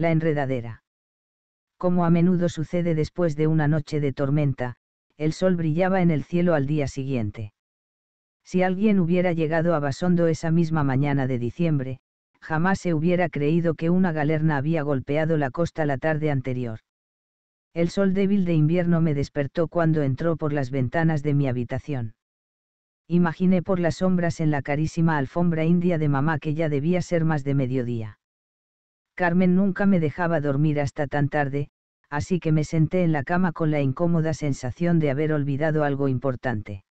la enredadera. Como a menudo sucede después de una noche de tormenta, el sol brillaba en el cielo al día siguiente. Si alguien hubiera llegado a Basondo esa misma mañana de diciembre, jamás se hubiera creído que una galerna había golpeado la costa la tarde anterior. El sol débil de invierno me despertó cuando entró por las ventanas de mi habitación. Imaginé por las sombras en la carísima alfombra india de mamá que ya debía ser más de mediodía. Carmen nunca me dejaba dormir hasta tan tarde, así que me senté en la cama con la incómoda sensación de haber olvidado algo importante.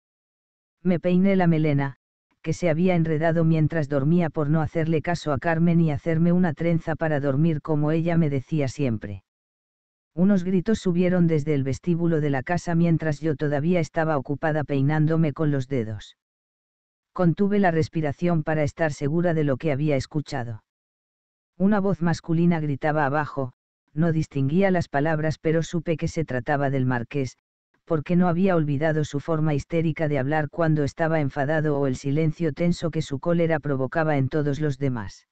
Me peiné la melena, que se había enredado mientras dormía por no hacerle caso a Carmen y hacerme una trenza para dormir como ella me decía siempre. Unos gritos subieron desde el vestíbulo de la casa mientras yo todavía estaba ocupada peinándome con los dedos. Contuve la respiración para estar segura de lo que había escuchado. Una voz masculina gritaba abajo, no distinguía las palabras pero supe que se trataba del marqués, porque no había olvidado su forma histérica de hablar cuando estaba enfadado o el silencio tenso que su cólera provocaba en todos los demás.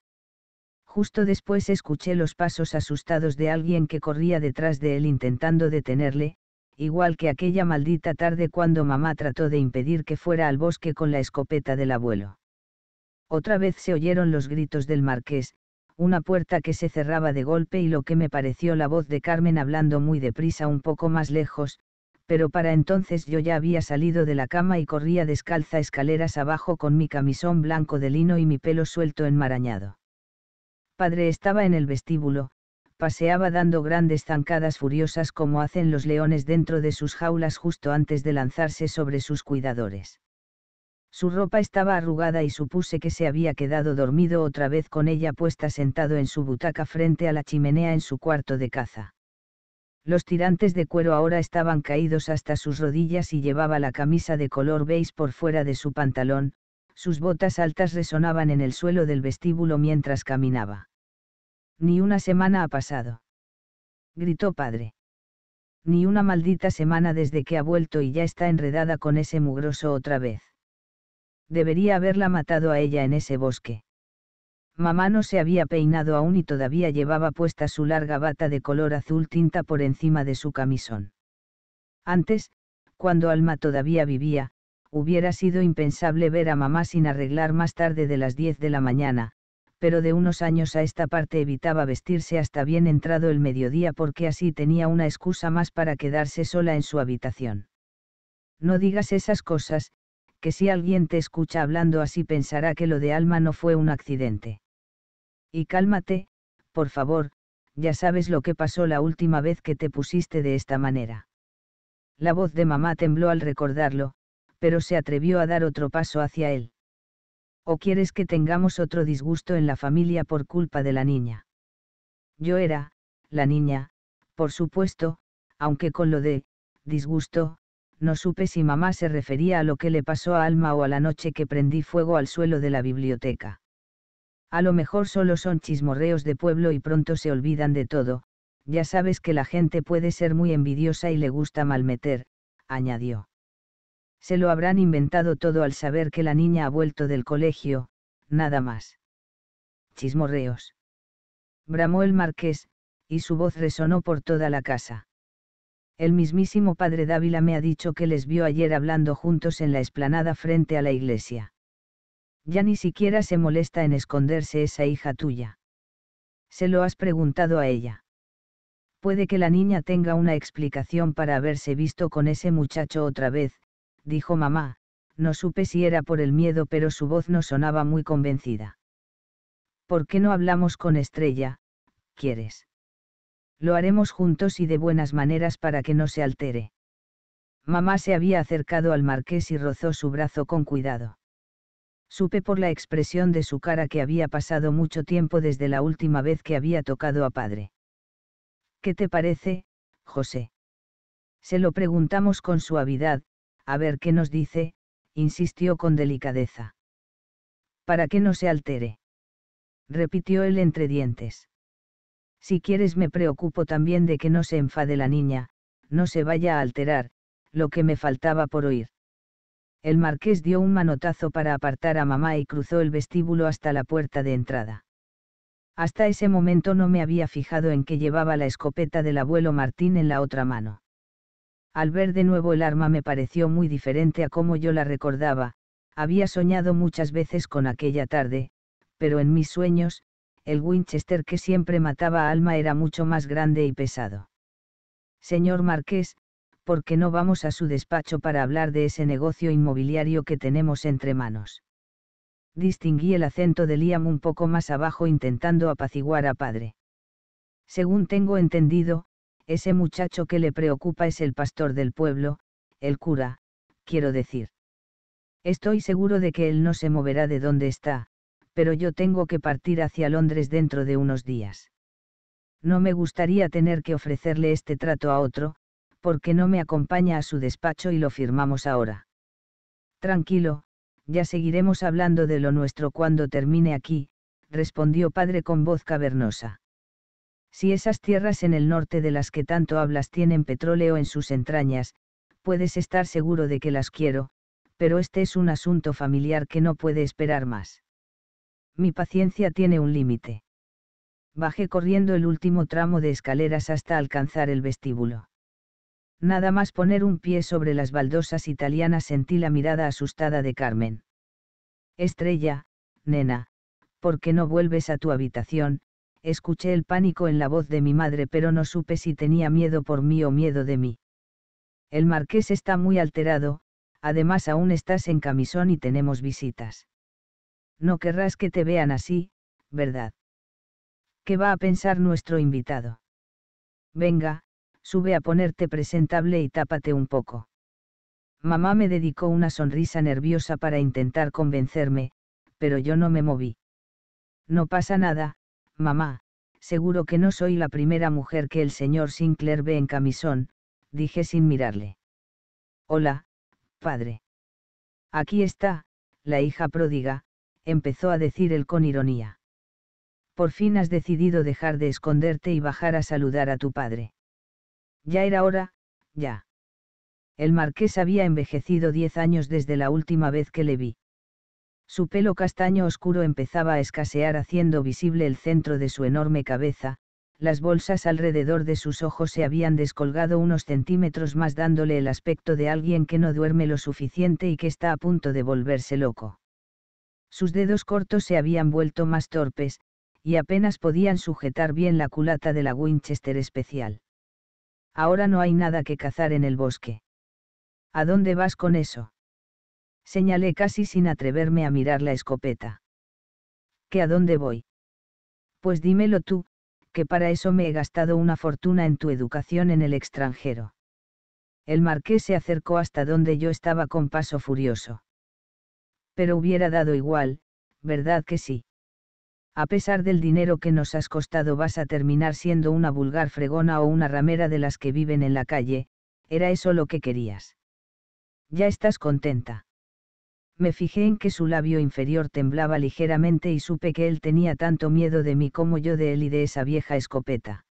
Justo después escuché los pasos asustados de alguien que corría detrás de él intentando detenerle, igual que aquella maldita tarde cuando mamá trató de impedir que fuera al bosque con la escopeta del abuelo. Otra vez se oyeron los gritos del marqués, una puerta que se cerraba de golpe y lo que me pareció la voz de Carmen hablando muy deprisa un poco más lejos, pero para entonces yo ya había salido de la cama y corría descalza escaleras abajo con mi camisón blanco de lino y mi pelo suelto enmarañado. Padre estaba en el vestíbulo, paseaba dando grandes zancadas furiosas como hacen los leones dentro de sus jaulas justo antes de lanzarse sobre sus cuidadores. Su ropa estaba arrugada y supuse que se había quedado dormido otra vez con ella puesta sentado en su butaca frente a la chimenea en su cuarto de caza. Los tirantes de cuero ahora estaban caídos hasta sus rodillas y llevaba la camisa de color beige por fuera de su pantalón, sus botas altas resonaban en el suelo del vestíbulo mientras caminaba. Ni una semana ha pasado. Gritó padre. Ni una maldita semana desde que ha vuelto y ya está enredada con ese mugroso otra vez debería haberla matado a ella en ese bosque. Mamá no se había peinado aún y todavía llevaba puesta su larga bata de color azul tinta por encima de su camisón. Antes, cuando Alma todavía vivía, hubiera sido impensable ver a mamá sin arreglar más tarde de las 10 de la mañana, pero de unos años a esta parte evitaba vestirse hasta bien entrado el mediodía porque así tenía una excusa más para quedarse sola en su habitación. No digas esas cosas, que si alguien te escucha hablando así pensará que lo de Alma no fue un accidente. Y cálmate, por favor, ya sabes lo que pasó la última vez que te pusiste de esta manera. La voz de mamá tembló al recordarlo, pero se atrevió a dar otro paso hacia él. ¿O quieres que tengamos otro disgusto en la familia por culpa de la niña? Yo era, la niña, por supuesto, aunque con lo de, disgusto, no supe si mamá se refería a lo que le pasó a Alma o a la noche que prendí fuego al suelo de la biblioteca. A lo mejor solo son chismorreos de pueblo y pronto se olvidan de todo, ya sabes que la gente puede ser muy envidiosa y le gusta malmeter, añadió. Se lo habrán inventado todo al saber que la niña ha vuelto del colegio, nada más. Chismorreos. Bramó el marqués, y su voz resonó por toda la casa. El mismísimo padre Dávila me ha dicho que les vio ayer hablando juntos en la explanada frente a la iglesia. Ya ni siquiera se molesta en esconderse esa hija tuya. Se lo has preguntado a ella. Puede que la niña tenga una explicación para haberse visto con ese muchacho otra vez, dijo mamá, no supe si era por el miedo pero su voz no sonaba muy convencida. ¿Por qué no hablamos con Estrella? ¿Quieres? Lo haremos juntos y de buenas maneras para que no se altere. Mamá se había acercado al marqués y rozó su brazo con cuidado. Supe por la expresión de su cara que había pasado mucho tiempo desde la última vez que había tocado a padre. ¿Qué te parece, José? Se lo preguntamos con suavidad, a ver qué nos dice, insistió con delicadeza. Para que no se altere. Repitió él entre dientes. Si quieres me preocupo también de que no se enfade la niña, no se vaya a alterar, lo que me faltaba por oír. El marqués dio un manotazo para apartar a mamá y cruzó el vestíbulo hasta la puerta de entrada. Hasta ese momento no me había fijado en que llevaba la escopeta del abuelo Martín en la otra mano. Al ver de nuevo el arma me pareció muy diferente a como yo la recordaba, había soñado muchas veces con aquella tarde, pero en mis sueños, el Winchester que siempre mataba a Alma era mucho más grande y pesado. Señor Marqués, ¿por qué no vamos a su despacho para hablar de ese negocio inmobiliario que tenemos entre manos? Distinguí el acento de Liam un poco más abajo intentando apaciguar a padre. Según tengo entendido, ese muchacho que le preocupa es el pastor del pueblo, el cura, quiero decir. Estoy seguro de que él no se moverá de donde está, pero yo tengo que partir hacia Londres dentro de unos días. No me gustaría tener que ofrecerle este trato a otro, porque no me acompaña a su despacho y lo firmamos ahora. Tranquilo, ya seguiremos hablando de lo nuestro cuando termine aquí, respondió padre con voz cavernosa. Si esas tierras en el norte de las que tanto hablas tienen petróleo en sus entrañas, puedes estar seguro de que las quiero, pero este es un asunto familiar que no puede esperar más mi paciencia tiene un límite. Bajé corriendo el último tramo de escaleras hasta alcanzar el vestíbulo. Nada más poner un pie sobre las baldosas italianas sentí la mirada asustada de Carmen. Estrella, nena, ¿por qué no vuelves a tu habitación? Escuché el pánico en la voz de mi madre pero no supe si tenía miedo por mí o miedo de mí. El marqués está muy alterado, además aún estás en camisón y tenemos visitas. No querrás que te vean así, ¿verdad? ¿Qué va a pensar nuestro invitado? Venga, sube a ponerte presentable y tápate un poco. Mamá me dedicó una sonrisa nerviosa para intentar convencerme, pero yo no me moví. No pasa nada, mamá, seguro que no soy la primera mujer que el señor Sinclair ve en camisón, dije sin mirarle. Hola, padre. Aquí está, la hija pródiga, empezó a decir él con ironía. Por fin has decidido dejar de esconderte y bajar a saludar a tu padre. Ya era hora, ya. El marqués había envejecido diez años desde la última vez que le vi. Su pelo castaño oscuro empezaba a escasear haciendo visible el centro de su enorme cabeza, las bolsas alrededor de sus ojos se habían descolgado unos centímetros más dándole el aspecto de alguien que no duerme lo suficiente y que está a punto de volverse loco. Sus dedos cortos se habían vuelto más torpes, y apenas podían sujetar bien la culata de la Winchester especial. Ahora no hay nada que cazar en el bosque. ¿A dónde vas con eso? Señalé casi sin atreverme a mirar la escopeta. ¿Qué a dónde voy? Pues dímelo tú, que para eso me he gastado una fortuna en tu educación en el extranjero. El marqués se acercó hasta donde yo estaba con paso furioso pero hubiera dado igual, ¿verdad que sí? A pesar del dinero que nos has costado vas a terminar siendo una vulgar fregona o una ramera de las que viven en la calle, era eso lo que querías. Ya estás contenta. Me fijé en que su labio inferior temblaba ligeramente y supe que él tenía tanto miedo de mí como yo de él y de esa vieja escopeta.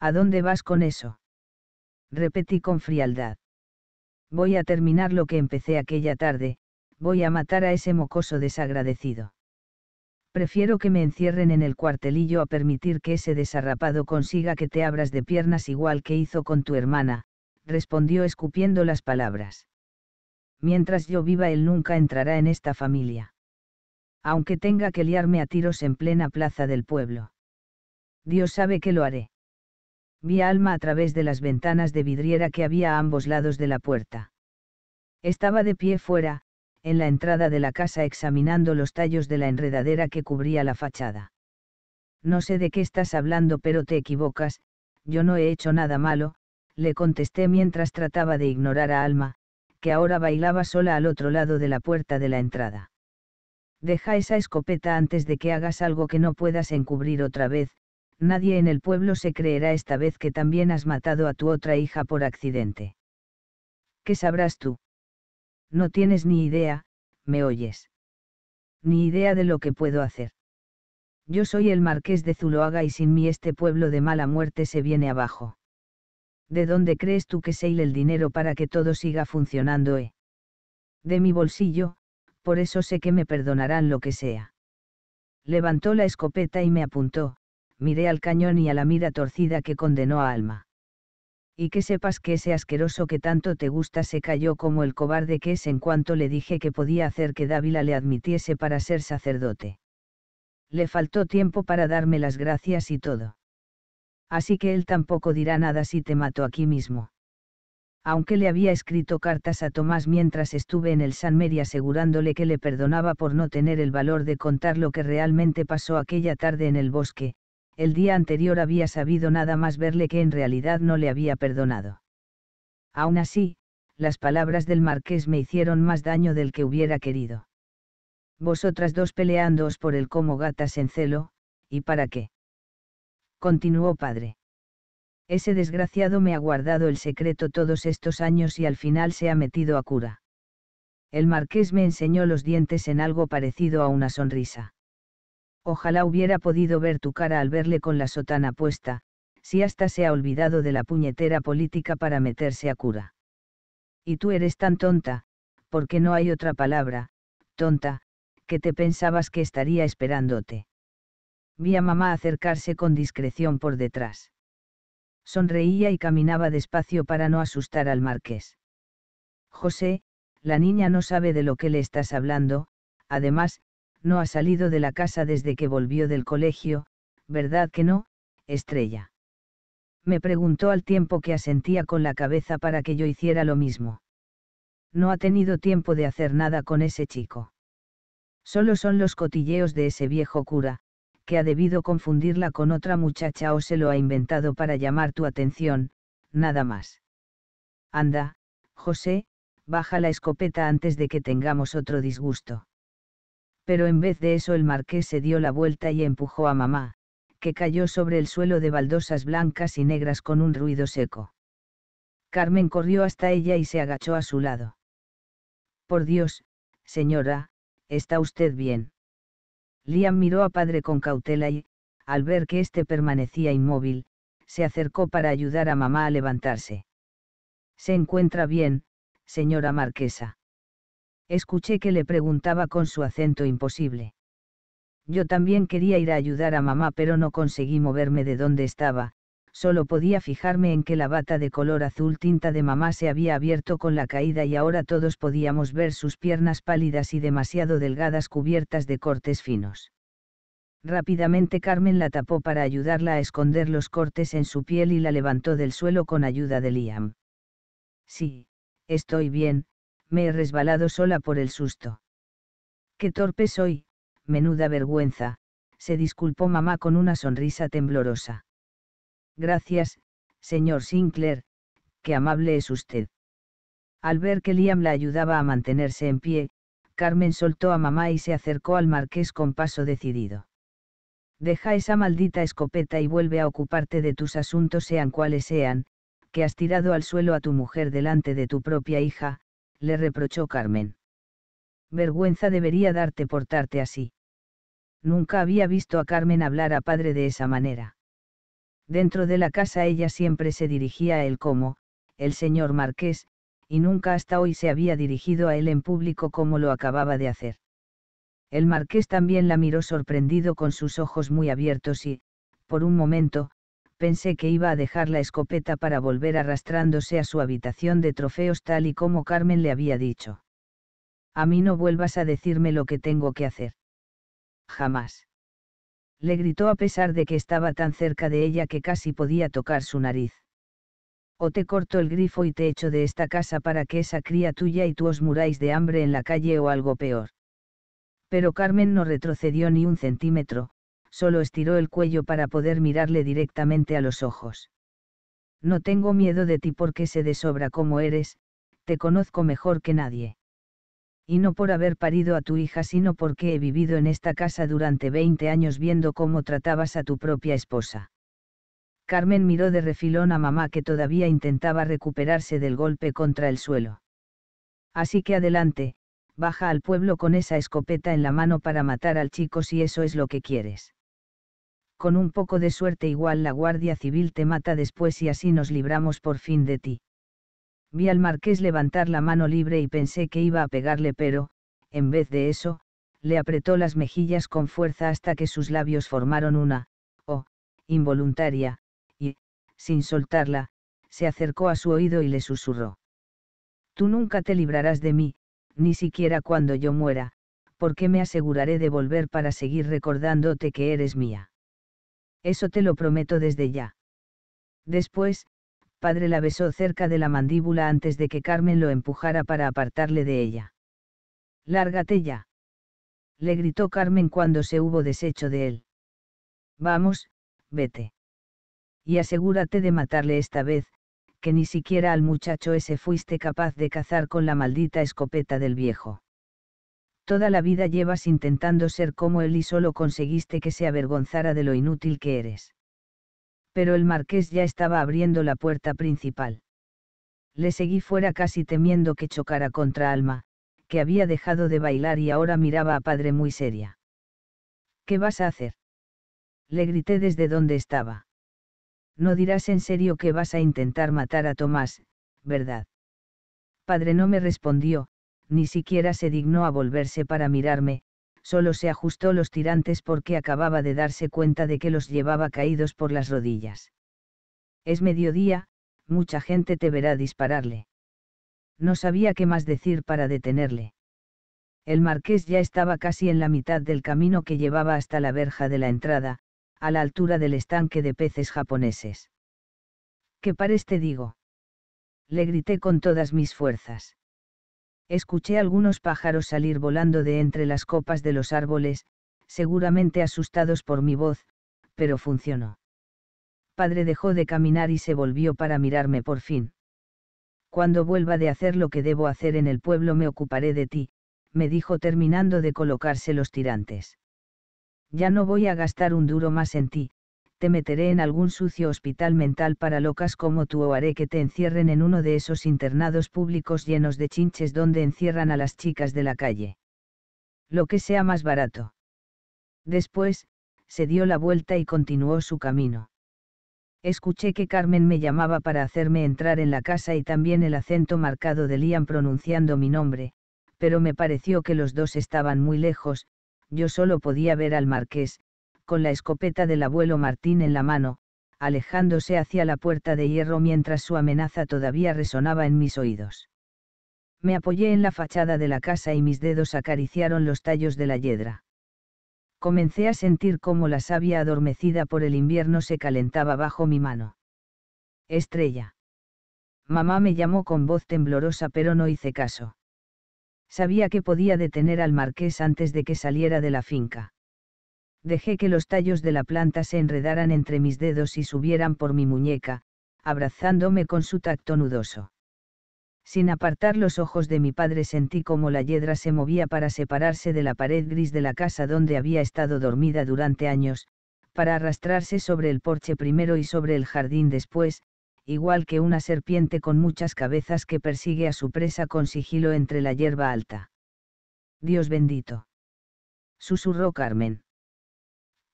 ¿A dónde vas con eso? Repetí con frialdad. Voy a terminar lo que empecé aquella tarde, voy a matar a ese mocoso desagradecido. Prefiero que me encierren en el cuartelillo a permitir que ese desarrapado consiga que te abras de piernas igual que hizo con tu hermana, respondió escupiendo las palabras. Mientras yo viva él nunca entrará en esta familia. Aunque tenga que liarme a tiros en plena plaza del pueblo. Dios sabe que lo haré. Vi Alma a través de las ventanas de vidriera que había a ambos lados de la puerta. Estaba de pie fuera, en la entrada de la casa examinando los tallos de la enredadera que cubría la fachada. No sé de qué estás hablando, pero te equivocas, yo no he hecho nada malo, le contesté mientras trataba de ignorar a Alma, que ahora bailaba sola al otro lado de la puerta de la entrada. Deja esa escopeta antes de que hagas algo que no puedas encubrir otra vez, nadie en el pueblo se creerá esta vez que también has matado a tu otra hija por accidente. ¿Qué sabrás tú? No tienes ni idea, ¿me oyes? Ni idea de lo que puedo hacer. Yo soy el marqués de Zuloaga y sin mí este pueblo de mala muerte se viene abajo. ¿De dónde crees tú que se hile el dinero para que todo siga funcionando, eh? De mi bolsillo, por eso sé que me perdonarán lo que sea. Levantó la escopeta y me apuntó, miré al cañón y a la mira torcida que condenó a Alma y que sepas que ese asqueroso que tanto te gusta se cayó como el cobarde que es en cuanto le dije que podía hacer que Dávila le admitiese para ser sacerdote. Le faltó tiempo para darme las gracias y todo. Así que él tampoco dirá nada si te mato aquí mismo aunque le había escrito cartas a Tomás mientras estuve en el San Mary asegurándole que le perdonaba por no tener el valor de contar lo que realmente pasó aquella tarde en el bosque, el día anterior había sabido nada más verle que en realidad no le había perdonado. Aún así, las palabras del marqués me hicieron más daño del que hubiera querido. Vosotras dos peleándoos por el como gatas en celo, ¿y para qué? Continuó padre. Ese desgraciado me ha guardado el secreto todos estos años y al final se ha metido a cura. El marqués me enseñó los dientes en algo parecido a una sonrisa. Ojalá hubiera podido ver tu cara al verle con la sotana puesta, si hasta se ha olvidado de la puñetera política para meterse a cura. Y tú eres tan tonta, porque no hay otra palabra, tonta, que te pensabas que estaría esperándote. Vi a mamá acercarse con discreción por detrás. Sonreía y caminaba despacio para no asustar al marqués. José, la niña no sabe de lo que le estás hablando, además, no ha salido de la casa desde que volvió del colegio, ¿verdad que no, estrella? Me preguntó al tiempo que asentía con la cabeza para que yo hiciera lo mismo. No ha tenido tiempo de hacer nada con ese chico. Solo son los cotilleos de ese viejo cura, que ha debido confundirla con otra muchacha o se lo ha inventado para llamar tu atención, nada más. Anda, José, baja la escopeta antes de que tengamos otro disgusto pero en vez de eso el marqués se dio la vuelta y empujó a mamá, que cayó sobre el suelo de baldosas blancas y negras con un ruido seco. Carmen corrió hasta ella y se agachó a su lado. Por Dios, señora, ¿está usted bien? Liam miró a padre con cautela y, al ver que éste permanecía inmóvil, se acercó para ayudar a mamá a levantarse. Se encuentra bien, señora marquesa escuché que le preguntaba con su acento imposible. Yo también quería ir a ayudar a mamá, pero no conseguí moverme de donde estaba, solo podía fijarme en que la bata de color azul tinta de mamá se había abierto con la caída y ahora todos podíamos ver sus piernas pálidas y demasiado delgadas cubiertas de cortes finos. Rápidamente Carmen la tapó para ayudarla a esconder los cortes en su piel y la levantó del suelo con ayuda de Liam. Sí, estoy bien, me he resbalado sola por el susto. Qué torpe soy, menuda vergüenza, se disculpó mamá con una sonrisa temblorosa. Gracias, señor Sinclair, qué amable es usted. Al ver que Liam la ayudaba a mantenerse en pie, Carmen soltó a mamá y se acercó al marqués con paso decidido. Deja esa maldita escopeta y vuelve a ocuparte de tus asuntos sean cuales sean, que has tirado al suelo a tu mujer delante de tu propia hija, le reprochó Carmen. Vergüenza debería darte portarte así. Nunca había visto a Carmen hablar a padre de esa manera. Dentro de la casa ella siempre se dirigía a él como, el señor marqués, y nunca hasta hoy se había dirigido a él en público como lo acababa de hacer. El marqués también la miró sorprendido con sus ojos muy abiertos y, por un momento, pensé que iba a dejar la escopeta para volver arrastrándose a su habitación de trofeos tal y como Carmen le había dicho. A mí no vuelvas a decirme lo que tengo que hacer. Jamás. Le gritó a pesar de que estaba tan cerca de ella que casi podía tocar su nariz. O te corto el grifo y te echo de esta casa para que esa cría tuya y tú os muráis de hambre en la calle o algo peor. Pero Carmen no retrocedió ni un centímetro, solo estiró el cuello para poder mirarle directamente a los ojos. No tengo miedo de ti porque sé de sobra cómo eres, te conozco mejor que nadie. Y no por haber parido a tu hija, sino porque he vivido en esta casa durante 20 años viendo cómo tratabas a tu propia esposa. Carmen miró de refilón a mamá que todavía intentaba recuperarse del golpe contra el suelo. Así que adelante, baja al pueblo con esa escopeta en la mano para matar al chico si eso es lo que quieres con un poco de suerte igual la Guardia Civil te mata después y así nos libramos por fin de ti. Vi al marqués levantar la mano libre y pensé que iba a pegarle pero, en vez de eso, le apretó las mejillas con fuerza hasta que sus labios formaron una, oh, involuntaria, y, sin soltarla, se acercó a su oído y le susurró. Tú nunca te librarás de mí, ni siquiera cuando yo muera, porque me aseguraré de volver para seguir recordándote que eres mía. Eso te lo prometo desde ya. Después, padre la besó cerca de la mandíbula antes de que Carmen lo empujara para apartarle de ella. Lárgate ya. Le gritó Carmen cuando se hubo deshecho de él. Vamos, vete. Y asegúrate de matarle esta vez, que ni siquiera al muchacho ese fuiste capaz de cazar con la maldita escopeta del viejo. Toda la vida llevas intentando ser como él y solo conseguiste que se avergonzara de lo inútil que eres. Pero el marqués ya estaba abriendo la puerta principal. Le seguí fuera casi temiendo que chocara contra Alma, que había dejado de bailar y ahora miraba a padre muy seria. ¿Qué vas a hacer? Le grité desde donde estaba. No dirás en serio que vas a intentar matar a Tomás, ¿verdad? Padre no me respondió, ni siquiera se dignó a volverse para mirarme, solo se ajustó los tirantes porque acababa de darse cuenta de que los llevaba caídos por las rodillas. Es mediodía, mucha gente te verá dispararle. No sabía qué más decir para detenerle. El marqués ya estaba casi en la mitad del camino que llevaba hasta la verja de la entrada, a la altura del estanque de peces japoneses. ¿Qué pares te digo? Le grité con todas mis fuerzas. Escuché algunos pájaros salir volando de entre las copas de los árboles, seguramente asustados por mi voz, pero funcionó. Padre dejó de caminar y se volvió para mirarme por fin. Cuando vuelva de hacer lo que debo hacer en el pueblo me ocuparé de ti, me dijo terminando de colocarse los tirantes. Ya no voy a gastar un duro más en ti, te meteré en algún sucio hospital mental para locas como tú o haré que te encierren en uno de esos internados públicos llenos de chinches donde encierran a las chicas de la calle. Lo que sea más barato. Después, se dio la vuelta y continuó su camino. Escuché que Carmen me llamaba para hacerme entrar en la casa y también el acento marcado de Liam pronunciando mi nombre, pero me pareció que los dos estaban muy lejos, yo solo podía ver al marqués, con la escopeta del abuelo Martín en la mano, alejándose hacia la puerta de hierro mientras su amenaza todavía resonaba en mis oídos. Me apoyé en la fachada de la casa y mis dedos acariciaron los tallos de la yedra. Comencé a sentir cómo la savia adormecida por el invierno se calentaba bajo mi mano. Estrella. Mamá me llamó con voz temblorosa pero no hice caso. Sabía que podía detener al marqués antes de que saliera de la finca. Dejé que los tallos de la planta se enredaran entre mis dedos y subieran por mi muñeca, abrazándome con su tacto nudoso. Sin apartar los ojos de mi padre sentí como la hiedra se movía para separarse de la pared gris de la casa donde había estado dormida durante años, para arrastrarse sobre el porche primero y sobre el jardín después, igual que una serpiente con muchas cabezas que persigue a su presa con sigilo entre la hierba alta. Dios bendito. Susurró Carmen.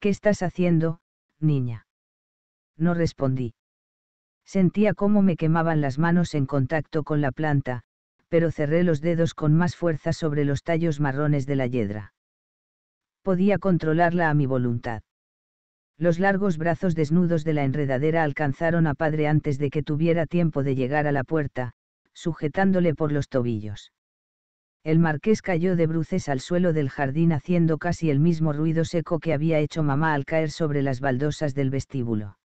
¿Qué estás haciendo, niña? No respondí. Sentía cómo me quemaban las manos en contacto con la planta, pero cerré los dedos con más fuerza sobre los tallos marrones de la yedra. Podía controlarla a mi voluntad. Los largos brazos desnudos de la enredadera alcanzaron a padre antes de que tuviera tiempo de llegar a la puerta, sujetándole por los tobillos. El marqués cayó de bruces al suelo del jardín haciendo casi el mismo ruido seco que había hecho mamá al caer sobre las baldosas del vestíbulo.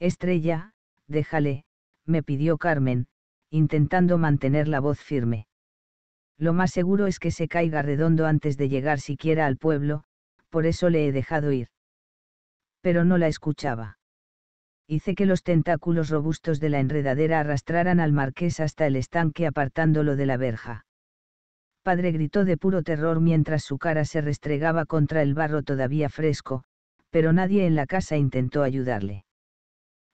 Estrella, déjale, me pidió Carmen, intentando mantener la voz firme. Lo más seguro es que se caiga redondo antes de llegar siquiera al pueblo, por eso le he dejado ir. Pero no la escuchaba. Hice que los tentáculos robustos de la enredadera arrastraran al marqués hasta el estanque apartándolo de la verja padre gritó de puro terror mientras su cara se restregaba contra el barro todavía fresco, pero nadie en la casa intentó ayudarle.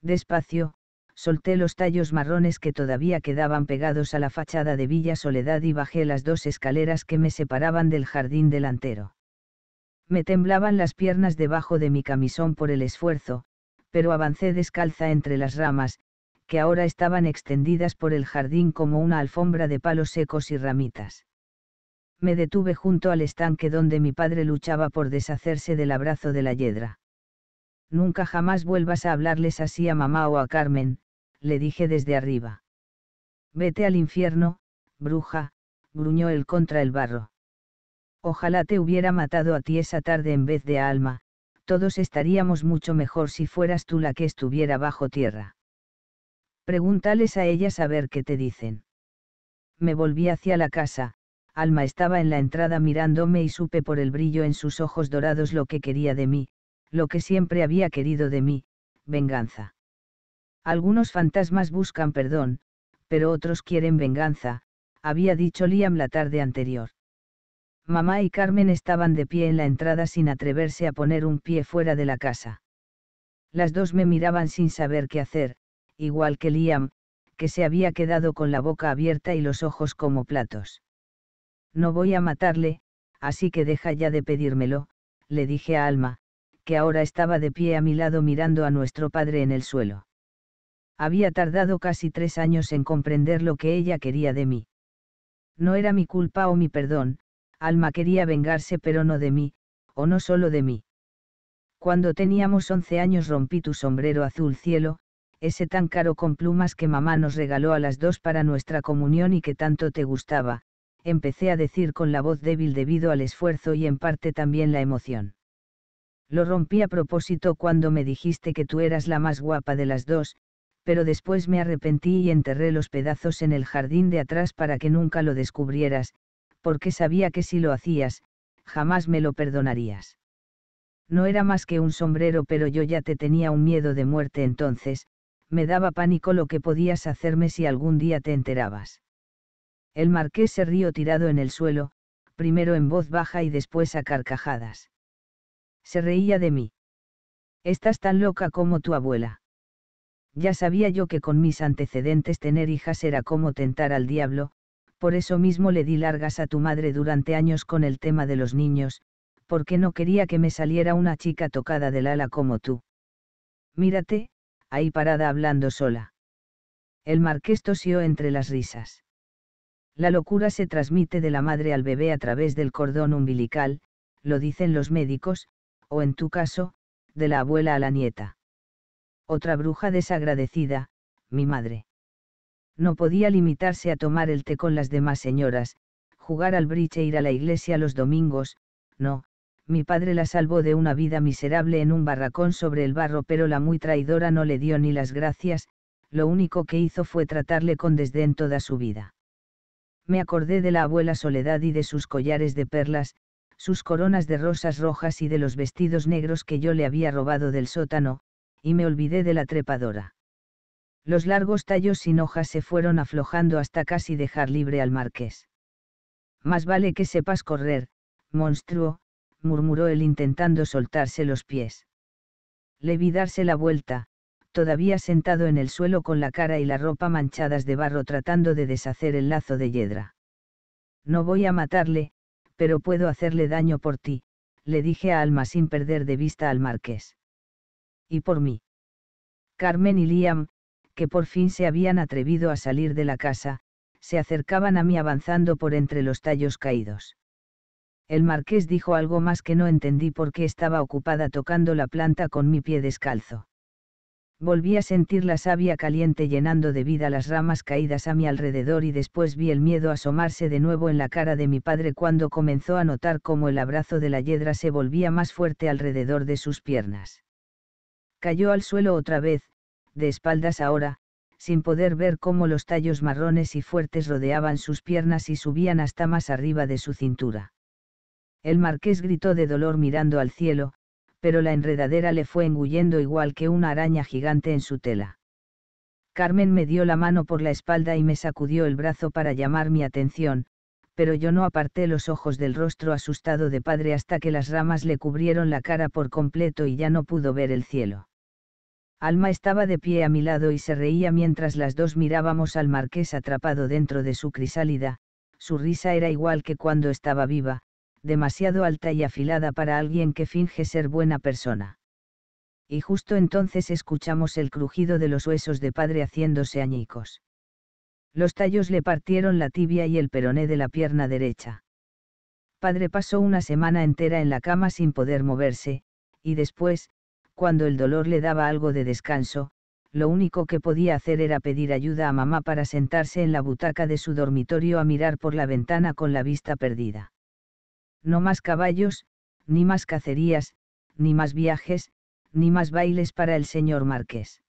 Despacio, solté los tallos marrones que todavía quedaban pegados a la fachada de Villa Soledad y bajé las dos escaleras que me separaban del jardín delantero. Me temblaban las piernas debajo de mi camisón por el esfuerzo, pero avancé descalza entre las ramas, que ahora estaban extendidas por el jardín como una alfombra de palos secos y ramitas me detuve junto al estanque donde mi padre luchaba por deshacerse del abrazo de la yedra. Nunca jamás vuelvas a hablarles así a mamá o a Carmen, le dije desde arriba. Vete al infierno, bruja, gruñó él contra el barro. Ojalá te hubiera matado a ti esa tarde en vez de a Alma, todos estaríamos mucho mejor si fueras tú la que estuviera bajo tierra. Pregúntales a ellas a ver qué te dicen. Me volví hacia la casa, Alma estaba en la entrada mirándome y supe por el brillo en sus ojos dorados lo que quería de mí, lo que siempre había querido de mí, venganza. Algunos fantasmas buscan perdón, pero otros quieren venganza, había dicho Liam la tarde anterior. Mamá y Carmen estaban de pie en la entrada sin atreverse a poner un pie fuera de la casa. Las dos me miraban sin saber qué hacer, igual que Liam, que se había quedado con la boca abierta y los ojos como platos. No voy a matarle, así que deja ya de pedírmelo, le dije a Alma, que ahora estaba de pie a mi lado mirando a nuestro padre en el suelo. Había tardado casi tres años en comprender lo que ella quería de mí. No era mi culpa o mi perdón, Alma quería vengarse pero no de mí, o no solo de mí. Cuando teníamos once años rompí tu sombrero azul cielo, ese tan caro con plumas que mamá nos regaló a las dos para nuestra comunión y que tanto te gustaba, empecé a decir con la voz débil debido al esfuerzo y en parte también la emoción. Lo rompí a propósito cuando me dijiste que tú eras la más guapa de las dos, pero después me arrepentí y enterré los pedazos en el jardín de atrás para que nunca lo descubrieras, porque sabía que si lo hacías, jamás me lo perdonarías. No era más que un sombrero, pero yo ya te tenía un miedo de muerte entonces, me daba pánico lo que podías hacerme si algún día te enterabas. El marqués se rió tirado en el suelo, primero en voz baja y después a carcajadas. Se reía de mí. Estás tan loca como tu abuela. Ya sabía yo que con mis antecedentes tener hijas era como tentar al diablo, por eso mismo le di largas a tu madre durante años con el tema de los niños, porque no quería que me saliera una chica tocada del ala como tú. Mírate, ahí parada hablando sola. El marqués tosió entre las risas. La locura se transmite de la madre al bebé a través del cordón umbilical, lo dicen los médicos, o en tu caso, de la abuela a la nieta. Otra bruja desagradecida, mi madre. No podía limitarse a tomar el té con las demás señoras, jugar al bridge e ir a la iglesia los domingos, no, mi padre la salvó de una vida miserable en un barracón sobre el barro, pero la muy traidora no le dio ni las gracias, lo único que hizo fue tratarle con desdén toda su vida me acordé de la abuela Soledad y de sus collares de perlas, sus coronas de rosas rojas y de los vestidos negros que yo le había robado del sótano, y me olvidé de la trepadora. Los largos tallos sin hojas se fueron aflojando hasta casi dejar libre al marqués. Más vale que sepas correr, monstruo, murmuró él intentando soltarse los pies. Le vi darse la vuelta, todavía sentado en el suelo con la cara y la ropa manchadas de barro tratando de deshacer el lazo de yedra. No voy a matarle, pero puedo hacerle daño por ti, le dije a Alma sin perder de vista al marqués. Y por mí. Carmen y Liam, que por fin se habían atrevido a salir de la casa, se acercaban a mí avanzando por entre los tallos caídos. El marqués dijo algo más que no entendí porque estaba ocupada tocando la planta con mi pie descalzo. Volví a sentir la savia caliente llenando de vida las ramas caídas a mi alrededor y después vi el miedo asomarse de nuevo en la cara de mi padre cuando comenzó a notar cómo el abrazo de la yedra se volvía más fuerte alrededor de sus piernas. Cayó al suelo otra vez, de espaldas ahora, sin poder ver cómo los tallos marrones y fuertes rodeaban sus piernas y subían hasta más arriba de su cintura. El marqués gritó de dolor mirando al cielo, pero la enredadera le fue engullendo igual que una araña gigante en su tela. Carmen me dio la mano por la espalda y me sacudió el brazo para llamar mi atención, pero yo no aparté los ojos del rostro asustado de padre hasta que las ramas le cubrieron la cara por completo y ya no pudo ver el cielo. Alma estaba de pie a mi lado y se reía mientras las dos mirábamos al marqués atrapado dentro de su crisálida, su risa era igual que cuando estaba viva, demasiado alta y afilada para alguien que finge ser buena persona. Y justo entonces escuchamos el crujido de los huesos de padre haciéndose añicos. Los tallos le partieron la tibia y el peroné de la pierna derecha. Padre pasó una semana entera en la cama sin poder moverse, y después, cuando el dolor le daba algo de descanso, lo único que podía hacer era pedir ayuda a mamá para sentarse en la butaca de su dormitorio a mirar por la ventana con la vista perdida. No más caballos, ni más cacerías, ni más viajes, ni más bailes para el señor marqués.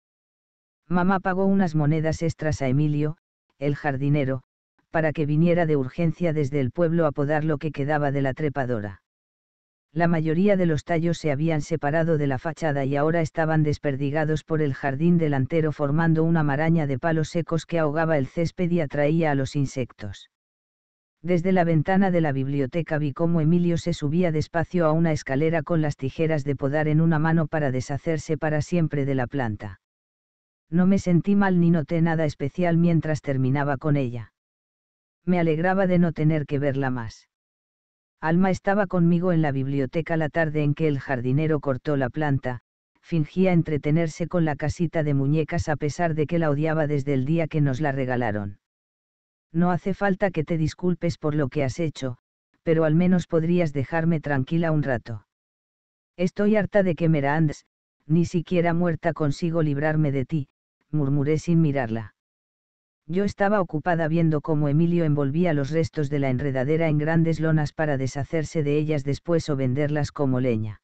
Mamá pagó unas monedas extras a Emilio, el jardinero, para que viniera de urgencia desde el pueblo a podar lo que quedaba de la trepadora. La mayoría de los tallos se habían separado de la fachada y ahora estaban desperdigados por el jardín delantero formando una maraña de palos secos que ahogaba el césped y atraía a los insectos. Desde la ventana de la biblioteca vi cómo Emilio se subía despacio a una escalera con las tijeras de podar en una mano para deshacerse para siempre de la planta. No me sentí mal ni noté nada especial mientras terminaba con ella. Me alegraba de no tener que verla más. Alma estaba conmigo en la biblioteca la tarde en que el jardinero cortó la planta, fingía entretenerse con la casita de muñecas a pesar de que la odiaba desde el día que nos la regalaron no hace falta que te disculpes por lo que has hecho, pero al menos podrías dejarme tranquila un rato. Estoy harta de que Andes, ni siquiera muerta consigo librarme de ti, murmuré sin mirarla. Yo estaba ocupada viendo cómo Emilio envolvía los restos de la enredadera en grandes lonas para deshacerse de ellas después o venderlas como leña.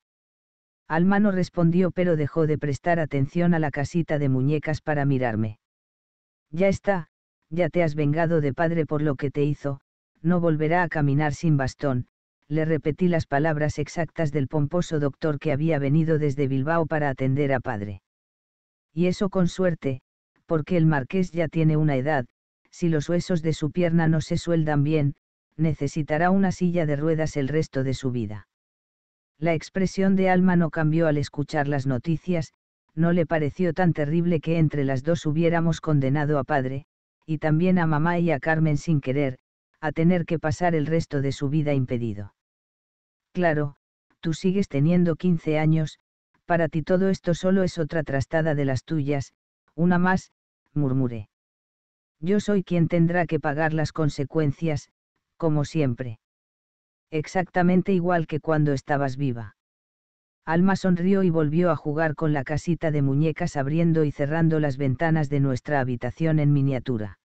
Alma no respondió pero dejó de prestar atención a la casita de muñecas para mirarme. Ya está, ya te has vengado de padre por lo que te hizo, no volverá a caminar sin bastón, le repetí las palabras exactas del pomposo doctor que había venido desde Bilbao para atender a padre. Y eso con suerte, porque el marqués ya tiene una edad, si los huesos de su pierna no se sueldan bien, necesitará una silla de ruedas el resto de su vida. La expresión de Alma no cambió al escuchar las noticias, no le pareció tan terrible que entre las dos hubiéramos condenado a padre, y también a mamá y a Carmen sin querer, a tener que pasar el resto de su vida impedido. Claro, tú sigues teniendo 15 años, para ti todo esto solo es otra trastada de las tuyas, una más, murmuré. Yo soy quien tendrá que pagar las consecuencias, como siempre. Exactamente igual que cuando estabas viva. Alma sonrió y volvió a jugar con la casita de muñecas abriendo y cerrando las ventanas de nuestra habitación en miniatura.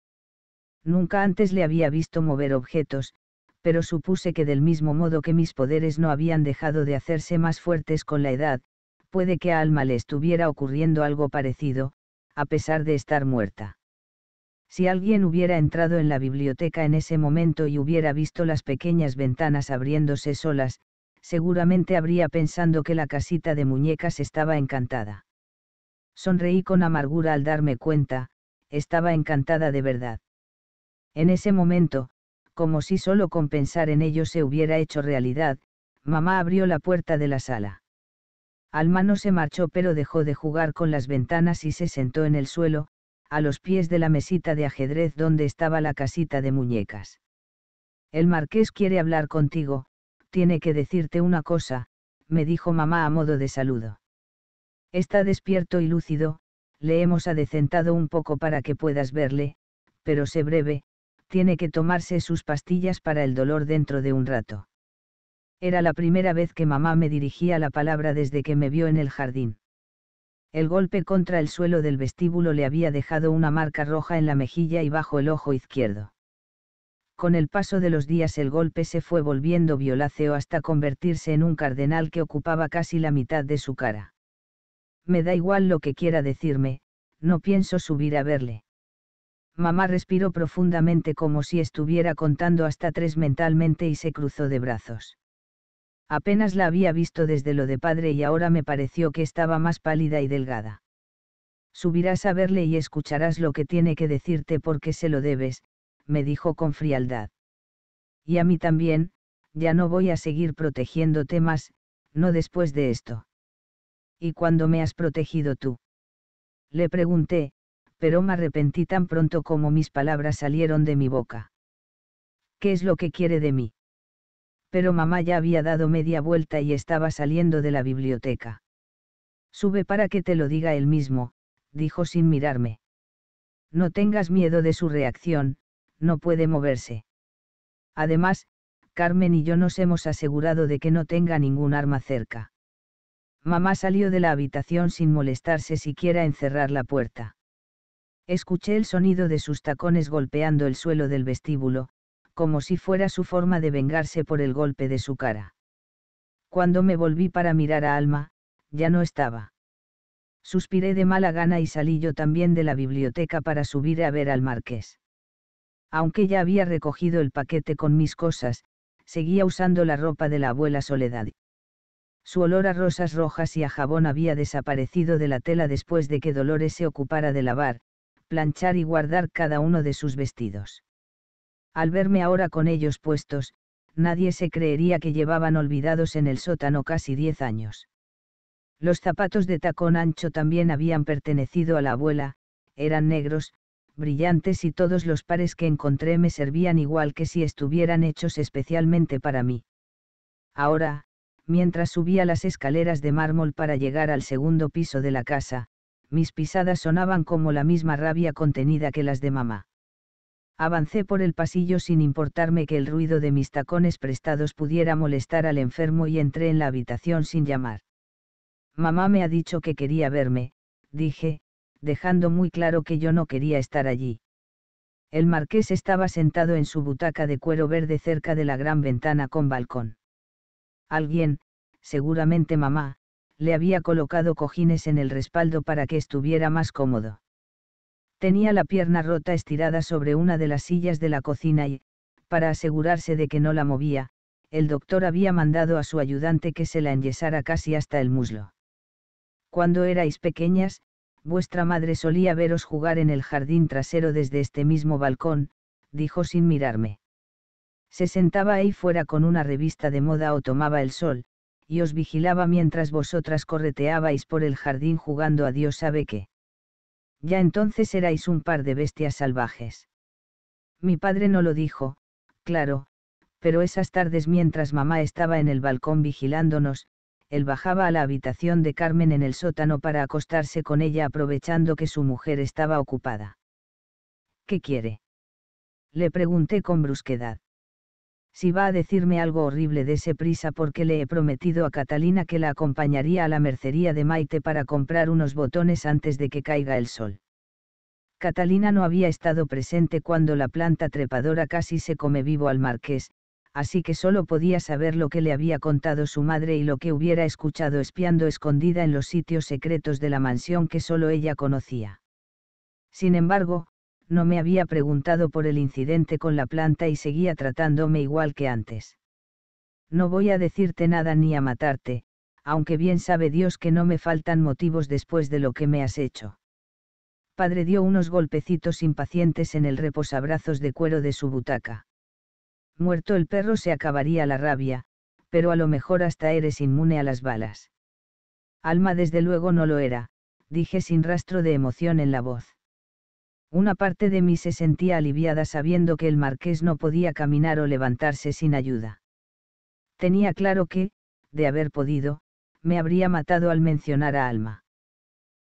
Nunca antes le había visto mover objetos, pero supuse que del mismo modo que mis poderes no habían dejado de hacerse más fuertes con la edad, puede que a Alma le estuviera ocurriendo algo parecido, a pesar de estar muerta. Si alguien hubiera entrado en la biblioteca en ese momento y hubiera visto las pequeñas ventanas abriéndose solas, seguramente habría pensando que la casita de muñecas estaba encantada. Sonreí con amargura al darme cuenta, estaba encantada de verdad. En ese momento, como si solo con pensar en ello se hubiera hecho realidad, mamá abrió la puerta de la sala. Alma no se marchó pero dejó de jugar con las ventanas y se sentó en el suelo, a los pies de la mesita de ajedrez donde estaba la casita de muñecas. El marqués quiere hablar contigo, tiene que decirte una cosa, me dijo mamá a modo de saludo. Está despierto y lúcido, le hemos adecentado un poco para que puedas verle, pero sé breve, tiene que tomarse sus pastillas para el dolor dentro de un rato. Era la primera vez que mamá me dirigía la palabra desde que me vio en el jardín. El golpe contra el suelo del vestíbulo le había dejado una marca roja en la mejilla y bajo el ojo izquierdo. Con el paso de los días el golpe se fue volviendo violáceo hasta convertirse en un cardenal que ocupaba casi la mitad de su cara. Me da igual lo que quiera decirme, no pienso subir a verle. Mamá respiró profundamente como si estuviera contando hasta tres mentalmente y se cruzó de brazos. Apenas la había visto desde lo de padre y ahora me pareció que estaba más pálida y delgada. Subirás a verle y escucharás lo que tiene que decirte porque se lo debes, me dijo con frialdad. Y a mí también, ya no voy a seguir protegiéndote más, no después de esto. ¿Y cuándo me has protegido tú? Le pregunté, pero me arrepentí tan pronto como mis palabras salieron de mi boca. ¿Qué es lo que quiere de mí? Pero mamá ya había dado media vuelta y estaba saliendo de la biblioteca. Sube para que te lo diga él mismo, dijo sin mirarme. No tengas miedo de su reacción, no puede moverse. Además, Carmen y yo nos hemos asegurado de que no tenga ningún arma cerca. Mamá salió de la habitación sin molestarse siquiera en cerrar la puerta. Escuché el sonido de sus tacones golpeando el suelo del vestíbulo, como si fuera su forma de vengarse por el golpe de su cara. Cuando me volví para mirar a Alma, ya no estaba. Suspiré de mala gana y salí yo también de la biblioteca para subir a ver al marqués. Aunque ya había recogido el paquete con mis cosas, seguía usando la ropa de la abuela Soledad. Su olor a rosas rojas y a jabón había desaparecido de la tela después de que Dolores se ocupara de lavar, planchar y guardar cada uno de sus vestidos. Al verme ahora con ellos puestos, nadie se creería que llevaban olvidados en el sótano casi diez años. Los zapatos de tacón ancho también habían pertenecido a la abuela, eran negros, brillantes y todos los pares que encontré me servían igual que si estuvieran hechos especialmente para mí. Ahora, mientras subía las escaleras de mármol para llegar al segundo piso de la casa, mis pisadas sonaban como la misma rabia contenida que las de mamá. Avancé por el pasillo sin importarme que el ruido de mis tacones prestados pudiera molestar al enfermo y entré en la habitación sin llamar. Mamá me ha dicho que quería verme, dije, dejando muy claro que yo no quería estar allí. El marqués estaba sentado en su butaca de cuero verde cerca de la gran ventana con balcón. Alguien, seguramente mamá, le había colocado cojines en el respaldo para que estuviera más cómodo. Tenía la pierna rota estirada sobre una de las sillas de la cocina y, para asegurarse de que no la movía, el doctor había mandado a su ayudante que se la enyesara casi hasta el muslo. Cuando erais pequeñas, Vuestra madre solía veros jugar en el jardín trasero desde este mismo balcón, dijo sin mirarme. Se sentaba ahí fuera con una revista de moda o tomaba el sol, y os vigilaba mientras vosotras correteabais por el jardín jugando a Dios sabe qué. Ya entonces erais un par de bestias salvajes. Mi padre no lo dijo, claro, pero esas tardes mientras mamá estaba en el balcón vigilándonos, él bajaba a la habitación de Carmen en el sótano para acostarse con ella aprovechando que su mujer estaba ocupada. ¿Qué quiere? Le pregunté con brusquedad. Si va a decirme algo horrible de ese prisa porque le he prometido a Catalina que la acompañaría a la mercería de Maite para comprar unos botones antes de que caiga el sol. Catalina no había estado presente cuando la planta trepadora casi se come vivo al marqués, así que solo podía saber lo que le había contado su madre y lo que hubiera escuchado espiando escondida en los sitios secretos de la mansión que solo ella conocía. Sin embargo, no me había preguntado por el incidente con la planta y seguía tratándome igual que antes. No voy a decirte nada ni a matarte, aunque bien sabe Dios que no me faltan motivos después de lo que me has hecho. Padre dio unos golpecitos impacientes en el reposabrazos de cuero de su butaca. Muerto el perro se acabaría la rabia, pero a lo mejor hasta eres inmune a las balas. Alma desde luego no lo era, dije sin rastro de emoción en la voz. Una parte de mí se sentía aliviada sabiendo que el marqués no podía caminar o levantarse sin ayuda. Tenía claro que, de haber podido, me habría matado al mencionar a Alma.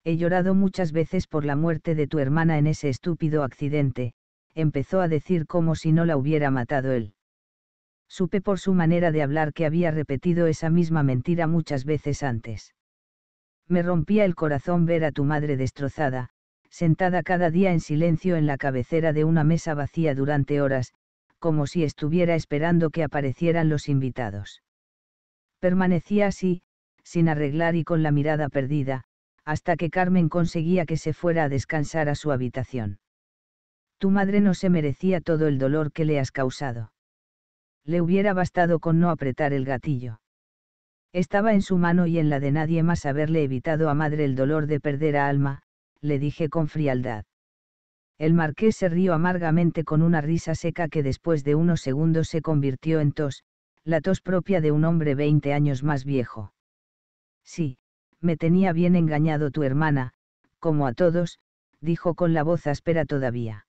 He llorado muchas veces por la muerte de tu hermana en ese estúpido accidente, empezó a decir como si no la hubiera matado él. Supe por su manera de hablar que había repetido esa misma mentira muchas veces antes. Me rompía el corazón ver a tu madre destrozada, sentada cada día en silencio en la cabecera de una mesa vacía durante horas, como si estuviera esperando que aparecieran los invitados. Permanecía así, sin arreglar y con la mirada perdida, hasta que Carmen conseguía que se fuera a descansar a su habitación. Tu madre no se merecía todo el dolor que le has causado. Le hubiera bastado con no apretar el gatillo. Estaba en su mano y en la de nadie más haberle evitado a madre el dolor de perder a Alma, le dije con frialdad. El marqués se rió amargamente con una risa seca que después de unos segundos se convirtió en tos, la tos propia de un hombre veinte años más viejo. Sí, me tenía bien engañado tu hermana, como a todos, dijo con la voz áspera todavía.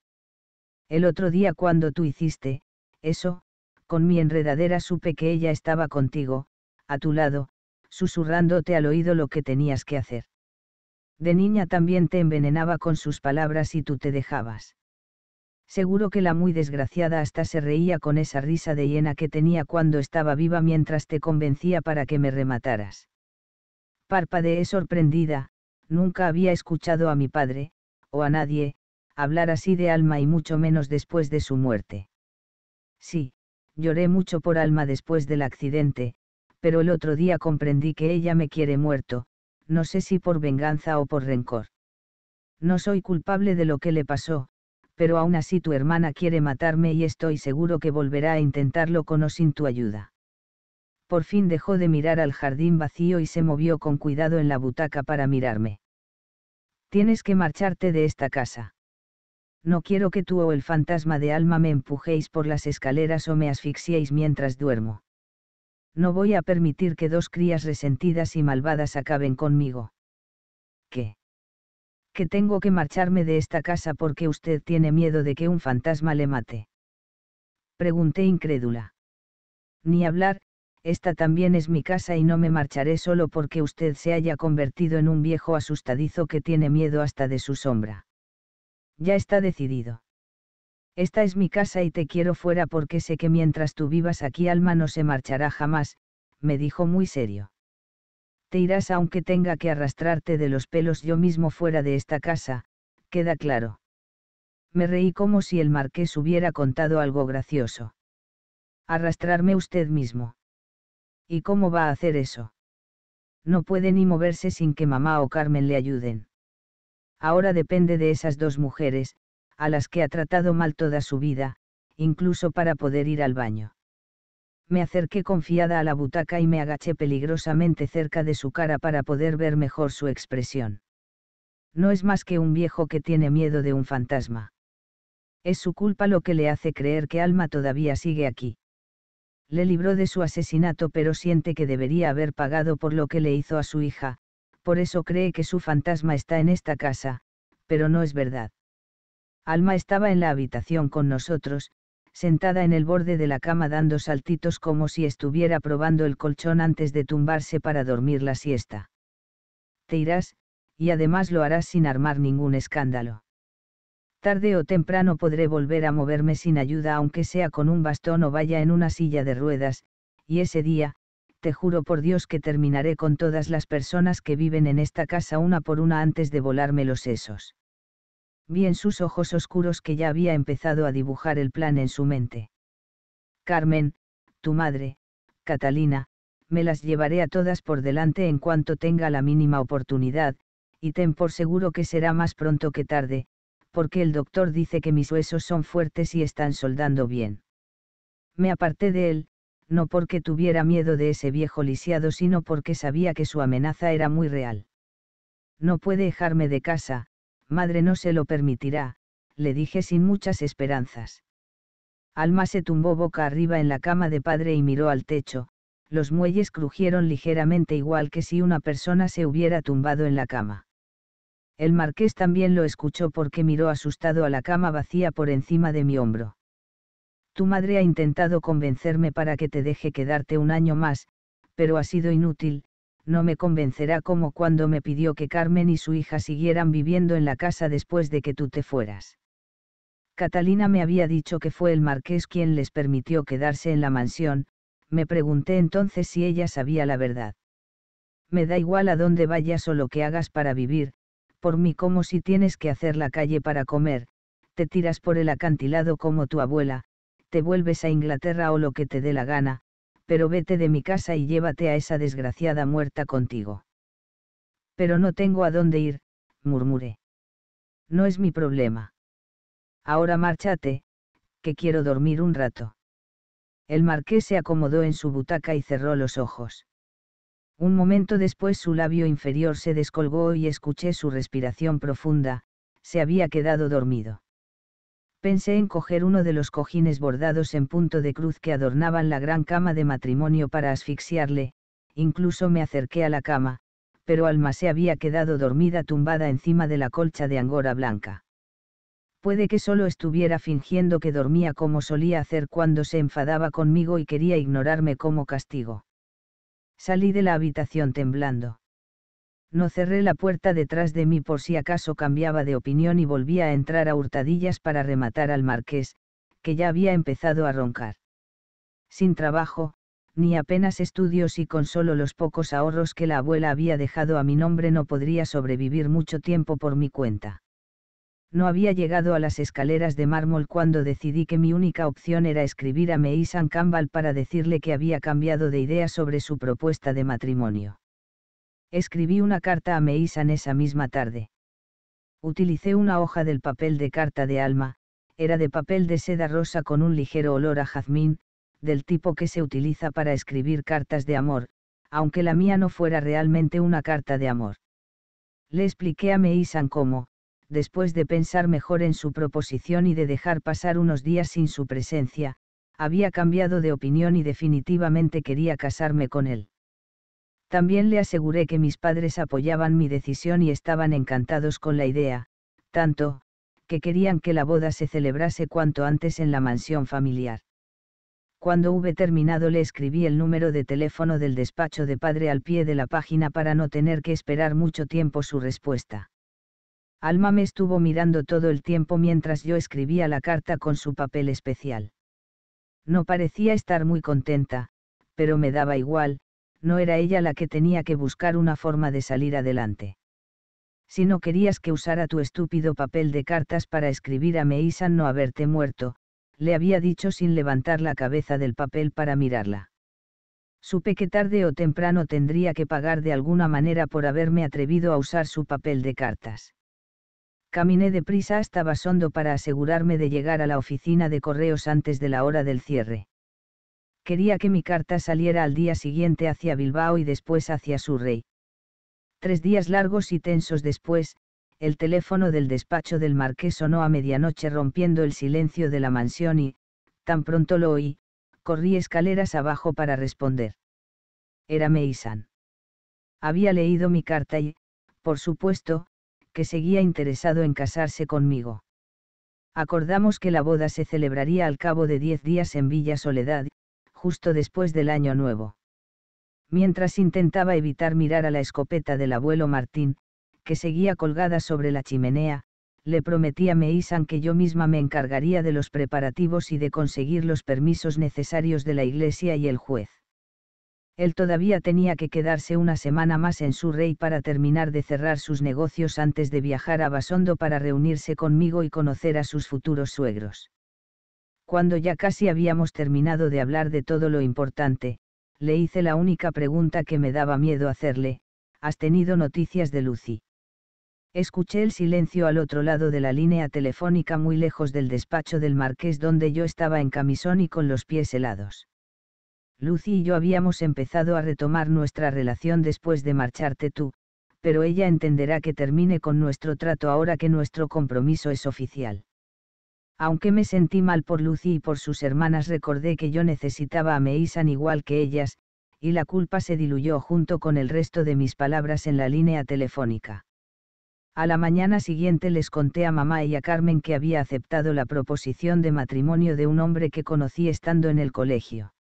El otro día cuando tú hiciste, eso, con mi enredadera supe que ella estaba contigo, a tu lado, susurrándote al oído lo que tenías que hacer. De niña también te envenenaba con sus palabras y tú te dejabas. Seguro que la muy desgraciada hasta se reía con esa risa de hiena que tenía cuando estaba viva mientras te convencía para que me remataras. Parpadeé sorprendida, nunca había escuchado a mi padre, o a nadie, hablar así de Alma y mucho menos después de su muerte. Sí, lloré mucho por Alma después del accidente, pero el otro día comprendí que ella me quiere muerto, no sé si por venganza o por rencor. No soy culpable de lo que le pasó, pero aún así tu hermana quiere matarme y estoy seguro que volverá a intentarlo con o sin tu ayuda. Por fin dejó de mirar al jardín vacío y se movió con cuidado en la butaca para mirarme. Tienes que marcharte de esta casa no quiero que tú o el fantasma de alma me empujéis por las escaleras o me asfixiéis mientras duermo. No voy a permitir que dos crías resentidas y malvadas acaben conmigo. ¿Qué? Que tengo que marcharme de esta casa porque usted tiene miedo de que un fantasma le mate. Pregunté incrédula. Ni hablar, esta también es mi casa y no me marcharé solo porque usted se haya convertido en un viejo asustadizo que tiene miedo hasta de su sombra. Ya está decidido. Esta es mi casa y te quiero fuera porque sé que mientras tú vivas aquí alma no se marchará jamás, me dijo muy serio. Te irás aunque tenga que arrastrarte de los pelos yo mismo fuera de esta casa, queda claro. Me reí como si el marqués hubiera contado algo gracioso. Arrastrarme usted mismo. ¿Y cómo va a hacer eso? No puede ni moverse sin que mamá o Carmen le ayuden ahora depende de esas dos mujeres, a las que ha tratado mal toda su vida, incluso para poder ir al baño. Me acerqué confiada a la butaca y me agaché peligrosamente cerca de su cara para poder ver mejor su expresión. No es más que un viejo que tiene miedo de un fantasma. Es su culpa lo que le hace creer que Alma todavía sigue aquí. Le libró de su asesinato pero siente que debería haber pagado por lo que le hizo a su hija, por eso cree que su fantasma está en esta casa, pero no es verdad. Alma estaba en la habitación con nosotros, sentada en el borde de la cama dando saltitos como si estuviera probando el colchón antes de tumbarse para dormir la siesta. Te irás, y además lo harás sin armar ningún escándalo. Tarde o temprano podré volver a moverme sin ayuda aunque sea con un bastón o vaya en una silla de ruedas, y ese día, te juro por Dios que terminaré con todas las personas que viven en esta casa una por una antes de volarme los sesos. Vi en sus ojos oscuros que ya había empezado a dibujar el plan en su mente. Carmen, tu madre, Catalina, me las llevaré a todas por delante en cuanto tenga la mínima oportunidad, y ten por seguro que será más pronto que tarde, porque el doctor dice que mis huesos son fuertes y están soldando bien. Me aparté de él, no porque tuviera miedo de ese viejo lisiado, sino porque sabía que su amenaza era muy real. No puede dejarme de casa, madre no se lo permitirá, le dije sin muchas esperanzas. Alma se tumbó boca arriba en la cama de padre y miró al techo, los muelles crujieron ligeramente igual que si una persona se hubiera tumbado en la cama. El marqués también lo escuchó porque miró asustado a la cama vacía por encima de mi hombro. Tu madre ha intentado convencerme para que te deje quedarte un año más, pero ha sido inútil, no me convencerá como cuando me pidió que Carmen y su hija siguieran viviendo en la casa después de que tú te fueras. Catalina me había dicho que fue el marqués quien les permitió quedarse en la mansión, me pregunté entonces si ella sabía la verdad. Me da igual a dónde vayas o lo que hagas para vivir, por mí como si tienes que hacer la calle para comer, te tiras por el acantilado como tu abuela, te vuelves a Inglaterra o lo que te dé la gana, pero vete de mi casa y llévate a esa desgraciada muerta contigo. Pero no tengo a dónde ir, murmuré. No es mi problema. Ahora márchate, que quiero dormir un rato. El marqués se acomodó en su butaca y cerró los ojos. Un momento después su labio inferior se descolgó y escuché su respiración profunda, se había quedado dormido pensé en coger uno de los cojines bordados en punto de cruz que adornaban la gran cama de matrimonio para asfixiarle, incluso me acerqué a la cama, pero Alma se había quedado dormida tumbada encima de la colcha de angora blanca. Puede que solo estuviera fingiendo que dormía como solía hacer cuando se enfadaba conmigo y quería ignorarme como castigo. Salí de la habitación temblando no cerré la puerta detrás de mí por si acaso cambiaba de opinión y volvía a entrar a hurtadillas para rematar al marqués, que ya había empezado a roncar. Sin trabajo, ni apenas estudios y con solo los pocos ahorros que la abuela había dejado a mi nombre no podría sobrevivir mucho tiempo por mi cuenta. No había llegado a las escaleras de mármol cuando decidí que mi única opción era escribir a Mason Campbell para decirle que había cambiado de idea sobre su propuesta de matrimonio Escribí una carta a Meisan esa misma tarde. Utilicé una hoja del papel de carta de alma, era de papel de seda rosa con un ligero olor a jazmín, del tipo que se utiliza para escribir cartas de amor, aunque la mía no fuera realmente una carta de amor. Le expliqué a Meisan cómo, después de pensar mejor en su proposición y de dejar pasar unos días sin su presencia, había cambiado de opinión y definitivamente quería casarme con él. También le aseguré que mis padres apoyaban mi decisión y estaban encantados con la idea, tanto, que querían que la boda se celebrase cuanto antes en la mansión familiar. Cuando hube terminado le escribí el número de teléfono del despacho de padre al pie de la página para no tener que esperar mucho tiempo su respuesta. Alma me estuvo mirando todo el tiempo mientras yo escribía la carta con su papel especial. No parecía estar muy contenta, pero me daba igual, no era ella la que tenía que buscar una forma de salir adelante. Si no querías que usara tu estúpido papel de cartas para escribir a Meisan no haberte muerto, le había dicho sin levantar la cabeza del papel para mirarla. Supe que tarde o temprano tendría que pagar de alguna manera por haberme atrevido a usar su papel de cartas. Caminé deprisa hasta Basondo para asegurarme de llegar a la oficina de correos antes de la hora del cierre quería que mi carta saliera al día siguiente hacia Bilbao y después hacia su rey. Tres días largos y tensos después, el teléfono del despacho del marqués sonó a medianoche rompiendo el silencio de la mansión y, tan pronto lo oí, corrí escaleras abajo para responder. Era Meisan. Había leído mi carta y, por supuesto, que seguía interesado en casarse conmigo. Acordamos que la boda se celebraría al cabo de diez días en Villa Soledad, justo después del año nuevo. Mientras intentaba evitar mirar a la escopeta del abuelo Martín, que seguía colgada sobre la chimenea, le prometí a Meisan que yo misma me encargaría de los preparativos y de conseguir los permisos necesarios de la iglesia y el juez. Él todavía tenía que quedarse una semana más en su rey para terminar de cerrar sus negocios antes de viajar a Basondo para reunirse conmigo y conocer a sus futuros suegros. Cuando ya casi habíamos terminado de hablar de todo lo importante, le hice la única pregunta que me daba miedo hacerle, ¿has tenido noticias de Lucy? Escuché el silencio al otro lado de la línea telefónica muy lejos del despacho del marqués donde yo estaba en camisón y con los pies helados. Lucy y yo habíamos empezado a retomar nuestra relación después de marcharte tú, pero ella entenderá que termine con nuestro trato ahora que nuestro compromiso es oficial aunque me sentí mal por Lucy y por sus hermanas recordé que yo necesitaba a Meisan igual que ellas, y la culpa se diluyó junto con el resto de mis palabras en la línea telefónica. A la mañana siguiente les conté a mamá y a Carmen que había aceptado la proposición de matrimonio de un hombre que conocí estando en el colegio.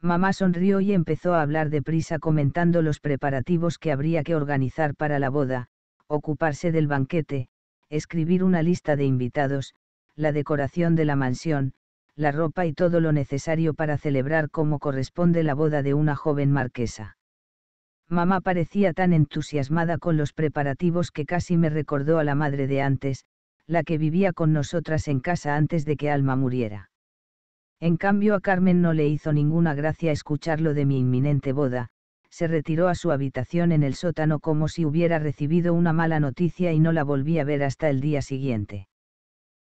Mamá sonrió y empezó a hablar deprisa comentando los preparativos que habría que organizar para la boda, ocuparse del banquete, escribir una lista de invitados, la decoración de la mansión, la ropa y todo lo necesario para celebrar como corresponde la boda de una joven marquesa. Mamá parecía tan entusiasmada con los preparativos que casi me recordó a la madre de antes, la que vivía con nosotras en casa antes de que Alma muriera. En cambio a Carmen no le hizo ninguna gracia escucharlo de mi inminente boda, se retiró a su habitación en el sótano como si hubiera recibido una mala noticia y no la volví a ver hasta el día siguiente.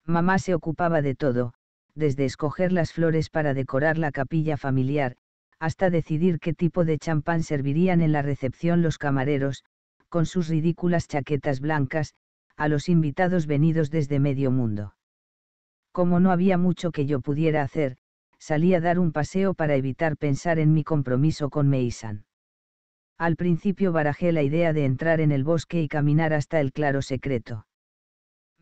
Mamá se ocupaba de todo, desde escoger las flores para decorar la capilla familiar, hasta decidir qué tipo de champán servirían en la recepción los camareros, con sus ridículas chaquetas blancas, a los invitados venidos desde medio mundo. Como no había mucho que yo pudiera hacer, salí a dar un paseo para evitar pensar en mi compromiso con Meisan. Al principio barajé la idea de entrar en el bosque y caminar hasta el claro secreto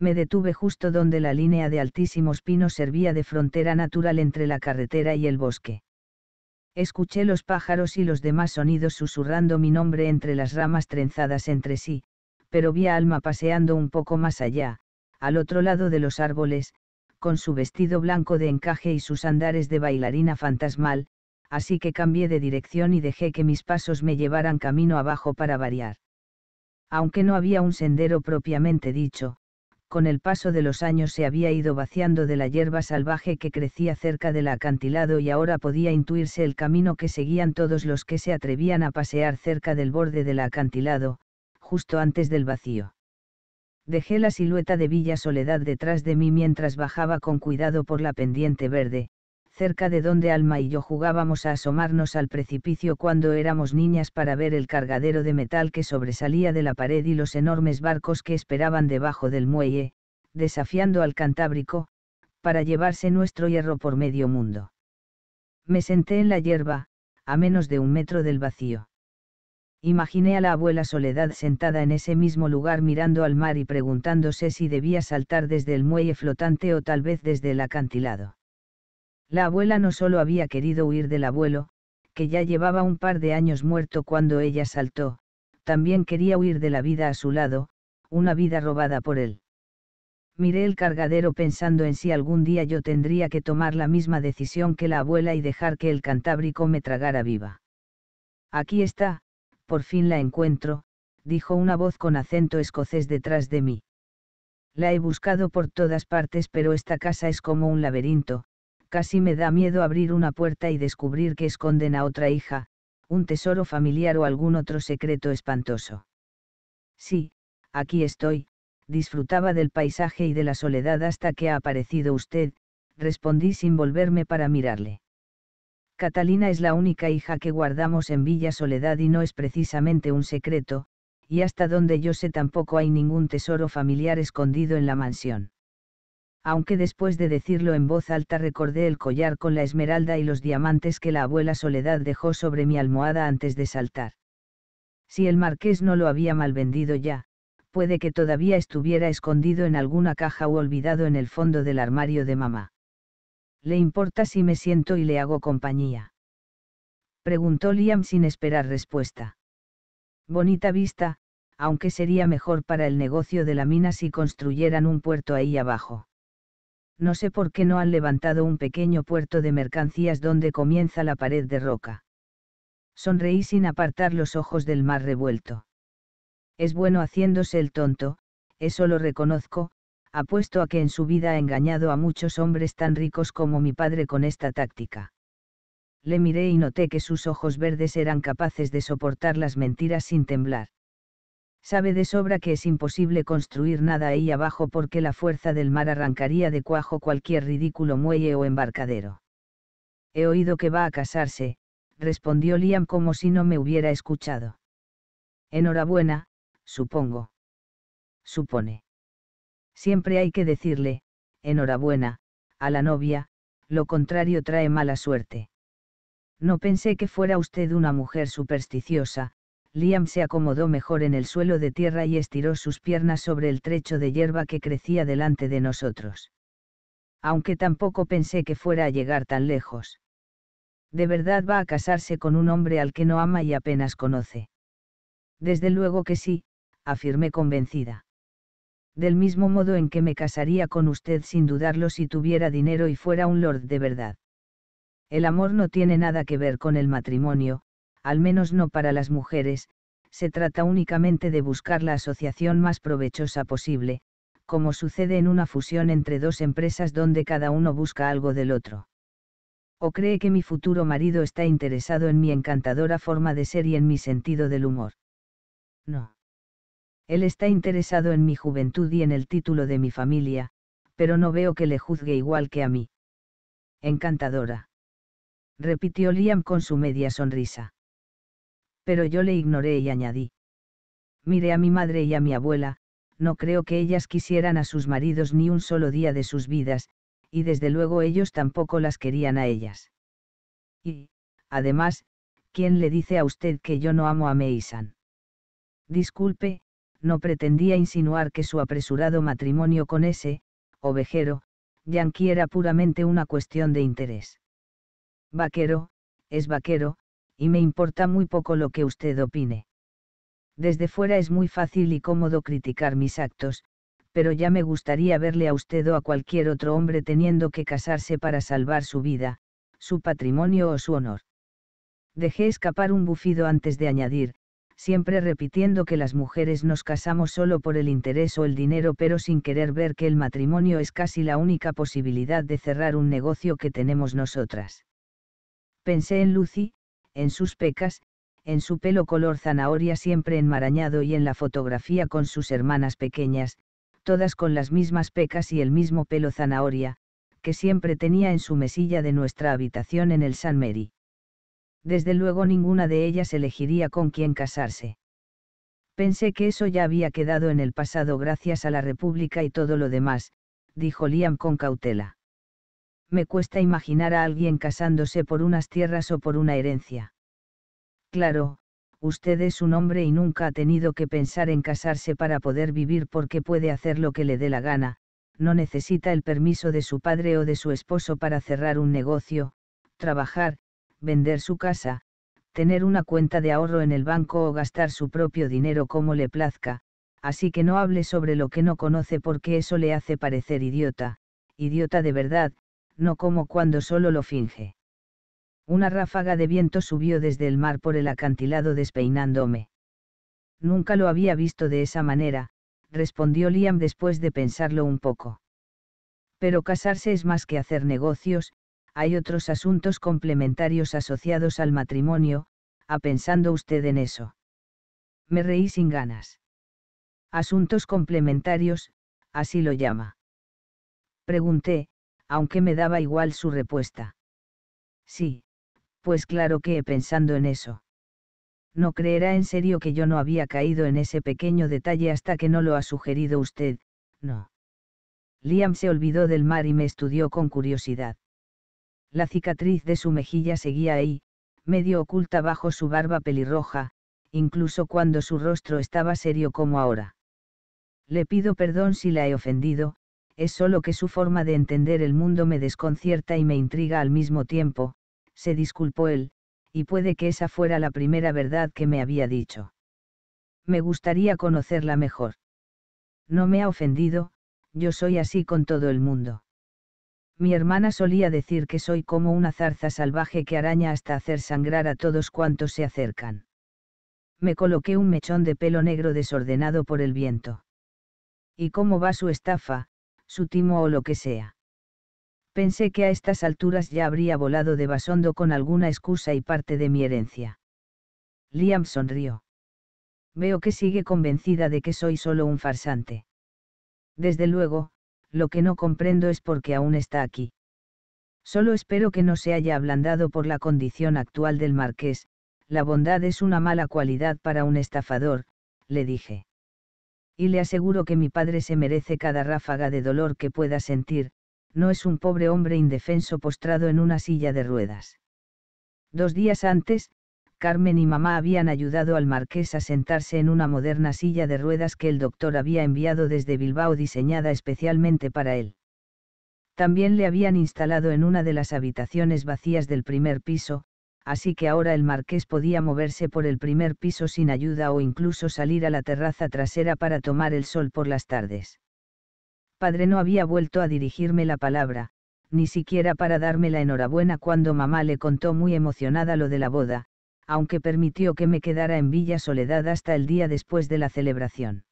me detuve justo donde la línea de altísimos pinos servía de frontera natural entre la carretera y el bosque. Escuché los pájaros y los demás sonidos susurrando mi nombre entre las ramas trenzadas entre sí, pero vi a Alma paseando un poco más allá, al otro lado de los árboles, con su vestido blanco de encaje y sus andares de bailarina fantasmal, así que cambié de dirección y dejé que mis pasos me llevaran camino abajo para variar. Aunque no había un sendero propiamente dicho, con el paso de los años se había ido vaciando de la hierba salvaje que crecía cerca del acantilado y ahora podía intuirse el camino que seguían todos los que se atrevían a pasear cerca del borde del acantilado, justo antes del vacío. Dejé la silueta de Villa Soledad detrás de mí mientras bajaba con cuidado por la pendiente verde, cerca de donde Alma y yo jugábamos a asomarnos al precipicio cuando éramos niñas para ver el cargadero de metal que sobresalía de la pared y los enormes barcos que esperaban debajo del muelle, desafiando al Cantábrico, para llevarse nuestro hierro por medio mundo. Me senté en la hierba, a menos de un metro del vacío. Imaginé a la abuela Soledad sentada en ese mismo lugar mirando al mar y preguntándose si debía saltar desde el muelle flotante o tal vez desde el acantilado. La abuela no solo había querido huir del abuelo, que ya llevaba un par de años muerto cuando ella saltó, también quería huir de la vida a su lado, una vida robada por él. Miré el cargadero pensando en si algún día yo tendría que tomar la misma decisión que la abuela y dejar que el Cantábrico me tragara viva. Aquí está, por fin la encuentro, dijo una voz con acento escocés detrás de mí. La he buscado por todas partes, pero esta casa es como un laberinto, Casi me da miedo abrir una puerta y descubrir que esconden a otra hija, un tesoro familiar o algún otro secreto espantoso. Sí, aquí estoy, disfrutaba del paisaje y de la soledad hasta que ha aparecido usted, respondí sin volverme para mirarle. Catalina es la única hija que guardamos en Villa Soledad y no es precisamente un secreto, y hasta donde yo sé tampoco hay ningún tesoro familiar escondido en la mansión aunque después de decirlo en voz alta recordé el collar con la esmeralda y los diamantes que la abuela Soledad dejó sobre mi almohada antes de saltar. Si el marqués no lo había malvendido ya, puede que todavía estuviera escondido en alguna caja o olvidado en el fondo del armario de mamá. ¿Le importa si me siento y le hago compañía? Preguntó Liam sin esperar respuesta. Bonita vista, aunque sería mejor para el negocio de la mina si construyeran un puerto ahí abajo no sé por qué no han levantado un pequeño puerto de mercancías donde comienza la pared de roca. Sonreí sin apartar los ojos del mar revuelto. Es bueno haciéndose el tonto, eso lo reconozco, apuesto a que en su vida ha engañado a muchos hombres tan ricos como mi padre con esta táctica. Le miré y noté que sus ojos verdes eran capaces de soportar las mentiras sin temblar. Sabe de sobra que es imposible construir nada ahí abajo porque la fuerza del mar arrancaría de cuajo cualquier ridículo muelle o embarcadero. He oído que va a casarse, respondió Liam como si no me hubiera escuchado. Enhorabuena, supongo. Supone. Siempre hay que decirle, enhorabuena, a la novia, lo contrario trae mala suerte. No pensé que fuera usted una mujer supersticiosa, Liam se acomodó mejor en el suelo de tierra y estiró sus piernas sobre el trecho de hierba que crecía delante de nosotros. Aunque tampoco pensé que fuera a llegar tan lejos. De verdad va a casarse con un hombre al que no ama y apenas conoce. Desde luego que sí, afirmé convencida. Del mismo modo en que me casaría con usted sin dudarlo si tuviera dinero y fuera un lord de verdad. El amor no tiene nada que ver con el matrimonio, al menos no para las mujeres, se trata únicamente de buscar la asociación más provechosa posible, como sucede en una fusión entre dos empresas donde cada uno busca algo del otro. ¿O cree que mi futuro marido está interesado en mi encantadora forma de ser y en mi sentido del humor? No. Él está interesado en mi juventud y en el título de mi familia, pero no veo que le juzgue igual que a mí. Encantadora. Repitió Liam con su media sonrisa pero yo le ignoré y añadí. Mire a mi madre y a mi abuela, no creo que ellas quisieran a sus maridos ni un solo día de sus vidas, y desde luego ellos tampoco las querían a ellas. Y, además, ¿quién le dice a usted que yo no amo a Meisan? Disculpe, no pretendía insinuar que su apresurado matrimonio con ese, ovejero, yanqui era puramente una cuestión de interés. Vaquero, es vaquero, y me importa muy poco lo que usted opine. Desde fuera es muy fácil y cómodo criticar mis actos, pero ya me gustaría verle a usted o a cualquier otro hombre teniendo que casarse para salvar su vida, su patrimonio o su honor. Dejé escapar un bufido antes de añadir, siempre repitiendo que las mujeres nos casamos solo por el interés o el dinero, pero sin querer ver que el matrimonio es casi la única posibilidad de cerrar un negocio que tenemos nosotras. Pensé en Lucy, en sus pecas, en su pelo color zanahoria siempre enmarañado y en la fotografía con sus hermanas pequeñas, todas con las mismas pecas y el mismo pelo zanahoria, que siempre tenía en su mesilla de nuestra habitación en el San Mary. Desde luego ninguna de ellas elegiría con quién casarse. Pensé que eso ya había quedado en el pasado gracias a la República y todo lo demás, dijo Liam con cautela me cuesta imaginar a alguien casándose por unas tierras o por una herencia. Claro, usted es un hombre y nunca ha tenido que pensar en casarse para poder vivir porque puede hacer lo que le dé la gana, no necesita el permiso de su padre o de su esposo para cerrar un negocio, trabajar, vender su casa, tener una cuenta de ahorro en el banco o gastar su propio dinero como le plazca, así que no hable sobre lo que no conoce porque eso le hace parecer idiota, idiota de verdad, no como cuando solo lo finge. Una ráfaga de viento subió desde el mar por el acantilado despeinándome. Nunca lo había visto de esa manera, respondió Liam después de pensarlo un poco. Pero casarse es más que hacer negocios, hay otros asuntos complementarios asociados al matrimonio, a ah, pensando usted en eso. Me reí sin ganas. Asuntos complementarios, así lo llama. Pregunté, aunque me daba igual su respuesta. Sí, pues claro que he pensando en eso. No creerá en serio que yo no había caído en ese pequeño detalle hasta que no lo ha sugerido usted, no. Liam se olvidó del mar y me estudió con curiosidad. La cicatriz de su mejilla seguía ahí, medio oculta bajo su barba pelirroja, incluso cuando su rostro estaba serio como ahora. Le pido perdón si la he ofendido, es solo que su forma de entender el mundo me desconcierta y me intriga al mismo tiempo, se disculpó él, y puede que esa fuera la primera verdad que me había dicho. Me gustaría conocerla mejor. No me ha ofendido, yo soy así con todo el mundo. Mi hermana solía decir que soy como una zarza salvaje que araña hasta hacer sangrar a todos cuantos se acercan. Me coloqué un mechón de pelo negro desordenado por el viento. ¿Y cómo va su estafa, su timo o lo que sea. Pensé que a estas alturas ya habría volado de Basondo con alguna excusa y parte de mi herencia. Liam sonrió. Veo que sigue convencida de que soy solo un farsante. Desde luego, lo que no comprendo es por qué aún está aquí. Solo espero que no se haya ablandado por la condición actual del marqués, la bondad es una mala cualidad para un estafador, le dije y le aseguro que mi padre se merece cada ráfaga de dolor que pueda sentir, no es un pobre hombre indefenso postrado en una silla de ruedas. Dos días antes, Carmen y mamá habían ayudado al marqués a sentarse en una moderna silla de ruedas que el doctor había enviado desde Bilbao diseñada especialmente para él. También le habían instalado en una de las habitaciones vacías del primer piso, así que ahora el marqués podía moverse por el primer piso sin ayuda o incluso salir a la terraza trasera para tomar el sol por las tardes. Padre no había vuelto a dirigirme la palabra, ni siquiera para darme la enhorabuena cuando mamá le contó muy emocionada lo de la boda, aunque permitió que me quedara en Villa Soledad hasta el día después de la celebración.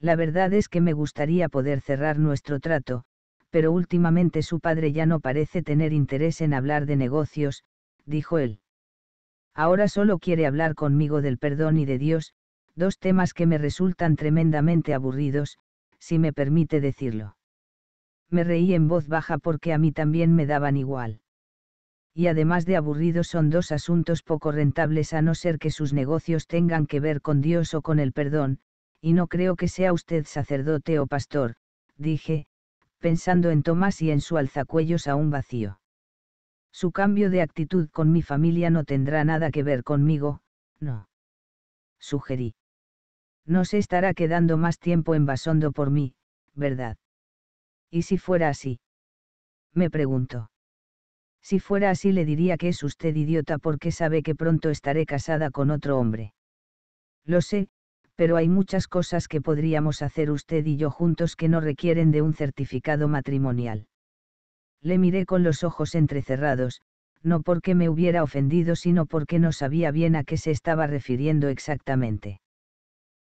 La verdad es que me gustaría poder cerrar nuestro trato, pero últimamente su padre ya no parece tener interés en hablar de negocios, dijo él. Ahora solo quiere hablar conmigo del perdón y de Dios, dos temas que me resultan tremendamente aburridos, si me permite decirlo. Me reí en voz baja porque a mí también me daban igual. Y además de aburridos son dos asuntos poco rentables a no ser que sus negocios tengan que ver con Dios o con el perdón, y no creo que sea usted sacerdote o pastor, dije, pensando en Tomás y en su alzacuellos aún vacío. Su cambio de actitud con mi familia no tendrá nada que ver conmigo, no. Sugerí. No se estará quedando más tiempo en por mí, ¿verdad? ¿Y si fuera así? Me pregunto. Si fuera así le diría que es usted idiota porque sabe que pronto estaré casada con otro hombre. Lo sé, pero hay muchas cosas que podríamos hacer usted y yo juntos que no requieren de un certificado matrimonial le miré con los ojos entrecerrados, no porque me hubiera ofendido, sino porque no sabía bien a qué se estaba refiriendo exactamente.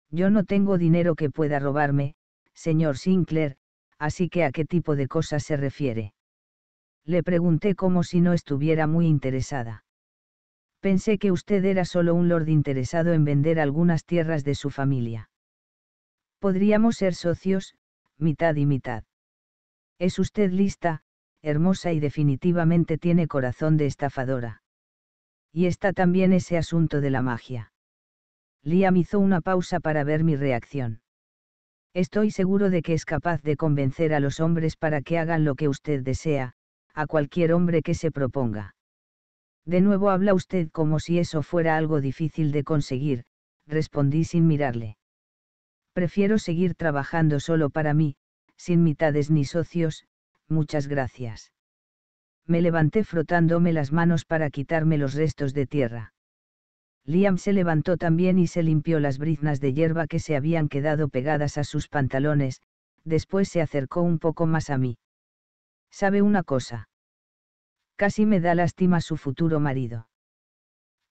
Yo no tengo dinero que pueda robarme, señor Sinclair, así que a qué tipo de cosas se refiere. Le pregunté como si no estuviera muy interesada. Pensé que usted era solo un lord interesado en vender algunas tierras de su familia. Podríamos ser socios, mitad y mitad. ¿Es usted lista, hermosa y definitivamente tiene corazón de estafadora. Y está también ese asunto de la magia. Liam hizo una pausa para ver mi reacción. Estoy seguro de que es capaz de convencer a los hombres para que hagan lo que usted desea, a cualquier hombre que se proponga. De nuevo habla usted como si eso fuera algo difícil de conseguir, respondí sin mirarle. Prefiero seguir trabajando solo para mí, sin mitades ni socios, muchas gracias. Me levanté frotándome las manos para quitarme los restos de tierra. Liam se levantó también y se limpió las briznas de hierba que se habían quedado pegadas a sus pantalones, después se acercó un poco más a mí. ¿Sabe una cosa? Casi me da lástima su futuro marido.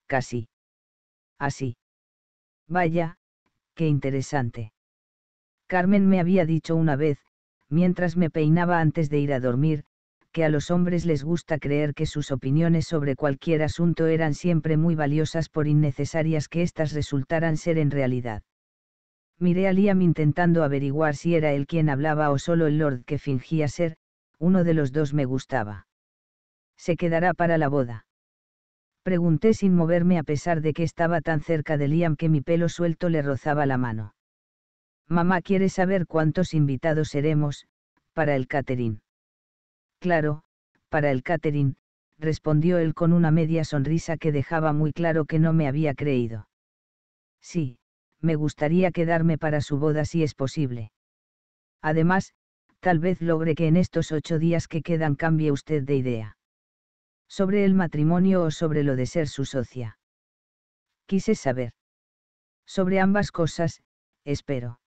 Casi. Así. Vaya, qué interesante. Carmen me había dicho una vez, mientras me peinaba antes de ir a dormir, que a los hombres les gusta creer que sus opiniones sobre cualquier asunto eran siempre muy valiosas por innecesarias que éstas resultaran ser en realidad. Miré a Liam intentando averiguar si era él quien hablaba o solo el Lord que fingía ser, uno de los dos me gustaba. ¿Se quedará para la boda? Pregunté sin moverme a pesar de que estaba tan cerca de Liam que mi pelo suelto le rozaba la mano. Mamá quiere saber cuántos invitados seremos, para el catering. Claro, para el catering, respondió él con una media sonrisa que dejaba muy claro que no me había creído. Sí, me gustaría quedarme para su boda si es posible. Además, tal vez logre que en estos ocho días que quedan cambie usted de idea. Sobre el matrimonio o sobre lo de ser su socia. Quise saber. Sobre ambas cosas, espero.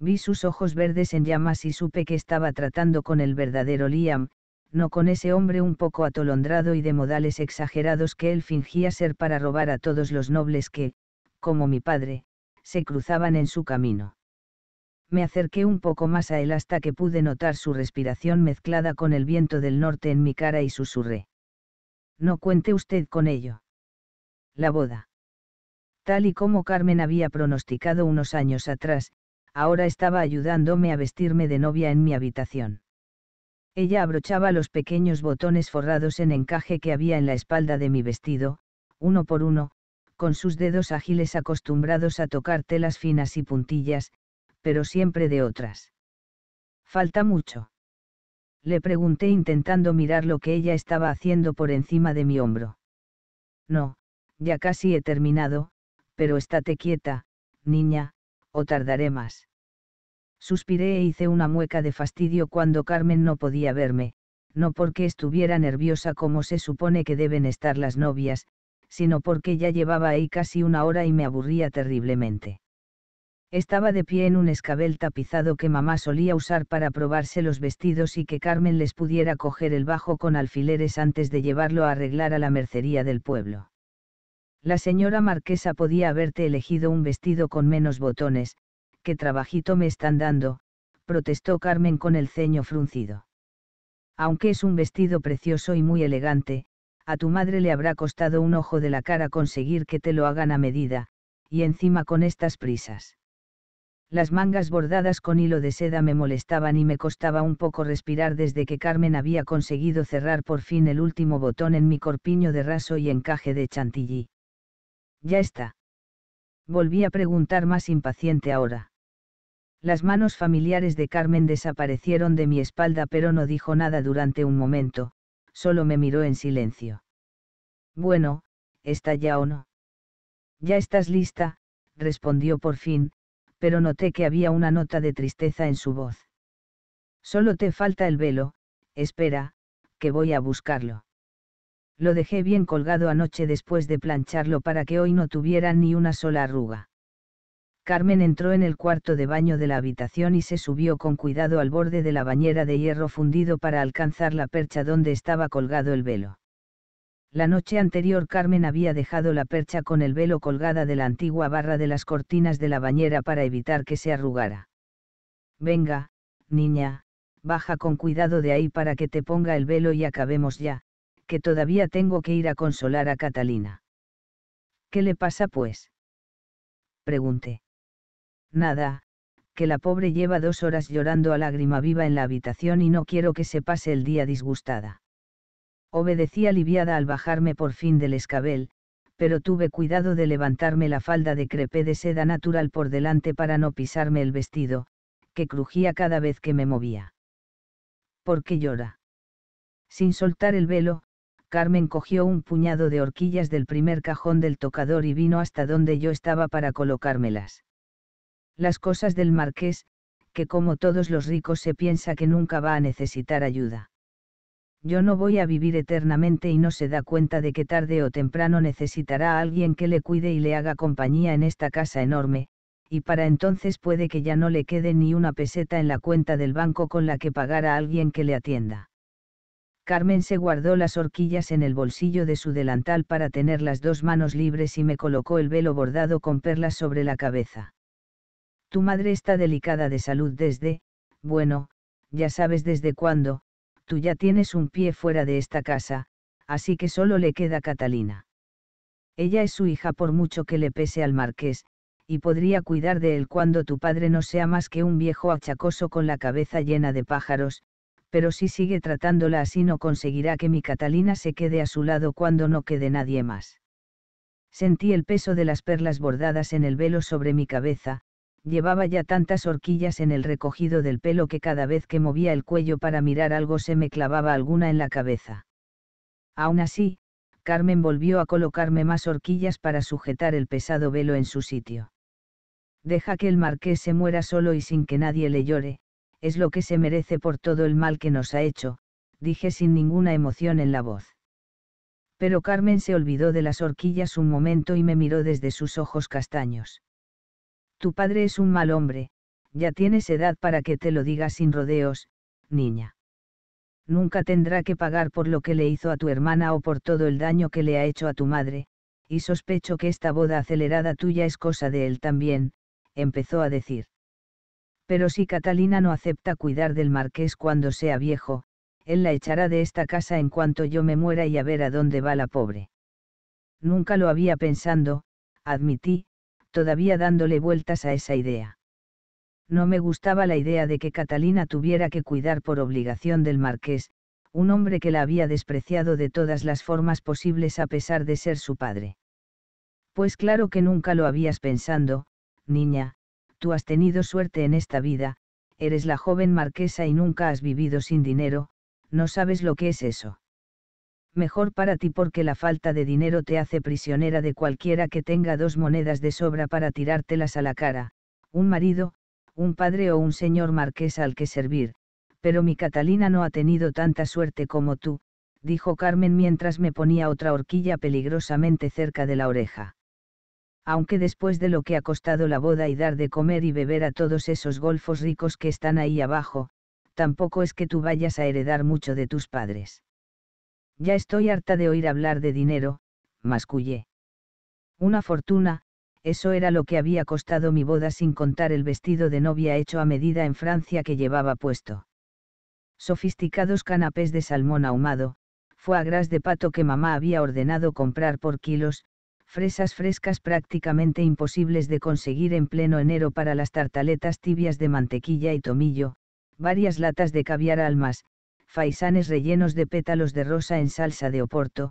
Vi sus ojos verdes en llamas y supe que estaba tratando con el verdadero Liam, no con ese hombre un poco atolondrado y de modales exagerados que él fingía ser para robar a todos los nobles que, como mi padre, se cruzaban en su camino. Me acerqué un poco más a él hasta que pude notar su respiración mezclada con el viento del norte en mi cara y susurré. No cuente usted con ello. La boda. Tal y como Carmen había pronosticado unos años atrás, ahora estaba ayudándome a vestirme de novia en mi habitación. Ella abrochaba los pequeños botones forrados en encaje que había en la espalda de mi vestido, uno por uno, con sus dedos ágiles acostumbrados a tocar telas finas y puntillas, pero siempre de otras. ¿Falta mucho? Le pregunté intentando mirar lo que ella estaba haciendo por encima de mi hombro. No, ya casi he terminado, pero estate quieta, niña, o tardaré más. Suspiré e hice una mueca de fastidio cuando Carmen no podía verme, no porque estuviera nerviosa como se supone que deben estar las novias, sino porque ya llevaba ahí casi una hora y me aburría terriblemente. Estaba de pie en un escabel tapizado que mamá solía usar para probarse los vestidos y que Carmen les pudiera coger el bajo con alfileres antes de llevarlo a arreglar a la mercería del pueblo. La señora marquesa podía haberte elegido un vestido con menos botones, qué trabajito me están dando, protestó Carmen con el ceño fruncido. Aunque es un vestido precioso y muy elegante, a tu madre le habrá costado un ojo de la cara conseguir que te lo hagan a medida, y encima con estas prisas. Las mangas bordadas con hilo de seda me molestaban y me costaba un poco respirar desde que Carmen había conseguido cerrar por fin el último botón en mi corpiño de raso y encaje de chantilly. Ya está. Volví a preguntar más impaciente ahora. Las manos familiares de Carmen desaparecieron de mi espalda pero no dijo nada durante un momento, solo me miró en silencio. Bueno, ¿está ya o no? Ya estás lista, respondió por fin, pero noté que había una nota de tristeza en su voz. Solo te falta el velo, espera, que voy a buscarlo. Lo dejé bien colgado anoche después de plancharlo para que hoy no tuviera ni una sola arruga. Carmen entró en el cuarto de baño de la habitación y se subió con cuidado al borde de la bañera de hierro fundido para alcanzar la percha donde estaba colgado el velo. La noche anterior Carmen había dejado la percha con el velo colgada de la antigua barra de las cortinas de la bañera para evitar que se arrugara. Venga, niña, baja con cuidado de ahí para que te ponga el velo y acabemos ya, que todavía tengo que ir a consolar a Catalina. ¿Qué le pasa pues? Pregunté. Nada, que la pobre lleva dos horas llorando a lágrima viva en la habitación y no quiero que se pase el día disgustada. Obedecí aliviada al bajarme por fin del escabel, pero tuve cuidado de levantarme la falda de crepé de seda natural por delante para no pisarme el vestido, que crujía cada vez que me movía. ¿Por qué llora? Sin soltar el velo, Carmen cogió un puñado de horquillas del primer cajón del tocador y vino hasta donde yo estaba para colocármelas las cosas del marqués, que como todos los ricos se piensa que nunca va a necesitar ayuda. Yo no voy a vivir eternamente y no se da cuenta de que tarde o temprano necesitará a alguien que le cuide y le haga compañía en esta casa enorme, y para entonces puede que ya no le quede ni una peseta en la cuenta del banco con la que pagar a alguien que le atienda. Carmen se guardó las horquillas en el bolsillo de su delantal para tener las dos manos libres y me colocó el velo bordado con perlas sobre la cabeza. Tu madre está delicada de salud desde, bueno, ya sabes desde cuándo, tú ya tienes un pie fuera de esta casa, así que solo le queda Catalina. Ella es su hija por mucho que le pese al marqués, y podría cuidar de él cuando tu padre no sea más que un viejo achacoso con la cabeza llena de pájaros, pero si sigue tratándola así no conseguirá que mi Catalina se quede a su lado cuando no quede nadie más. Sentí el peso de las perlas bordadas en el velo sobre mi cabeza, Llevaba ya tantas horquillas en el recogido del pelo que cada vez que movía el cuello para mirar algo se me clavaba alguna en la cabeza. Aún así, Carmen volvió a colocarme más horquillas para sujetar el pesado velo en su sitio. Deja que el marqués se muera solo y sin que nadie le llore, es lo que se merece por todo el mal que nos ha hecho, dije sin ninguna emoción en la voz. Pero Carmen se olvidó de las horquillas un momento y me miró desde sus ojos castaños. Tu padre es un mal hombre, ya tienes edad para que te lo digas sin rodeos, niña. Nunca tendrá que pagar por lo que le hizo a tu hermana o por todo el daño que le ha hecho a tu madre, y sospecho que esta boda acelerada tuya es cosa de él también, empezó a decir. Pero si Catalina no acepta cuidar del marqués cuando sea viejo, él la echará de esta casa en cuanto yo me muera y a ver a dónde va la pobre. Nunca lo había pensado, admití, todavía dándole vueltas a esa idea. No me gustaba la idea de que Catalina tuviera que cuidar por obligación del marqués, un hombre que la había despreciado de todas las formas posibles a pesar de ser su padre. Pues claro que nunca lo habías pensando, niña, tú has tenido suerte en esta vida, eres la joven marquesa y nunca has vivido sin dinero, no sabes lo que es eso mejor para ti porque la falta de dinero te hace prisionera de cualquiera que tenga dos monedas de sobra para tirártelas a la cara, un marido, un padre o un señor marqués al que servir, pero mi Catalina no ha tenido tanta suerte como tú, dijo Carmen mientras me ponía otra horquilla peligrosamente cerca de la oreja. Aunque después de lo que ha costado la boda y dar de comer y beber a todos esos golfos ricos que están ahí abajo, tampoco es que tú vayas a heredar mucho de tus padres. Ya estoy harta de oír hablar de dinero, mascullé. Una fortuna, eso era lo que había costado mi boda sin contar el vestido de novia hecho a medida en Francia que llevaba puesto. Sofisticados canapés de salmón ahumado, foie de pato que mamá había ordenado comprar por kilos, fresas frescas prácticamente imposibles de conseguir en pleno enero para las tartaletas tibias de mantequilla y tomillo, varias latas de caviar almas, faisanes rellenos de pétalos de rosa en salsa de oporto,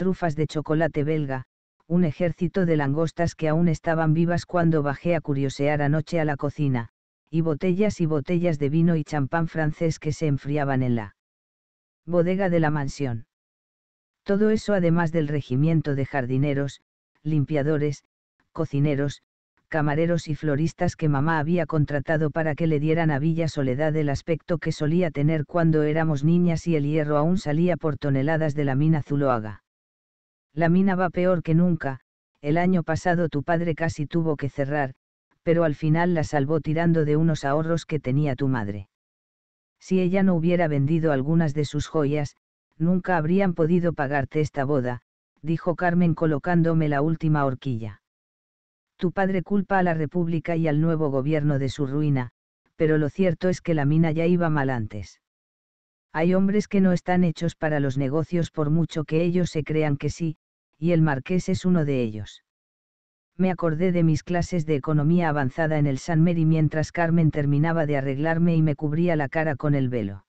trufas de chocolate belga, un ejército de langostas que aún estaban vivas cuando bajé a curiosear anoche a la cocina, y botellas y botellas de vino y champán francés que se enfriaban en la bodega de la mansión. Todo eso además del regimiento de jardineros, limpiadores, cocineros, camareros y floristas que mamá había contratado para que le dieran a Villa Soledad el aspecto que solía tener cuando éramos niñas y el hierro aún salía por toneladas de la mina Zuloaga. La mina va peor que nunca, el año pasado tu padre casi tuvo que cerrar, pero al final la salvó tirando de unos ahorros que tenía tu madre. Si ella no hubiera vendido algunas de sus joyas, nunca habrían podido pagarte esta boda, dijo Carmen colocándome la última horquilla. Tu padre culpa a la República y al nuevo gobierno de su ruina, pero lo cierto es que la mina ya iba mal antes. Hay hombres que no están hechos para los negocios por mucho que ellos se crean que sí, y el marqués es uno de ellos. Me acordé de mis clases de economía avanzada en el San Mary mientras Carmen terminaba de arreglarme y me cubría la cara con el velo.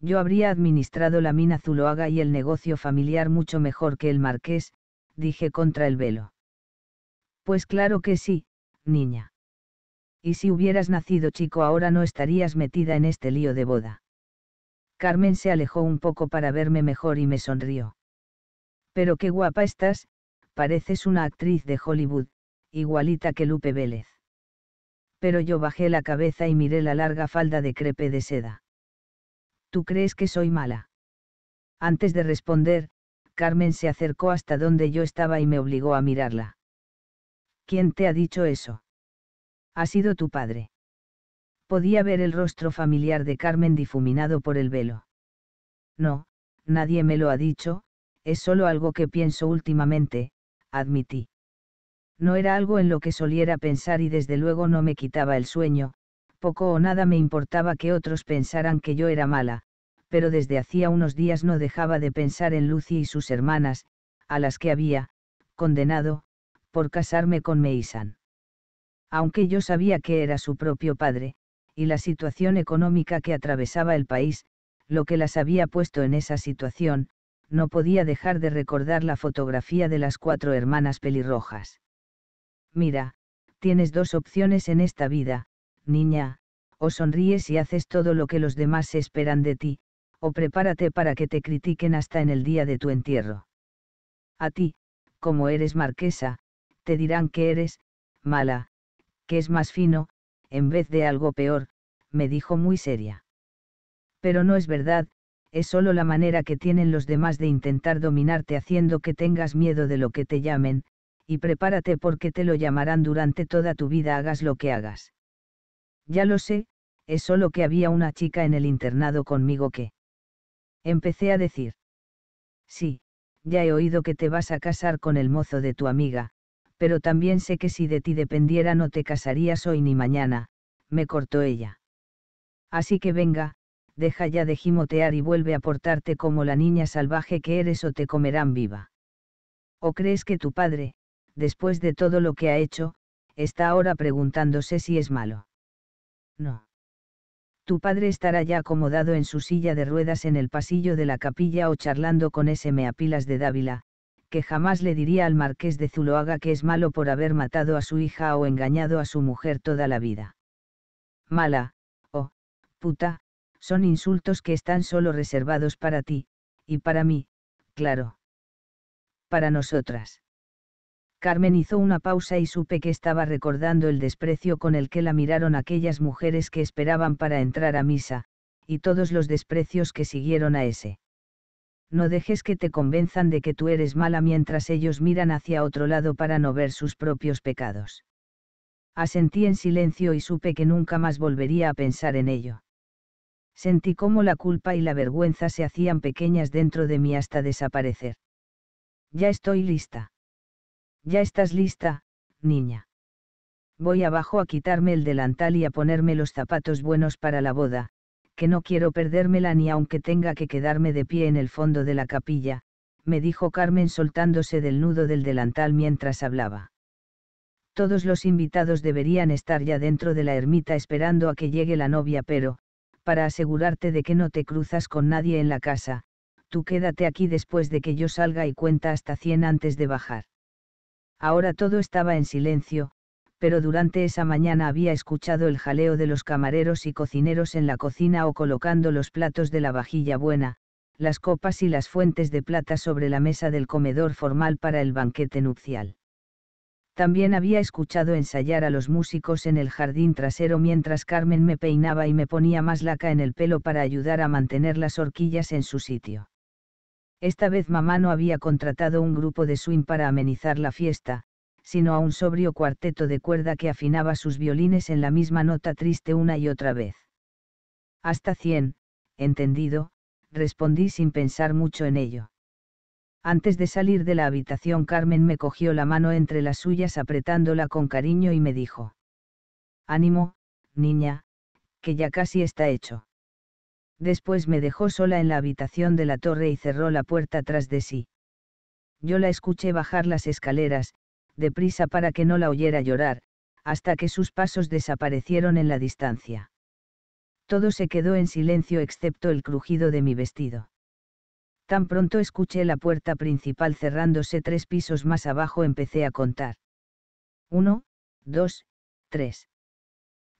Yo habría administrado la mina Zuloaga y el negocio familiar mucho mejor que el marqués, dije contra el velo. Pues claro que sí, niña. Y si hubieras nacido chico ahora no estarías metida en este lío de boda. Carmen se alejó un poco para verme mejor y me sonrió. Pero qué guapa estás, pareces una actriz de Hollywood, igualita que Lupe Vélez. Pero yo bajé la cabeza y miré la larga falda de crepe de seda. ¿Tú crees que soy mala? Antes de responder, Carmen se acercó hasta donde yo estaba y me obligó a mirarla. ¿Quién te ha dicho eso? Ha sido tu padre. Podía ver el rostro familiar de Carmen difuminado por el velo. No, nadie me lo ha dicho, es solo algo que pienso últimamente, admití. No era algo en lo que soliera pensar y desde luego no me quitaba el sueño, poco o nada me importaba que otros pensaran que yo era mala, pero desde hacía unos días no dejaba de pensar en Lucy y sus hermanas, a las que había, condenado, por casarme con Meisan. Aunque yo sabía que era su propio padre, y la situación económica que atravesaba el país, lo que las había puesto en esa situación, no podía dejar de recordar la fotografía de las cuatro hermanas pelirrojas. Mira, tienes dos opciones en esta vida, niña, o sonríes y haces todo lo que los demás esperan de ti, o prepárate para que te critiquen hasta en el día de tu entierro. A ti, como eres marquesa, te dirán que eres, mala, que es más fino, en vez de algo peor, me dijo muy seria. Pero no es verdad, es solo la manera que tienen los demás de intentar dominarte haciendo que tengas miedo de lo que te llamen, y prepárate porque te lo llamarán durante toda tu vida hagas lo que hagas. Ya lo sé, es solo que había una chica en el internado conmigo que... Empecé a decir. Sí, ya he oído que te vas a casar con el mozo de tu amiga, pero también sé que si de ti dependiera no te casarías hoy ni mañana, me cortó ella. Así que venga, deja ya de gimotear y vuelve a portarte como la niña salvaje que eres o te comerán viva. ¿O crees que tu padre, después de todo lo que ha hecho, está ahora preguntándose si es malo? No. Tu padre estará ya acomodado en su silla de ruedas en el pasillo de la capilla o charlando con ese meapilas de Dávila, que jamás le diría al marqués de Zuloaga que es malo por haber matado a su hija o engañado a su mujer toda la vida. Mala, oh, puta, son insultos que están solo reservados para ti, y para mí, claro. Para nosotras. Carmen hizo una pausa y supe que estaba recordando el desprecio con el que la miraron aquellas mujeres que esperaban para entrar a misa, y todos los desprecios que siguieron a ese no dejes que te convenzan de que tú eres mala mientras ellos miran hacia otro lado para no ver sus propios pecados. Asentí en silencio y supe que nunca más volvería a pensar en ello. Sentí cómo la culpa y la vergüenza se hacían pequeñas dentro de mí hasta desaparecer. Ya estoy lista. Ya estás lista, niña. Voy abajo a quitarme el delantal y a ponerme los zapatos buenos para la boda, que no quiero perdérmela ni aunque tenga que quedarme de pie en el fondo de la capilla, me dijo Carmen soltándose del nudo del delantal mientras hablaba. Todos los invitados deberían estar ya dentro de la ermita esperando a que llegue la novia, pero, para asegurarte de que no te cruzas con nadie en la casa, tú quédate aquí después de que yo salga y cuenta hasta 100 antes de bajar. Ahora todo estaba en silencio, pero durante esa mañana había escuchado el jaleo de los camareros y cocineros en la cocina o colocando los platos de la vajilla buena, las copas y las fuentes de plata sobre la mesa del comedor formal para el banquete nupcial. También había escuchado ensayar a los músicos en el jardín trasero mientras Carmen me peinaba y me ponía más laca en el pelo para ayudar a mantener las horquillas en su sitio. Esta vez mamá no había contratado un grupo de swing para amenizar la fiesta, sino a un sobrio cuarteto de cuerda que afinaba sus violines en la misma nota triste una y otra vez. Hasta cien, entendido, respondí sin pensar mucho en ello. Antes de salir de la habitación Carmen me cogió la mano entre las suyas apretándola con cariño y me dijo. Ánimo, niña, que ya casi está hecho. Después me dejó sola en la habitación de la torre y cerró la puerta tras de sí. Yo la escuché bajar las escaleras, deprisa para que no la oyera llorar, hasta que sus pasos desaparecieron en la distancia. Todo se quedó en silencio excepto el crujido de mi vestido. Tan pronto escuché la puerta principal cerrándose tres pisos más abajo empecé a contar. Uno, dos, tres.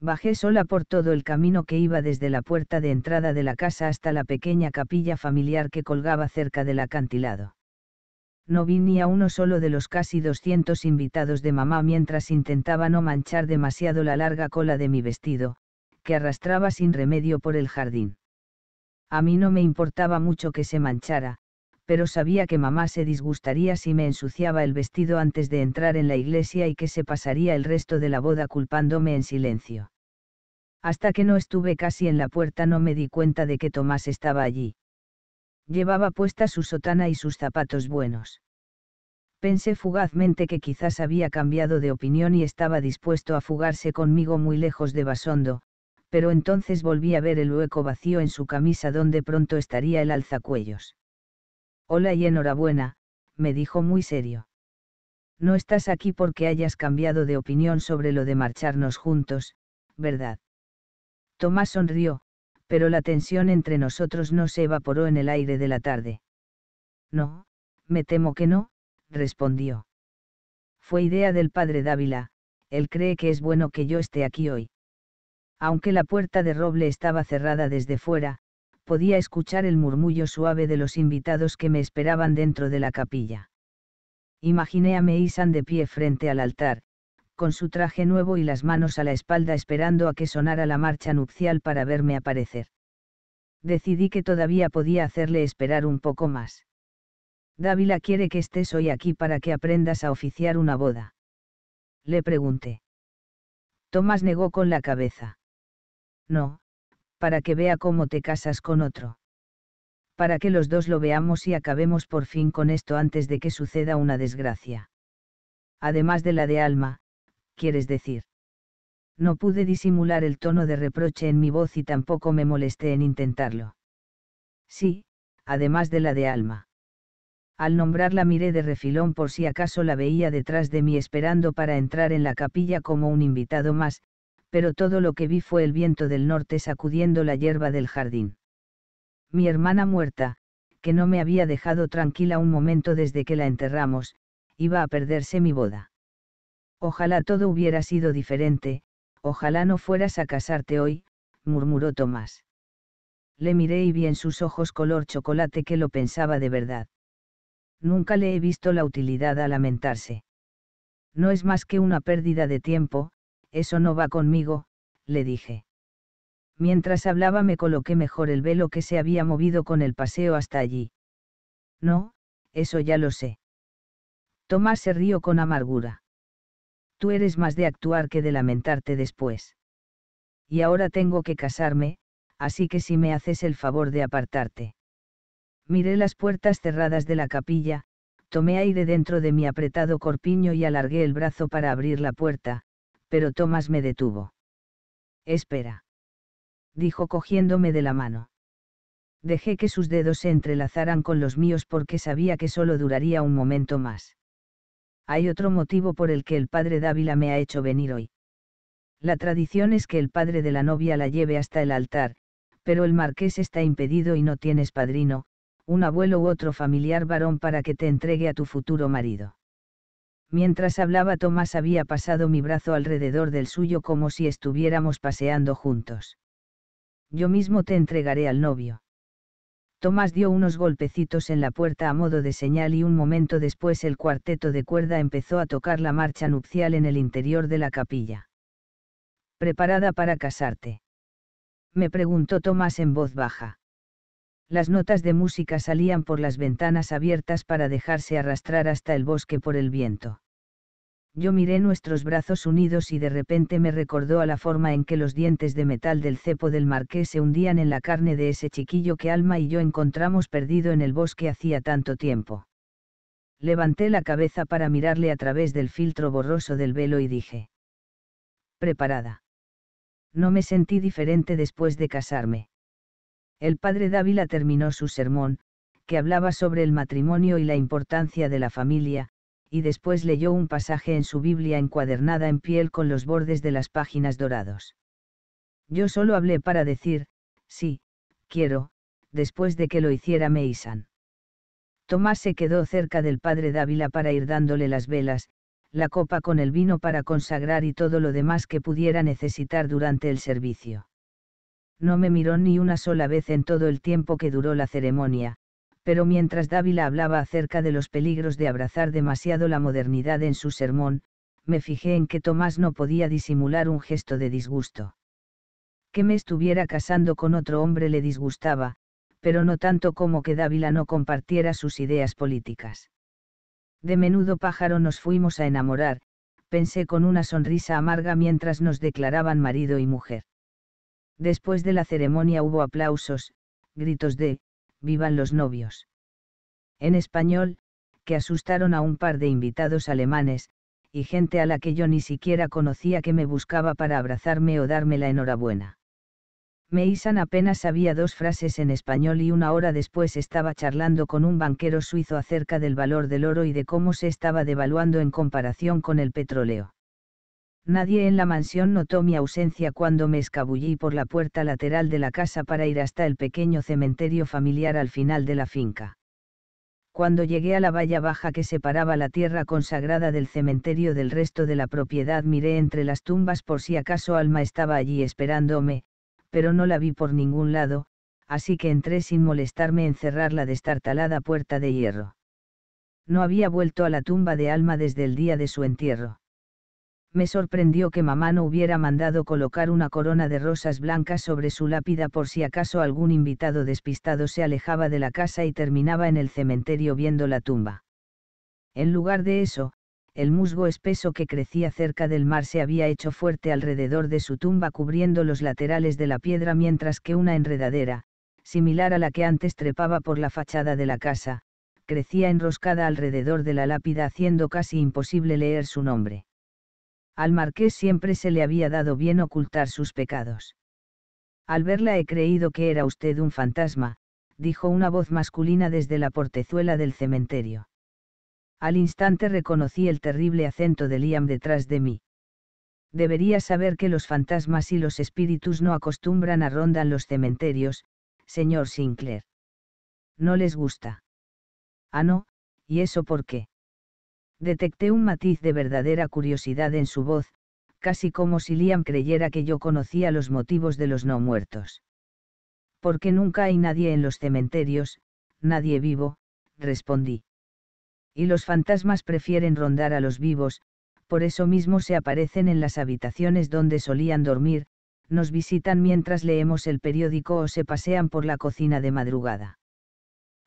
Bajé sola por todo el camino que iba desde la puerta de entrada de la casa hasta la pequeña capilla familiar que colgaba cerca del acantilado no vi ni a uno solo de los casi 200 invitados de mamá mientras intentaba no manchar demasiado la larga cola de mi vestido, que arrastraba sin remedio por el jardín. A mí no me importaba mucho que se manchara, pero sabía que mamá se disgustaría si me ensuciaba el vestido antes de entrar en la iglesia y que se pasaría el resto de la boda culpándome en silencio. Hasta que no estuve casi en la puerta no me di cuenta de que Tomás estaba allí. Llevaba puesta su sotana y sus zapatos buenos. Pensé fugazmente que quizás había cambiado de opinión y estaba dispuesto a fugarse conmigo muy lejos de Basondo, pero entonces volví a ver el hueco vacío en su camisa donde pronto estaría el alzacuellos. Hola y enhorabuena, me dijo muy serio. No estás aquí porque hayas cambiado de opinión sobre lo de marcharnos juntos, ¿verdad? Tomás sonrió, pero la tensión entre nosotros no se evaporó en el aire de la tarde. No, me temo que no, respondió. Fue idea del padre Dávila, él cree que es bueno que yo esté aquí hoy. Aunque la puerta de roble estaba cerrada desde fuera, podía escuchar el murmullo suave de los invitados que me esperaban dentro de la capilla. Imaginé a Meisan de pie frente al altar, con su traje nuevo y las manos a la espalda esperando a que sonara la marcha nupcial para verme aparecer. Decidí que todavía podía hacerle esperar un poco más. Dávila quiere que estés hoy aquí para que aprendas a oficiar una boda. Le pregunté. Tomás negó con la cabeza. No, para que vea cómo te casas con otro. Para que los dos lo veamos y acabemos por fin con esto antes de que suceda una desgracia. Además de la de Alma, quieres decir. No pude disimular el tono de reproche en mi voz y tampoco me molesté en intentarlo. Sí, además de la de Alma. Al nombrarla miré de refilón por si acaso la veía detrás de mí esperando para entrar en la capilla como un invitado más, pero todo lo que vi fue el viento del norte sacudiendo la hierba del jardín. Mi hermana muerta, que no me había dejado tranquila un momento desde que la enterramos, iba a perderse mi boda. Ojalá todo hubiera sido diferente, ojalá no fueras a casarte hoy, murmuró Tomás. Le miré y vi en sus ojos color chocolate que lo pensaba de verdad. Nunca le he visto la utilidad a lamentarse. No es más que una pérdida de tiempo, eso no va conmigo, le dije. Mientras hablaba me coloqué mejor el velo que se había movido con el paseo hasta allí. No, eso ya lo sé. Tomás se rió con amargura tú eres más de actuar que de lamentarte después. Y ahora tengo que casarme, así que si me haces el favor de apartarte. Miré las puertas cerradas de la capilla, tomé aire dentro de mi apretado corpiño y alargué el brazo para abrir la puerta, pero Tomás me detuvo. Espera. Dijo cogiéndome de la mano. Dejé que sus dedos se entrelazaran con los míos porque sabía que solo duraría un momento más hay otro motivo por el que el padre Dávila me ha hecho venir hoy. La tradición es que el padre de la novia la lleve hasta el altar, pero el marqués está impedido y no tienes padrino, un abuelo u otro familiar varón para que te entregue a tu futuro marido. Mientras hablaba Tomás había pasado mi brazo alrededor del suyo como si estuviéramos paseando juntos. Yo mismo te entregaré al novio. Tomás dio unos golpecitos en la puerta a modo de señal y un momento después el cuarteto de cuerda empezó a tocar la marcha nupcial en el interior de la capilla. ¿Preparada para casarte? me preguntó Tomás en voz baja. Las notas de música salían por las ventanas abiertas para dejarse arrastrar hasta el bosque por el viento. Yo miré nuestros brazos unidos y de repente me recordó a la forma en que los dientes de metal del cepo del marqués se hundían en la carne de ese chiquillo que Alma y yo encontramos perdido en el bosque hacía tanto tiempo. Levanté la cabeza para mirarle a través del filtro borroso del velo y dije. Preparada. No me sentí diferente después de casarme. El padre Dávila terminó su sermón, que hablaba sobre el matrimonio y la importancia de la familia, y después leyó un pasaje en su Biblia encuadernada en piel con los bordes de las páginas dorados. Yo solo hablé para decir, sí, quiero, después de que lo hiciera Meisan. Tomás se quedó cerca del padre Dávila para ir dándole las velas, la copa con el vino para consagrar y todo lo demás que pudiera necesitar durante el servicio. No me miró ni una sola vez en todo el tiempo que duró la ceremonia, pero mientras Dávila hablaba acerca de los peligros de abrazar demasiado la modernidad en su sermón, me fijé en que Tomás no podía disimular un gesto de disgusto. Que me estuviera casando con otro hombre le disgustaba, pero no tanto como que Dávila no compartiera sus ideas políticas. De menudo pájaro nos fuimos a enamorar, pensé con una sonrisa amarga mientras nos declaraban marido y mujer. Después de la ceremonia hubo aplausos, gritos de, vivan los novios. En español, que asustaron a un par de invitados alemanes, y gente a la que yo ni siquiera conocía que me buscaba para abrazarme o darme la enhorabuena. Meisan apenas sabía dos frases en español y una hora después estaba charlando con un banquero suizo acerca del valor del oro y de cómo se estaba devaluando en comparación con el petróleo. Nadie en la mansión notó mi ausencia cuando me escabullí por la puerta lateral de la casa para ir hasta el pequeño cementerio familiar al final de la finca. Cuando llegué a la valla baja que separaba la tierra consagrada del cementerio del resto de la propiedad miré entre las tumbas por si acaso Alma estaba allí esperándome, pero no la vi por ningún lado, así que entré sin molestarme en cerrar la destartalada puerta de hierro. No había vuelto a la tumba de Alma desde el día de su entierro me sorprendió que mamá no hubiera mandado colocar una corona de rosas blancas sobre su lápida por si acaso algún invitado despistado se alejaba de la casa y terminaba en el cementerio viendo la tumba. En lugar de eso, el musgo espeso que crecía cerca del mar se había hecho fuerte alrededor de su tumba cubriendo los laterales de la piedra mientras que una enredadera, similar a la que antes trepaba por la fachada de la casa, crecía enroscada alrededor de la lápida haciendo casi imposible leer su nombre. Al marqués siempre se le había dado bien ocultar sus pecados. Al verla he creído que era usted un fantasma, dijo una voz masculina desde la portezuela del cementerio. Al instante reconocí el terrible acento de Liam detrás de mí. Debería saber que los fantasmas y los espíritus no acostumbran a rondar los cementerios, señor Sinclair. No les gusta. Ah, no, ¿y eso por qué? Detecté un matiz de verdadera curiosidad en su voz, casi como si Liam creyera que yo conocía los motivos de los no muertos. Porque nunca hay nadie en los cementerios, nadie vivo, respondí. Y los fantasmas prefieren rondar a los vivos, por eso mismo se aparecen en las habitaciones donde solían dormir, nos visitan mientras leemos el periódico o se pasean por la cocina de madrugada.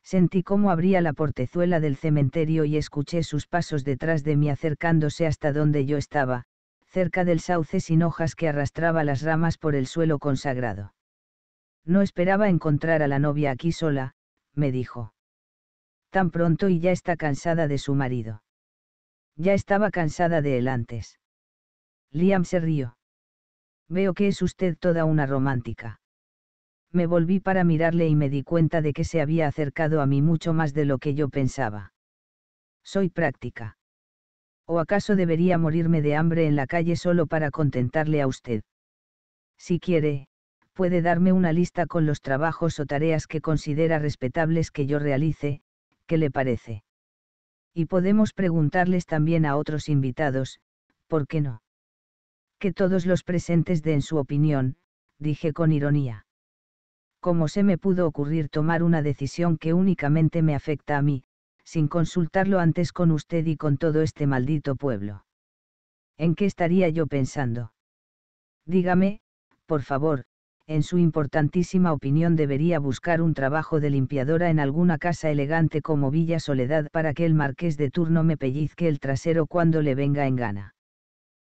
Sentí cómo abría la portezuela del cementerio y escuché sus pasos detrás de mí acercándose hasta donde yo estaba, cerca del sauce sin hojas que arrastraba las ramas por el suelo consagrado. No esperaba encontrar a la novia aquí sola, me dijo. Tan pronto y ya está cansada de su marido. Ya estaba cansada de él antes. Liam se rió. Veo que es usted toda una romántica me volví para mirarle y me di cuenta de que se había acercado a mí mucho más de lo que yo pensaba. Soy práctica. ¿O acaso debería morirme de hambre en la calle solo para contentarle a usted? Si quiere, puede darme una lista con los trabajos o tareas que considera respetables que yo realice, ¿qué le parece? Y podemos preguntarles también a otros invitados, ¿por qué no? Que todos los presentes den su opinión, dije con ironía cómo se me pudo ocurrir tomar una decisión que únicamente me afecta a mí, sin consultarlo antes con usted y con todo este maldito pueblo. ¿En qué estaría yo pensando? Dígame, por favor, en su importantísima opinión debería buscar un trabajo de limpiadora en alguna casa elegante como Villa Soledad para que el marqués de turno me pellizque el trasero cuando le venga en gana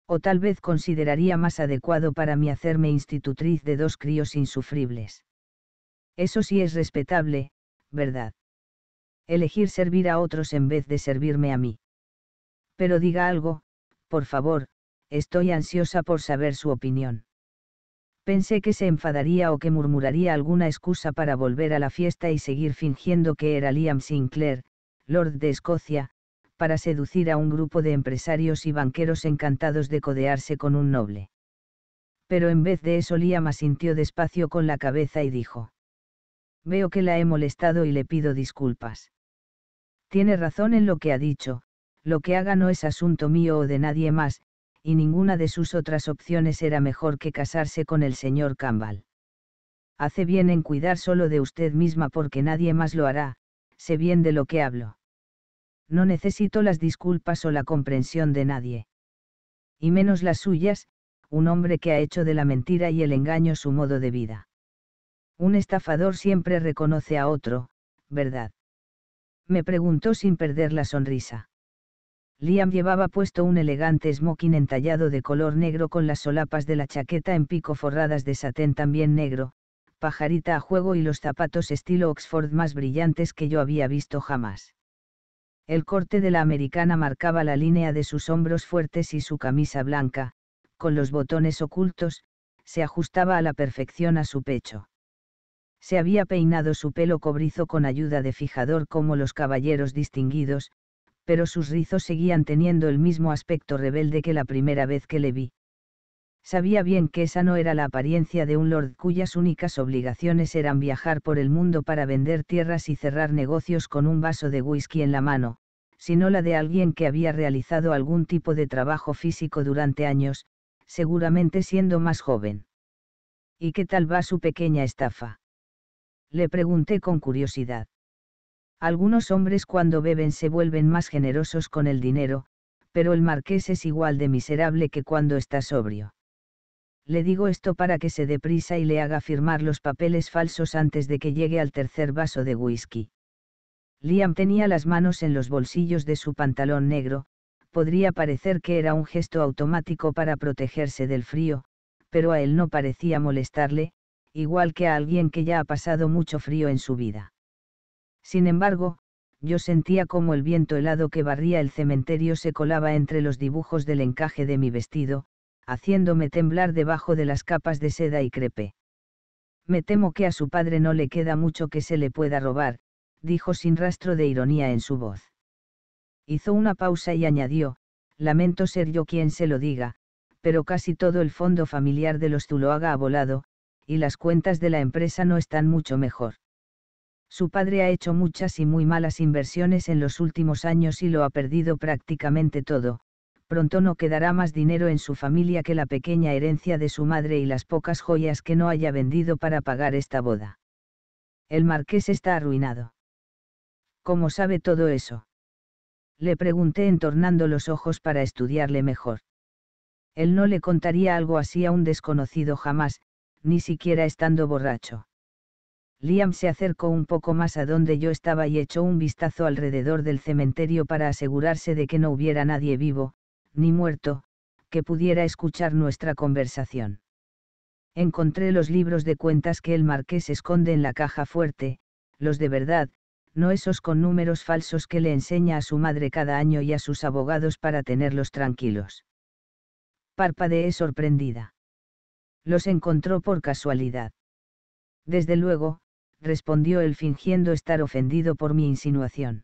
o tal vez consideraría más adecuado para mí hacerme institutriz de dos críos insufribles. Eso sí es respetable, ¿verdad? Elegir servir a otros en vez de servirme a mí. Pero diga algo, por favor, estoy ansiosa por saber su opinión. Pensé que se enfadaría o que murmuraría alguna excusa para volver a la fiesta y seguir fingiendo que era Liam Sinclair, Lord de Escocia, para seducir a un grupo de empresarios y banqueros encantados de codearse con un noble. Pero en vez de eso Liam asintió despacio con la cabeza y dijo. Veo que la he molestado y le pido disculpas. Tiene razón en lo que ha dicho, lo que haga no es asunto mío o de nadie más, y ninguna de sus otras opciones era mejor que casarse con el señor Campbell. Hace bien en cuidar solo de usted misma porque nadie más lo hará, sé bien de lo que hablo. No necesito las disculpas o la comprensión de nadie. Y menos las suyas, un hombre que ha hecho de la mentira y el engaño su modo de vida. Un estafador siempre reconoce a otro, ¿verdad? Me preguntó sin perder la sonrisa. Liam llevaba puesto un elegante smoking entallado de color negro con las solapas de la chaqueta en pico forradas de satén también negro, pajarita a juego y los zapatos estilo Oxford más brillantes que yo había visto jamás. El corte de la americana marcaba la línea de sus hombros fuertes y su camisa blanca, con los botones ocultos, se ajustaba a la perfección a su pecho se había peinado su pelo cobrizo con ayuda de fijador como los caballeros distinguidos, pero sus rizos seguían teniendo el mismo aspecto rebelde que la primera vez que le vi. Sabía bien que esa no era la apariencia de un lord cuyas únicas obligaciones eran viajar por el mundo para vender tierras y cerrar negocios con un vaso de whisky en la mano, sino la de alguien que había realizado algún tipo de trabajo físico durante años, seguramente siendo más joven. ¿Y qué tal va su pequeña estafa? le pregunté con curiosidad. Algunos hombres cuando beben se vuelven más generosos con el dinero, pero el marqués es igual de miserable que cuando está sobrio. Le digo esto para que se dé prisa y le haga firmar los papeles falsos antes de que llegue al tercer vaso de whisky. Liam tenía las manos en los bolsillos de su pantalón negro, podría parecer que era un gesto automático para protegerse del frío, pero a él no parecía molestarle, igual que a alguien que ya ha pasado mucho frío en su vida. Sin embargo, yo sentía como el viento helado que barría el cementerio se colaba entre los dibujos del encaje de mi vestido, haciéndome temblar debajo de las capas de seda y crepe. Me temo que a su padre no le queda mucho que se le pueda robar, dijo sin rastro de ironía en su voz. Hizo una pausa y añadió, lamento ser yo quien se lo diga, pero casi todo el fondo familiar de los Zuloaga ha volado, y las cuentas de la empresa no están mucho mejor. Su padre ha hecho muchas y muy malas inversiones en los últimos años y lo ha perdido prácticamente todo, pronto no quedará más dinero en su familia que la pequeña herencia de su madre y las pocas joyas que no haya vendido para pagar esta boda. El marqués está arruinado. ¿Cómo sabe todo eso? Le pregunté entornando los ojos para estudiarle mejor. Él no le contaría algo así a un desconocido jamás, ni siquiera estando borracho. Liam se acercó un poco más a donde yo estaba y echó un vistazo alrededor del cementerio para asegurarse de que no hubiera nadie vivo, ni muerto, que pudiera escuchar nuestra conversación. Encontré los libros de cuentas que el marqués esconde en la caja fuerte, los de verdad, no esos con números falsos que le enseña a su madre cada año y a sus abogados para tenerlos tranquilos. Parpadeé sorprendida los encontró por casualidad. Desde luego, respondió él fingiendo estar ofendido por mi insinuación.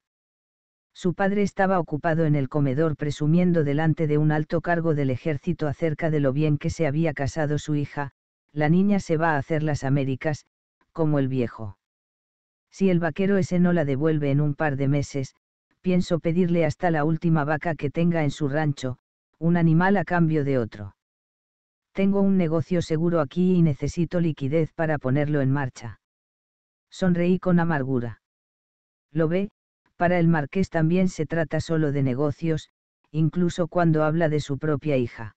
Su padre estaba ocupado en el comedor presumiendo delante de un alto cargo del ejército acerca de lo bien que se había casado su hija, la niña se va a hacer las Américas, como el viejo. Si el vaquero ese no la devuelve en un par de meses, pienso pedirle hasta la última vaca que tenga en su rancho, un animal a cambio de otro tengo un negocio seguro aquí y necesito liquidez para ponerlo en marcha. Sonreí con amargura. Lo ve, para el marqués también se trata solo de negocios, incluso cuando habla de su propia hija.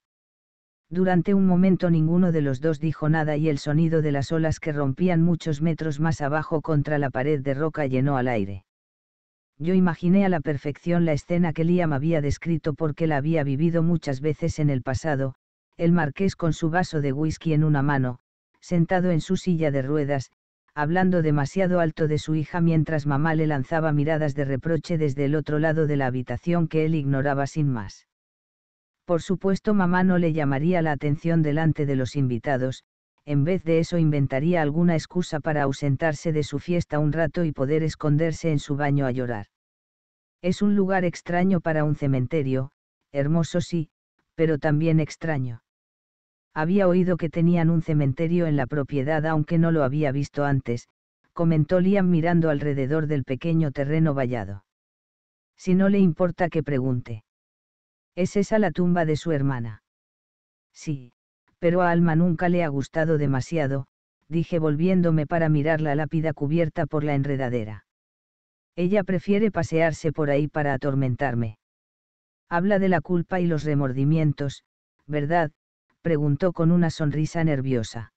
Durante un momento ninguno de los dos dijo nada y el sonido de las olas que rompían muchos metros más abajo contra la pared de roca llenó al aire. Yo imaginé a la perfección la escena que Liam había descrito porque la había vivido muchas veces en el pasado, el marqués con su vaso de whisky en una mano, sentado en su silla de ruedas, hablando demasiado alto de su hija mientras mamá le lanzaba miradas de reproche desde el otro lado de la habitación que él ignoraba sin más. Por supuesto mamá no le llamaría la atención delante de los invitados, en vez de eso inventaría alguna excusa para ausentarse de su fiesta un rato y poder esconderse en su baño a llorar. Es un lugar extraño para un cementerio, hermoso sí, pero también extraño. Había oído que tenían un cementerio en la propiedad aunque no lo había visto antes, comentó Liam mirando alrededor del pequeño terreno vallado. Si no le importa que pregunte. ¿Es esa la tumba de su hermana? Sí, pero a Alma nunca le ha gustado demasiado, dije volviéndome para mirar la lápida cubierta por la enredadera. Ella prefiere pasearse por ahí para atormentarme. Habla de la culpa y los remordimientos, ¿verdad? preguntó con una sonrisa nerviosa.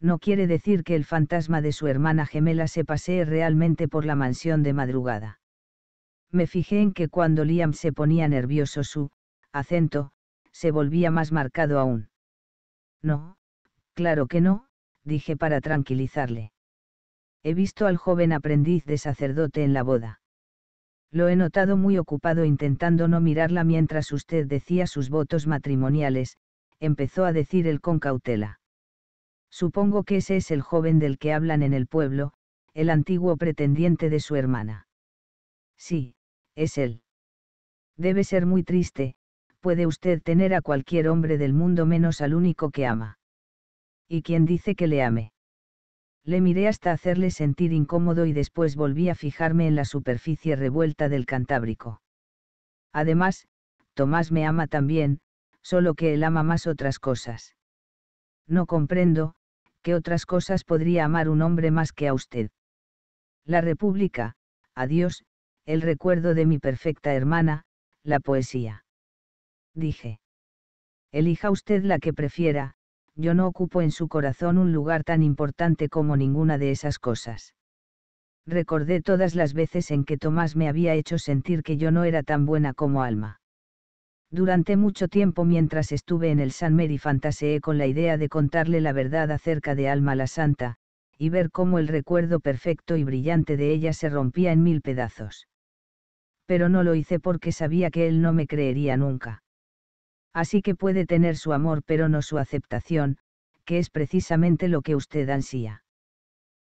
No quiere decir que el fantasma de su hermana gemela se pasee realmente por la mansión de madrugada. Me fijé en que cuando Liam se ponía nervioso su acento se volvía más marcado aún. No, claro que no, dije para tranquilizarle. He visto al joven aprendiz de sacerdote en la boda. Lo he notado muy ocupado intentando no mirarla mientras usted decía sus votos matrimoniales, empezó a decir él con cautela. Supongo que ese es el joven del que hablan en el pueblo, el antiguo pretendiente de su hermana. Sí, es él. Debe ser muy triste, puede usted tener a cualquier hombre del mundo menos al único que ama. ¿Y quién dice que le ame? Le miré hasta hacerle sentir incómodo y después volví a fijarme en la superficie revuelta del Cantábrico. Además, Tomás me ama también, solo que él ama más otras cosas. No comprendo, ¿qué otras cosas podría amar un hombre más que a usted? La República, adiós, el recuerdo de mi perfecta hermana, la poesía. Dije. Elija usted la que prefiera, yo no ocupo en su corazón un lugar tan importante como ninguna de esas cosas. Recordé todas las veces en que Tomás me había hecho sentir que yo no era tan buena como alma. Durante mucho tiempo mientras estuve en el San Mary fantaseé con la idea de contarle la verdad acerca de Alma la Santa, y ver cómo el recuerdo perfecto y brillante de ella se rompía en mil pedazos. Pero no lo hice porque sabía que él no me creería nunca. Así que puede tener su amor pero no su aceptación, que es precisamente lo que usted ansía.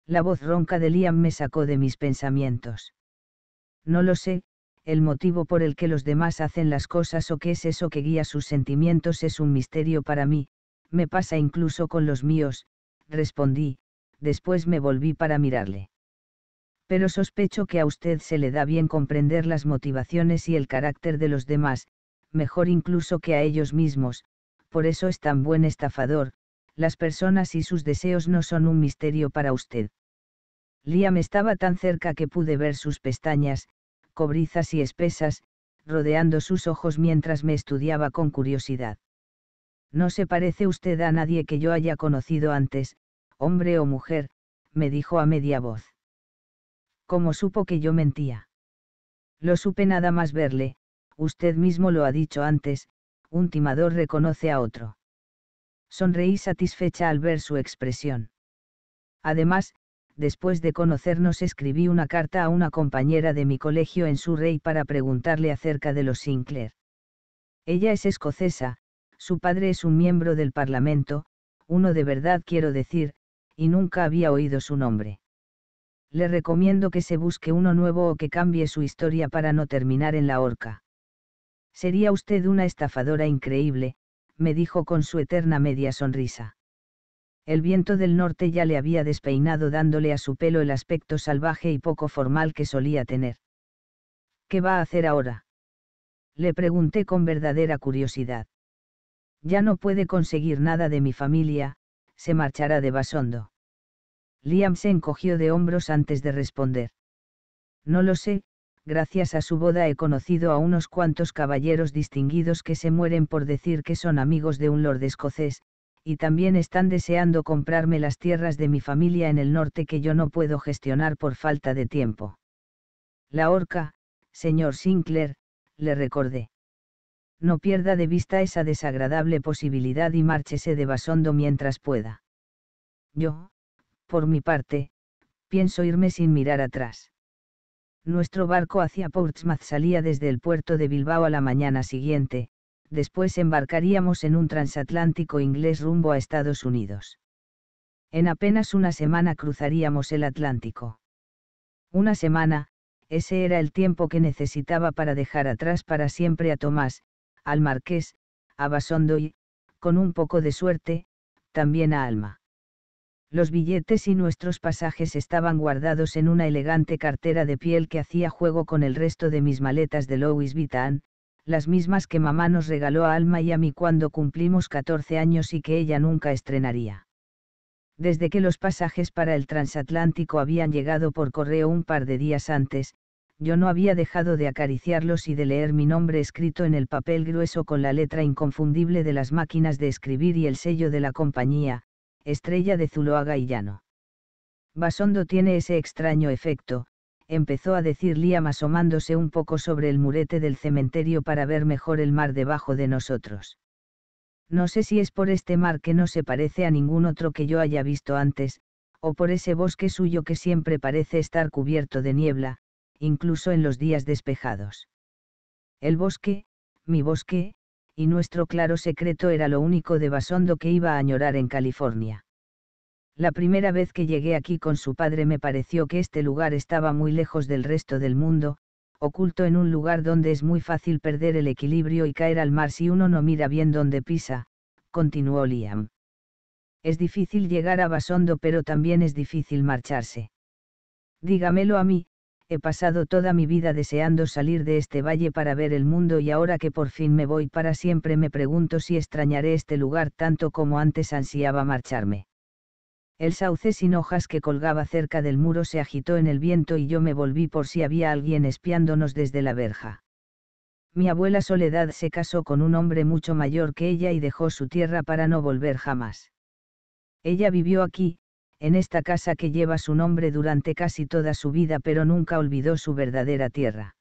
La voz ronca de Liam me sacó de mis pensamientos. No lo sé, el motivo por el que los demás hacen las cosas o qué es eso que guía sus sentimientos es un misterio para mí, me pasa incluso con los míos, respondí, después me volví para mirarle. Pero sospecho que a usted se le da bien comprender las motivaciones y el carácter de los demás, mejor incluso que a ellos mismos, por eso es tan buen estafador, las personas y sus deseos no son un misterio para usted. Liam estaba tan cerca que pude ver sus pestañas, cobrizas y espesas, rodeando sus ojos mientras me estudiaba con curiosidad. No se parece usted a nadie que yo haya conocido antes, hombre o mujer, me dijo a media voz. ¿Cómo supo que yo mentía? Lo supe nada más verle, usted mismo lo ha dicho antes, un timador reconoce a otro. Sonreí satisfecha al ver su expresión. Además, después de conocernos escribí una carta a una compañera de mi colegio en Surrey para preguntarle acerca de los Sinclair. Ella es escocesa, su padre es un miembro del Parlamento, uno de verdad quiero decir, y nunca había oído su nombre. Le recomiendo que se busque uno nuevo o que cambie su historia para no terminar en la horca. Sería usted una estafadora increíble, me dijo con su eterna media sonrisa. El viento del norte ya le había despeinado dándole a su pelo el aspecto salvaje y poco formal que solía tener. ¿Qué va a hacer ahora? Le pregunté con verdadera curiosidad. Ya no puede conseguir nada de mi familia, se marchará de Basondo. Liam se encogió de hombros antes de responder. No lo sé, gracias a su boda he conocido a unos cuantos caballeros distinguidos que se mueren por decir que son amigos de un lord escocés, y también están deseando comprarme las tierras de mi familia en el norte que yo no puedo gestionar por falta de tiempo. La horca, señor Sinclair, le recordé. No pierda de vista esa desagradable posibilidad y márchese de Basondo mientras pueda. Yo, por mi parte, pienso irme sin mirar atrás. Nuestro barco hacia Portsmouth salía desde el puerto de Bilbao a la mañana siguiente, después embarcaríamos en un transatlántico inglés rumbo a Estados Unidos. En apenas una semana cruzaríamos el Atlántico. Una semana, ese era el tiempo que necesitaba para dejar atrás para siempre a Tomás, al marqués, a Basondo y, con un poco de suerte, también a Alma. Los billetes y nuestros pasajes estaban guardados en una elegante cartera de piel que hacía juego con el resto de mis maletas de Louis Vuitton, las mismas que mamá nos regaló a Alma y a mí cuando cumplimos 14 años y que ella nunca estrenaría. Desde que los pasajes para el transatlántico habían llegado por correo un par de días antes, yo no había dejado de acariciarlos y de leer mi nombre escrito en el papel grueso con la letra inconfundible de las máquinas de escribir y el sello de la compañía, Estrella de Zuloaga y Llano. Basondo tiene ese extraño efecto, empezó a decir Liam asomándose un poco sobre el murete del cementerio para ver mejor el mar debajo de nosotros. No sé si es por este mar que no se parece a ningún otro que yo haya visto antes, o por ese bosque suyo que siempre parece estar cubierto de niebla, incluso en los días despejados. El bosque, mi bosque, y nuestro claro secreto era lo único de Basondo que iba a añorar en California. La primera vez que llegué aquí con su padre me pareció que este lugar estaba muy lejos del resto del mundo, oculto en un lugar donde es muy fácil perder el equilibrio y caer al mar si uno no mira bien dónde pisa, continuó Liam. Es difícil llegar a Basondo pero también es difícil marcharse. Dígamelo a mí, he pasado toda mi vida deseando salir de este valle para ver el mundo y ahora que por fin me voy para siempre me pregunto si extrañaré este lugar tanto como antes ansiaba marcharme. El sauce sin hojas que colgaba cerca del muro se agitó en el viento y yo me volví por si había alguien espiándonos desde la verja. Mi abuela Soledad se casó con un hombre mucho mayor que ella y dejó su tierra para no volver jamás. Ella vivió aquí, en esta casa que lleva su nombre durante casi toda su vida pero nunca olvidó su verdadera tierra.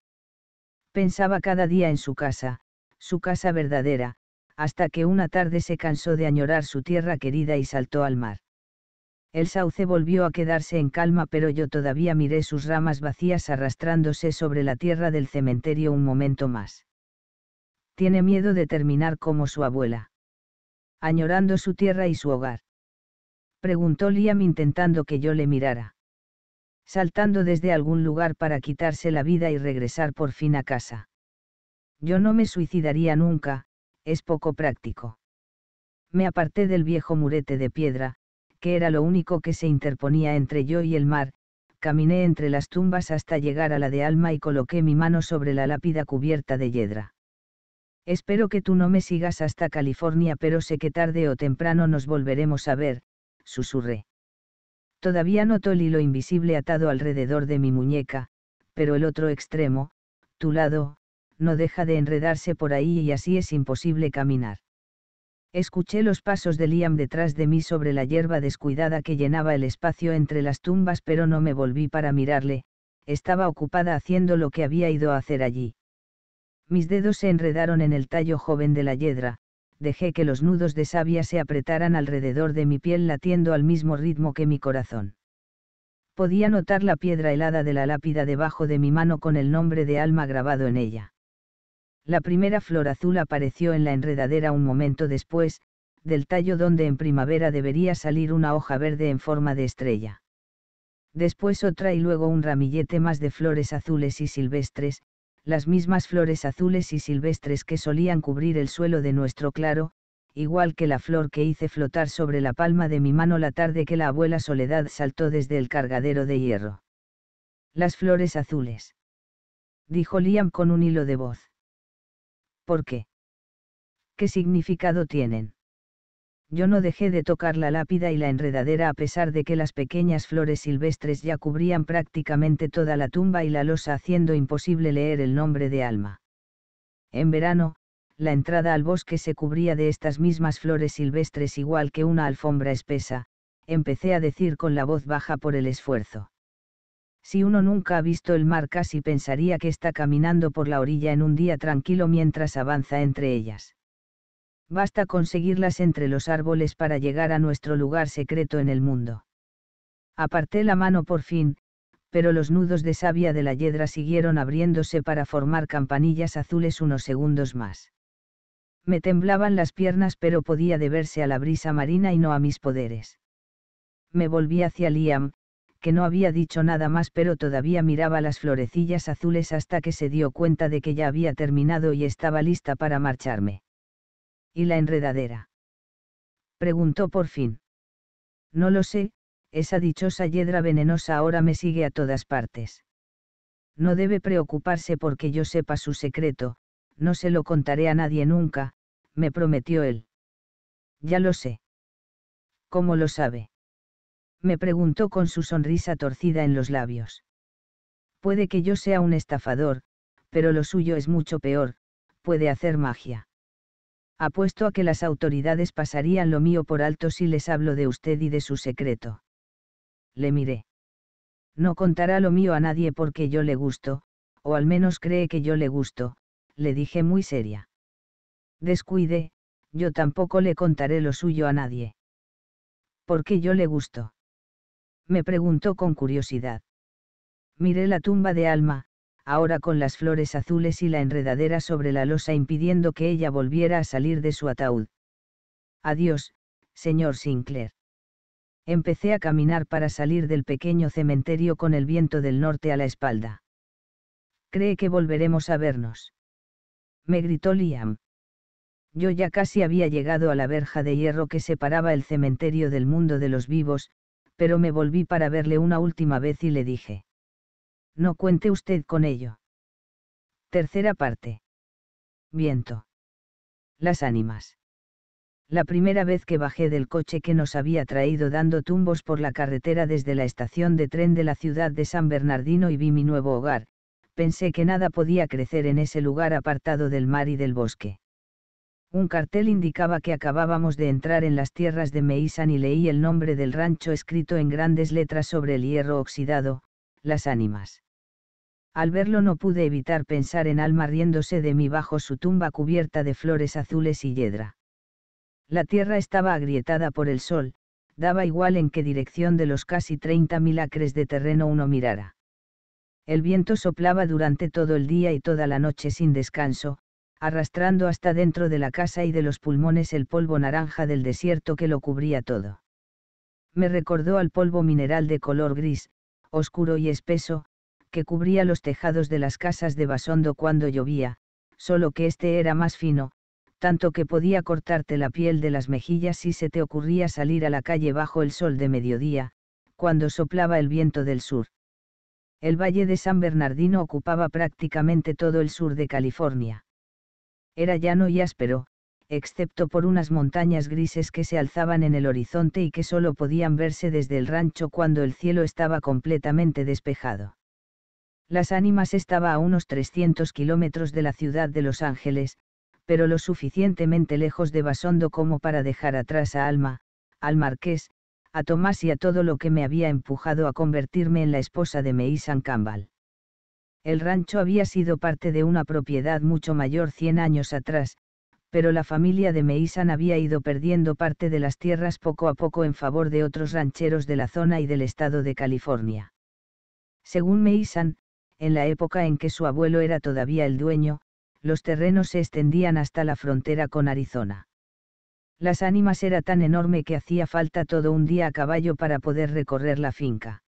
Pensaba cada día en su casa, su casa verdadera, hasta que una tarde se cansó de añorar su tierra querida y saltó al mar. El sauce volvió a quedarse en calma, pero yo todavía miré sus ramas vacías arrastrándose sobre la tierra del cementerio un momento más. Tiene miedo de terminar como su abuela. Añorando su tierra y su hogar. Preguntó Liam intentando que yo le mirara. Saltando desde algún lugar para quitarse la vida y regresar por fin a casa. Yo no me suicidaría nunca, es poco práctico. Me aparté del viejo murete de piedra, que era lo único que se interponía entre yo y el mar, caminé entre las tumbas hasta llegar a la de Alma y coloqué mi mano sobre la lápida cubierta de hiedra. Espero que tú no me sigas hasta California, pero sé que tarde o temprano nos volveremos a ver, susurré. Todavía noto el hilo invisible atado alrededor de mi muñeca, pero el otro extremo, tu lado, no deja de enredarse por ahí y así es imposible caminar. Escuché los pasos de Liam detrás de mí sobre la hierba descuidada que llenaba el espacio entre las tumbas, pero no me volví para mirarle, estaba ocupada haciendo lo que había ido a hacer allí. Mis dedos se enredaron en el tallo joven de la yedra, dejé que los nudos de savia se apretaran alrededor de mi piel latiendo al mismo ritmo que mi corazón. Podía notar la piedra helada de la lápida debajo de mi mano con el nombre de alma grabado en ella. La primera flor azul apareció en la enredadera un momento después, del tallo donde en primavera debería salir una hoja verde en forma de estrella. Después otra y luego un ramillete más de flores azules y silvestres, las mismas flores azules y silvestres que solían cubrir el suelo de nuestro claro, igual que la flor que hice flotar sobre la palma de mi mano la tarde que la abuela Soledad saltó desde el cargadero de hierro. Las flores azules. Dijo Liam con un hilo de voz. ¿Por qué? ¿Qué significado tienen? Yo no dejé de tocar la lápida y la enredadera a pesar de que las pequeñas flores silvestres ya cubrían prácticamente toda la tumba y la losa haciendo imposible leer el nombre de Alma. En verano, la entrada al bosque se cubría de estas mismas flores silvestres igual que una alfombra espesa, empecé a decir con la voz baja por el esfuerzo. Si uno nunca ha visto el mar casi pensaría que está caminando por la orilla en un día tranquilo mientras avanza entre ellas. Basta conseguirlas entre los árboles para llegar a nuestro lugar secreto en el mundo. Aparté la mano por fin, pero los nudos de savia de la yedra siguieron abriéndose para formar campanillas azules unos segundos más. Me temblaban las piernas pero podía deberse a la brisa marina y no a mis poderes. Me volví hacia Liam, que no había dicho nada más pero todavía miraba las florecillas azules hasta que se dio cuenta de que ya había terminado y estaba lista para marcharme. ¿Y la enredadera? Preguntó por fin. No lo sé, esa dichosa hiedra venenosa ahora me sigue a todas partes. No debe preocuparse porque yo sepa su secreto, no se lo contaré a nadie nunca, me prometió él. Ya lo sé. ¿Cómo lo sabe? me preguntó con su sonrisa torcida en los labios. Puede que yo sea un estafador, pero lo suyo es mucho peor, puede hacer magia. Apuesto a que las autoridades pasarían lo mío por alto si les hablo de usted y de su secreto. Le miré. No contará lo mío a nadie porque yo le gusto, o al menos cree que yo le gusto, le dije muy seria. Descuide, yo tampoco le contaré lo suyo a nadie. Porque yo le gusto me preguntó con curiosidad. Miré la tumba de Alma, ahora con las flores azules y la enredadera sobre la losa impidiendo que ella volviera a salir de su ataúd. Adiós, señor Sinclair. Empecé a caminar para salir del pequeño cementerio con el viento del norte a la espalda. ¿Cree que volveremos a vernos? Me gritó Liam. Yo ya casi había llegado a la verja de hierro que separaba el cementerio del mundo de los vivos, pero me volví para verle una última vez y le dije. No cuente usted con ello. Tercera parte. Viento. Las ánimas. La primera vez que bajé del coche que nos había traído dando tumbos por la carretera desde la estación de tren de la ciudad de San Bernardino y vi mi nuevo hogar, pensé que nada podía crecer en ese lugar apartado del mar y del bosque. Un cartel indicaba que acabábamos de entrar en las tierras de Meisan y leí el nombre del rancho escrito en grandes letras sobre el hierro oxidado, las ánimas. Al verlo no pude evitar pensar en Alma riéndose de mí bajo su tumba cubierta de flores azules y hiedra. La tierra estaba agrietada por el sol, daba igual en qué dirección de los casi mil acres de terreno uno mirara. El viento soplaba durante todo el día y toda la noche sin descanso, arrastrando hasta dentro de la casa y de los pulmones el polvo naranja del desierto que lo cubría todo. Me recordó al polvo mineral de color gris, oscuro y espeso, que cubría los tejados de las casas de Basondo cuando llovía, solo que este era más fino, tanto que podía cortarte la piel de las mejillas si se te ocurría salir a la calle bajo el sol de mediodía, cuando soplaba el viento del sur. El Valle de San Bernardino ocupaba prácticamente todo el sur de California. Era llano y áspero, excepto por unas montañas grises que se alzaban en el horizonte y que solo podían verse desde el rancho cuando el cielo estaba completamente despejado. Las Ánimas estaba a unos 300 kilómetros de la ciudad de Los Ángeles, pero lo suficientemente lejos de Basondo como para dejar atrás a Alma, al marqués, a Tomás y a todo lo que me había empujado a convertirme en la esposa de Meisan Campbell. El rancho había sido parte de una propiedad mucho mayor 100 años atrás, pero la familia de Meisan había ido perdiendo parte de las tierras poco a poco en favor de otros rancheros de la zona y del estado de California. Según Meisan, en la época en que su abuelo era todavía el dueño, los terrenos se extendían hasta la frontera con Arizona. Las ánimas era tan enorme que hacía falta todo un día a caballo para poder recorrer la finca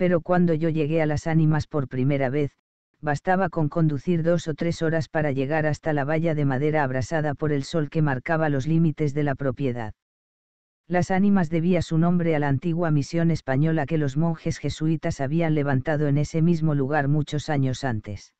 pero cuando yo llegué a las ánimas por primera vez, bastaba con conducir dos o tres horas para llegar hasta la valla de madera abrasada por el sol que marcaba los límites de la propiedad. Las ánimas debía su nombre a la antigua misión española que los monjes jesuitas habían levantado en ese mismo lugar muchos años antes.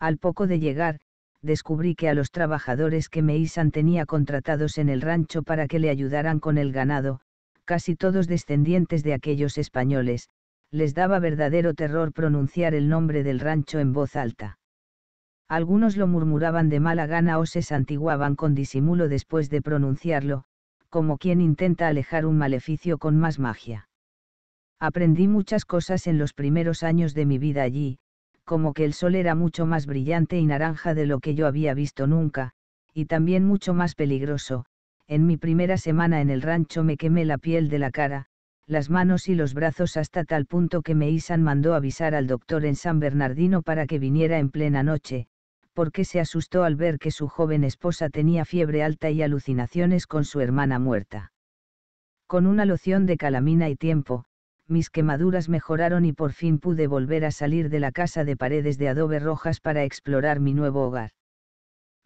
Al poco de llegar, descubrí que a los trabajadores que Meisan tenía contratados en el rancho para que le ayudaran con el ganado, casi todos descendientes de aquellos españoles, les daba verdadero terror pronunciar el nombre del rancho en voz alta. Algunos lo murmuraban de mala gana o se santiguaban con disimulo después de pronunciarlo, como quien intenta alejar un maleficio con más magia. Aprendí muchas cosas en los primeros años de mi vida allí, como que el sol era mucho más brillante y naranja de lo que yo había visto nunca, y también mucho más peligroso. En mi primera semana en el rancho me quemé la piel de la cara, las manos y los brazos hasta tal punto que Meisan mandó avisar al doctor en San Bernardino para que viniera en plena noche, porque se asustó al ver que su joven esposa tenía fiebre alta y alucinaciones con su hermana muerta. Con una loción de calamina y tiempo, mis quemaduras mejoraron y por fin pude volver a salir de la casa de paredes de adobe rojas para explorar mi nuevo hogar.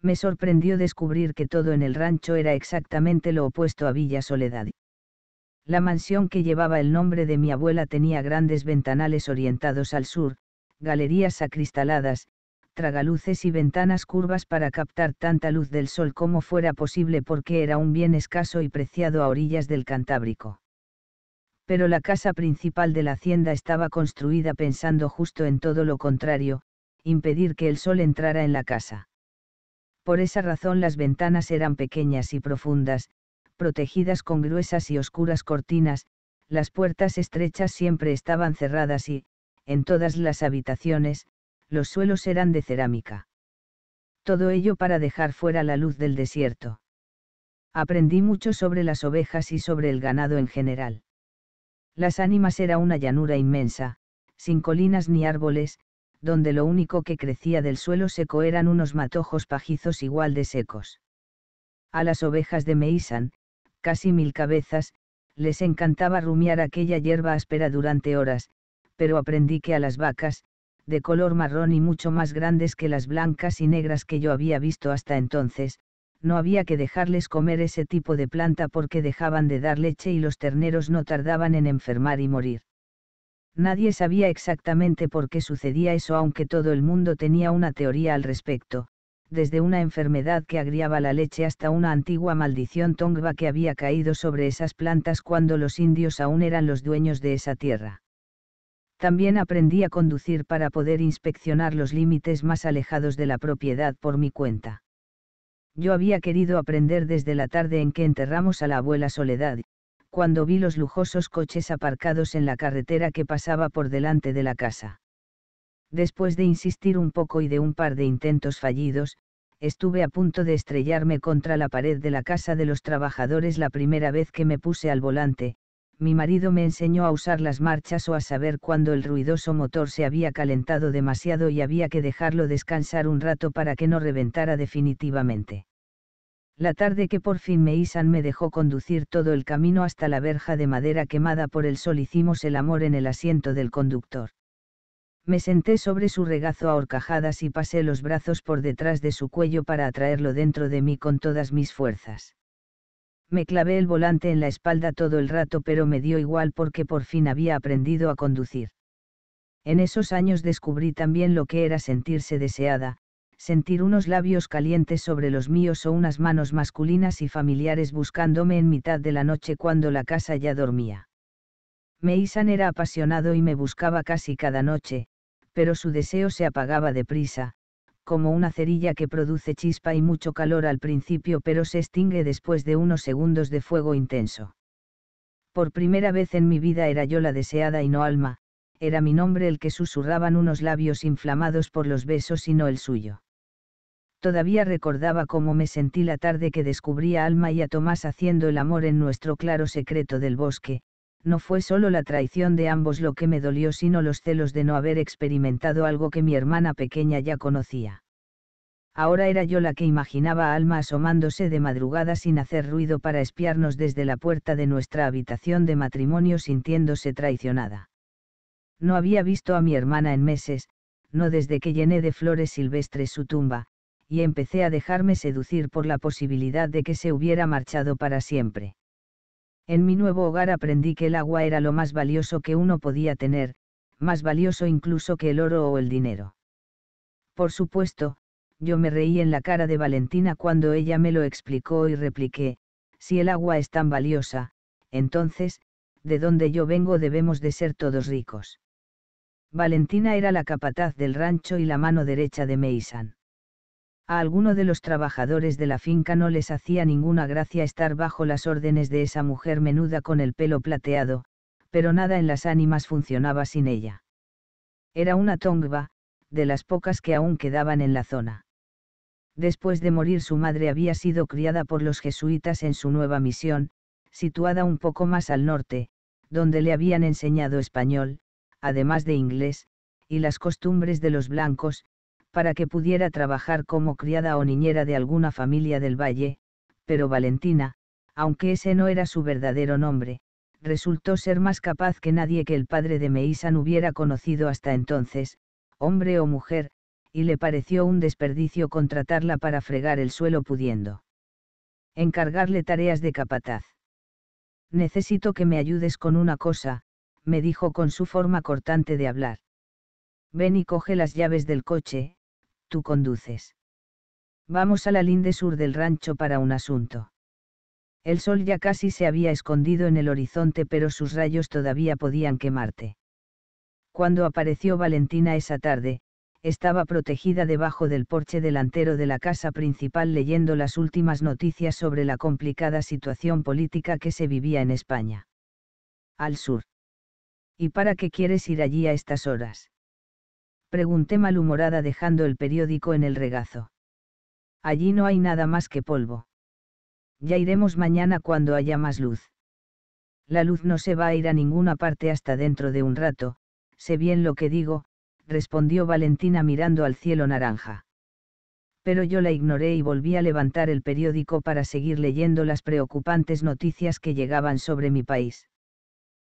Me sorprendió descubrir que todo en el rancho era exactamente lo opuesto a Villa Soledad. La mansión que llevaba el nombre de mi abuela tenía grandes ventanales orientados al sur, galerías acristaladas, tragaluces y ventanas curvas para captar tanta luz del sol como fuera posible porque era un bien escaso y preciado a orillas del Cantábrico. Pero la casa principal de la hacienda estaba construida pensando justo en todo lo contrario, impedir que el sol entrara en la casa. Por esa razón las ventanas eran pequeñas y profundas, protegidas con gruesas y oscuras cortinas, las puertas estrechas siempre estaban cerradas y, en todas las habitaciones, los suelos eran de cerámica. Todo ello para dejar fuera la luz del desierto. Aprendí mucho sobre las ovejas y sobre el ganado en general. Las ánimas era una llanura inmensa, sin colinas ni árboles, donde lo único que crecía del suelo seco eran unos matojos pajizos igual de secos. A las ovejas de Meisan, casi mil cabezas, les encantaba rumiar aquella hierba áspera durante horas, pero aprendí que a las vacas, de color marrón y mucho más grandes que las blancas y negras que yo había visto hasta entonces, no había que dejarles comer ese tipo de planta porque dejaban de dar leche y los terneros no tardaban en enfermar y morir. Nadie sabía exactamente por qué sucedía eso aunque todo el mundo tenía una teoría al respecto, desde una enfermedad que agriaba la leche hasta una antigua maldición tongva que había caído sobre esas plantas cuando los indios aún eran los dueños de esa tierra. También aprendí a conducir para poder inspeccionar los límites más alejados de la propiedad por mi cuenta. Yo había querido aprender desde la tarde en que enterramos a la abuela Soledad, cuando vi los lujosos coches aparcados en la carretera que pasaba por delante de la casa. Después de insistir un poco y de un par de intentos fallidos, estuve a punto de estrellarme contra la pared de la casa de los trabajadores la primera vez que me puse al volante, mi marido me enseñó a usar las marchas o a saber cuándo el ruidoso motor se había calentado demasiado y había que dejarlo descansar un rato para que no reventara definitivamente. La tarde que por fin me isan me dejó conducir todo el camino hasta la verja de madera quemada por el sol hicimos el amor en el asiento del conductor. Me senté sobre su regazo a horcajadas y pasé los brazos por detrás de su cuello para atraerlo dentro de mí con todas mis fuerzas. Me clavé el volante en la espalda todo el rato pero me dio igual porque por fin había aprendido a conducir. En esos años descubrí también lo que era sentirse deseada, sentir unos labios calientes sobre los míos o unas manos masculinas y familiares buscándome en mitad de la noche cuando la casa ya dormía. Meisan era apasionado y me buscaba casi cada noche, pero su deseo se apagaba deprisa, como una cerilla que produce chispa y mucho calor al principio pero se extingue después de unos segundos de fuego intenso. Por primera vez en mi vida era yo la deseada y no alma, era mi nombre el que susurraban unos labios inflamados por los besos y no el suyo. Todavía recordaba cómo me sentí la tarde que descubrí a Alma y a Tomás haciendo el amor en nuestro claro secreto del bosque, no fue solo la traición de ambos lo que me dolió, sino los celos de no haber experimentado algo que mi hermana pequeña ya conocía. Ahora era yo la que imaginaba a Alma asomándose de madrugada sin hacer ruido para espiarnos desde la puerta de nuestra habitación de matrimonio sintiéndose traicionada. No había visto a mi hermana en meses, no desde que llené de flores silvestres su tumba, y empecé a dejarme seducir por la posibilidad de que se hubiera marchado para siempre. En mi nuevo hogar aprendí que el agua era lo más valioso que uno podía tener, más valioso incluso que el oro o el dinero. Por supuesto, yo me reí en la cara de Valentina cuando ella me lo explicó y repliqué, si el agua es tan valiosa, entonces, de donde yo vengo debemos de ser todos ricos. Valentina era la capataz del rancho y la mano derecha de Meisan. A alguno de los trabajadores de la finca no les hacía ninguna gracia estar bajo las órdenes de esa mujer menuda con el pelo plateado, pero nada en las ánimas funcionaba sin ella. Era una tongva, de las pocas que aún quedaban en la zona. Después de morir su madre había sido criada por los jesuitas en su nueva misión, situada un poco más al norte, donde le habían enseñado español, además de inglés, y las costumbres de los blancos, para que pudiera trabajar como criada o niñera de alguna familia del valle, pero Valentina, aunque ese no era su verdadero nombre, resultó ser más capaz que nadie que el padre de Meisan hubiera conocido hasta entonces, hombre o mujer, y le pareció un desperdicio contratarla para fregar el suelo pudiendo. Encargarle tareas de capataz. Necesito que me ayudes con una cosa, me dijo con su forma cortante de hablar. Ven y coge las llaves del coche, tú conduces. Vamos a la linde sur del rancho para un asunto. El sol ya casi se había escondido en el horizonte, pero sus rayos todavía podían quemarte. Cuando apareció Valentina esa tarde, estaba protegida debajo del porche delantero de la casa principal leyendo las últimas noticias sobre la complicada situación política que se vivía en España. Al sur. ¿Y para qué quieres ir allí a estas horas? pregunté malhumorada dejando el periódico en el regazo. Allí no hay nada más que polvo. Ya iremos mañana cuando haya más luz. La luz no se va a ir a ninguna parte hasta dentro de un rato, sé bien lo que digo, respondió Valentina mirando al cielo naranja. Pero yo la ignoré y volví a levantar el periódico para seguir leyendo las preocupantes noticias que llegaban sobre mi país.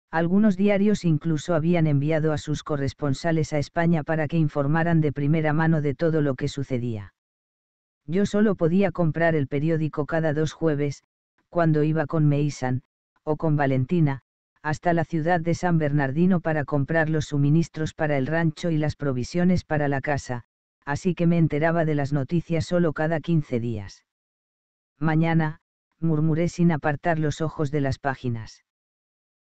Algunos diarios incluso habían enviado a sus corresponsales a España para que informaran de primera mano de todo lo que sucedía. Yo solo podía comprar el periódico cada dos jueves, cuando iba con Meisan, o con Valentina, hasta la ciudad de San Bernardino para comprar los suministros para el rancho y las provisiones para la casa, así que me enteraba de las noticias solo cada 15 días. Mañana, murmuré sin apartar los ojos de las páginas.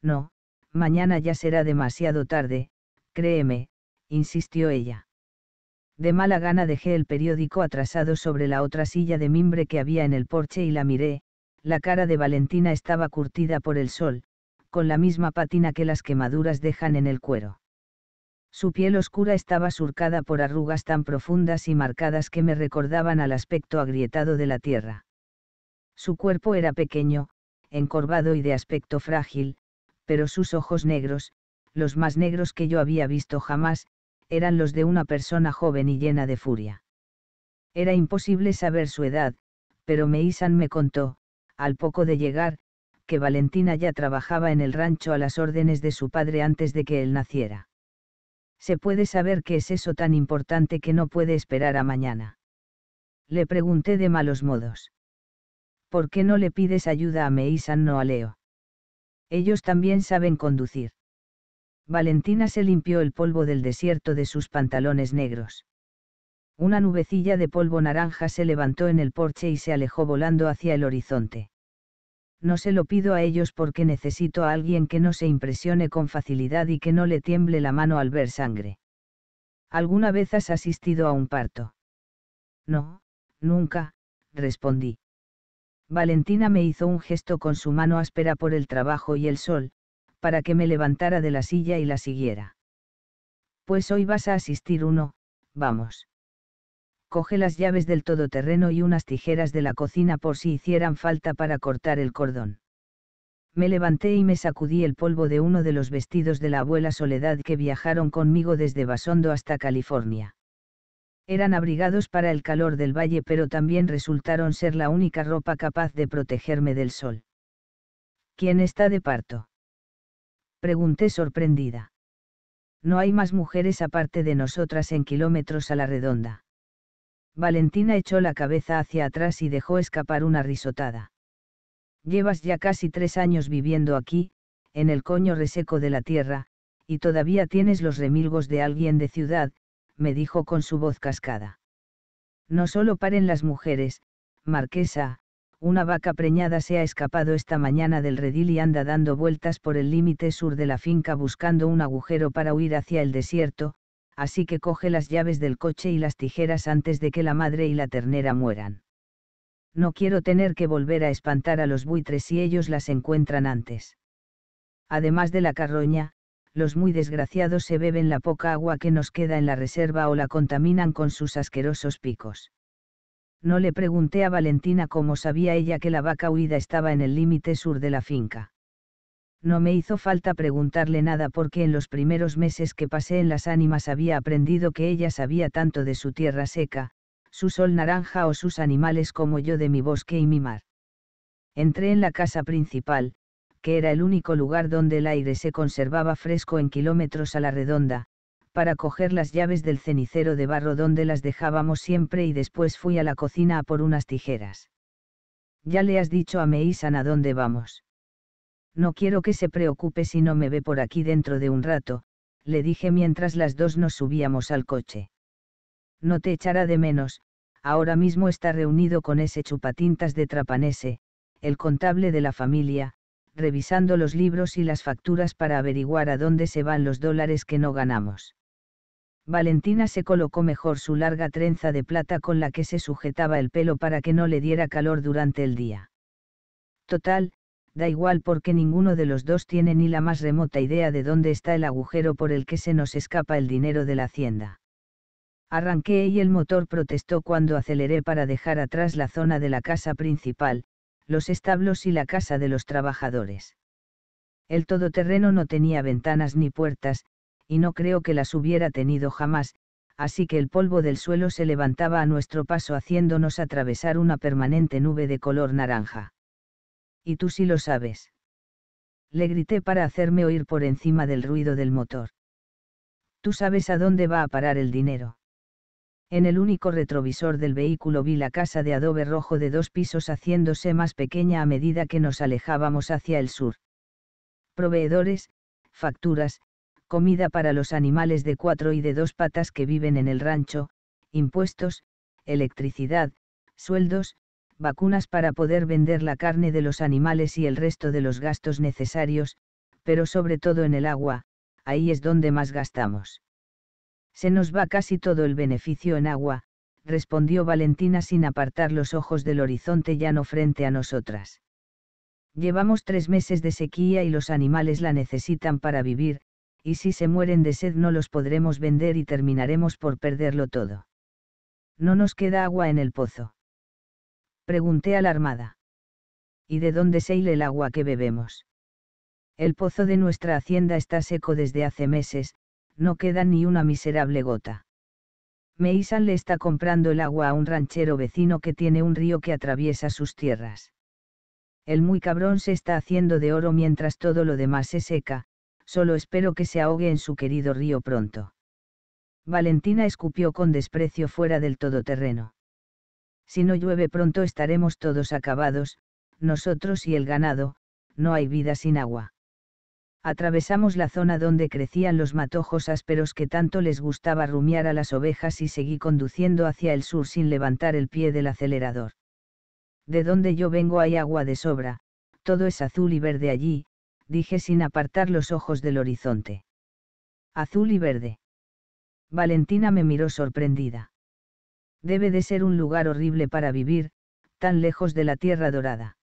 No, Mañana ya será demasiado tarde, créeme, insistió ella. De mala gana dejé el periódico atrasado sobre la otra silla de mimbre que había en el porche y la miré, la cara de Valentina estaba curtida por el sol, con la misma pátina que las quemaduras dejan en el cuero. Su piel oscura estaba surcada por arrugas tan profundas y marcadas que me recordaban al aspecto agrietado de la tierra. Su cuerpo era pequeño, encorvado y de aspecto frágil, pero sus ojos negros, los más negros que yo había visto jamás, eran los de una persona joven y llena de furia. Era imposible saber su edad, pero Meisan me contó, al poco de llegar, que Valentina ya trabajaba en el rancho a las órdenes de su padre antes de que él naciera. ¿Se puede saber qué es eso tan importante que no puede esperar a mañana? Le pregunté de malos modos. ¿Por qué no le pides ayuda a Meisan no a Leo? Ellos también saben conducir. Valentina se limpió el polvo del desierto de sus pantalones negros. Una nubecilla de polvo naranja se levantó en el porche y se alejó volando hacia el horizonte. No se lo pido a ellos porque necesito a alguien que no se impresione con facilidad y que no le tiemble la mano al ver sangre. ¿Alguna vez has asistido a un parto? No, nunca, respondí. Valentina me hizo un gesto con su mano áspera por el trabajo y el sol, para que me levantara de la silla y la siguiera. Pues hoy vas a asistir uno, vamos. Coge las llaves del todoterreno y unas tijeras de la cocina por si hicieran falta para cortar el cordón. Me levanté y me sacudí el polvo de uno de los vestidos de la abuela Soledad que viajaron conmigo desde Basondo hasta California eran abrigados para el calor del valle pero también resultaron ser la única ropa capaz de protegerme del sol. ¿Quién está de parto? Pregunté sorprendida. No hay más mujeres aparte de nosotras en kilómetros a la redonda. Valentina echó la cabeza hacia atrás y dejó escapar una risotada. Llevas ya casi tres años viviendo aquí, en el coño reseco de la tierra, y todavía tienes los remilgos de alguien de ciudad, me dijo con su voz cascada. No solo paren las mujeres, Marquesa, una vaca preñada se ha escapado esta mañana del redil y anda dando vueltas por el límite sur de la finca buscando un agujero para huir hacia el desierto, así que coge las llaves del coche y las tijeras antes de que la madre y la ternera mueran. No quiero tener que volver a espantar a los buitres si ellos las encuentran antes. Además de la carroña, los muy desgraciados se beben la poca agua que nos queda en la reserva o la contaminan con sus asquerosos picos. No le pregunté a Valentina cómo sabía ella que la vaca huida estaba en el límite sur de la finca. No me hizo falta preguntarle nada porque en los primeros meses que pasé en las ánimas había aprendido que ella sabía tanto de su tierra seca, su sol naranja o sus animales como yo de mi bosque y mi mar. Entré en la casa principal, que era el único lugar donde el aire se conservaba fresco en kilómetros a la redonda, para coger las llaves del cenicero de barro donde las dejábamos siempre y después fui a la cocina a por unas tijeras. Ya le has dicho a Meisan a dónde vamos. No quiero que se preocupe si no me ve por aquí dentro de un rato, le dije mientras las dos nos subíamos al coche. No te echará de menos, ahora mismo está reunido con ese chupatintas de Trapanese, el contable de la familia, revisando los libros y las facturas para averiguar a dónde se van los dólares que no ganamos. Valentina se colocó mejor su larga trenza de plata con la que se sujetaba el pelo para que no le diera calor durante el día. Total, da igual porque ninguno de los dos tiene ni la más remota idea de dónde está el agujero por el que se nos escapa el dinero de la hacienda. Arranqué y el motor protestó cuando aceleré para dejar atrás la zona de la casa principal, los establos y la casa de los trabajadores. El todoterreno no tenía ventanas ni puertas, y no creo que las hubiera tenido jamás, así que el polvo del suelo se levantaba a nuestro paso haciéndonos atravesar una permanente nube de color naranja. Y tú sí lo sabes. Le grité para hacerme oír por encima del ruido del motor. Tú sabes a dónde va a parar el dinero. En el único retrovisor del vehículo vi la casa de adobe rojo de dos pisos haciéndose más pequeña a medida que nos alejábamos hacia el sur. Proveedores, facturas, comida para los animales de cuatro y de dos patas que viven en el rancho, impuestos, electricidad, sueldos, vacunas para poder vender la carne de los animales y el resto de los gastos necesarios, pero sobre todo en el agua, ahí es donde más gastamos. Se nos va casi todo el beneficio en agua, respondió Valentina sin apartar los ojos del horizonte llano frente a nosotras. Llevamos tres meses de sequía y los animales la necesitan para vivir, y si se mueren de sed no los podremos vender y terminaremos por perderlo todo. ¿No nos queda agua en el pozo? Pregunté alarmada. ¿Y de dónde se hila el agua que bebemos? El pozo de nuestra hacienda está seco desde hace meses, no queda ni una miserable gota. Meisan le está comprando el agua a un ranchero vecino que tiene un río que atraviesa sus tierras. El muy cabrón se está haciendo de oro mientras todo lo demás se seca, solo espero que se ahogue en su querido río pronto. Valentina escupió con desprecio fuera del todoterreno. Si no llueve pronto estaremos todos acabados, nosotros y el ganado, no hay vida sin agua atravesamos la zona donde crecían los matojos ásperos que tanto les gustaba rumiar a las ovejas y seguí conduciendo hacia el sur sin levantar el pie del acelerador. De donde yo vengo hay agua de sobra, todo es azul y verde allí, dije sin apartar los ojos del horizonte. Azul y verde. Valentina me miró sorprendida. Debe de ser un lugar horrible para vivir, tan lejos de la tierra dorada.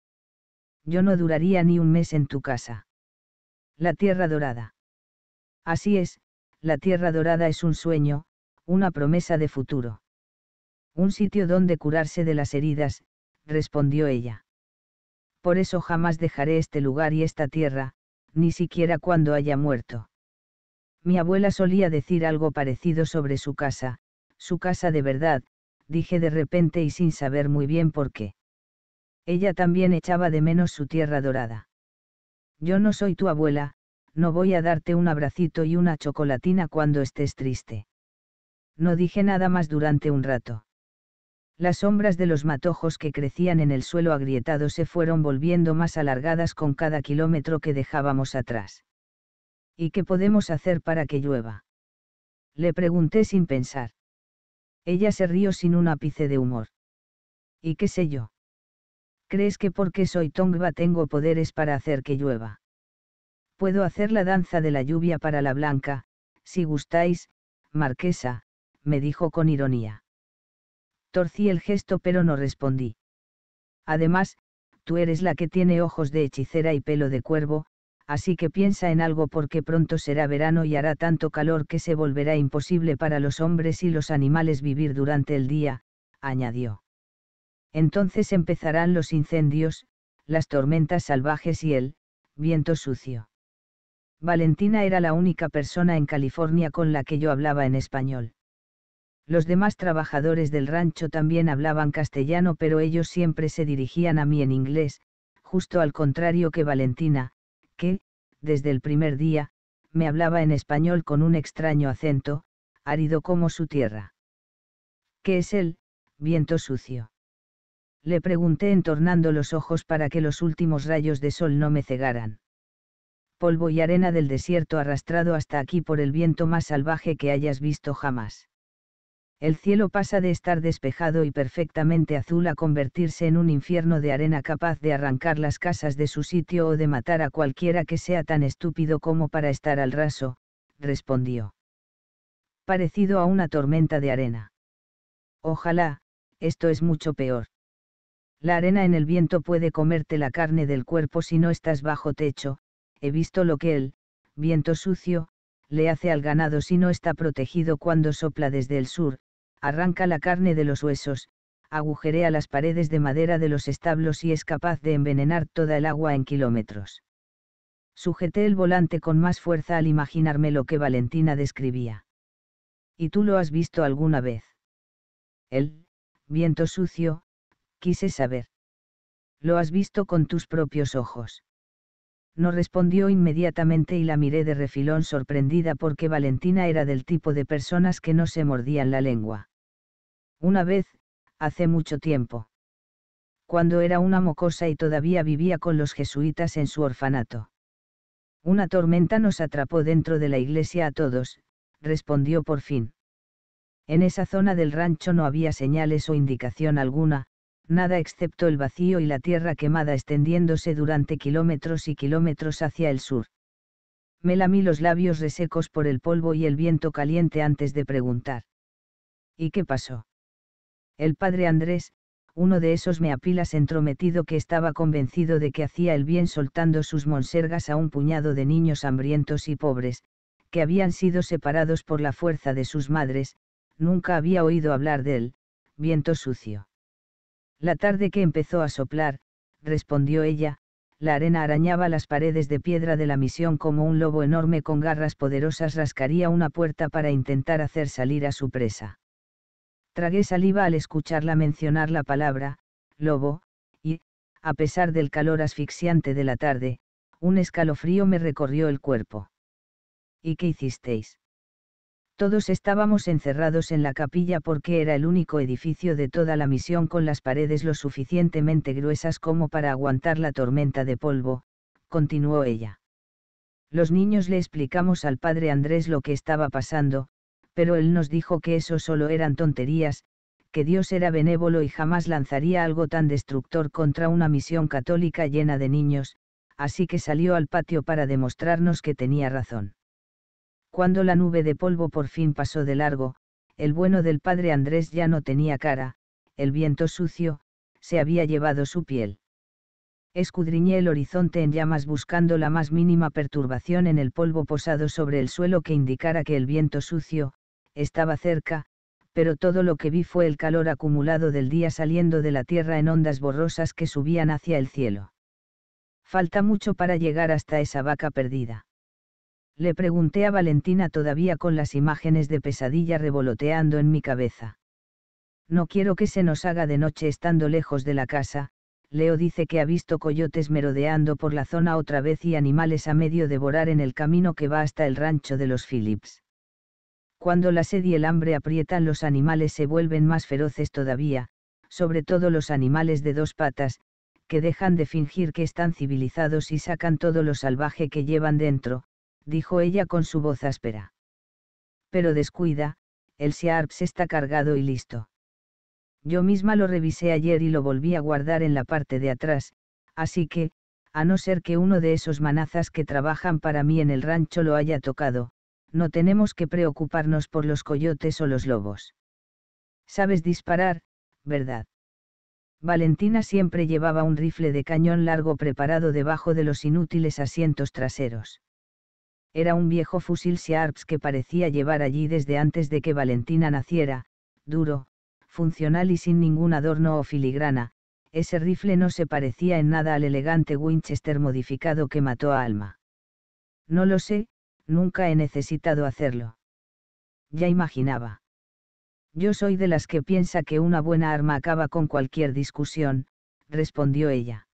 Yo no duraría ni un mes en tu casa la Tierra Dorada. Así es, la Tierra Dorada es un sueño, una promesa de futuro. Un sitio donde curarse de las heridas, respondió ella. Por eso jamás dejaré este lugar y esta tierra, ni siquiera cuando haya muerto. Mi abuela solía decir algo parecido sobre su casa, su casa de verdad, dije de repente y sin saber muy bien por qué. Ella también echaba de menos su tierra dorada. Yo no soy tu abuela, no voy a darte un abracito y una chocolatina cuando estés triste. No dije nada más durante un rato. Las sombras de los matojos que crecían en el suelo agrietado se fueron volviendo más alargadas con cada kilómetro que dejábamos atrás. ¿Y qué podemos hacer para que llueva? Le pregunté sin pensar. Ella se rió sin un ápice de humor. ¿Y qué sé yo? ¿Crees que porque soy Tongva tengo poderes para hacer que llueva? Puedo hacer la danza de la lluvia para la blanca, si gustáis, marquesa, me dijo con ironía. Torcí el gesto pero no respondí. Además, tú eres la que tiene ojos de hechicera y pelo de cuervo, así que piensa en algo porque pronto será verano y hará tanto calor que se volverá imposible para los hombres y los animales vivir durante el día, añadió. Entonces empezarán los incendios, las tormentas salvajes y el viento sucio. Valentina era la única persona en California con la que yo hablaba en español. Los demás trabajadores del rancho también hablaban castellano, pero ellos siempre se dirigían a mí en inglés, justo al contrario que Valentina, que, desde el primer día, me hablaba en español con un extraño acento, árido como su tierra. ¿Qué es el viento sucio? le pregunté entornando los ojos para que los últimos rayos de sol no me cegaran. Polvo y arena del desierto arrastrado hasta aquí por el viento más salvaje que hayas visto jamás. El cielo pasa de estar despejado y perfectamente azul a convertirse en un infierno de arena capaz de arrancar las casas de su sitio o de matar a cualquiera que sea tan estúpido como para estar al raso, respondió. Parecido a una tormenta de arena. Ojalá, esto es mucho peor. La arena en el viento puede comerte la carne del cuerpo si no estás bajo techo, he visto lo que el, viento sucio, le hace al ganado si no está protegido cuando sopla desde el sur, arranca la carne de los huesos, agujerea las paredes de madera de los establos y es capaz de envenenar toda el agua en kilómetros. Sujeté el volante con más fuerza al imaginarme lo que Valentina describía. ¿Y tú lo has visto alguna vez? El, viento sucio, quise saber. Lo has visto con tus propios ojos. No respondió inmediatamente y la miré de refilón sorprendida porque Valentina era del tipo de personas que no se mordían la lengua. Una vez, hace mucho tiempo. Cuando era una mocosa y todavía vivía con los jesuitas en su orfanato. Una tormenta nos atrapó dentro de la iglesia a todos, respondió por fin. En esa zona del rancho no había señales o indicación alguna, nada excepto el vacío y la tierra quemada extendiéndose durante kilómetros y kilómetros hacia el sur. Me lamí los labios resecos por el polvo y el viento caliente antes de preguntar. ¿Y qué pasó? El padre Andrés, uno de esos meapilas entrometido que estaba convencido de que hacía el bien soltando sus monsergas a un puñado de niños hambrientos y pobres, que habían sido separados por la fuerza de sus madres, nunca había oído hablar de él, viento sucio. La tarde que empezó a soplar, respondió ella, la arena arañaba las paredes de piedra de la misión como un lobo enorme con garras poderosas rascaría una puerta para intentar hacer salir a su presa. Tragué saliva al escucharla mencionar la palabra, lobo, y, a pesar del calor asfixiante de la tarde, un escalofrío me recorrió el cuerpo. ¿Y qué hicisteis? Todos estábamos encerrados en la capilla porque era el único edificio de toda la misión con las paredes lo suficientemente gruesas como para aguantar la tormenta de polvo, continuó ella. Los niños le explicamos al padre Andrés lo que estaba pasando, pero él nos dijo que eso solo eran tonterías, que Dios era benévolo y jamás lanzaría algo tan destructor contra una misión católica llena de niños, así que salió al patio para demostrarnos que tenía razón cuando la nube de polvo por fin pasó de largo, el bueno del padre Andrés ya no tenía cara, el viento sucio, se había llevado su piel. Escudriñé el horizonte en llamas buscando la más mínima perturbación en el polvo posado sobre el suelo que indicara que el viento sucio, estaba cerca, pero todo lo que vi fue el calor acumulado del día saliendo de la tierra en ondas borrosas que subían hacia el cielo. Falta mucho para llegar hasta esa vaca perdida le pregunté a Valentina todavía con las imágenes de pesadilla revoloteando en mi cabeza. No quiero que se nos haga de noche estando lejos de la casa, Leo dice que ha visto coyotes merodeando por la zona otra vez y animales a medio devorar en el camino que va hasta el rancho de los Phillips. Cuando la sed y el hambre aprietan los animales se vuelven más feroces todavía, sobre todo los animales de dos patas, que dejan de fingir que están civilizados y sacan todo lo salvaje que llevan dentro, dijo ella con su voz áspera. Pero descuida, el SEARPS está cargado y listo. Yo misma lo revisé ayer y lo volví a guardar en la parte de atrás, así que, a no ser que uno de esos manazas que trabajan para mí en el rancho lo haya tocado, no tenemos que preocuparnos por los coyotes o los lobos. Sabes disparar, ¿verdad? Valentina siempre llevaba un rifle de cañón largo preparado debajo de los inútiles asientos traseros. Era un viejo fusil Sharps que parecía llevar allí desde antes de que Valentina naciera, duro, funcional y sin ningún adorno o filigrana, ese rifle no se parecía en nada al elegante Winchester modificado que mató a Alma. No lo sé, nunca he necesitado hacerlo. Ya imaginaba. Yo soy de las que piensa que una buena arma acaba con cualquier discusión, respondió ella.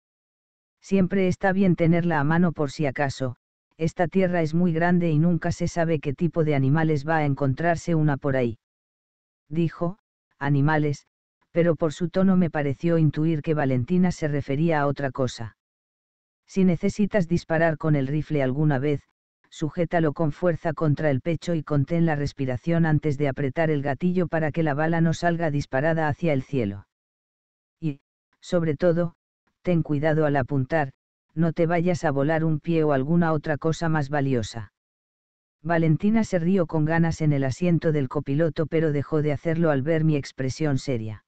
Siempre está bien tenerla a mano por si acaso, esta tierra es muy grande y nunca se sabe qué tipo de animales va a encontrarse una por ahí. Dijo, animales, pero por su tono me pareció intuir que Valentina se refería a otra cosa. Si necesitas disparar con el rifle alguna vez, sujétalo con fuerza contra el pecho y contén la respiración antes de apretar el gatillo para que la bala no salga disparada hacia el cielo. Y, sobre todo, ten cuidado al apuntar, no te vayas a volar un pie o alguna otra cosa más valiosa. Valentina se rió con ganas en el asiento del copiloto pero dejó de hacerlo al ver mi expresión seria.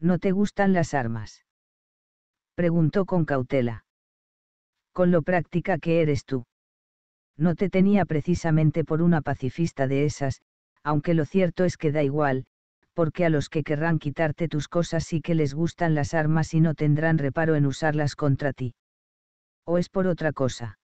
¿No te gustan las armas? Preguntó con cautela. Con lo práctica que eres tú. No te tenía precisamente por una pacifista de esas, aunque lo cierto es que da igual, porque a los que querrán quitarte tus cosas sí que les gustan las armas y no tendrán reparo en usarlas contra ti. ¿O es por otra cosa?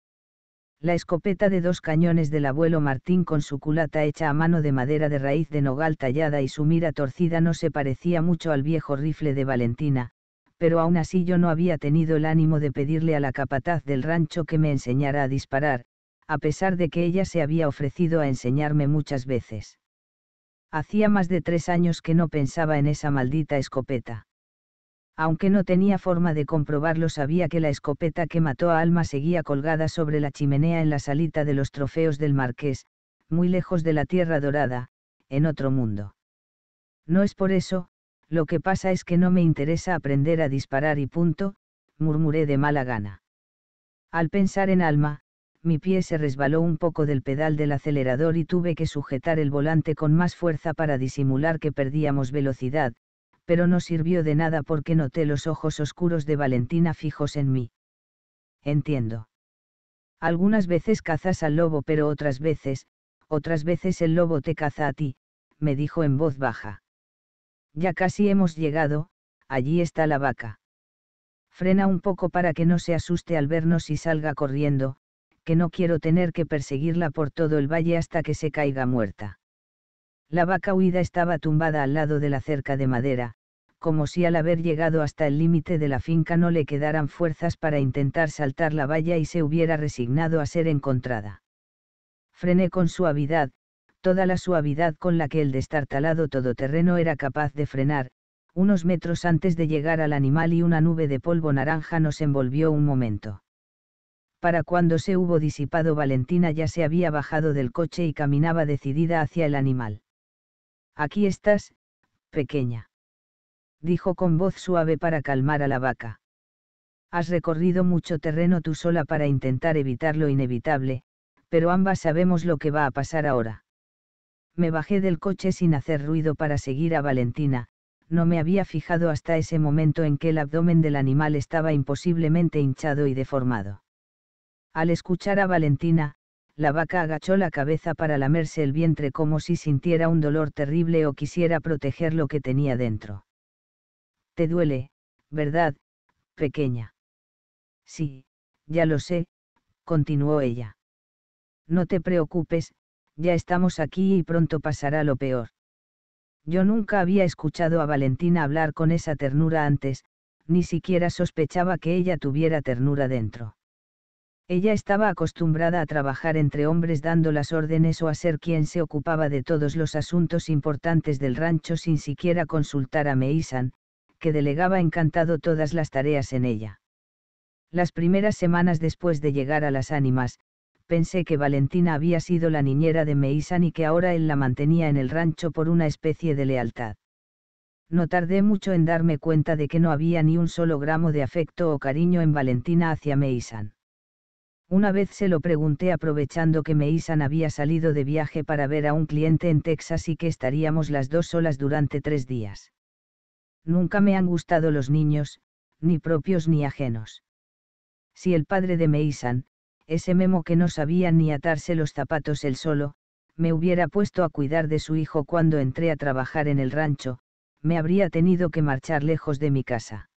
La escopeta de dos cañones del abuelo Martín con su culata hecha a mano de madera de raíz de nogal tallada y su mira torcida no se parecía mucho al viejo rifle de Valentina, pero aún así yo no había tenido el ánimo de pedirle a la capataz del rancho que me enseñara a disparar, a pesar de que ella se había ofrecido a enseñarme muchas veces. Hacía más de tres años que no pensaba en esa maldita escopeta. Aunque no tenía forma de comprobarlo, sabía que la escopeta que mató a Alma seguía colgada sobre la chimenea en la salita de los trofeos del marqués, muy lejos de la Tierra Dorada, en otro mundo. No es por eso, lo que pasa es que no me interesa aprender a disparar y punto, murmuré de mala gana. Al pensar en Alma, mi pie se resbaló un poco del pedal del acelerador y tuve que sujetar el volante con más fuerza para disimular que perdíamos velocidad, pero no sirvió de nada porque noté los ojos oscuros de Valentina fijos en mí. Entiendo. Algunas veces cazas al lobo, pero otras veces, otras veces el lobo te caza a ti, me dijo en voz baja. Ya casi hemos llegado, allí está la vaca. Frena un poco para que no se asuste al vernos y salga corriendo, que no quiero tener que perseguirla por todo el valle hasta que se caiga muerta. La vaca huida estaba tumbada al lado de la cerca de madera, como si al haber llegado hasta el límite de la finca no le quedaran fuerzas para intentar saltar la valla y se hubiera resignado a ser encontrada. Frené con suavidad, toda la suavidad con la que el destartalado todoterreno era capaz de frenar, unos metros antes de llegar al animal y una nube de polvo naranja nos envolvió un momento. Para cuando se hubo disipado Valentina ya se había bajado del coche y caminaba decidida hacia el animal. Aquí estás, pequeña dijo con voz suave para calmar a la vaca. Has recorrido mucho terreno tú sola para intentar evitar lo inevitable, pero ambas sabemos lo que va a pasar ahora. Me bajé del coche sin hacer ruido para seguir a Valentina, no me había fijado hasta ese momento en que el abdomen del animal estaba imposiblemente hinchado y deformado. Al escuchar a Valentina, la vaca agachó la cabeza para lamerse el vientre como si sintiera un dolor terrible o quisiera proteger lo que tenía dentro. Te duele, ¿verdad, pequeña? Sí, ya lo sé, continuó ella. No te preocupes, ya estamos aquí y pronto pasará lo peor. Yo nunca había escuchado a Valentina hablar con esa ternura antes, ni siquiera sospechaba que ella tuviera ternura dentro. Ella estaba acostumbrada a trabajar entre hombres dando las órdenes o a ser quien se ocupaba de todos los asuntos importantes del rancho sin siquiera consultar a Meisan, que delegaba encantado todas las tareas en ella. Las primeras semanas después de llegar a las ánimas, pensé que Valentina había sido la niñera de Meisan y que ahora él la mantenía en el rancho por una especie de lealtad. No tardé mucho en darme cuenta de que no había ni un solo gramo de afecto o cariño en Valentina hacia Meisan. Una vez se lo pregunté aprovechando que Meisan había salido de viaje para ver a un cliente en Texas y que estaríamos las dos solas durante tres días. Nunca me han gustado los niños, ni propios ni ajenos. Si el padre de Meisan, ese memo que no sabía ni atarse los zapatos él solo, me hubiera puesto a cuidar de su hijo cuando entré a trabajar en el rancho, me habría tenido que marchar lejos de mi casa.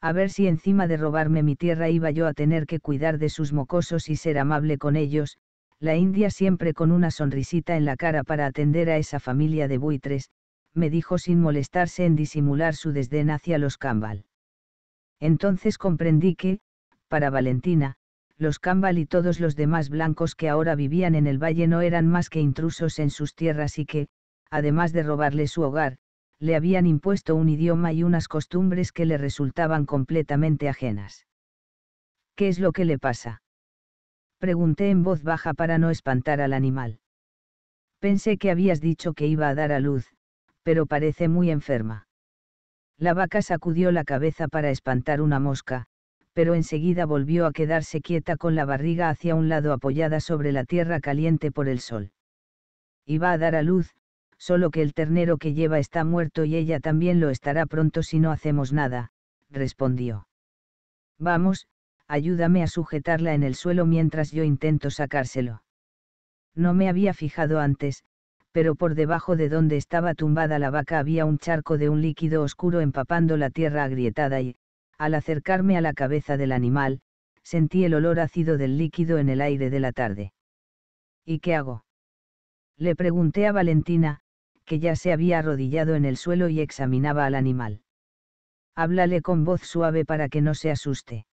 A ver si encima de robarme mi tierra iba yo a tener que cuidar de sus mocosos y ser amable con ellos, la India siempre con una sonrisita en la cara para atender a esa familia de buitres, me dijo sin molestarse en disimular su desdén hacia los Campbell. Entonces comprendí que, para Valentina, los Campbell y todos los demás blancos que ahora vivían en el valle no eran más que intrusos en sus tierras y que, además de robarle su hogar, le habían impuesto un idioma y unas costumbres que le resultaban completamente ajenas. ¿Qué es lo que le pasa? Pregunté en voz baja para no espantar al animal. Pensé que habías dicho que iba a dar a luz, pero parece muy enferma. La vaca sacudió la cabeza para espantar una mosca, pero enseguida volvió a quedarse quieta con la barriga hacia un lado apoyada sobre la tierra caliente por el sol. Iba a dar a luz, solo que el ternero que lleva está muerto y ella también lo estará pronto si no hacemos nada, respondió. Vamos, ayúdame a sujetarla en el suelo mientras yo intento sacárselo. No me había fijado antes, pero por debajo de donde estaba tumbada la vaca había un charco de un líquido oscuro empapando la tierra agrietada y, al acercarme a la cabeza del animal, sentí el olor ácido del líquido en el aire de la tarde. ¿Y qué hago? Le pregunté a Valentina, que ya se había arrodillado en el suelo y examinaba al animal. Háblale con voz suave para que no se asuste.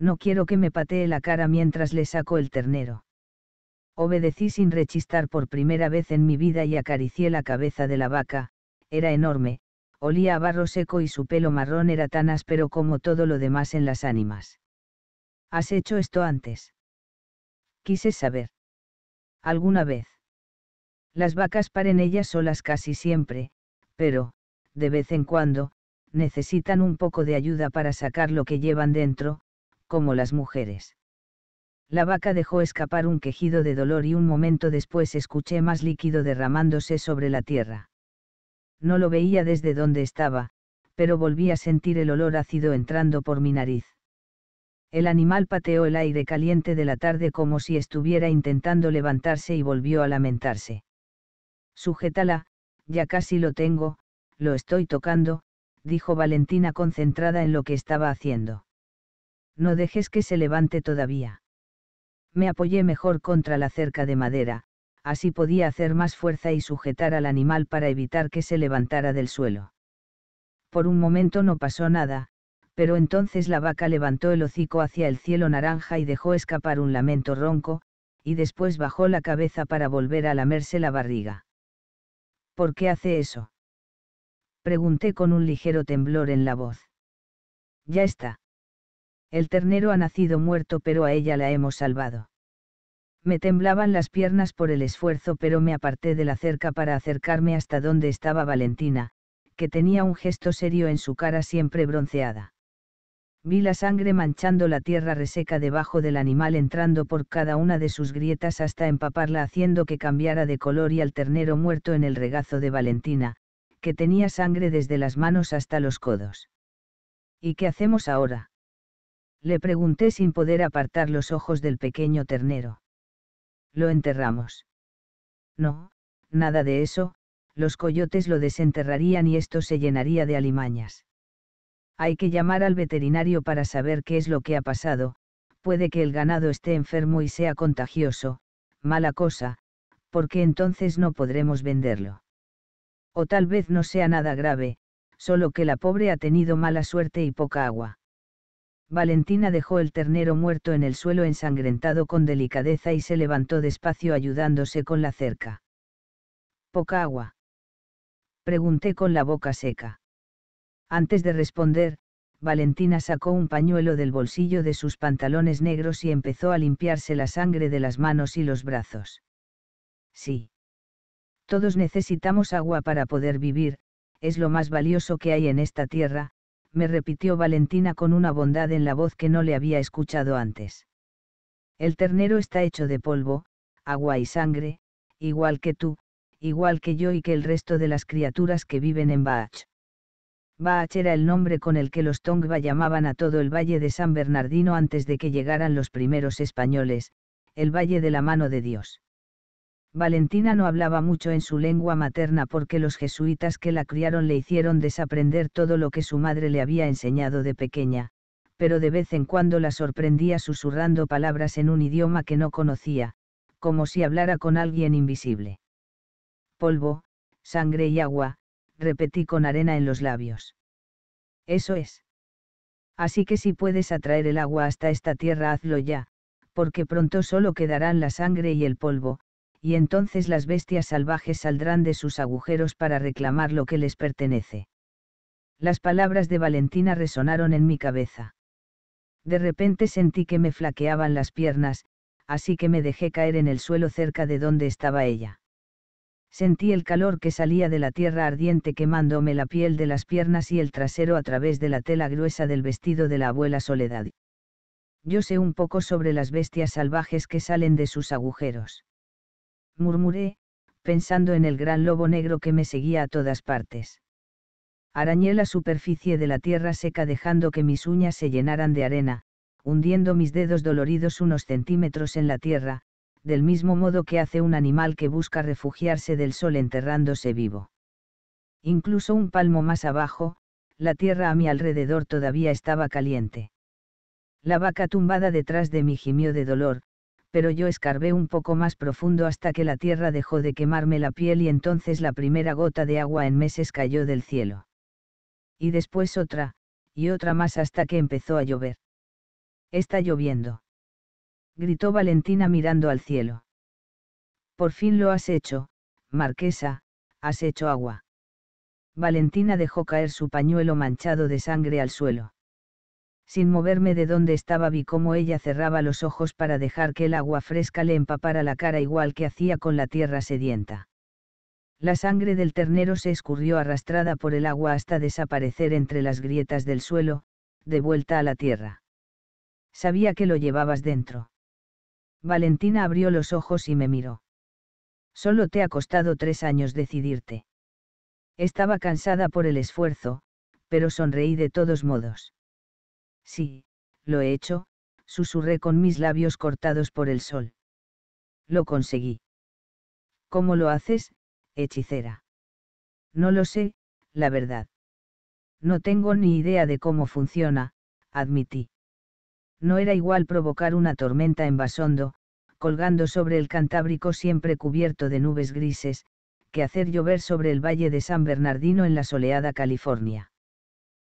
No quiero que me patee la cara mientras le saco el ternero. Obedecí sin rechistar por primera vez en mi vida y acaricié la cabeza de la vaca, era enorme, olía a barro seco y su pelo marrón era tan áspero como todo lo demás en las ánimas. ¿Has hecho esto antes? Quise saber. ¿Alguna vez? Las vacas paren ellas solas casi siempre, pero, de vez en cuando, necesitan un poco de ayuda para sacar lo que llevan dentro, como las mujeres. La vaca dejó escapar un quejido de dolor y un momento después escuché más líquido derramándose sobre la tierra. No lo veía desde donde estaba, pero volví a sentir el olor ácido entrando por mi nariz. El animal pateó el aire caliente de la tarde como si estuviera intentando levantarse y volvió a lamentarse. Sujétala, ya casi lo tengo, lo estoy tocando, dijo Valentina concentrada en lo que estaba haciendo. No dejes que se levante todavía me apoyé mejor contra la cerca de madera, así podía hacer más fuerza y sujetar al animal para evitar que se levantara del suelo. Por un momento no pasó nada, pero entonces la vaca levantó el hocico hacia el cielo naranja y dejó escapar un lamento ronco, y después bajó la cabeza para volver a lamerse la barriga. ¿Por qué hace eso? Pregunté con un ligero temblor en la voz. Ya está. El ternero ha nacido muerto pero a ella la hemos salvado. Me temblaban las piernas por el esfuerzo pero me aparté de la cerca para acercarme hasta donde estaba Valentina, que tenía un gesto serio en su cara siempre bronceada. Vi la sangre manchando la tierra reseca debajo del animal entrando por cada una de sus grietas hasta empaparla haciendo que cambiara de color y al ternero muerto en el regazo de Valentina, que tenía sangre desde las manos hasta los codos. ¿Y qué hacemos ahora? Le pregunté sin poder apartar los ojos del pequeño ternero. Lo enterramos. No, nada de eso, los coyotes lo desenterrarían y esto se llenaría de alimañas. Hay que llamar al veterinario para saber qué es lo que ha pasado, puede que el ganado esté enfermo y sea contagioso, mala cosa, porque entonces no podremos venderlo. O tal vez no sea nada grave, solo que la pobre ha tenido mala suerte y poca agua. Valentina dejó el ternero muerto en el suelo ensangrentado con delicadeza y se levantó despacio ayudándose con la cerca. ¿Poca agua? Pregunté con la boca seca. Antes de responder, Valentina sacó un pañuelo del bolsillo de sus pantalones negros y empezó a limpiarse la sangre de las manos y los brazos. Sí. Todos necesitamos agua para poder vivir, es lo más valioso que hay en esta tierra, me repitió Valentina con una bondad en la voz que no le había escuchado antes. El ternero está hecho de polvo, agua y sangre, igual que tú, igual que yo y que el resto de las criaturas que viven en Baach. Baach era el nombre con el que los Tongva llamaban a todo el valle de San Bernardino antes de que llegaran los primeros españoles, el valle de la mano de Dios. Valentina no hablaba mucho en su lengua materna porque los jesuitas que la criaron le hicieron desaprender todo lo que su madre le había enseñado de pequeña, pero de vez en cuando la sorprendía susurrando palabras en un idioma que no conocía, como si hablara con alguien invisible. Polvo, sangre y agua, repetí con arena en los labios. Eso es. Así que si puedes atraer el agua hasta esta tierra hazlo ya, porque pronto solo quedarán la sangre y el polvo, y entonces las bestias salvajes saldrán de sus agujeros para reclamar lo que les pertenece. Las palabras de Valentina resonaron en mi cabeza. De repente sentí que me flaqueaban las piernas, así que me dejé caer en el suelo cerca de donde estaba ella. Sentí el calor que salía de la tierra ardiente quemándome la piel de las piernas y el trasero a través de la tela gruesa del vestido de la abuela Soledad. Yo sé un poco sobre las bestias salvajes que salen de sus agujeros murmuré, pensando en el gran lobo negro que me seguía a todas partes. Arañé la superficie de la tierra seca dejando que mis uñas se llenaran de arena, hundiendo mis dedos doloridos unos centímetros en la tierra, del mismo modo que hace un animal que busca refugiarse del sol enterrándose vivo. Incluso un palmo más abajo, la tierra a mi alrededor todavía estaba caliente. La vaca tumbada detrás de mí gimió de dolor, pero yo escarbé un poco más profundo hasta que la tierra dejó de quemarme la piel y entonces la primera gota de agua en meses cayó del cielo. Y después otra, y otra más hasta que empezó a llover. Está lloviendo. Gritó Valentina mirando al cielo. Por fin lo has hecho, Marquesa, has hecho agua. Valentina dejó caer su pañuelo manchado de sangre al suelo. Sin moverme de donde estaba vi cómo ella cerraba los ojos para dejar que el agua fresca le empapara la cara igual que hacía con la tierra sedienta. La sangre del ternero se escurrió arrastrada por el agua hasta desaparecer entre las grietas del suelo, de vuelta a la tierra. Sabía que lo llevabas dentro. Valentina abrió los ojos y me miró. Solo te ha costado tres años decidirte. Estaba cansada por el esfuerzo, pero sonreí de todos modos. Sí, lo he hecho, susurré con mis labios cortados por el sol. Lo conseguí. ¿Cómo lo haces, hechicera? No lo sé, la verdad. No tengo ni idea de cómo funciona, admití. No era igual provocar una tormenta en Basondo, colgando sobre el Cantábrico siempre cubierto de nubes grises, que hacer llover sobre el valle de San Bernardino en la soleada California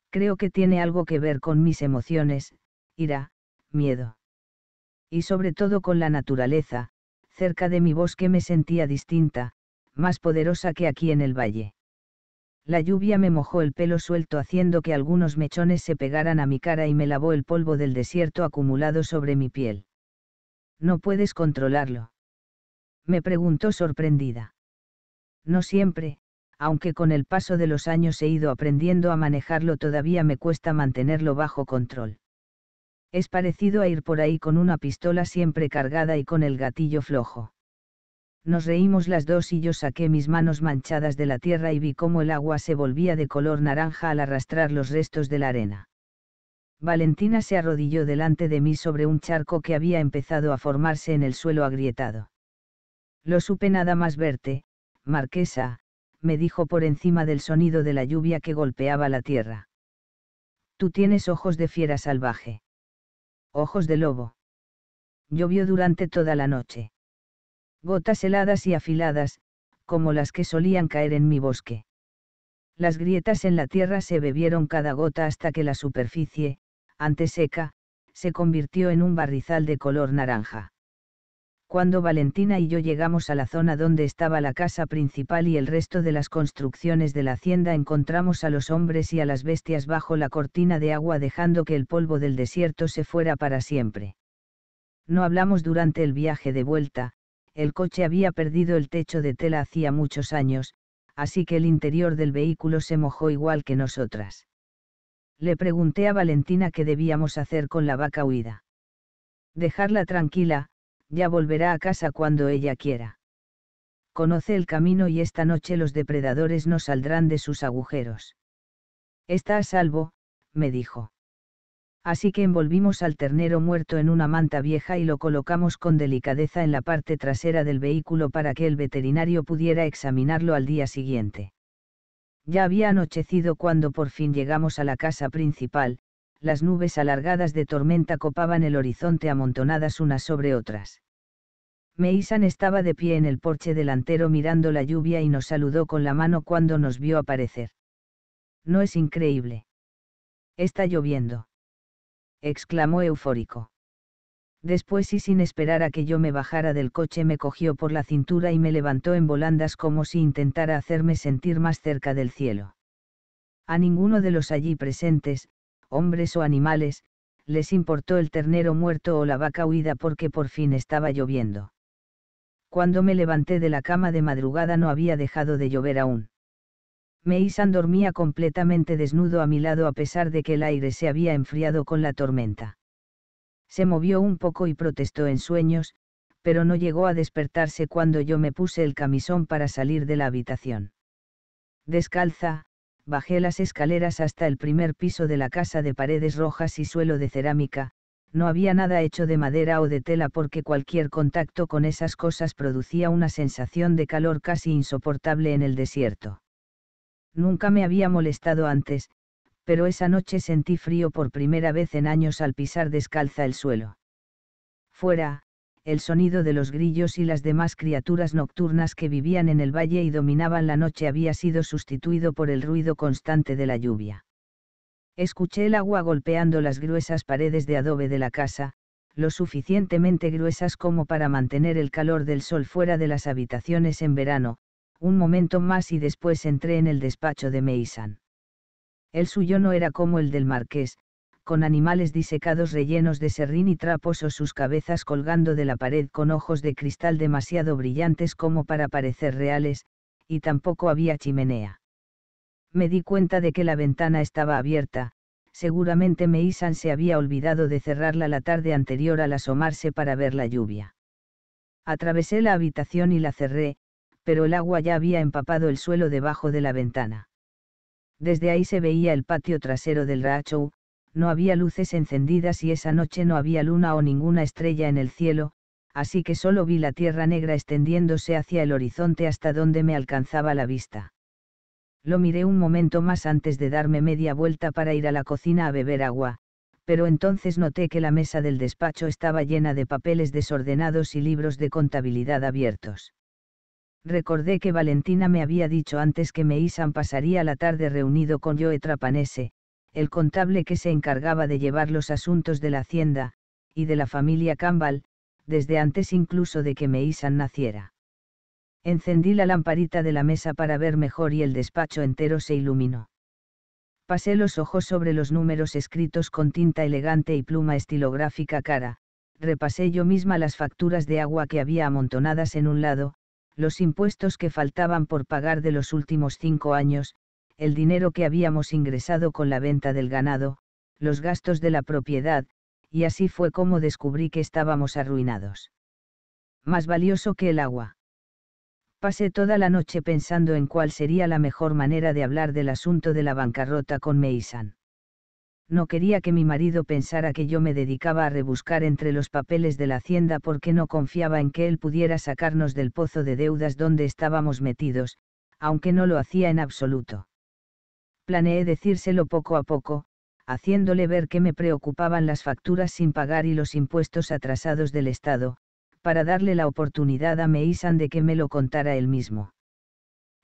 creo que tiene algo que ver con mis emociones, ira, miedo. Y sobre todo con la naturaleza, cerca de mi bosque me sentía distinta, más poderosa que aquí en el valle. La lluvia me mojó el pelo suelto haciendo que algunos mechones se pegaran a mi cara y me lavó el polvo del desierto acumulado sobre mi piel. ¿No puedes controlarlo? Me preguntó sorprendida. No siempre, aunque con el paso de los años he ido aprendiendo a manejarlo todavía me cuesta mantenerlo bajo control. Es parecido a ir por ahí con una pistola siempre cargada y con el gatillo flojo. Nos reímos las dos y yo saqué mis manos manchadas de la tierra y vi cómo el agua se volvía de color naranja al arrastrar los restos de la arena. Valentina se arrodilló delante de mí sobre un charco que había empezado a formarse en el suelo agrietado. Lo supe nada más verte, Marquesa, me dijo por encima del sonido de la lluvia que golpeaba la tierra. Tú tienes ojos de fiera salvaje. Ojos de lobo. Llovió durante toda la noche. Gotas heladas y afiladas, como las que solían caer en mi bosque. Las grietas en la tierra se bebieron cada gota hasta que la superficie, antes seca, se convirtió en un barrizal de color naranja cuando Valentina y yo llegamos a la zona donde estaba la casa principal y el resto de las construcciones de la hacienda encontramos a los hombres y a las bestias bajo la cortina de agua dejando que el polvo del desierto se fuera para siempre. No hablamos durante el viaje de vuelta, el coche había perdido el techo de tela hacía muchos años, así que el interior del vehículo se mojó igual que nosotras. Le pregunté a Valentina qué debíamos hacer con la vaca huida. Dejarla tranquila, ya volverá a casa cuando ella quiera. Conoce el camino y esta noche los depredadores no saldrán de sus agujeros. Está a salvo, me dijo. Así que envolvimos al ternero muerto en una manta vieja y lo colocamos con delicadeza en la parte trasera del vehículo para que el veterinario pudiera examinarlo al día siguiente. Ya había anochecido cuando por fin llegamos a la casa principal, las nubes alargadas de tormenta copaban el horizonte amontonadas unas sobre otras. Meisan estaba de pie en el porche delantero mirando la lluvia y nos saludó con la mano cuando nos vio aparecer. No es increíble. Está lloviendo. exclamó eufórico. Después y sin esperar a que yo me bajara del coche me cogió por la cintura y me levantó en volandas como si intentara hacerme sentir más cerca del cielo. A ninguno de los allí presentes, hombres o animales, les importó el ternero muerto o la vaca huida porque por fin estaba lloviendo. Cuando me levanté de la cama de madrugada no había dejado de llover aún. Meisan dormía completamente desnudo a mi lado a pesar de que el aire se había enfriado con la tormenta. Se movió un poco y protestó en sueños, pero no llegó a despertarse cuando yo me puse el camisón para salir de la habitación. Descalza, bajé las escaleras hasta el primer piso de la casa de paredes rojas y suelo de cerámica, no había nada hecho de madera o de tela porque cualquier contacto con esas cosas producía una sensación de calor casi insoportable en el desierto. Nunca me había molestado antes, pero esa noche sentí frío por primera vez en años al pisar descalza el suelo. Fuera, el sonido de los grillos y las demás criaturas nocturnas que vivían en el valle y dominaban la noche había sido sustituido por el ruido constante de la lluvia. Escuché el agua golpeando las gruesas paredes de adobe de la casa, lo suficientemente gruesas como para mantener el calor del sol fuera de las habitaciones en verano, un momento más y después entré en el despacho de Meisan. El suyo no era como el del marqués, con animales disecados rellenos de serrín y trapos o sus cabezas colgando de la pared con ojos de cristal demasiado brillantes como para parecer reales, y tampoco había chimenea. Me di cuenta de que la ventana estaba abierta, seguramente Meisan se había olvidado de cerrarla la tarde anterior al asomarse para ver la lluvia. Atravesé la habitación y la cerré, pero el agua ya había empapado el suelo debajo de la ventana. Desde ahí se veía el patio trasero del racho, no había luces encendidas y esa noche no había luna o ninguna estrella en el cielo, así que solo vi la tierra negra extendiéndose hacia el horizonte hasta donde me alcanzaba la vista. Lo miré un momento más antes de darme media vuelta para ir a la cocina a beber agua, pero entonces noté que la mesa del despacho estaba llena de papeles desordenados y libros de contabilidad abiertos. Recordé que Valentina me había dicho antes que Meisan pasaría la tarde reunido con Joe el contable que se encargaba de llevar los asuntos de la hacienda, y de la familia Campbell, desde antes incluso de que Meisan naciera. Encendí la lamparita de la mesa para ver mejor y el despacho entero se iluminó. Pasé los ojos sobre los números escritos con tinta elegante y pluma estilográfica cara, repasé yo misma las facturas de agua que había amontonadas en un lado, los impuestos que faltaban por pagar de los últimos cinco años, el dinero que habíamos ingresado con la venta del ganado, los gastos de la propiedad, y así fue como descubrí que estábamos arruinados. Más valioso que el agua. Pasé toda la noche pensando en cuál sería la mejor manera de hablar del asunto de la bancarrota con Meisan. No quería que mi marido pensara que yo me dedicaba a rebuscar entre los papeles de la hacienda porque no confiaba en que él pudiera sacarnos del pozo de deudas donde estábamos metidos, aunque no lo hacía en absoluto planeé decírselo poco a poco, haciéndole ver que me preocupaban las facturas sin pagar y los impuestos atrasados del Estado, para darle la oportunidad a Meisan de que me lo contara él mismo.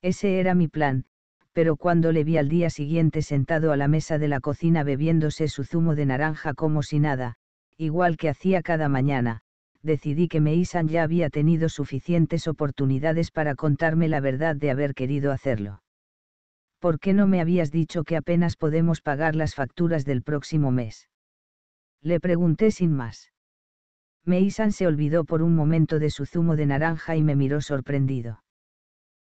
Ese era mi plan, pero cuando le vi al día siguiente sentado a la mesa de la cocina bebiéndose su zumo de naranja como si nada, igual que hacía cada mañana, decidí que Meisan ya había tenido suficientes oportunidades para contarme la verdad de haber querido hacerlo. ¿por qué no me habías dicho que apenas podemos pagar las facturas del próximo mes? Le pregunté sin más. Meisan se olvidó por un momento de su zumo de naranja y me miró sorprendido.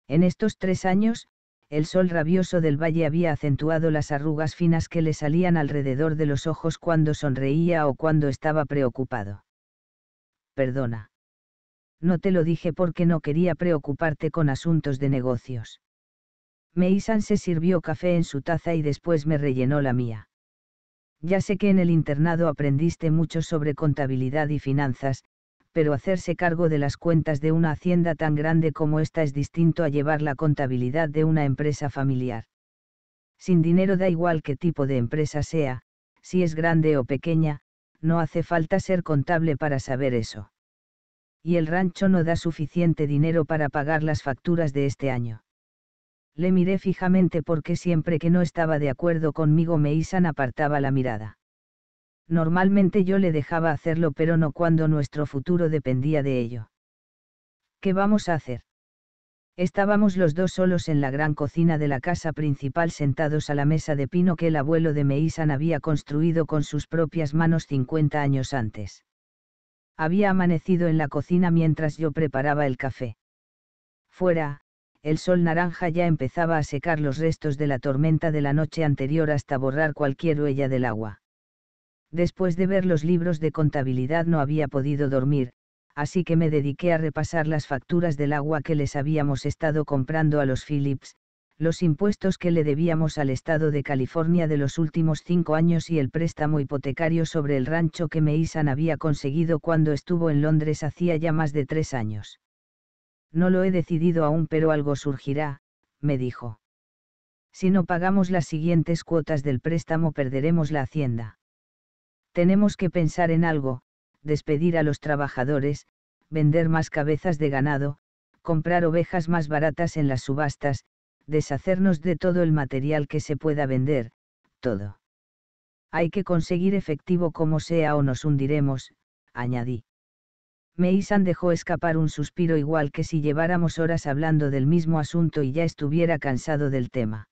En estos tres años, el sol rabioso del valle había acentuado las arrugas finas que le salían alrededor de los ojos cuando sonreía o cuando estaba preocupado. Perdona. No te lo dije porque no quería preocuparte con asuntos de negocios. Meisan se sirvió café en su taza y después me rellenó la mía. Ya sé que en el internado aprendiste mucho sobre contabilidad y finanzas, pero hacerse cargo de las cuentas de una hacienda tan grande como esta es distinto a llevar la contabilidad de una empresa familiar. Sin dinero da igual qué tipo de empresa sea, si es grande o pequeña, no hace falta ser contable para saber eso. Y el rancho no da suficiente dinero para pagar las facturas de este año. Le miré fijamente porque siempre que no estaba de acuerdo conmigo Meisan apartaba la mirada. Normalmente yo le dejaba hacerlo pero no cuando nuestro futuro dependía de ello. ¿Qué vamos a hacer? Estábamos los dos solos en la gran cocina de la casa principal sentados a la mesa de pino que el abuelo de Meisan había construido con sus propias manos 50 años antes. Había amanecido en la cocina mientras yo preparaba el café. Fuera, el sol naranja ya empezaba a secar los restos de la tormenta de la noche anterior hasta borrar cualquier huella del agua. Después de ver los libros de contabilidad no había podido dormir, así que me dediqué a repasar las facturas del agua que les habíamos estado comprando a los Phillips, los impuestos que le debíamos al Estado de California de los últimos cinco años y el préstamo hipotecario sobre el rancho que Mason había conseguido cuando estuvo en Londres hacía ya más de tres años. No lo he decidido aún, pero algo surgirá, me dijo. Si no pagamos las siguientes cuotas del préstamo perderemos la hacienda. Tenemos que pensar en algo, despedir a los trabajadores, vender más cabezas de ganado, comprar ovejas más baratas en las subastas, deshacernos de todo el material que se pueda vender, todo. Hay que conseguir efectivo como sea o nos hundiremos, añadí. Meisan dejó escapar un suspiro igual que si lleváramos horas hablando del mismo asunto y ya estuviera cansado del tema.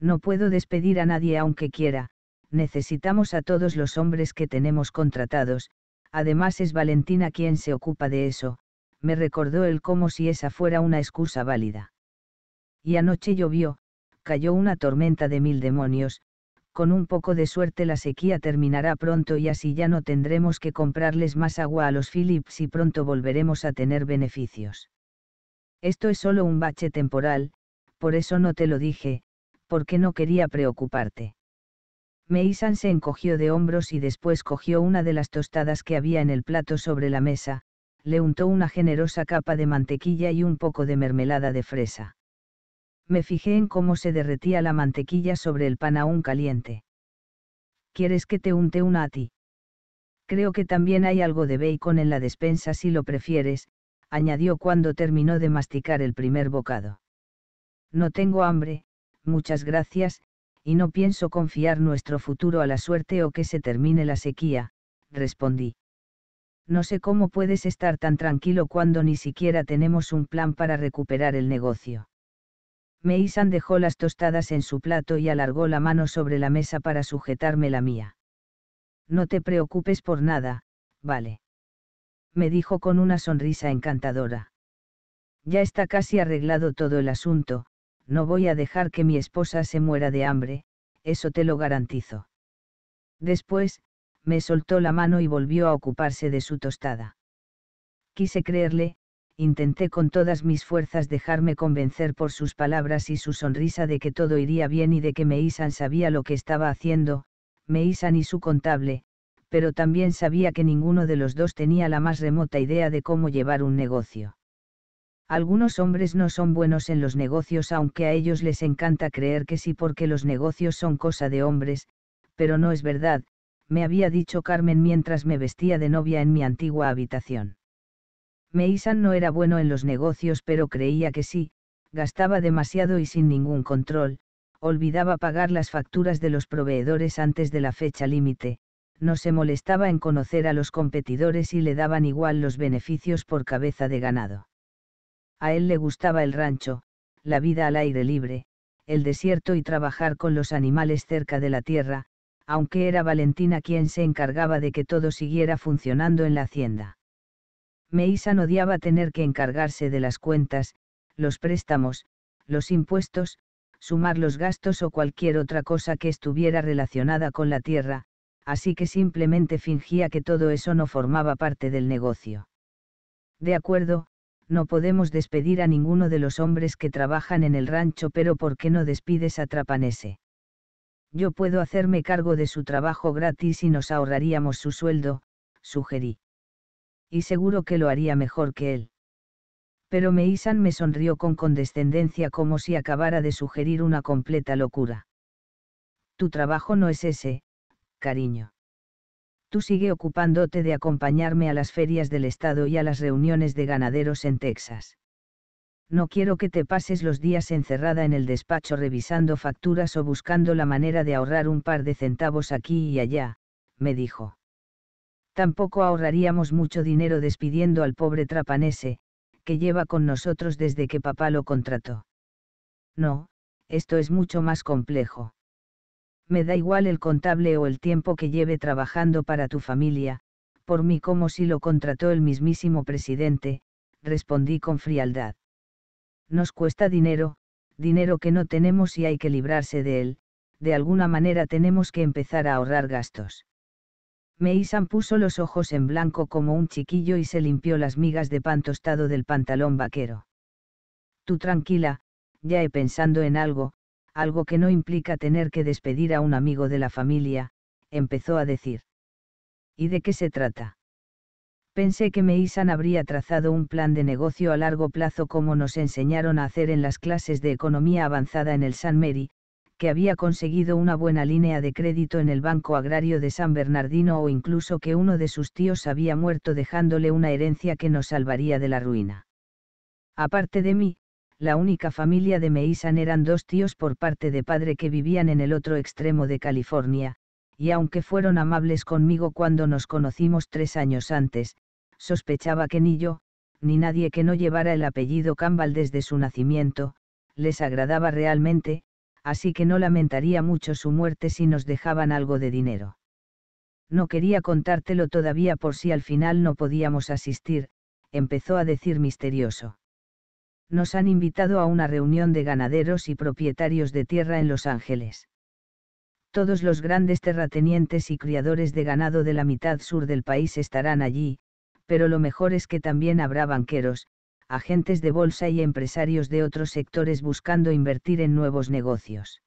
No puedo despedir a nadie aunque quiera, necesitamos a todos los hombres que tenemos contratados, además es Valentina quien se ocupa de eso, me recordó él como si esa fuera una excusa válida. Y anoche llovió, cayó una tormenta de mil demonios, con un poco de suerte la sequía terminará pronto y así ya no tendremos que comprarles más agua a los Philips y pronto volveremos a tener beneficios. Esto es solo un bache temporal, por eso no te lo dije, porque no quería preocuparte. Meisan se encogió de hombros y después cogió una de las tostadas que había en el plato sobre la mesa, le untó una generosa capa de mantequilla y un poco de mermelada de fresa me fijé en cómo se derretía la mantequilla sobre el pan aún caliente. ¿Quieres que te unte una a ti? Creo que también hay algo de bacon en la despensa si lo prefieres, añadió cuando terminó de masticar el primer bocado. No tengo hambre, muchas gracias, y no pienso confiar nuestro futuro a la suerte o que se termine la sequía, respondí. No sé cómo puedes estar tan tranquilo cuando ni siquiera tenemos un plan para recuperar el negocio. Meisan dejó las tostadas en su plato y alargó la mano sobre la mesa para sujetarme la mía. No te preocupes por nada, vale. Me dijo con una sonrisa encantadora. Ya está casi arreglado todo el asunto, no voy a dejar que mi esposa se muera de hambre, eso te lo garantizo. Después, me soltó la mano y volvió a ocuparse de su tostada. Quise creerle, intenté con todas mis fuerzas dejarme convencer por sus palabras y su sonrisa de que todo iría bien y de que Meisan sabía lo que estaba haciendo, Meisan y su contable, pero también sabía que ninguno de los dos tenía la más remota idea de cómo llevar un negocio. Algunos hombres no son buenos en los negocios aunque a ellos les encanta creer que sí porque los negocios son cosa de hombres, pero no es verdad, me había dicho Carmen mientras me vestía de novia en mi antigua habitación. Meisan no era bueno en los negocios pero creía que sí, gastaba demasiado y sin ningún control, olvidaba pagar las facturas de los proveedores antes de la fecha límite, no se molestaba en conocer a los competidores y le daban igual los beneficios por cabeza de ganado. A él le gustaba el rancho, la vida al aire libre, el desierto y trabajar con los animales cerca de la tierra, aunque era Valentina quien se encargaba de que todo siguiera funcionando en la hacienda. Meisan odiaba tener que encargarse de las cuentas, los préstamos, los impuestos, sumar los gastos o cualquier otra cosa que estuviera relacionada con la tierra, así que simplemente fingía que todo eso no formaba parte del negocio. De acuerdo, no podemos despedir a ninguno de los hombres que trabajan en el rancho, pero ¿por qué no despides a Trapanese? Yo puedo hacerme cargo de su trabajo gratis y nos ahorraríamos su sueldo, sugerí y seguro que lo haría mejor que él. Pero Meisan me sonrió con condescendencia como si acabara de sugerir una completa locura. Tu trabajo no es ese, cariño. Tú sigue ocupándote de acompañarme a las ferias del Estado y a las reuniones de ganaderos en Texas. No quiero que te pases los días encerrada en el despacho revisando facturas o buscando la manera de ahorrar un par de centavos aquí y allá, me dijo tampoco ahorraríamos mucho dinero despidiendo al pobre trapanese, que lleva con nosotros desde que papá lo contrató. No, esto es mucho más complejo. Me da igual el contable o el tiempo que lleve trabajando para tu familia, por mí como si lo contrató el mismísimo presidente, respondí con frialdad. Nos cuesta dinero, dinero que no tenemos y hay que librarse de él, de alguna manera tenemos que empezar a ahorrar gastos. Meisan puso los ojos en blanco como un chiquillo y se limpió las migas de pan tostado del pantalón vaquero. Tú tranquila, ya he pensando en algo, algo que no implica tener que despedir a un amigo de la familia, empezó a decir. ¿Y de qué se trata? Pensé que Meisan habría trazado un plan de negocio a largo plazo como nos enseñaron a hacer en las clases de economía avanzada en el San Mary, que había conseguido una buena línea de crédito en el Banco Agrario de San Bernardino o incluso que uno de sus tíos había muerto dejándole una herencia que nos salvaría de la ruina. Aparte de mí, la única familia de Meisan eran dos tíos por parte de padre que vivían en el otro extremo de California, y aunque fueron amables conmigo cuando nos conocimos tres años antes, sospechaba que ni yo, ni nadie que no llevara el apellido Campbell desde su nacimiento, les agradaba realmente, así que no lamentaría mucho su muerte si nos dejaban algo de dinero. No quería contártelo todavía por si al final no podíamos asistir, empezó a decir misterioso. Nos han invitado a una reunión de ganaderos y propietarios de tierra en Los Ángeles. Todos los grandes terratenientes y criadores de ganado de la mitad sur del país estarán allí, pero lo mejor es que también habrá banqueros, agentes de bolsa y empresarios de otros sectores buscando invertir en nuevos negocios.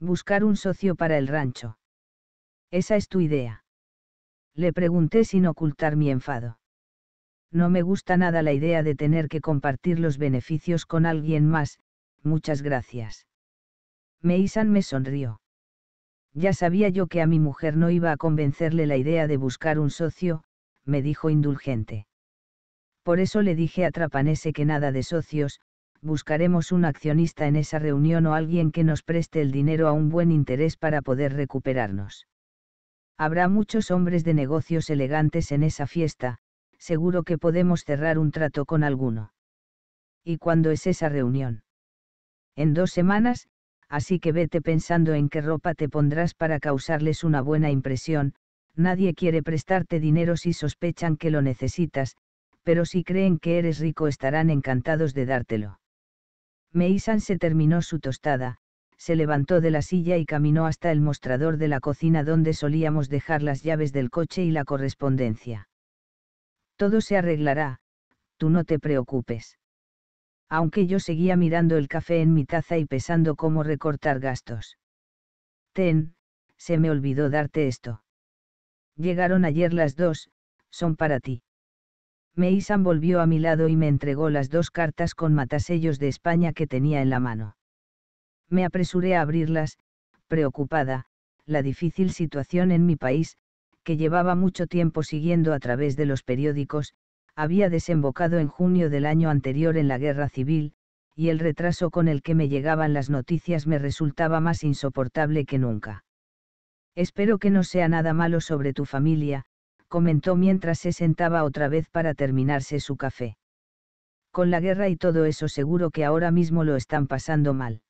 Buscar un socio para el rancho. Esa es tu idea. Le pregunté sin ocultar mi enfado. No me gusta nada la idea de tener que compartir los beneficios con alguien más, muchas gracias. Meisan me sonrió. Ya sabía yo que a mi mujer no iba a convencerle la idea de buscar un socio, me dijo indulgente. Por eso le dije a Trapanese que nada de socios, buscaremos un accionista en esa reunión o alguien que nos preste el dinero a un buen interés para poder recuperarnos. Habrá muchos hombres de negocios elegantes en esa fiesta, seguro que podemos cerrar un trato con alguno. ¿Y cuándo es esa reunión? En dos semanas, así que vete pensando en qué ropa te pondrás para causarles una buena impresión, nadie quiere prestarte dinero si sospechan que lo necesitas, pero si creen que eres rico estarán encantados de dártelo. Meisan se terminó su tostada, se levantó de la silla y caminó hasta el mostrador de la cocina donde solíamos dejar las llaves del coche y la correspondencia. Todo se arreglará, tú no te preocupes. Aunque yo seguía mirando el café en mi taza y pesando cómo recortar gastos. Ten, se me olvidó darte esto. Llegaron ayer las dos, son para ti. Meisan volvió a mi lado y me entregó las dos cartas con matasellos de España que tenía en la mano. Me apresuré a abrirlas, preocupada, la difícil situación en mi país, que llevaba mucho tiempo siguiendo a través de los periódicos, había desembocado en junio del año anterior en la guerra civil, y el retraso con el que me llegaban las noticias me resultaba más insoportable que nunca. Espero que no sea nada malo sobre tu familia, comentó mientras se sentaba otra vez para terminarse su café. Con la guerra y todo eso seguro que ahora mismo lo están pasando mal.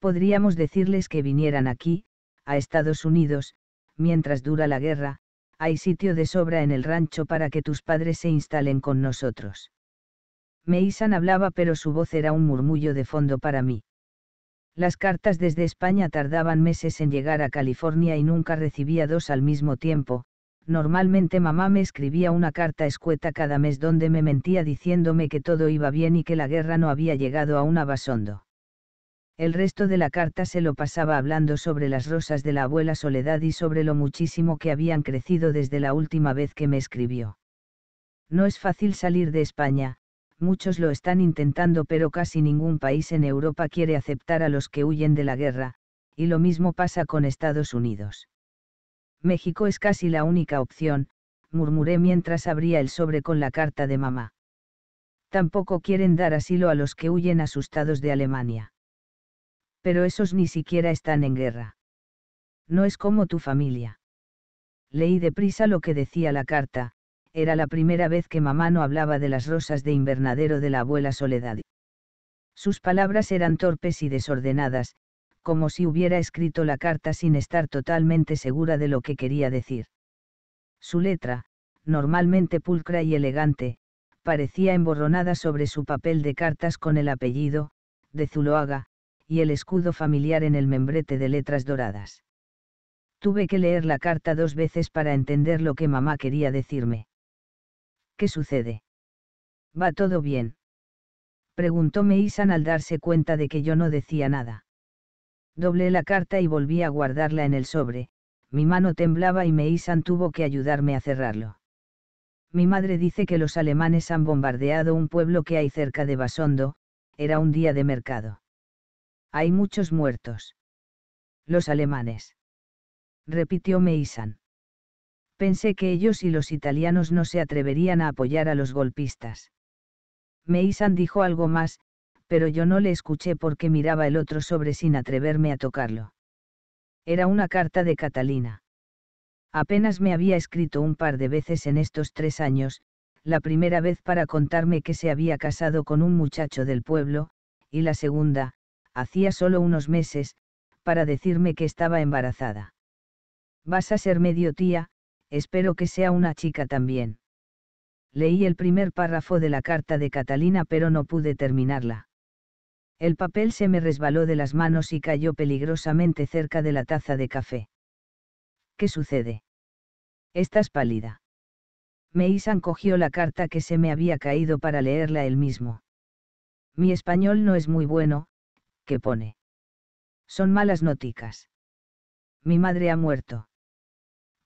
Podríamos decirles que vinieran aquí, a Estados Unidos, mientras dura la guerra, hay sitio de sobra en el rancho para que tus padres se instalen con nosotros. Meisan hablaba pero su voz era un murmullo de fondo para mí. Las cartas desde España tardaban meses en llegar a California y nunca recibía dos al mismo tiempo, Normalmente mamá me escribía una carta escueta cada mes donde me mentía diciéndome que todo iba bien y que la guerra no había llegado a un abasondo. El resto de la carta se lo pasaba hablando sobre las rosas de la abuela Soledad y sobre lo muchísimo que habían crecido desde la última vez que me escribió. No es fácil salir de España, muchos lo están intentando pero casi ningún país en Europa quiere aceptar a los que huyen de la guerra, y lo mismo pasa con Estados Unidos. México es casi la única opción, murmuré mientras abría el sobre con la carta de mamá. Tampoco quieren dar asilo a los que huyen asustados de Alemania. Pero esos ni siquiera están en guerra. No es como tu familia. Leí deprisa lo que decía la carta, era la primera vez que mamá no hablaba de las rosas de invernadero de la abuela Soledad. Sus palabras eran torpes y desordenadas, como si hubiera escrito la carta sin estar totalmente segura de lo que quería decir. Su letra, normalmente pulcra y elegante, parecía emborronada sobre su papel de cartas con el apellido, de Zuloaga, y el escudo familiar en el membrete de letras doradas. Tuve que leer la carta dos veces para entender lo que mamá quería decirme. ¿Qué sucede? ¿Va todo bien? Preguntó Meisan al darse cuenta de que yo no decía nada. Doblé la carta y volví a guardarla en el sobre, mi mano temblaba y Meisan tuvo que ayudarme a cerrarlo. Mi madre dice que los alemanes han bombardeado un pueblo que hay cerca de Basondo, era un día de mercado. Hay muchos muertos. Los alemanes. Repitió Meisan. Pensé que ellos y los italianos no se atreverían a apoyar a los golpistas. Meisan dijo algo más, pero yo no le escuché porque miraba el otro sobre sin atreverme a tocarlo. Era una carta de Catalina. Apenas me había escrito un par de veces en estos tres años, la primera vez para contarme que se había casado con un muchacho del pueblo, y la segunda, hacía solo unos meses, para decirme que estaba embarazada. Vas a ser medio tía, espero que sea una chica también. Leí el primer párrafo de la carta de Catalina pero no pude terminarla. El papel se me resbaló de las manos y cayó peligrosamente cerca de la taza de café. ¿Qué sucede? Estás pálida. Meisan cogió la carta que se me había caído para leerla él mismo. Mi español no es muy bueno, ¿qué pone? Son malas noticas. Mi madre ha muerto.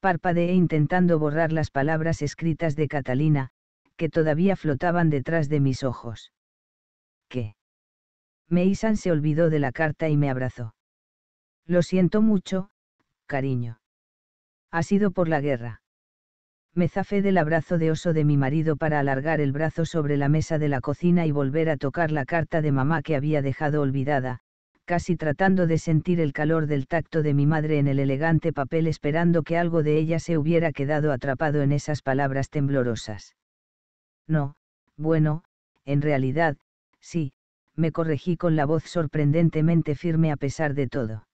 Parpadeé intentando borrar las palabras escritas de Catalina, que todavía flotaban detrás de mis ojos. ¿Qué? Meisan se olvidó de la carta y me abrazó. Lo siento mucho, cariño. Ha sido por la guerra. Me zafé del abrazo de oso de mi marido para alargar el brazo sobre la mesa de la cocina y volver a tocar la carta de mamá que había dejado olvidada, casi tratando de sentir el calor del tacto de mi madre en el elegante papel esperando que algo de ella se hubiera quedado atrapado en esas palabras temblorosas. No, bueno, en realidad, sí, me corregí con la voz sorprendentemente firme a pesar de todo.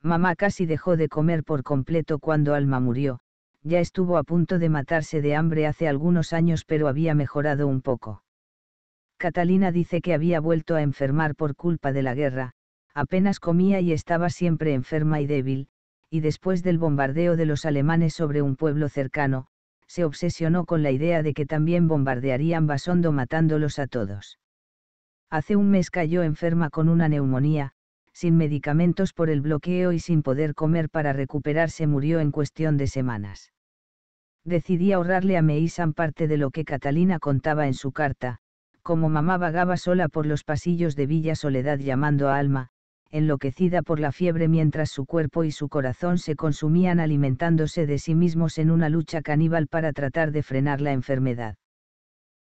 Mamá casi dejó de comer por completo cuando Alma murió, ya estuvo a punto de matarse de hambre hace algunos años pero había mejorado un poco. Catalina dice que había vuelto a enfermar por culpa de la guerra, apenas comía y estaba siempre enferma y débil, y después del bombardeo de los alemanes sobre un pueblo cercano, se obsesionó con la idea de que también bombardearían Basondo matándolos a todos. Hace un mes cayó enferma con una neumonía, sin medicamentos por el bloqueo y sin poder comer para recuperarse murió en cuestión de semanas. Decidí ahorrarle a Meisan parte de lo que Catalina contaba en su carta, como mamá vagaba sola por los pasillos de Villa Soledad llamando a Alma, enloquecida por la fiebre mientras su cuerpo y su corazón se consumían alimentándose de sí mismos en una lucha caníbal para tratar de frenar la enfermedad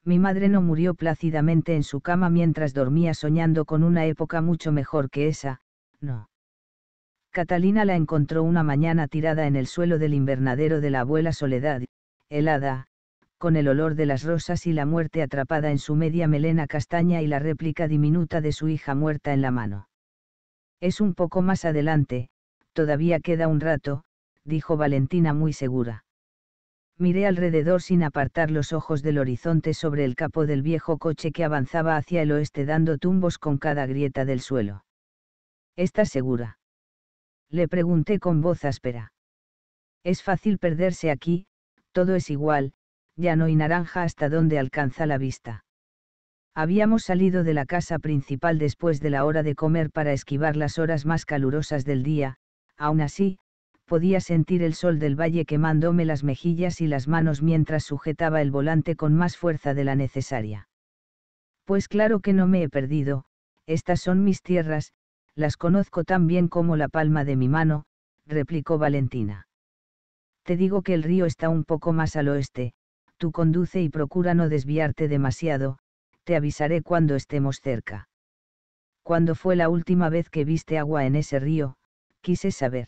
mi madre no murió plácidamente en su cama mientras dormía soñando con una época mucho mejor que esa, no. Catalina la encontró una mañana tirada en el suelo del invernadero de la abuela Soledad, helada, con el olor de las rosas y la muerte atrapada en su media melena castaña y la réplica diminuta de su hija muerta en la mano. Es un poco más adelante, todavía queda un rato, dijo Valentina muy segura miré alrededor sin apartar los ojos del horizonte sobre el capo del viejo coche que avanzaba hacia el oeste dando tumbos con cada grieta del suelo. ¿Estás segura? Le pregunté con voz áspera. Es fácil perderse aquí, todo es igual, llano y naranja hasta donde alcanza la vista. Habíamos salido de la casa principal después de la hora de comer para esquivar las horas más calurosas del día, aún así, podía sentir el sol del valle quemándome las mejillas y las manos mientras sujetaba el volante con más fuerza de la necesaria. Pues claro que no me he perdido, estas son mis tierras, las conozco tan bien como la palma de mi mano, replicó Valentina. Te digo que el río está un poco más al oeste, tú conduce y procura no desviarte demasiado, te avisaré cuando estemos cerca. ¿Cuándo fue la última vez que viste agua en ese río? Quise saber.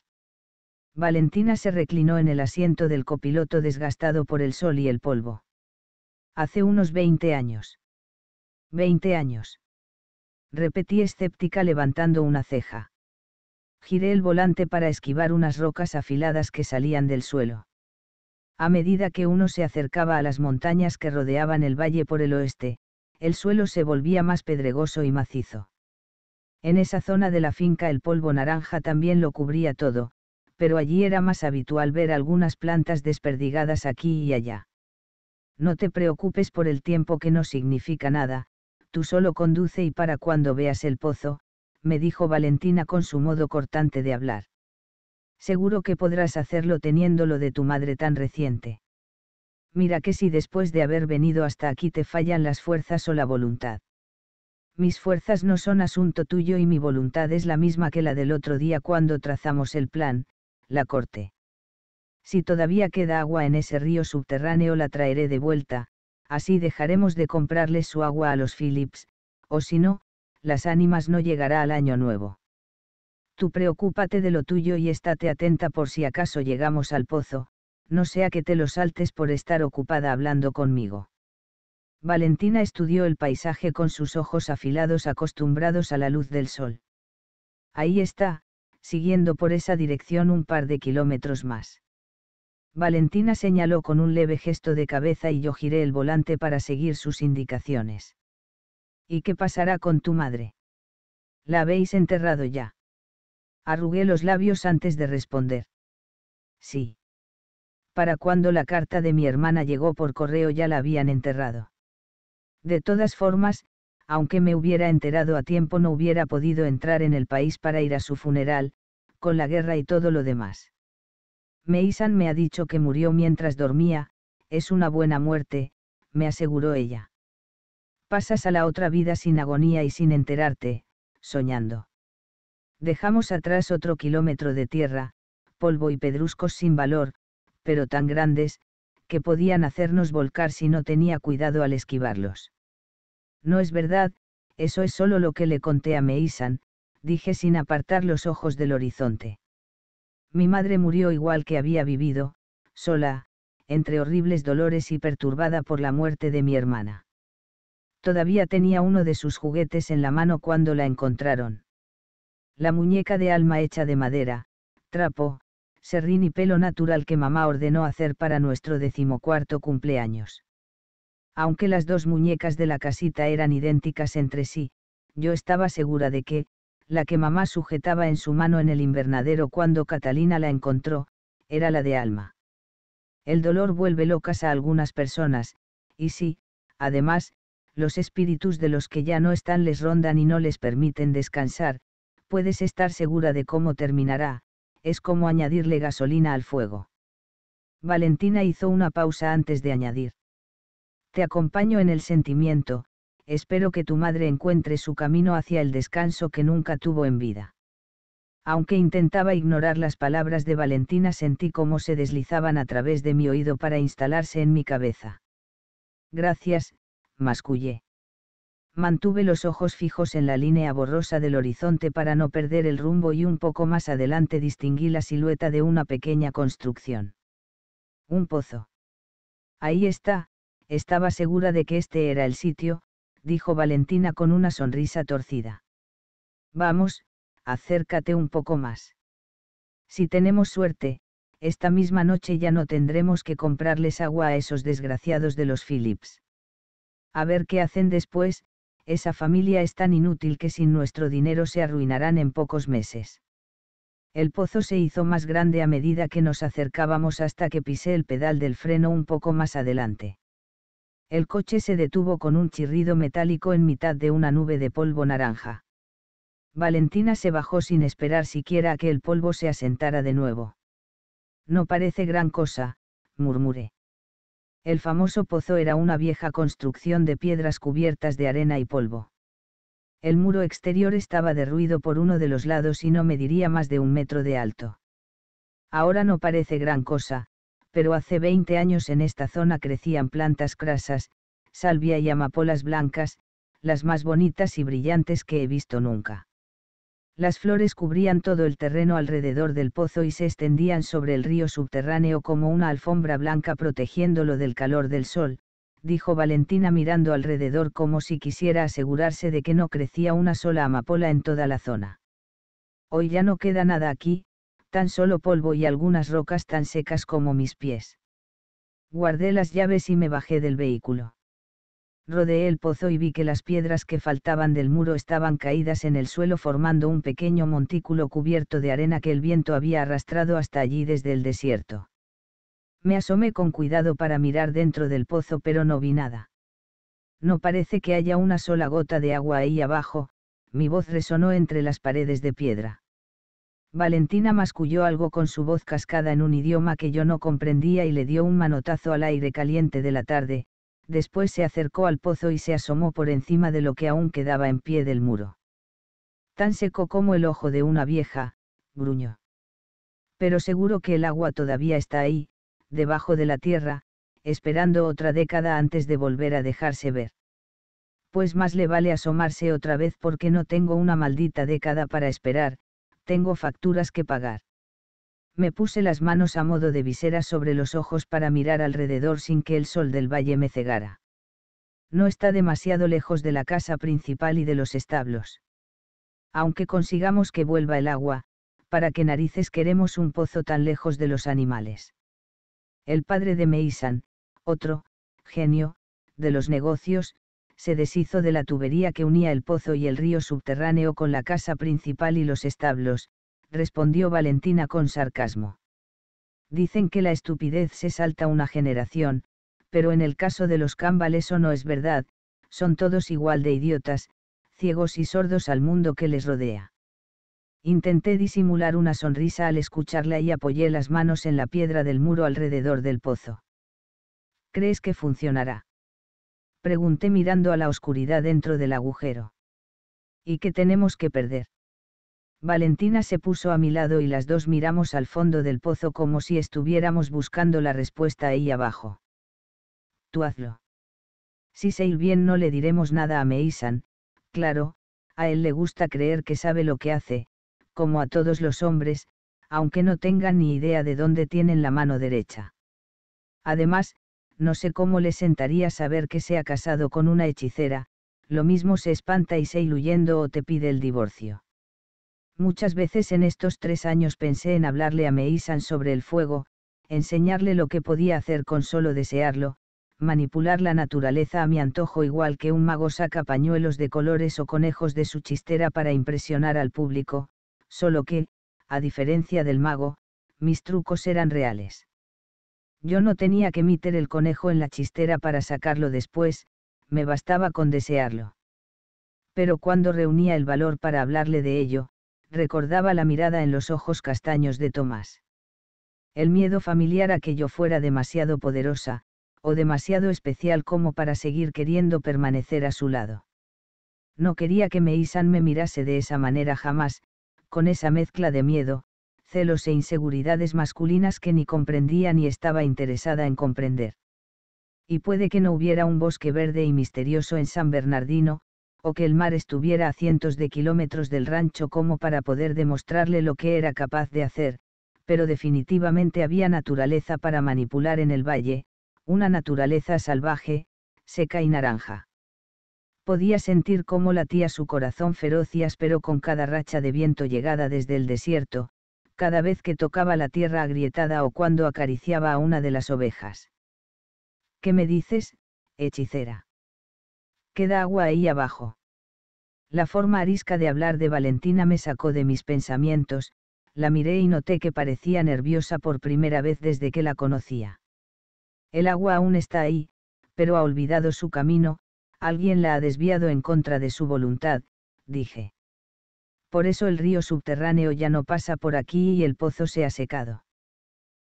Valentina se reclinó en el asiento del copiloto desgastado por el sol y el polvo. Hace unos 20 años. 20 años. Repetí escéptica levantando una ceja. Giré el volante para esquivar unas rocas afiladas que salían del suelo. A medida que uno se acercaba a las montañas que rodeaban el valle por el oeste, el suelo se volvía más pedregoso y macizo. En esa zona de la finca el polvo naranja también lo cubría todo, pero allí era más habitual ver algunas plantas desperdigadas aquí y allá. No te preocupes por el tiempo que no significa nada, tú solo conduce y para cuando veas el pozo, me dijo Valentina con su modo cortante de hablar. Seguro que podrás hacerlo teniendo lo de tu madre tan reciente. Mira que si después de haber venido hasta aquí te fallan las fuerzas o la voluntad. Mis fuerzas no son asunto tuyo y mi voluntad es la misma que la del otro día cuando trazamos el plan, la corte. Si todavía queda agua en ese río subterráneo la traeré de vuelta, así dejaremos de comprarle su agua a los Philips. o si no, las ánimas no llegará al año nuevo. Tú preocúpate de lo tuyo y estate atenta por si acaso llegamos al pozo, no sea que te lo saltes por estar ocupada hablando conmigo. Valentina estudió el paisaje con sus ojos afilados acostumbrados a la luz del sol. Ahí está, siguiendo por esa dirección un par de kilómetros más. Valentina señaló con un leve gesto de cabeza y yo giré el volante para seguir sus indicaciones. ¿Y qué pasará con tu madre? La habéis enterrado ya. Arrugué los labios antes de responder. Sí. Para cuando la carta de mi hermana llegó por correo ya la habían enterrado. De todas formas, aunque me hubiera enterado a tiempo no hubiera podido entrar en el país para ir a su funeral, con la guerra y todo lo demás. Meisan me ha dicho que murió mientras dormía, es una buena muerte, me aseguró ella. Pasas a la otra vida sin agonía y sin enterarte, soñando. Dejamos atrás otro kilómetro de tierra, polvo y pedruscos sin valor, pero tan grandes, que podían hacernos volcar si no tenía cuidado al esquivarlos. No es verdad, eso es solo lo que le conté a Meisan, dije sin apartar los ojos del horizonte. Mi madre murió igual que había vivido, sola, entre horribles dolores y perturbada por la muerte de mi hermana. Todavía tenía uno de sus juguetes en la mano cuando la encontraron. La muñeca de alma hecha de madera, trapo, serrín y pelo natural que mamá ordenó hacer para nuestro decimocuarto cumpleaños. Aunque las dos muñecas de la casita eran idénticas entre sí, yo estaba segura de que, la que mamá sujetaba en su mano en el invernadero cuando Catalina la encontró, era la de Alma. El dolor vuelve locas a algunas personas, y si, además, los espíritus de los que ya no están les rondan y no les permiten descansar, puedes estar segura de cómo terminará, es como añadirle gasolina al fuego. Valentina hizo una pausa antes de añadir. Te acompaño en el sentimiento, espero que tu madre encuentre su camino hacia el descanso que nunca tuvo en vida. Aunque intentaba ignorar las palabras de Valentina sentí cómo se deslizaban a través de mi oído para instalarse en mi cabeza. Gracias, mascullé. Mantuve los ojos fijos en la línea borrosa del horizonte para no perder el rumbo y un poco más adelante distinguí la silueta de una pequeña construcción. Un pozo. Ahí está, estaba segura de que este era el sitio, dijo Valentina con una sonrisa torcida. Vamos, acércate un poco más. Si tenemos suerte, esta misma noche ya no tendremos que comprarles agua a esos desgraciados de los Phillips. A ver qué hacen después, esa familia es tan inútil que sin nuestro dinero se arruinarán en pocos meses. El pozo se hizo más grande a medida que nos acercábamos hasta que pisé el pedal del freno un poco más adelante. El coche se detuvo con un chirrido metálico en mitad de una nube de polvo naranja. Valentina se bajó sin esperar siquiera a que el polvo se asentara de nuevo. No parece gran cosa, murmuré. El famoso pozo era una vieja construcción de piedras cubiertas de arena y polvo. El muro exterior estaba derruido por uno de los lados y no mediría más de un metro de alto. Ahora no parece gran cosa, pero hace 20 años en esta zona crecían plantas crasas, salvia y amapolas blancas, las más bonitas y brillantes que he visto nunca. Las flores cubrían todo el terreno alrededor del pozo y se extendían sobre el río subterráneo como una alfombra blanca protegiéndolo del calor del sol, dijo Valentina mirando alrededor como si quisiera asegurarse de que no crecía una sola amapola en toda la zona. Hoy ya no queda nada aquí, tan solo polvo y algunas rocas tan secas como mis pies. Guardé las llaves y me bajé del vehículo. Rodeé el pozo y vi que las piedras que faltaban del muro estaban caídas en el suelo formando un pequeño montículo cubierto de arena que el viento había arrastrado hasta allí desde el desierto. Me asomé con cuidado para mirar dentro del pozo pero no vi nada. No parece que haya una sola gota de agua ahí abajo, mi voz resonó entre las paredes de piedra. Valentina masculló algo con su voz cascada en un idioma que yo no comprendía y le dio un manotazo al aire caliente de la tarde, después se acercó al pozo y se asomó por encima de lo que aún quedaba en pie del muro. Tan seco como el ojo de una vieja, gruñó. Pero seguro que el agua todavía está ahí, debajo de la tierra, esperando otra década antes de volver a dejarse ver. Pues más le vale asomarse otra vez porque no tengo una maldita década para esperar, tengo facturas que pagar. Me puse las manos a modo de visera sobre los ojos para mirar alrededor sin que el sol del valle me cegara. No está demasiado lejos de la casa principal y de los establos. Aunque consigamos que vuelva el agua, ¿para qué narices queremos un pozo tan lejos de los animales? El padre de Meisan, otro, genio, de los negocios, se deshizo de la tubería que unía el pozo y el río subterráneo con la casa principal y los establos, respondió Valentina con sarcasmo. Dicen que la estupidez se salta una generación, pero en el caso de los cámbales eso no es verdad, son todos igual de idiotas, ciegos y sordos al mundo que les rodea. Intenté disimular una sonrisa al escucharla y apoyé las manos en la piedra del muro alrededor del pozo. ¿Crees que funcionará? Pregunté mirando a la oscuridad dentro del agujero. ¿Y qué tenemos que perder? Valentina se puso a mi lado y las dos miramos al fondo del pozo como si estuviéramos buscando la respuesta ahí abajo. Tú hazlo. Si sé ir bien no le diremos nada a Meisan, claro, a él le gusta creer que sabe lo que hace, como a todos los hombres, aunque no tengan ni idea de dónde tienen la mano derecha. Además, no sé cómo le sentaría saber que se ha casado con una hechicera, lo mismo se espanta y se iluyendo o te pide el divorcio. Muchas veces en estos tres años pensé en hablarle a Meisan sobre el fuego, enseñarle lo que podía hacer con solo desearlo, manipular la naturaleza a mi antojo igual que un mago saca pañuelos de colores o conejos de su chistera para impresionar al público, solo que, a diferencia del mago, mis trucos eran reales. Yo no tenía que meter el conejo en la chistera para sacarlo después, me bastaba con desearlo. Pero cuando reunía el valor para hablarle de ello, recordaba la mirada en los ojos castaños de Tomás. El miedo familiar a que yo fuera demasiado poderosa, o demasiado especial como para seguir queriendo permanecer a su lado. No quería que Meisan me mirase de esa manera jamás, con esa mezcla de miedo, celos e inseguridades masculinas que ni comprendía ni estaba interesada en comprender. Y puede que no hubiera un bosque verde y misterioso en San Bernardino, o que el mar estuviera a cientos de kilómetros del rancho como para poder demostrarle lo que era capaz de hacer, pero definitivamente había naturaleza para manipular en el valle, una naturaleza salvaje, seca y naranja. Podía sentir cómo latía su corazón feroz y con cada racha de viento llegada desde el desierto, cada vez que tocaba la tierra agrietada o cuando acariciaba a una de las ovejas. ¿Qué me dices, hechicera? Queda agua ahí abajo. La forma arisca de hablar de Valentina me sacó de mis pensamientos, la miré y noté que parecía nerviosa por primera vez desde que la conocía. El agua aún está ahí, pero ha olvidado su camino, alguien la ha desviado en contra de su voluntad, dije por eso el río subterráneo ya no pasa por aquí y el pozo se ha secado.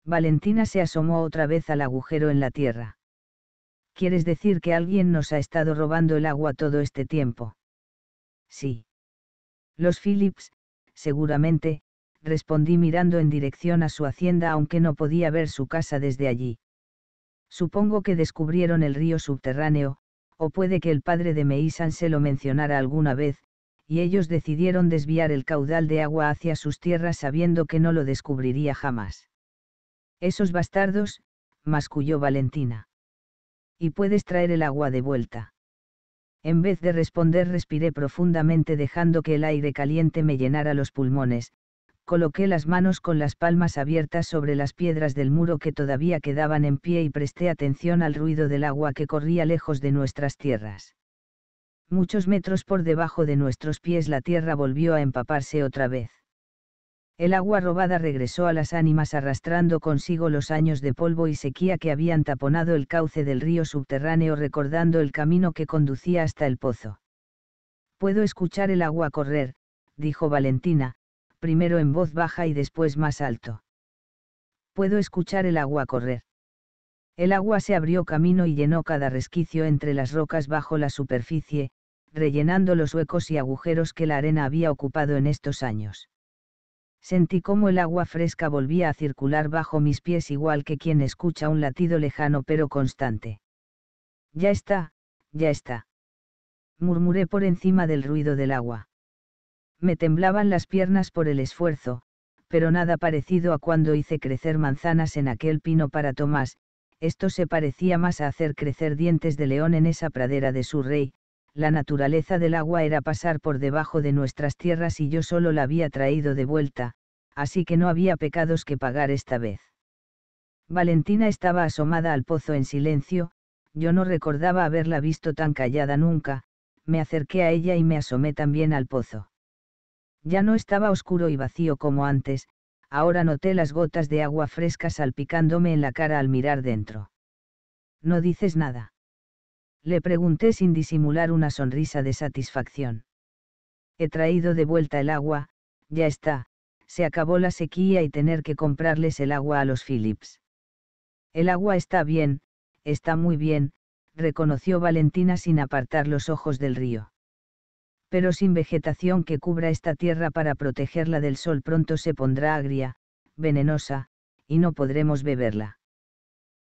Valentina se asomó otra vez al agujero en la tierra. ¿Quieres decir que alguien nos ha estado robando el agua todo este tiempo? Sí. Los Phillips, seguramente, respondí mirando en dirección a su hacienda aunque no podía ver su casa desde allí. Supongo que descubrieron el río subterráneo, o puede que el padre de Meisan se lo mencionara alguna vez, y ellos decidieron desviar el caudal de agua hacia sus tierras sabiendo que no lo descubriría jamás. Esos bastardos, masculló Valentina. Y puedes traer el agua de vuelta. En vez de responder respiré profundamente dejando que el aire caliente me llenara los pulmones, coloqué las manos con las palmas abiertas sobre las piedras del muro que todavía quedaban en pie y presté atención al ruido del agua que corría lejos de nuestras tierras. Muchos metros por debajo de nuestros pies la tierra volvió a empaparse otra vez. El agua robada regresó a las ánimas arrastrando consigo los años de polvo y sequía que habían taponado el cauce del río subterráneo recordando el camino que conducía hasta el pozo. Puedo escuchar el agua correr, dijo Valentina, primero en voz baja y después más alto. Puedo escuchar el agua correr. El agua se abrió camino y llenó cada resquicio entre las rocas bajo la superficie, rellenando los huecos y agujeros que la arena había ocupado en estos años. Sentí cómo el agua fresca volvía a circular bajo mis pies igual que quien escucha un latido lejano pero constante. Ya está, ya está. Murmuré por encima del ruido del agua. Me temblaban las piernas por el esfuerzo, pero nada parecido a cuando hice crecer manzanas en aquel pino para Tomás, esto se parecía más a hacer crecer dientes de león en esa pradera de su rey, la naturaleza del agua era pasar por debajo de nuestras tierras y yo solo la había traído de vuelta, así que no había pecados que pagar esta vez. Valentina estaba asomada al pozo en silencio, yo no recordaba haberla visto tan callada nunca, me acerqué a ella y me asomé también al pozo. Ya no estaba oscuro y vacío como antes, ahora noté las gotas de agua fresca salpicándome en la cara al mirar dentro. No dices nada le pregunté sin disimular una sonrisa de satisfacción. He traído de vuelta el agua, ya está, se acabó la sequía y tener que comprarles el agua a los Phillips. El agua está bien, está muy bien, reconoció Valentina sin apartar los ojos del río. Pero sin vegetación que cubra esta tierra para protegerla del sol pronto se pondrá agria, venenosa, y no podremos beberla.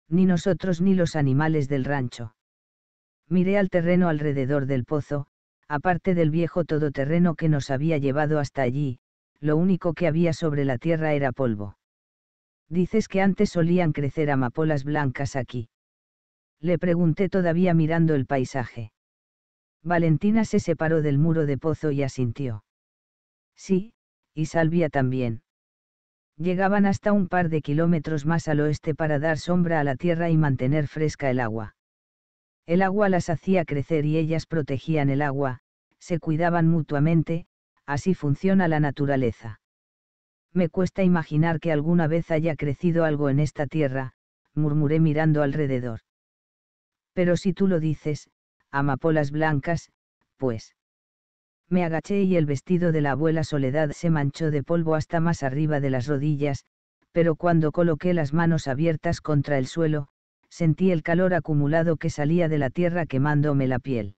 Ni nosotros ni los animales del rancho miré al terreno alrededor del pozo, aparte del viejo todoterreno que nos había llevado hasta allí, lo único que había sobre la tierra era polvo. Dices que antes solían crecer amapolas blancas aquí. Le pregunté todavía mirando el paisaje. Valentina se separó del muro de pozo y asintió. Sí, y Salvia también. Llegaban hasta un par de kilómetros más al oeste para dar sombra a la tierra y mantener fresca el agua. El agua las hacía crecer y ellas protegían el agua, se cuidaban mutuamente, así funciona la naturaleza. Me cuesta imaginar que alguna vez haya crecido algo en esta tierra, murmuré mirando alrededor. Pero si tú lo dices, amapolas blancas, pues. Me agaché y el vestido de la abuela Soledad se manchó de polvo hasta más arriba de las rodillas, pero cuando coloqué las manos abiertas contra el suelo, sentí el calor acumulado que salía de la tierra quemándome la piel.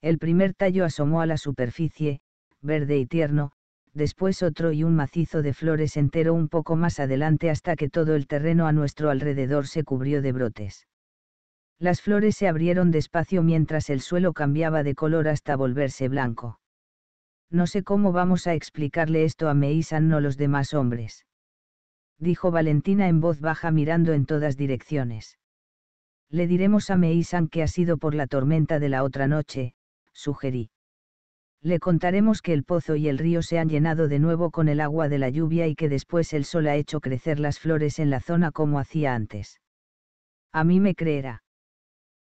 El primer tallo asomó a la superficie, verde y tierno, después otro y un macizo de flores entero un poco más adelante hasta que todo el terreno a nuestro alrededor se cubrió de brotes. Las flores se abrieron despacio mientras el suelo cambiaba de color hasta volverse blanco. No sé cómo vamos a explicarle esto a Meisan o los demás hombres dijo Valentina en voz baja mirando en todas direcciones. Le diremos a Meisan que ha sido por la tormenta de la otra noche, sugerí. Le contaremos que el pozo y el río se han llenado de nuevo con el agua de la lluvia y que después el sol ha hecho crecer las flores en la zona como hacía antes. A mí me creerá.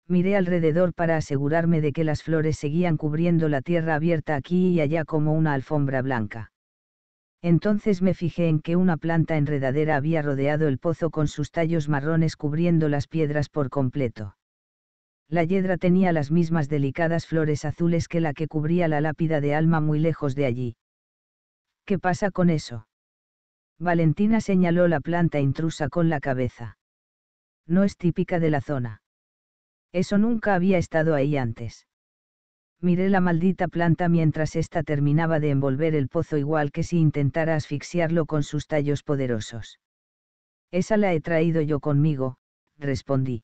Miré alrededor para asegurarme de que las flores seguían cubriendo la tierra abierta aquí y allá como una alfombra blanca. Entonces me fijé en que una planta enredadera había rodeado el pozo con sus tallos marrones cubriendo las piedras por completo. La yedra tenía las mismas delicadas flores azules que la que cubría la lápida de alma muy lejos de allí. ¿Qué pasa con eso? Valentina señaló la planta intrusa con la cabeza. No es típica de la zona. Eso nunca había estado ahí antes. Miré la maldita planta mientras ésta terminaba de envolver el pozo igual que si intentara asfixiarlo con sus tallos poderosos. Esa la he traído yo conmigo, respondí.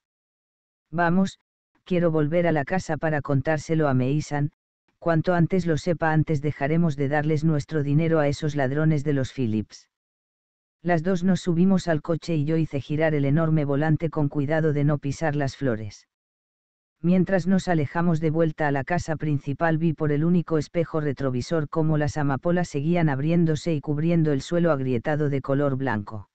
Vamos, quiero volver a la casa para contárselo a Meisan, cuanto antes lo sepa antes dejaremos de darles nuestro dinero a esos ladrones de los Phillips. Las dos nos subimos al coche y yo hice girar el enorme volante con cuidado de no pisar las flores mientras nos alejamos de vuelta a la casa principal vi por el único espejo retrovisor cómo las amapolas seguían abriéndose y cubriendo el suelo agrietado de color blanco.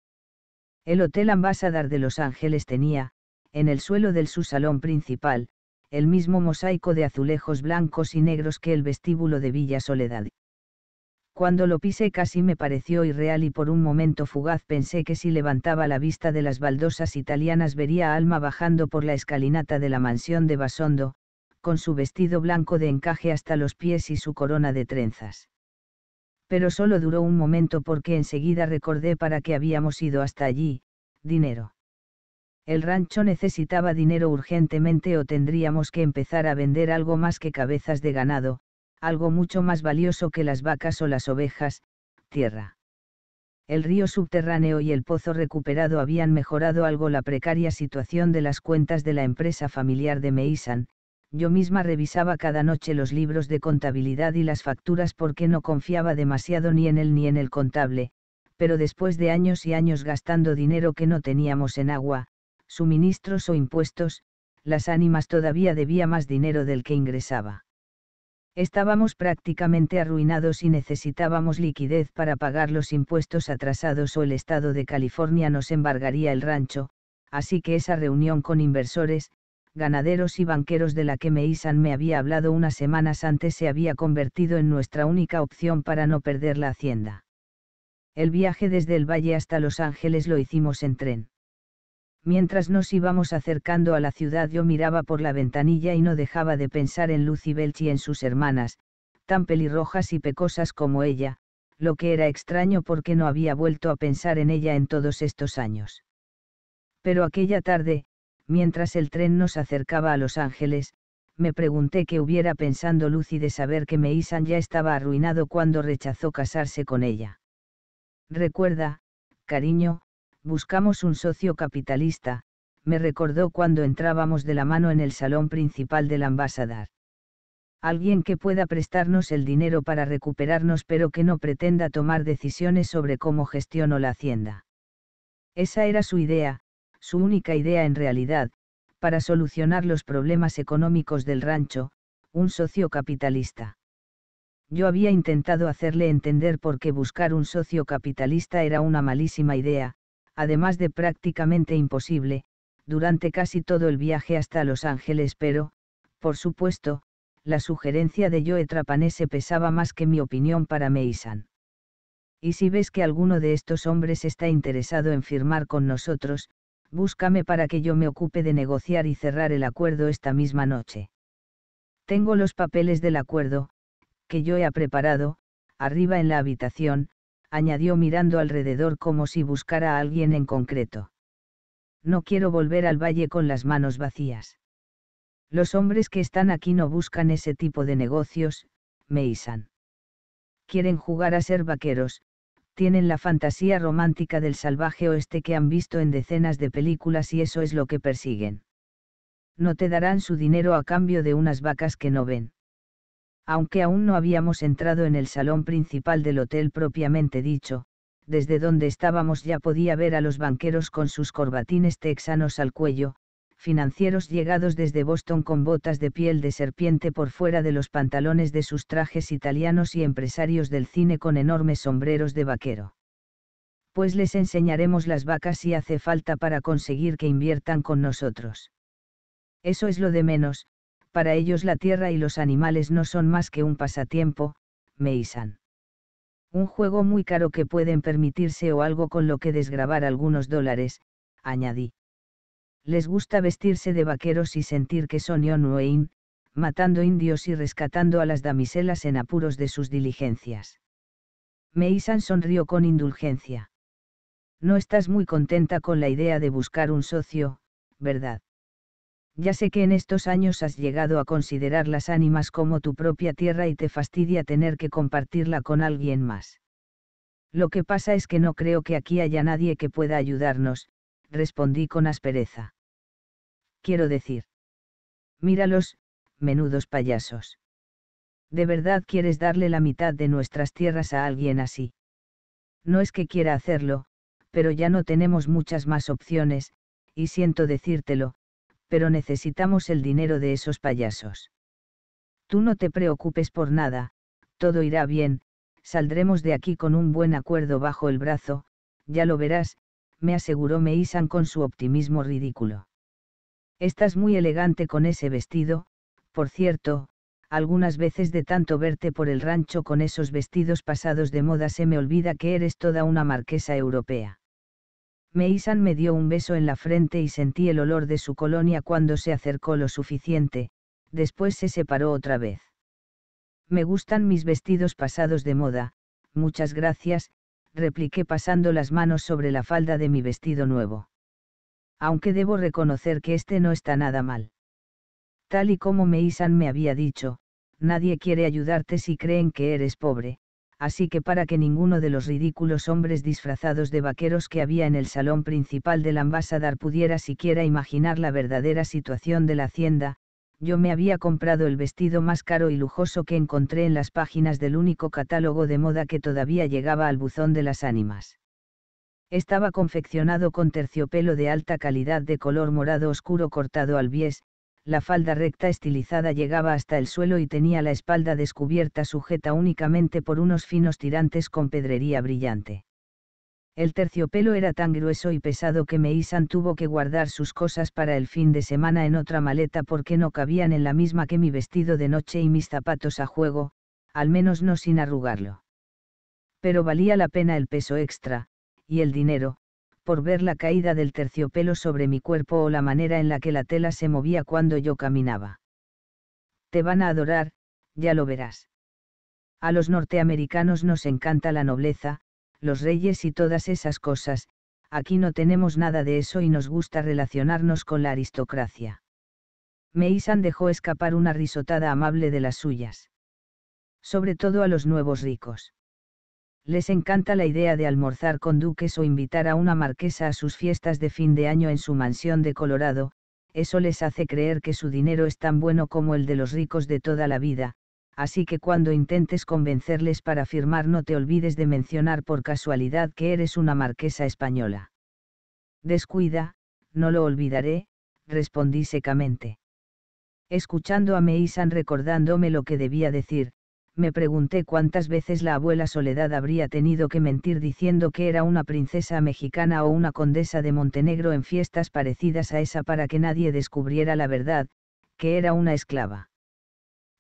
El Hotel Ambassador de Los Ángeles tenía, en el suelo del su salón principal, el mismo mosaico de azulejos blancos y negros que el vestíbulo de Villa Soledad. Cuando lo pisé casi me pareció irreal y por un momento fugaz pensé que si levantaba la vista de las baldosas italianas vería a Alma bajando por la escalinata de la mansión de Basondo, con su vestido blanco de encaje hasta los pies y su corona de trenzas. Pero solo duró un momento porque enseguida recordé para qué habíamos ido hasta allí, dinero. El rancho necesitaba dinero urgentemente o tendríamos que empezar a vender algo más que cabezas de ganado, algo mucho más valioso que las vacas o las ovejas, tierra. El río subterráneo y el pozo recuperado habían mejorado algo la precaria situación de las cuentas de la empresa familiar de Meisan, yo misma revisaba cada noche los libros de contabilidad y las facturas porque no confiaba demasiado ni en él ni en el contable, pero después de años y años gastando dinero que no teníamos en agua, suministros o impuestos, las ánimas todavía debía más dinero del que ingresaba. Estábamos prácticamente arruinados y necesitábamos liquidez para pagar los impuestos atrasados o el Estado de California nos embargaría el rancho, así que esa reunión con inversores, ganaderos y banqueros de la que Meisan me había hablado unas semanas antes se había convertido en nuestra única opción para no perder la hacienda. El viaje desde el valle hasta Los Ángeles lo hicimos en tren. Mientras nos íbamos acercando a la ciudad yo miraba por la ventanilla y no dejaba de pensar en Lucy Belch y en sus hermanas, tan pelirrojas y pecosas como ella, lo que era extraño porque no había vuelto a pensar en ella en todos estos años. Pero aquella tarde, mientras el tren nos acercaba a Los Ángeles, me pregunté qué hubiera pensando Lucy de saber que Meisan ya estaba arruinado cuando rechazó casarse con ella. Recuerda, cariño, buscamos un socio capitalista, me recordó cuando entrábamos de la mano en el salón principal del ambasadar. Alguien que pueda prestarnos el dinero para recuperarnos pero que no pretenda tomar decisiones sobre cómo gestiono la hacienda. Esa era su idea, su única idea en realidad, para solucionar los problemas económicos del rancho, un socio capitalista. Yo había intentado hacerle entender por qué buscar un socio capitalista era una malísima idea, además de prácticamente imposible, durante casi todo el viaje hasta Los Ángeles, pero, por supuesto, la sugerencia de Joe Trapanese pesaba más que mi opinión para Meisan. Y si ves que alguno de estos hombres está interesado en firmar con nosotros, búscame para que yo me ocupe de negociar y cerrar el acuerdo esta misma noche. Tengo los papeles del acuerdo, que yo he preparado, arriba en la habitación, añadió mirando alrededor como si buscara a alguien en concreto. No quiero volver al valle con las manos vacías. Los hombres que están aquí no buscan ese tipo de negocios, Meisan. Quieren jugar a ser vaqueros, tienen la fantasía romántica del salvaje oeste que han visto en decenas de películas y eso es lo que persiguen. No te darán su dinero a cambio de unas vacas que no ven aunque aún no habíamos entrado en el salón principal del hotel propiamente dicho, desde donde estábamos ya podía ver a los banqueros con sus corbatines texanos al cuello, financieros llegados desde Boston con botas de piel de serpiente por fuera de los pantalones de sus trajes italianos y empresarios del cine con enormes sombreros de vaquero. Pues les enseñaremos las vacas si hace falta para conseguir que inviertan con nosotros. Eso es lo de menos, para ellos la tierra y los animales no son más que un pasatiempo, Meisan. Un juego muy caro que pueden permitirse o algo con lo que desgrabar algunos dólares, añadí. Les gusta vestirse de vaqueros y sentir que son Yon matando indios y rescatando a las damiselas en apuros de sus diligencias. Meisan sonrió con indulgencia. No estás muy contenta con la idea de buscar un socio, ¿verdad? Ya sé que en estos años has llegado a considerar las ánimas como tu propia tierra y te fastidia tener que compartirla con alguien más. Lo que pasa es que no creo que aquí haya nadie que pueda ayudarnos, respondí con aspereza. Quiero decir. Míralos, menudos payasos. ¿De verdad quieres darle la mitad de nuestras tierras a alguien así? No es que quiera hacerlo, pero ya no tenemos muchas más opciones, y siento decírtelo, pero necesitamos el dinero de esos payasos. Tú no te preocupes por nada, todo irá bien, saldremos de aquí con un buen acuerdo bajo el brazo, ya lo verás, me aseguró Meisan con su optimismo ridículo. Estás muy elegante con ese vestido, por cierto, algunas veces de tanto verte por el rancho con esos vestidos pasados de moda se me olvida que eres toda una marquesa europea. Meisan me dio un beso en la frente y sentí el olor de su colonia cuando se acercó lo suficiente, después se separó otra vez. Me gustan mis vestidos pasados de moda, muchas gracias, repliqué pasando las manos sobre la falda de mi vestido nuevo. Aunque debo reconocer que este no está nada mal. Tal y como Meisan me había dicho, nadie quiere ayudarte si creen que eres pobre, así que para que ninguno de los ridículos hombres disfrazados de vaqueros que había en el salón principal del ambasadar pudiera siquiera imaginar la verdadera situación de la hacienda, yo me había comprado el vestido más caro y lujoso que encontré en las páginas del único catálogo de moda que todavía llegaba al buzón de las ánimas. Estaba confeccionado con terciopelo de alta calidad de color morado oscuro cortado al bies, la falda recta estilizada llegaba hasta el suelo y tenía la espalda descubierta sujeta únicamente por unos finos tirantes con pedrería brillante. El terciopelo era tan grueso y pesado que Meisan tuvo que guardar sus cosas para el fin de semana en otra maleta porque no cabían en la misma que mi vestido de noche y mis zapatos a juego, al menos no sin arrugarlo. Pero valía la pena el peso extra, y el dinero, por ver la caída del terciopelo sobre mi cuerpo o la manera en la que la tela se movía cuando yo caminaba. Te van a adorar, ya lo verás. A los norteamericanos nos encanta la nobleza, los reyes y todas esas cosas, aquí no tenemos nada de eso y nos gusta relacionarnos con la aristocracia. Meisan dejó escapar una risotada amable de las suyas. Sobre todo a los nuevos ricos. Les encanta la idea de almorzar con duques o invitar a una marquesa a sus fiestas de fin de año en su mansión de Colorado, eso les hace creer que su dinero es tan bueno como el de los ricos de toda la vida, así que cuando intentes convencerles para firmar no te olvides de mencionar por casualidad que eres una marquesa española. Descuida, no lo olvidaré, respondí secamente. Escuchando a Meisan recordándome lo que debía decir, me pregunté cuántas veces la abuela Soledad habría tenido que mentir diciendo que era una princesa mexicana o una condesa de Montenegro en fiestas parecidas a esa para que nadie descubriera la verdad, que era una esclava.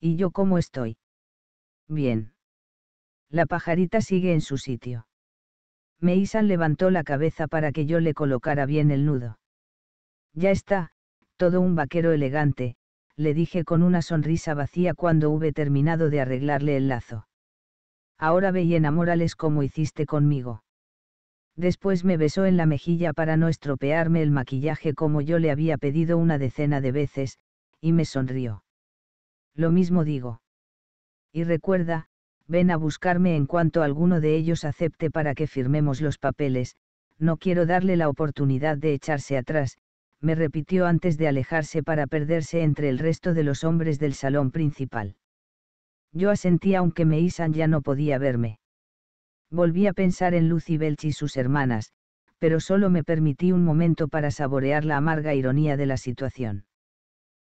¿Y yo cómo estoy? Bien. La pajarita sigue en su sitio. Meisan levantó la cabeza para que yo le colocara bien el nudo. Ya está, todo un vaquero elegante, le dije con una sonrisa vacía cuando hube terminado de arreglarle el lazo. Ahora ve y enamórales como hiciste conmigo. Después me besó en la mejilla para no estropearme el maquillaje como yo le había pedido una decena de veces, y me sonrió. Lo mismo digo. Y recuerda, ven a buscarme en cuanto alguno de ellos acepte para que firmemos los papeles, no quiero darle la oportunidad de echarse atrás, me repitió antes de alejarse para perderse entre el resto de los hombres del salón principal. Yo asentí aunque Meisan ya no podía verme. Volví a pensar en Lucy Belch y sus hermanas, pero solo me permití un momento para saborear la amarga ironía de la situación.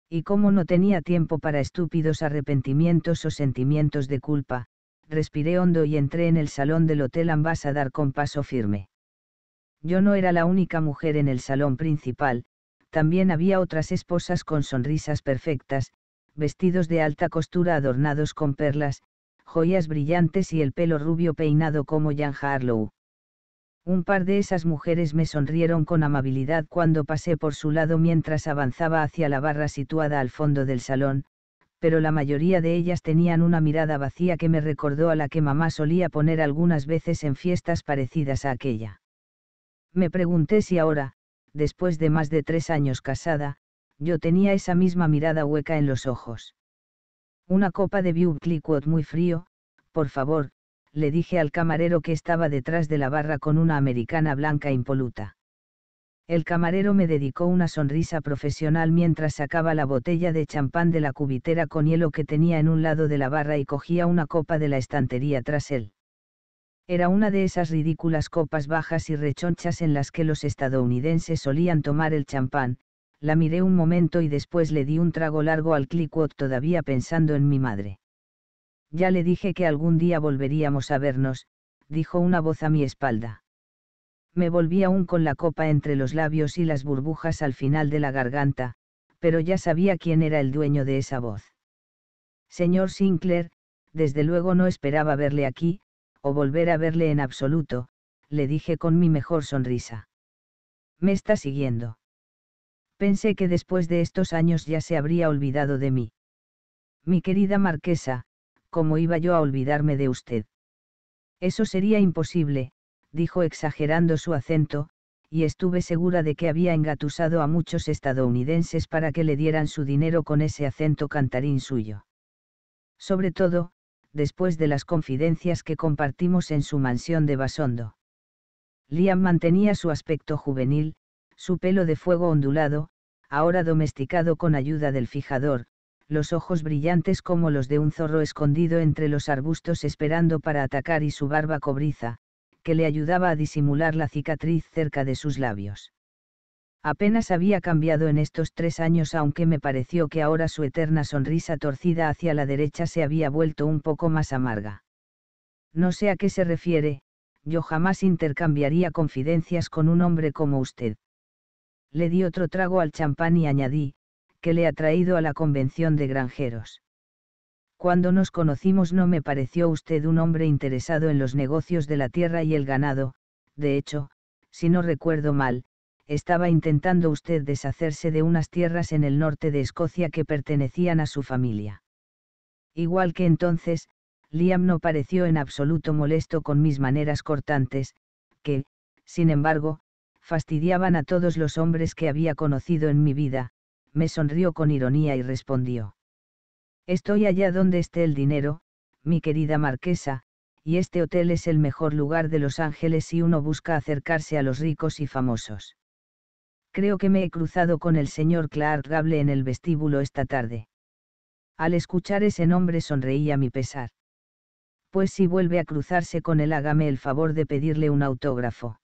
Y como no tenía tiempo para estúpidos arrepentimientos o sentimientos de culpa, respiré hondo y entré en el salón del Hotel dar con paso firme. Yo no era la única mujer en el salón principal, también había otras esposas con sonrisas perfectas, vestidos de alta costura adornados con perlas, joyas brillantes y el pelo rubio peinado como Jan Harlow. Un par de esas mujeres me sonrieron con amabilidad cuando pasé por su lado mientras avanzaba hacia la barra situada al fondo del salón, pero la mayoría de ellas tenían una mirada vacía que me recordó a la que mamá solía poner algunas veces en fiestas parecidas a aquella. Me pregunté si ahora, después de más de tres años casada, yo tenía esa misma mirada hueca en los ojos. Una copa de Bucliquot muy frío, por favor, le dije al camarero que estaba detrás de la barra con una americana blanca impoluta. El camarero me dedicó una sonrisa profesional mientras sacaba la botella de champán de la cubitera con hielo que tenía en un lado de la barra y cogía una copa de la estantería tras él. Era una de esas ridículas copas bajas y rechonchas en las que los estadounidenses solían tomar el champán, la miré un momento y después le di un trago largo al Cliquot todavía pensando en mi madre. Ya le dije que algún día volveríamos a vernos, dijo una voz a mi espalda. Me volví aún con la copa entre los labios y las burbujas al final de la garganta, pero ya sabía quién era el dueño de esa voz. Señor Sinclair, desde luego no esperaba verle aquí, o volver a verle en absoluto, le dije con mi mejor sonrisa. Me está siguiendo. Pensé que después de estos años ya se habría olvidado de mí. Mi querida marquesa, ¿cómo iba yo a olvidarme de usted? Eso sería imposible, dijo exagerando su acento, y estuve segura de que había engatusado a muchos estadounidenses para que le dieran su dinero con ese acento cantarín suyo. Sobre todo, después de las confidencias que compartimos en su mansión de Basondo. Liam mantenía su aspecto juvenil, su pelo de fuego ondulado, ahora domesticado con ayuda del fijador, los ojos brillantes como los de un zorro escondido entre los arbustos esperando para atacar y su barba cobriza, que le ayudaba a disimular la cicatriz cerca de sus labios. Apenas había cambiado en estos tres años aunque me pareció que ahora su eterna sonrisa torcida hacia la derecha se había vuelto un poco más amarga. No sé a qué se refiere, yo jamás intercambiaría confidencias con un hombre como usted. Le di otro trago al champán y añadí, que le ha traído a la convención de granjeros. Cuando nos conocimos no me pareció usted un hombre interesado en los negocios de la tierra y el ganado, de hecho, si no recuerdo mal, estaba intentando usted deshacerse de unas tierras en el norte de Escocia que pertenecían a su familia. Igual que entonces, Liam no pareció en absoluto molesto con mis maneras cortantes, que, sin embargo, fastidiaban a todos los hombres que había conocido en mi vida, me sonrió con ironía y respondió. Estoy allá donde esté el dinero, mi querida marquesa, y este hotel es el mejor lugar de Los Ángeles si uno busca acercarse a los ricos y famosos. Creo que me he cruzado con el señor Clark Gable en el vestíbulo esta tarde. Al escuchar ese nombre sonreí a mi pesar. Pues si vuelve a cruzarse con él, hágame el favor de pedirle un autógrafo.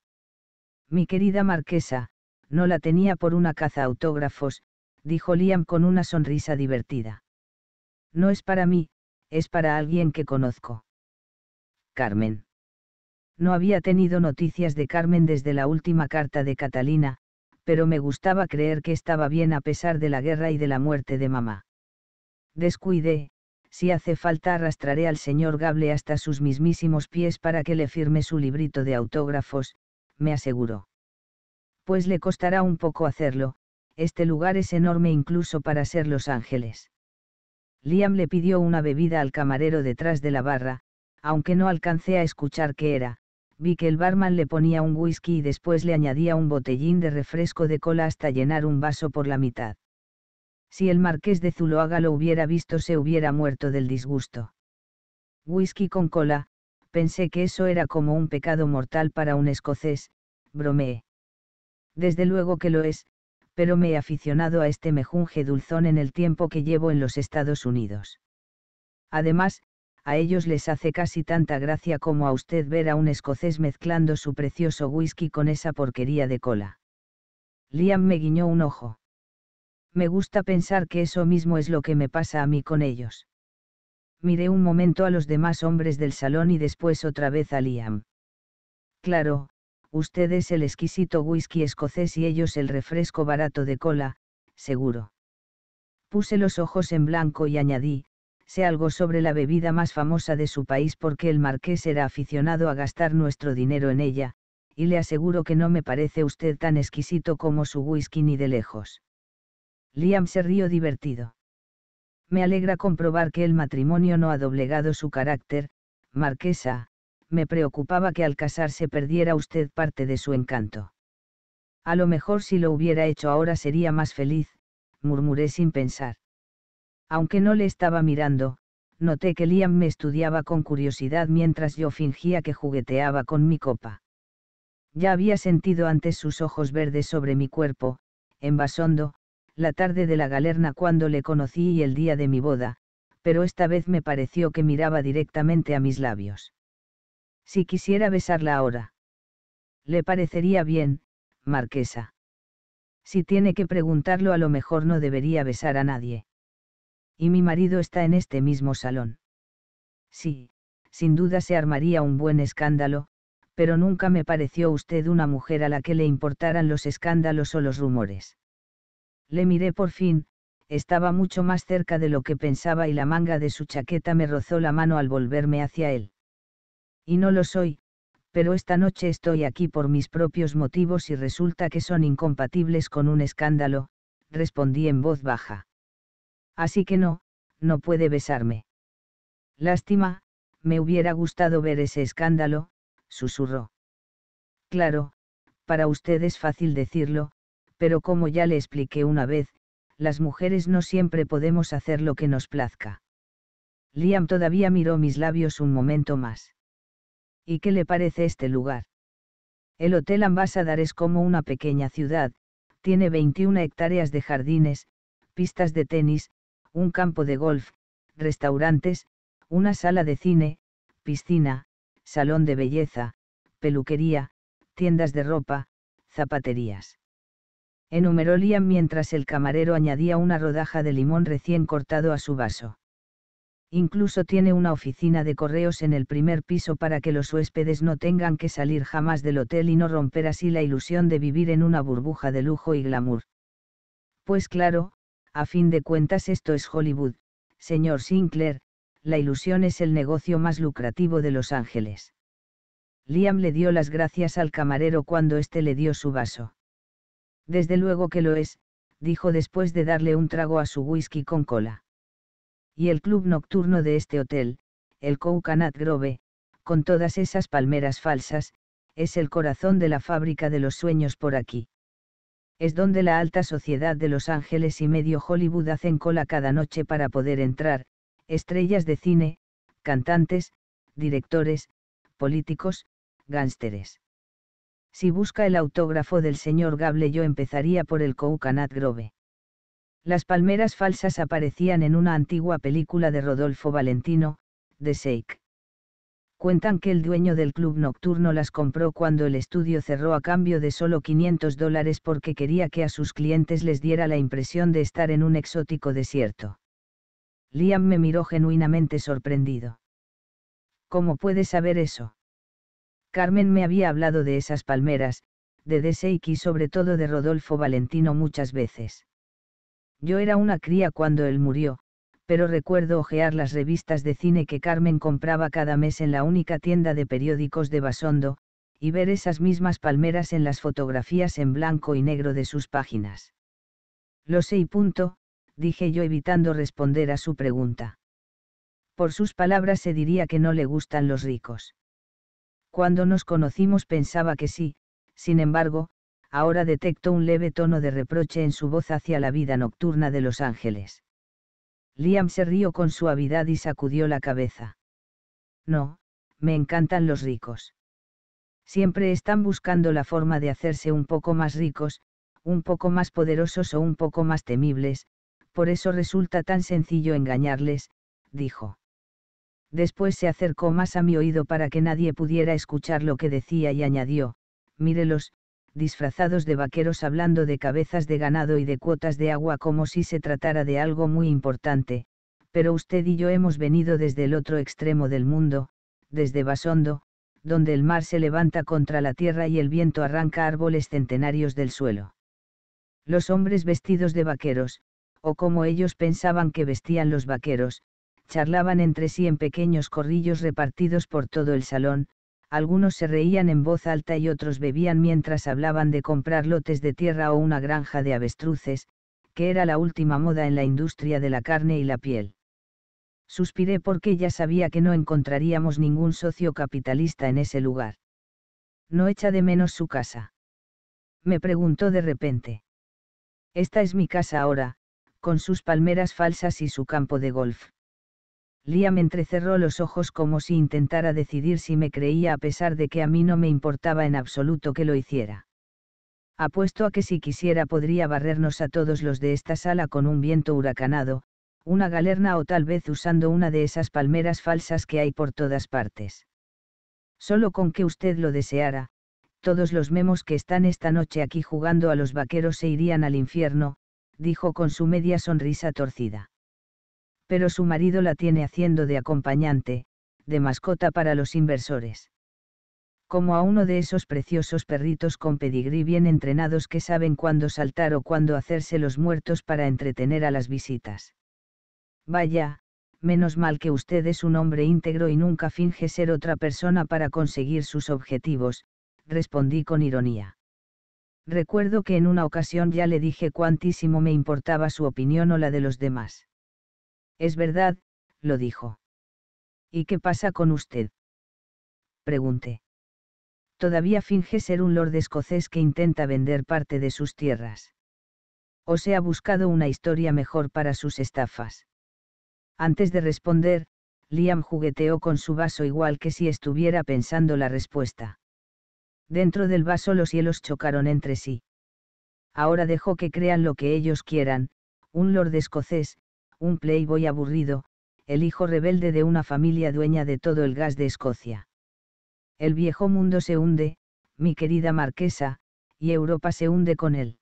Mi querida marquesa, no la tenía por una caza autógrafos, dijo Liam con una sonrisa divertida. No es para mí, es para alguien que conozco. Carmen. No había tenido noticias de Carmen desde la última carta de Catalina, pero me gustaba creer que estaba bien a pesar de la guerra y de la muerte de mamá. Descuide, si hace falta arrastraré al señor Gable hasta sus mismísimos pies para que le firme su librito de autógrafos, me aseguró. Pues le costará un poco hacerlo, este lugar es enorme incluso para ser Los Ángeles. Liam le pidió una bebida al camarero detrás de la barra, aunque no alcancé a escuchar qué era, vi que el barman le ponía un whisky y después le añadía un botellín de refresco de cola hasta llenar un vaso por la mitad. Si el marqués de Zuloaga lo hubiera visto se hubiera muerto del disgusto. Whisky con cola, pensé que eso era como un pecado mortal para un escocés, bromeé. Desde luego que lo es, pero me he aficionado a este mejunje dulzón en el tiempo que llevo en los Estados Unidos. Además, a ellos les hace casi tanta gracia como a usted ver a un escocés mezclando su precioso whisky con esa porquería de cola. Liam me guiñó un ojo. Me gusta pensar que eso mismo es lo que me pasa a mí con ellos. Miré un momento a los demás hombres del salón y después otra vez a Liam. Claro, usted es el exquisito whisky escocés y ellos el refresco barato de cola, seguro. Puse los ojos en blanco y añadí, sé algo sobre la bebida más famosa de su país porque el marqués era aficionado a gastar nuestro dinero en ella, y le aseguro que no me parece usted tan exquisito como su whisky ni de lejos. Liam se rió divertido. Me alegra comprobar que el matrimonio no ha doblegado su carácter, marquesa, me preocupaba que al casarse perdiera usted parte de su encanto. A lo mejor si lo hubiera hecho ahora sería más feliz, murmuré sin pensar. Aunque no le estaba mirando, noté que Liam me estudiaba con curiosidad mientras yo fingía que jugueteaba con mi copa. Ya había sentido antes sus ojos verdes sobre mi cuerpo, en Basondo, la tarde de la galerna cuando le conocí y el día de mi boda, pero esta vez me pareció que miraba directamente a mis labios. Si quisiera besarla ahora. Le parecería bien, Marquesa. Si tiene que preguntarlo a lo mejor no debería besar a nadie y mi marido está en este mismo salón. Sí, sin duda se armaría un buen escándalo, pero nunca me pareció usted una mujer a la que le importaran los escándalos o los rumores. Le miré por fin, estaba mucho más cerca de lo que pensaba y la manga de su chaqueta me rozó la mano al volverme hacia él. Y no lo soy, pero esta noche estoy aquí por mis propios motivos y resulta que son incompatibles con un escándalo, respondí en voz baja. Así que no, no puede besarme. Lástima, me hubiera gustado ver ese escándalo, susurró. Claro, para usted es fácil decirlo, pero como ya le expliqué una vez, las mujeres no siempre podemos hacer lo que nos plazca. Liam todavía miró mis labios un momento más. ¿Y qué le parece este lugar? El Hotel Ambassadar es como una pequeña ciudad, tiene 21 hectáreas de jardines, pistas de tenis, un campo de golf, restaurantes, una sala de cine, piscina, salón de belleza, peluquería, tiendas de ropa, zapaterías. Enumeró Liam mientras el camarero añadía una rodaja de limón recién cortado a su vaso. Incluso tiene una oficina de correos en el primer piso para que los huéspedes no tengan que salir jamás del hotel y no romper así la ilusión de vivir en una burbuja de lujo y glamour. Pues claro, a fin de cuentas esto es Hollywood, señor Sinclair, la ilusión es el negocio más lucrativo de Los Ángeles. Liam le dio las gracias al camarero cuando éste le dio su vaso. Desde luego que lo es, dijo después de darle un trago a su whisky con cola. Y el club nocturno de este hotel, el Koukanat Grove, con todas esas palmeras falsas, es el corazón de la fábrica de los sueños por aquí es donde la alta sociedad de Los Ángeles y medio Hollywood hacen cola cada noche para poder entrar, estrellas de cine, cantantes, directores, políticos, gánsteres. Si busca el autógrafo del señor Gable yo empezaría por el Coconut Grove. Las palmeras falsas aparecían en una antigua película de Rodolfo Valentino, The Shake cuentan que el dueño del club nocturno las compró cuando el estudio cerró a cambio de solo 500 dólares porque quería que a sus clientes les diera la impresión de estar en un exótico desierto. Liam me miró genuinamente sorprendido. ¿Cómo puedes saber eso? Carmen me había hablado de esas palmeras, de Deseik y sobre todo de Rodolfo Valentino muchas veces. Yo era una cría cuando él murió, pero recuerdo ojear las revistas de cine que Carmen compraba cada mes en la única tienda de periódicos de Basondo, y ver esas mismas palmeras en las fotografías en blanco y negro de sus páginas. Lo sé y punto, dije yo evitando responder a su pregunta. Por sus palabras se diría que no le gustan los ricos. Cuando nos conocimos pensaba que sí, sin embargo, ahora detecto un leve tono de reproche en su voz hacia la vida nocturna de Los Ángeles. Liam se rió con suavidad y sacudió la cabeza. No, me encantan los ricos. Siempre están buscando la forma de hacerse un poco más ricos, un poco más poderosos o un poco más temibles, por eso resulta tan sencillo engañarles, dijo. Después se acercó más a mi oído para que nadie pudiera escuchar lo que decía y añadió, mírelos, disfrazados de vaqueros hablando de cabezas de ganado y de cuotas de agua como si se tratara de algo muy importante, pero usted y yo hemos venido desde el otro extremo del mundo, desde Basondo, donde el mar se levanta contra la tierra y el viento arranca árboles centenarios del suelo. Los hombres vestidos de vaqueros, o como ellos pensaban que vestían los vaqueros, charlaban entre sí en pequeños corrillos repartidos por todo el salón, algunos se reían en voz alta y otros bebían mientras hablaban de comprar lotes de tierra o una granja de avestruces, que era la última moda en la industria de la carne y la piel. Suspiré porque ya sabía que no encontraríamos ningún socio capitalista en ese lugar. No echa de menos su casa. Me preguntó de repente. Esta es mi casa ahora, con sus palmeras falsas y su campo de golf. Liam entrecerró los ojos como si intentara decidir si me creía a pesar de que a mí no me importaba en absoluto que lo hiciera. Apuesto a que si quisiera podría barrernos a todos los de esta sala con un viento huracanado, una galerna o tal vez usando una de esas palmeras falsas que hay por todas partes. Solo con que usted lo deseara, todos los memos que están esta noche aquí jugando a los vaqueros se irían al infierno, dijo con su media sonrisa torcida pero su marido la tiene haciendo de acompañante, de mascota para los inversores. Como a uno de esos preciosos perritos con pedigrí bien entrenados que saben cuándo saltar o cuándo hacerse los muertos para entretener a las visitas. Vaya, menos mal que usted es un hombre íntegro y nunca finge ser otra persona para conseguir sus objetivos, respondí con ironía. Recuerdo que en una ocasión ya le dije cuantísimo me importaba su opinión o la de los demás. Es verdad, lo dijo. ¿Y qué pasa con usted? Pregunté. Todavía finge ser un lord escocés que intenta vender parte de sus tierras. O se ha buscado una historia mejor para sus estafas. Antes de responder, Liam jugueteó con su vaso igual que si estuviera pensando la respuesta. Dentro del vaso los hielos chocaron entre sí. Ahora dejo que crean lo que ellos quieran, un lord escocés, un playboy aburrido, el hijo rebelde de una familia dueña de todo el gas de Escocia. El viejo mundo se hunde, mi querida marquesa, y Europa se hunde con él.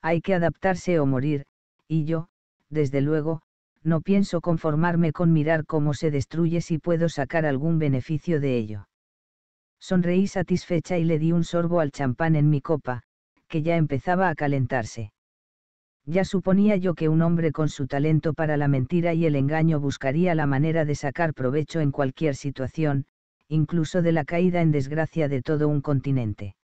Hay que adaptarse o morir, y yo, desde luego, no pienso conformarme con mirar cómo se destruye si puedo sacar algún beneficio de ello. Sonreí satisfecha y le di un sorbo al champán en mi copa, que ya empezaba a calentarse. Ya suponía yo que un hombre con su talento para la mentira y el engaño buscaría la manera de sacar provecho en cualquier situación, incluso de la caída en desgracia de todo un continente.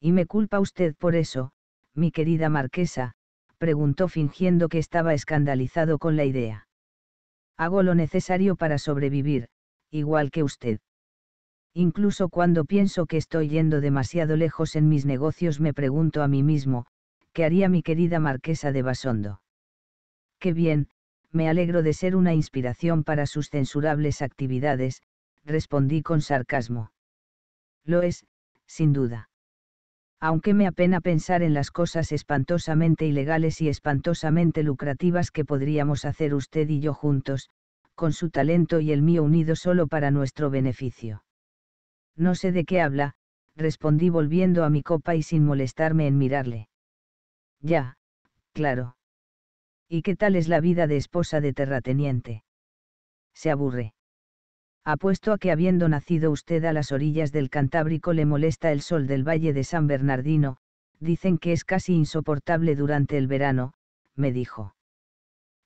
¿Y me culpa usted por eso, mi querida marquesa? preguntó fingiendo que estaba escandalizado con la idea. Hago lo necesario para sobrevivir, igual que usted. Incluso cuando pienso que estoy yendo demasiado lejos en mis negocios me pregunto a mí mismo, que haría mi querida marquesa de Basondo. Qué bien, me alegro de ser una inspiración para sus censurables actividades, respondí con sarcasmo. Lo es, sin duda. Aunque me apena pensar en las cosas espantosamente ilegales y espantosamente lucrativas que podríamos hacer usted y yo juntos, con su talento y el mío unido solo para nuestro beneficio. No sé de qué habla, respondí volviendo a mi copa y sin molestarme en mirarle. Ya, claro. ¿Y qué tal es la vida de esposa de terrateniente? Se aburre. Apuesto a que habiendo nacido usted a las orillas del Cantábrico le molesta el sol del Valle de San Bernardino, dicen que es casi insoportable durante el verano, me dijo.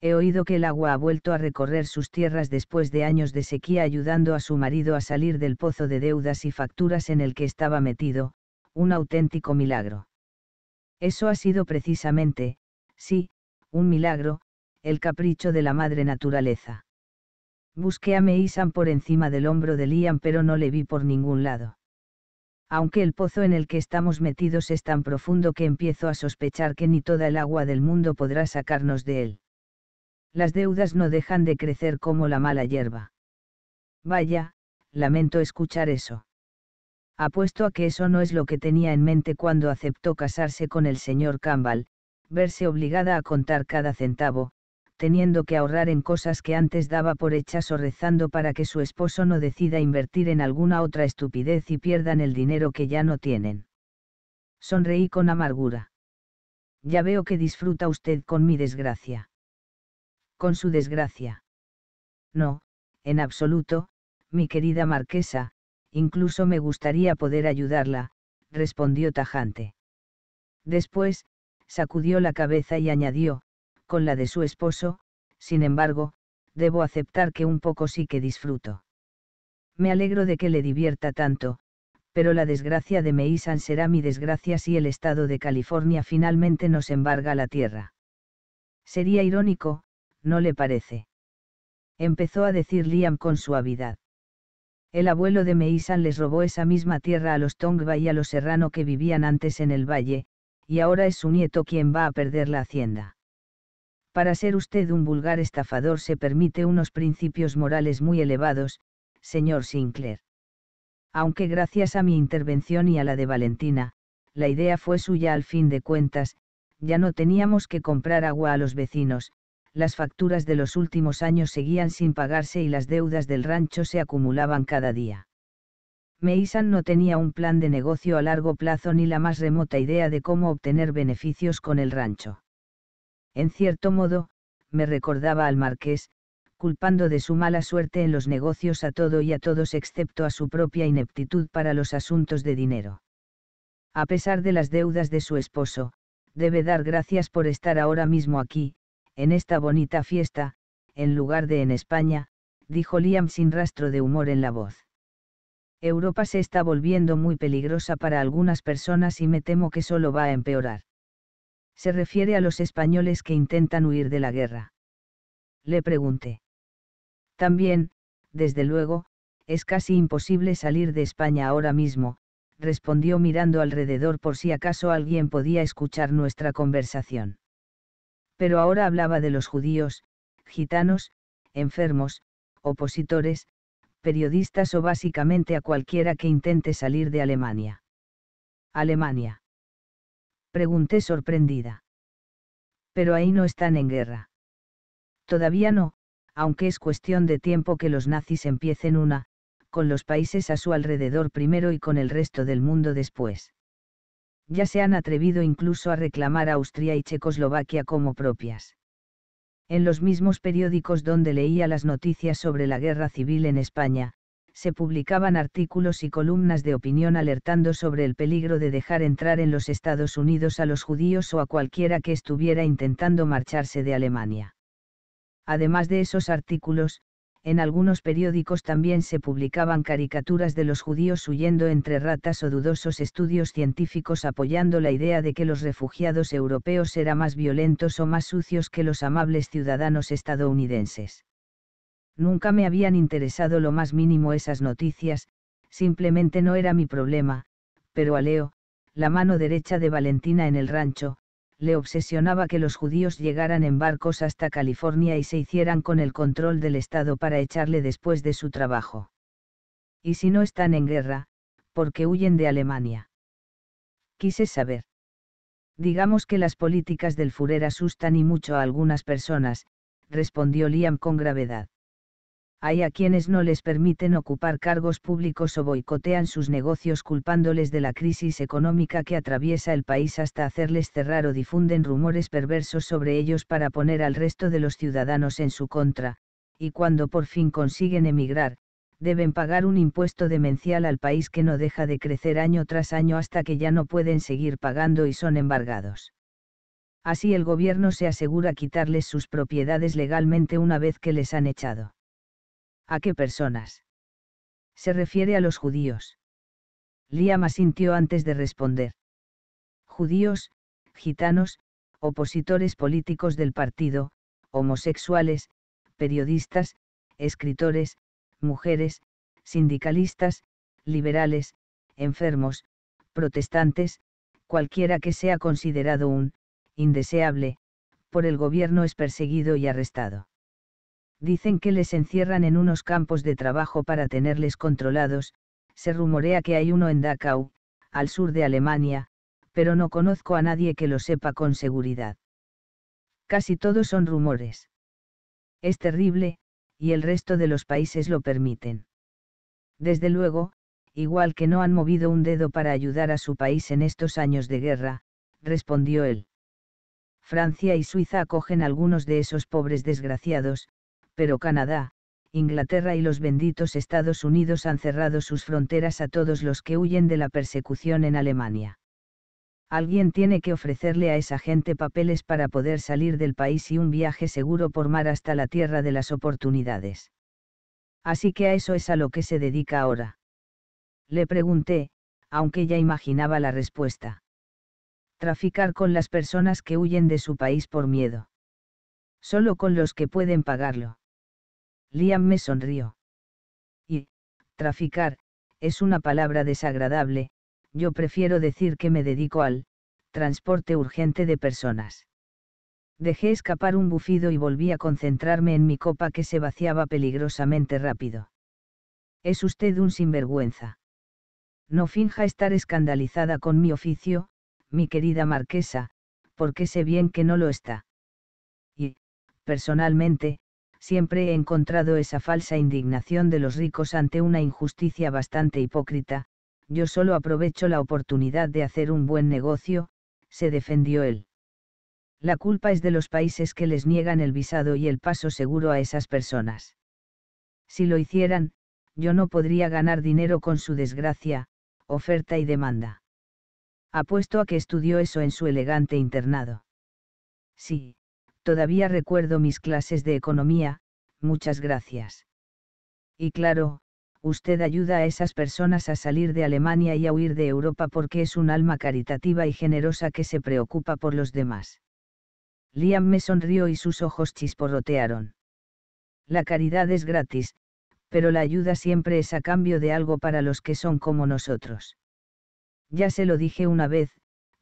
He oído que el agua ha vuelto a recorrer sus tierras después de años de sequía ayudando a su marido a salir del pozo de deudas y facturas en el que estaba metido, un auténtico milagro. Eso ha sido precisamente, sí, un milagro, el capricho de la madre naturaleza. Busqué a Meisan por encima del hombro de Liam pero no le vi por ningún lado. Aunque el pozo en el que estamos metidos es tan profundo que empiezo a sospechar que ni toda el agua del mundo podrá sacarnos de él. Las deudas no dejan de crecer como la mala hierba. Vaya, lamento escuchar eso. Apuesto a que eso no es lo que tenía en mente cuando aceptó casarse con el señor Campbell, verse obligada a contar cada centavo, teniendo que ahorrar en cosas que antes daba por hechas o rezando para que su esposo no decida invertir en alguna otra estupidez y pierdan el dinero que ya no tienen. Sonreí con amargura. Ya veo que disfruta usted con mi desgracia. Con su desgracia. No, en absoluto, mi querida marquesa, Incluso me gustaría poder ayudarla, respondió tajante. Después, sacudió la cabeza y añadió, con la de su esposo, sin embargo, debo aceptar que un poco sí que disfruto. Me alegro de que le divierta tanto, pero la desgracia de Meisan será mi desgracia si el estado de California finalmente nos embarga la tierra. Sería irónico, ¿no le parece? Empezó a decir Liam con suavidad. El abuelo de Meisan les robó esa misma tierra a los Tongva y a los Serrano que vivían antes en el valle, y ahora es su nieto quien va a perder la hacienda. Para ser usted un vulgar estafador se permite unos principios morales muy elevados, señor Sinclair. Aunque gracias a mi intervención y a la de Valentina, la idea fue suya al fin de cuentas, ya no teníamos que comprar agua a los vecinos, las facturas de los últimos años seguían sin pagarse y las deudas del rancho se acumulaban cada día. Meisan no tenía un plan de negocio a largo plazo ni la más remota idea de cómo obtener beneficios con el rancho. En cierto modo, me recordaba al marqués, culpando de su mala suerte en los negocios a todo y a todos excepto a su propia ineptitud para los asuntos de dinero. A pesar de las deudas de su esposo, debe dar gracias por estar ahora mismo aquí, en esta bonita fiesta, en lugar de en España, dijo Liam sin rastro de humor en la voz. Europa se está volviendo muy peligrosa para algunas personas y me temo que solo va a empeorar. Se refiere a los españoles que intentan huir de la guerra. Le pregunté. También, desde luego, es casi imposible salir de España ahora mismo, respondió mirando alrededor por si acaso alguien podía escuchar nuestra conversación pero ahora hablaba de los judíos, gitanos, enfermos, opositores, periodistas o básicamente a cualquiera que intente salir de Alemania. Alemania. Pregunté sorprendida. Pero ahí no están en guerra. Todavía no, aunque es cuestión de tiempo que los nazis empiecen una, con los países a su alrededor primero y con el resto del mundo después ya se han atrevido incluso a reclamar a Austria y Checoslovaquia como propias. En los mismos periódicos donde leía las noticias sobre la guerra civil en España, se publicaban artículos y columnas de opinión alertando sobre el peligro de dejar entrar en los Estados Unidos a los judíos o a cualquiera que estuviera intentando marcharse de Alemania. Además de esos artículos, en algunos periódicos también se publicaban caricaturas de los judíos huyendo entre ratas o dudosos estudios científicos apoyando la idea de que los refugiados europeos eran más violentos o más sucios que los amables ciudadanos estadounidenses. Nunca me habían interesado lo más mínimo esas noticias, simplemente no era mi problema, pero a Leo, la mano derecha de Valentina en el rancho, le obsesionaba que los judíos llegaran en barcos hasta California y se hicieran con el control del Estado para echarle después de su trabajo. Y si no están en guerra, ¿por qué huyen de Alemania? Quise saber. Digamos que las políticas del Führer asustan y mucho a algunas personas, respondió Liam con gravedad hay a quienes no les permiten ocupar cargos públicos o boicotean sus negocios culpándoles de la crisis económica que atraviesa el país hasta hacerles cerrar o difunden rumores perversos sobre ellos para poner al resto de los ciudadanos en su contra, y cuando por fin consiguen emigrar, deben pagar un impuesto demencial al país que no deja de crecer año tras año hasta que ya no pueden seguir pagando y son embargados. Así el gobierno se asegura quitarles sus propiedades legalmente una vez que les han echado. ¿A qué personas? Se refiere a los judíos. Liam sintió antes de responder. Judíos, gitanos, opositores políticos del partido, homosexuales, periodistas, escritores, mujeres, sindicalistas, liberales, enfermos, protestantes, cualquiera que sea considerado un indeseable, por el gobierno es perseguido y arrestado dicen que les encierran en unos campos de trabajo para tenerles controlados, se rumorea que hay uno en Dachau, al sur de Alemania, pero no conozco a nadie que lo sepa con seguridad. Casi todos son rumores. Es terrible, y el resto de los países lo permiten. Desde luego, igual que no han movido un dedo para ayudar a su país en estos años de guerra, respondió él. Francia y Suiza acogen algunos de esos pobres desgraciados, pero Canadá, Inglaterra y los benditos Estados Unidos han cerrado sus fronteras a todos los que huyen de la persecución en Alemania. Alguien tiene que ofrecerle a esa gente papeles para poder salir del país y un viaje seguro por mar hasta la tierra de las oportunidades. Así que a eso es a lo que se dedica ahora. Le pregunté, aunque ya imaginaba la respuesta. Traficar con las personas que huyen de su país por miedo. Solo con los que pueden pagarlo Liam me sonrió. Y, traficar, es una palabra desagradable, yo prefiero decir que me dedico al transporte urgente de personas. Dejé escapar un bufido y volví a concentrarme en mi copa que se vaciaba peligrosamente rápido. Es usted un sinvergüenza. No finja estar escandalizada con mi oficio, mi querida marquesa, porque sé bien que no lo está. Y, personalmente, siempre he encontrado esa falsa indignación de los ricos ante una injusticia bastante hipócrita, yo solo aprovecho la oportunidad de hacer un buen negocio, se defendió él. La culpa es de los países que les niegan el visado y el paso seguro a esas personas. Si lo hicieran, yo no podría ganar dinero con su desgracia, oferta y demanda. Apuesto a que estudió eso en su elegante internado. Sí, todavía recuerdo mis clases de economía, muchas gracias. Y claro, usted ayuda a esas personas a salir de Alemania y a huir de Europa porque es un alma caritativa y generosa que se preocupa por los demás. Liam me sonrió y sus ojos chisporrotearon. La caridad es gratis, pero la ayuda siempre es a cambio de algo para los que son como nosotros. Ya se lo dije una vez,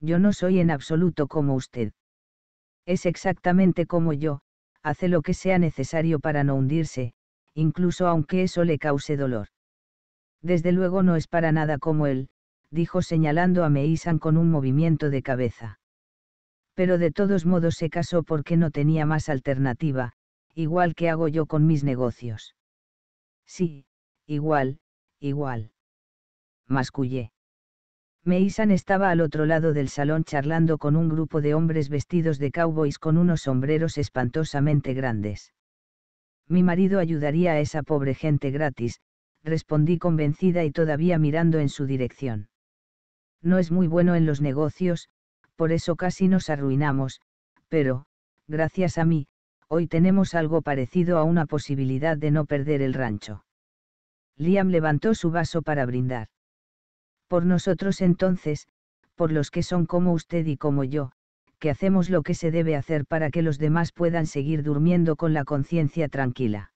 yo no soy en absoluto como usted. Es exactamente como yo, hace lo que sea necesario para no hundirse, incluso aunque eso le cause dolor. Desde luego no es para nada como él, dijo señalando a Meisan con un movimiento de cabeza. Pero de todos modos se casó porque no tenía más alternativa, igual que hago yo con mis negocios. Sí, igual, igual. Mascullé. Meisan estaba al otro lado del salón charlando con un grupo de hombres vestidos de cowboys con unos sombreros espantosamente grandes. Mi marido ayudaría a esa pobre gente gratis, respondí convencida y todavía mirando en su dirección. No es muy bueno en los negocios, por eso casi nos arruinamos, pero, gracias a mí, hoy tenemos algo parecido a una posibilidad de no perder el rancho. Liam levantó su vaso para brindar por nosotros entonces, por los que son como usted y como yo, que hacemos lo que se debe hacer para que los demás puedan seguir durmiendo con la conciencia tranquila.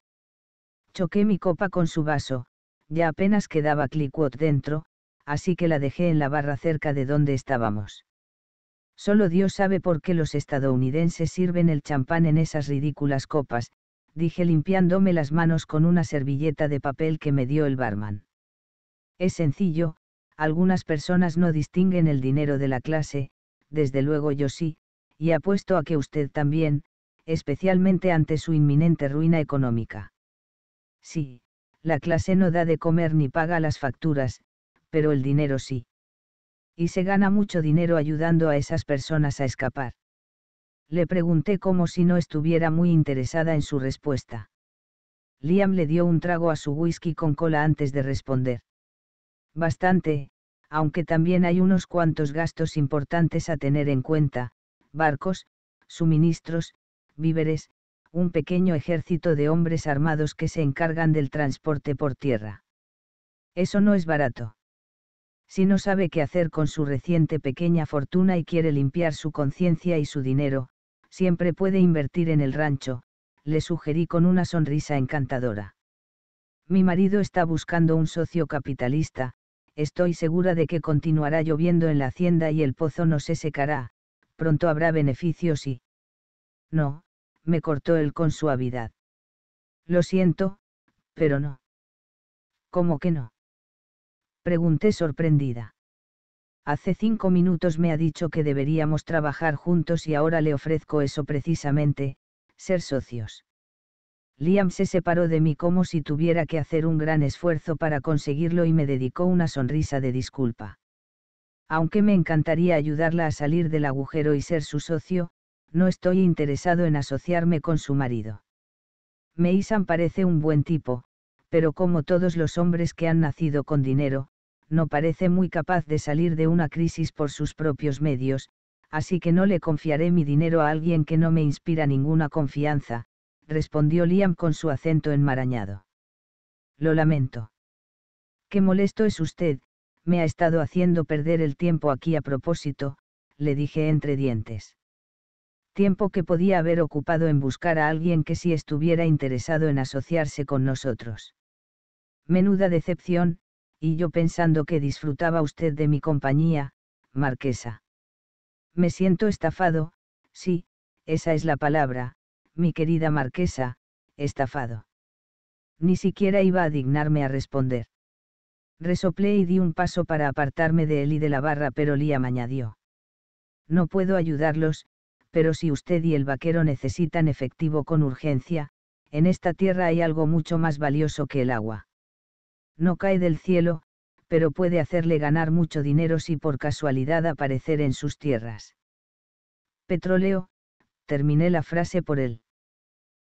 Choqué mi copa con su vaso, ya apenas quedaba Cliquot dentro, así que la dejé en la barra cerca de donde estábamos. Solo Dios sabe por qué los estadounidenses sirven el champán en esas ridículas copas, dije limpiándome las manos con una servilleta de papel que me dio el barman. Es sencillo, algunas personas no distinguen el dinero de la clase, desde luego yo sí, y apuesto a que usted también, especialmente ante su inminente ruina económica. Sí, la clase no da de comer ni paga las facturas, pero el dinero sí. Y se gana mucho dinero ayudando a esas personas a escapar. Le pregunté como si no estuviera muy interesada en su respuesta. Liam le dio un trago a su whisky con cola antes de responder. Bastante, aunque también hay unos cuantos gastos importantes a tener en cuenta, barcos, suministros, víveres, un pequeño ejército de hombres armados que se encargan del transporte por tierra. Eso no es barato. Si no sabe qué hacer con su reciente pequeña fortuna y quiere limpiar su conciencia y su dinero, siempre puede invertir en el rancho, le sugerí con una sonrisa encantadora. Mi marido está buscando un socio capitalista, estoy segura de que continuará lloviendo en la hacienda y el pozo no se secará, pronto habrá beneficios y... No, me cortó él con suavidad. Lo siento, pero no. ¿Cómo que no? Pregunté sorprendida. Hace cinco minutos me ha dicho que deberíamos trabajar juntos y ahora le ofrezco eso precisamente, ser socios. Liam se separó de mí como si tuviera que hacer un gran esfuerzo para conseguirlo y me dedicó una sonrisa de disculpa. Aunque me encantaría ayudarla a salir del agujero y ser su socio, no estoy interesado en asociarme con su marido. Meisan parece un buen tipo, pero como todos los hombres que han nacido con dinero, no parece muy capaz de salir de una crisis por sus propios medios, así que no le confiaré mi dinero a alguien que no me inspira ninguna confianza, respondió Liam con su acento enmarañado. Lo lamento. Qué molesto es usted, me ha estado haciendo perder el tiempo aquí a propósito, le dije entre dientes. Tiempo que podía haber ocupado en buscar a alguien que sí estuviera interesado en asociarse con nosotros. Menuda decepción, y yo pensando que disfrutaba usted de mi compañía, marquesa. Me siento estafado, sí, esa es la palabra, mi querida marquesa, estafado. Ni siquiera iba a dignarme a responder. Resoplé y di un paso para apartarme de él y de la barra, pero Liam añadió. No puedo ayudarlos, pero si usted y el vaquero necesitan efectivo con urgencia, en esta tierra hay algo mucho más valioso que el agua. No cae del cielo, pero puede hacerle ganar mucho dinero si por casualidad aparecer en sus tierras. Petróleo, terminé la frase por él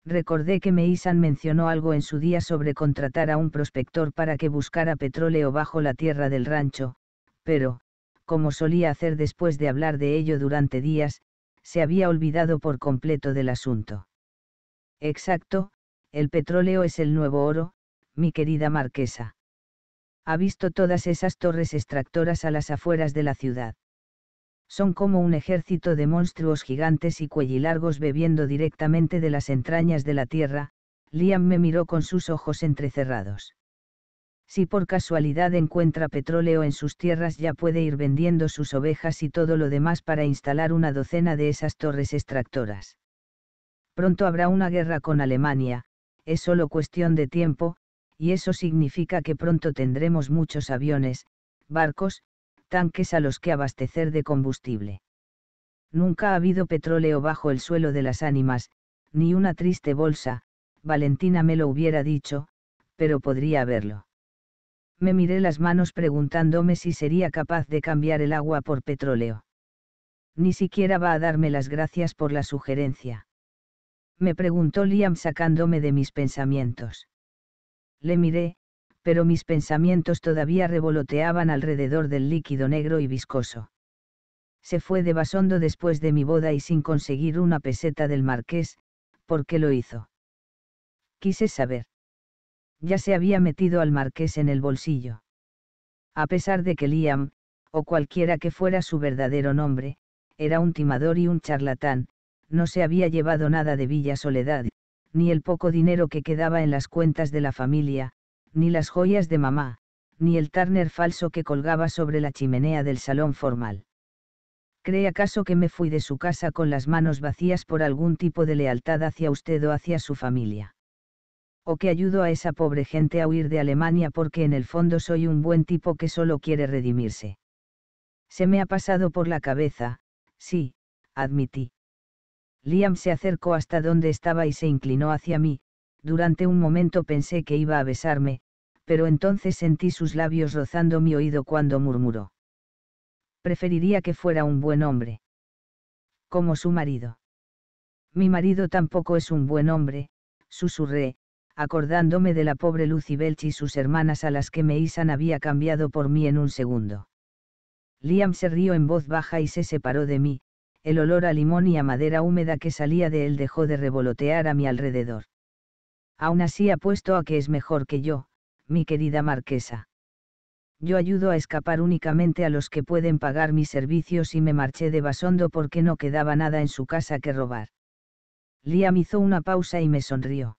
recordé que Meisan mencionó algo en su día sobre contratar a un prospector para que buscara petróleo bajo la tierra del rancho, pero, como solía hacer después de hablar de ello durante días, se había olvidado por completo del asunto. Exacto, el petróleo es el nuevo oro, mi querida marquesa. Ha visto todas esas torres extractoras a las afueras de la ciudad son como un ejército de monstruos gigantes y cuellilargos bebiendo directamente de las entrañas de la tierra, Liam me miró con sus ojos entrecerrados. Si por casualidad encuentra petróleo en sus tierras ya puede ir vendiendo sus ovejas y todo lo demás para instalar una docena de esas torres extractoras. Pronto habrá una guerra con Alemania, es solo cuestión de tiempo, y eso significa que pronto tendremos muchos aviones, barcos, tanques a los que abastecer de combustible. Nunca ha habido petróleo bajo el suelo de las ánimas, ni una triste bolsa, Valentina me lo hubiera dicho, pero podría haberlo. Me miré las manos preguntándome si sería capaz de cambiar el agua por petróleo. Ni siquiera va a darme las gracias por la sugerencia. Me preguntó Liam sacándome de mis pensamientos. Le miré, pero mis pensamientos todavía revoloteaban alrededor del líquido negro y viscoso. Se fue de Basondo después de mi boda y sin conseguir una peseta del marqués, ¿por qué lo hizo? Quise saber. Ya se había metido al marqués en el bolsillo. A pesar de que Liam, o cualquiera que fuera su verdadero nombre, era un timador y un charlatán, no se había llevado nada de Villa Soledad, ni el poco dinero que quedaba en las cuentas de la familia, ni las joyas de mamá, ni el tarner falso que colgaba sobre la chimenea del salón formal. ¿Cree acaso que me fui de su casa con las manos vacías por algún tipo de lealtad hacia usted o hacia su familia? ¿O que ayudo a esa pobre gente a huir de Alemania porque en el fondo soy un buen tipo que solo quiere redimirse? Se me ha pasado por la cabeza, sí, admití. Liam se acercó hasta donde estaba y se inclinó hacia mí, durante un momento pensé que iba a besarme, pero entonces sentí sus labios rozando mi oído cuando murmuró. Preferiría que fuera un buen hombre. Como su marido. Mi marido tampoco es un buen hombre, susurré, acordándome de la pobre Lucy Belch y sus hermanas a las que Isan había cambiado por mí en un segundo. Liam se rió en voz baja y se separó de mí, el olor a limón y a madera húmeda que salía de él dejó de revolotear a mi alrededor. Aún así apuesto a que es mejor que yo, mi querida marquesa. Yo ayudo a escapar únicamente a los que pueden pagar mis servicios y me marché de Basondo porque no quedaba nada en su casa que robar. Liam hizo una pausa y me sonrió.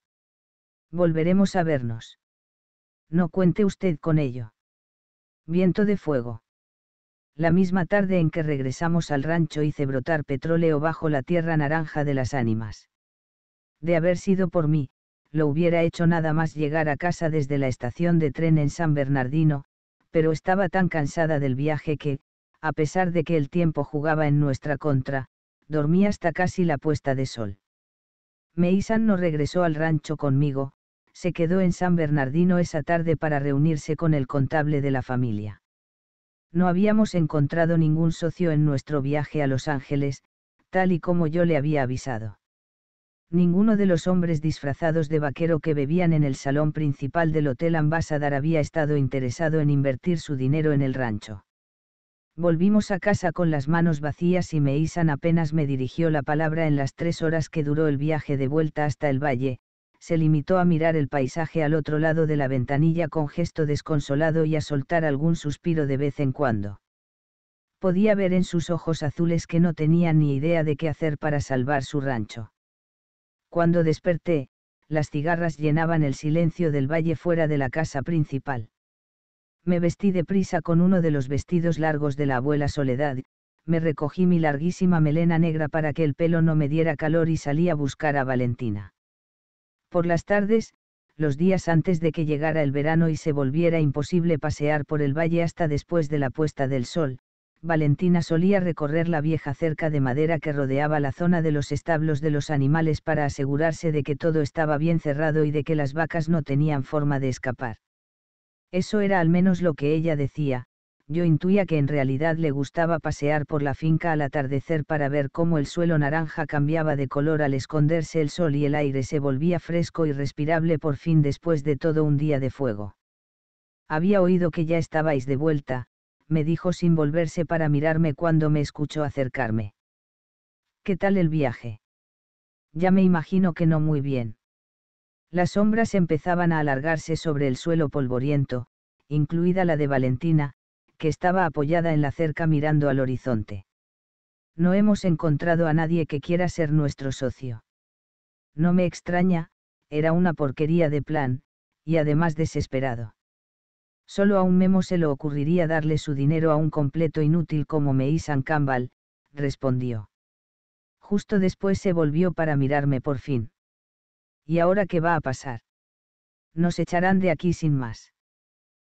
Volveremos a vernos. No cuente usted con ello. Viento de fuego. La misma tarde en que regresamos al rancho hice brotar petróleo bajo la tierra naranja de las ánimas. De haber sido por mí, lo hubiera hecho nada más llegar a casa desde la estación de tren en San Bernardino, pero estaba tan cansada del viaje que, a pesar de que el tiempo jugaba en nuestra contra, dormí hasta casi la puesta de sol. Meisan no regresó al rancho conmigo, se quedó en San Bernardino esa tarde para reunirse con el contable de la familia. No habíamos encontrado ningún socio en nuestro viaje a Los Ángeles, tal y como yo le había avisado ninguno de los hombres disfrazados de vaquero que bebían en el salón principal del Hotel Ambassador había estado interesado en invertir su dinero en el rancho. Volvimos a casa con las manos vacías y Meisan apenas me dirigió la palabra en las tres horas que duró el viaje de vuelta hasta el valle, se limitó a mirar el paisaje al otro lado de la ventanilla con gesto desconsolado y a soltar algún suspiro de vez en cuando. Podía ver en sus ojos azules que no tenía ni idea de qué hacer para salvar su rancho. Cuando desperté, las cigarras llenaban el silencio del valle fuera de la casa principal. Me vestí de prisa con uno de los vestidos largos de la abuela Soledad, me recogí mi larguísima melena negra para que el pelo no me diera calor y salí a buscar a Valentina. Por las tardes, los días antes de que llegara el verano y se volviera imposible pasear por el valle hasta después de la puesta del sol, Valentina solía recorrer la vieja cerca de madera que rodeaba la zona de los establos de los animales para asegurarse de que todo estaba bien cerrado y de que las vacas no tenían forma de escapar. Eso era al menos lo que ella decía, yo intuía que en realidad le gustaba pasear por la finca al atardecer para ver cómo el suelo naranja cambiaba de color al esconderse el sol y el aire se volvía fresco y respirable por fin después de todo un día de fuego. Había oído que ya estabais de vuelta, me dijo sin volverse para mirarme cuando me escuchó acercarme. ¿Qué tal el viaje? Ya me imagino que no muy bien. Las sombras empezaban a alargarse sobre el suelo polvoriento, incluida la de Valentina, que estaba apoyada en la cerca mirando al horizonte. No hemos encontrado a nadie que quiera ser nuestro socio. No me extraña, era una porquería de plan, y además desesperado. Solo a un memo se le ocurriría darle su dinero a un completo inútil como Meisan Campbell, respondió. Justo después se volvió para mirarme por fin. ¿Y ahora qué va a pasar? Nos echarán de aquí sin más.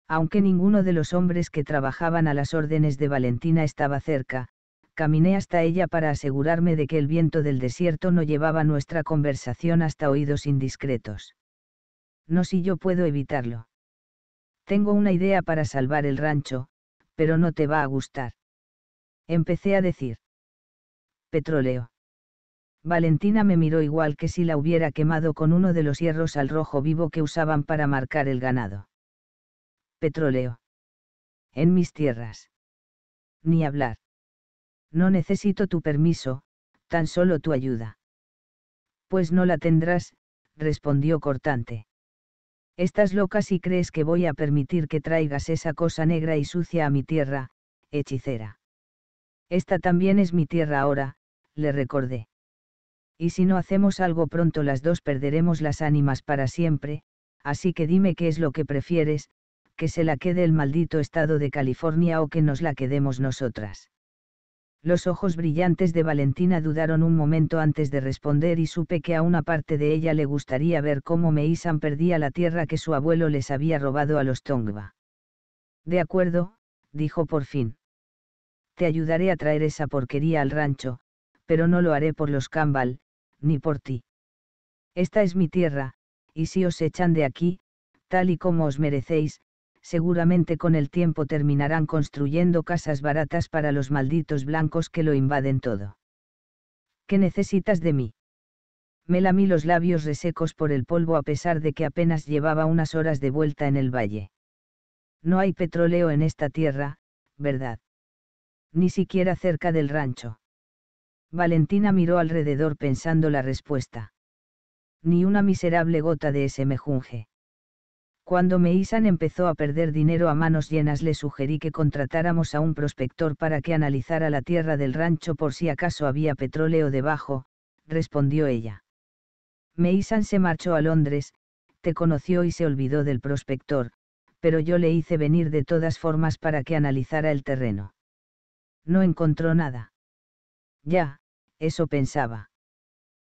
Aunque ninguno de los hombres que trabajaban a las órdenes de Valentina estaba cerca, caminé hasta ella para asegurarme de que el viento del desierto no llevaba nuestra conversación hasta oídos indiscretos. No si yo puedo evitarlo. Tengo una idea para salvar el rancho, pero no te va a gustar. Empecé a decir. Petróleo. Valentina me miró igual que si la hubiera quemado con uno de los hierros al rojo vivo que usaban para marcar el ganado. Petróleo. En mis tierras. Ni hablar. No necesito tu permiso, tan solo tu ayuda. Pues no la tendrás, respondió cortante. Estás loca si crees que voy a permitir que traigas esa cosa negra y sucia a mi tierra, hechicera. Esta también es mi tierra ahora, le recordé. Y si no hacemos algo pronto las dos perderemos las ánimas para siempre, así que dime qué es lo que prefieres, que se la quede el maldito estado de California o que nos la quedemos nosotras. Los ojos brillantes de Valentina dudaron un momento antes de responder y supe que a una parte de ella le gustaría ver cómo Meisan perdía la tierra que su abuelo les había robado a los Tongva. De acuerdo, dijo por fin. Te ayudaré a traer esa porquería al rancho, pero no lo haré por los Campbell, ni por ti. Esta es mi tierra, y si os echan de aquí, tal y como os merecéis, seguramente con el tiempo terminarán construyendo casas baratas para los malditos blancos que lo invaden todo. ¿Qué necesitas de mí? Me lamí los labios resecos por el polvo a pesar de que apenas llevaba unas horas de vuelta en el valle. No hay petróleo en esta tierra, ¿verdad? Ni siquiera cerca del rancho. Valentina miró alrededor pensando la respuesta. Ni una miserable gota de ese mejunje. Cuando Meisan empezó a perder dinero a manos llenas le sugerí que contratáramos a un prospector para que analizara la tierra del rancho por si acaso había petróleo debajo, respondió ella. Meisan se marchó a Londres, te conoció y se olvidó del prospector, pero yo le hice venir de todas formas para que analizara el terreno. No encontró nada. Ya, eso pensaba.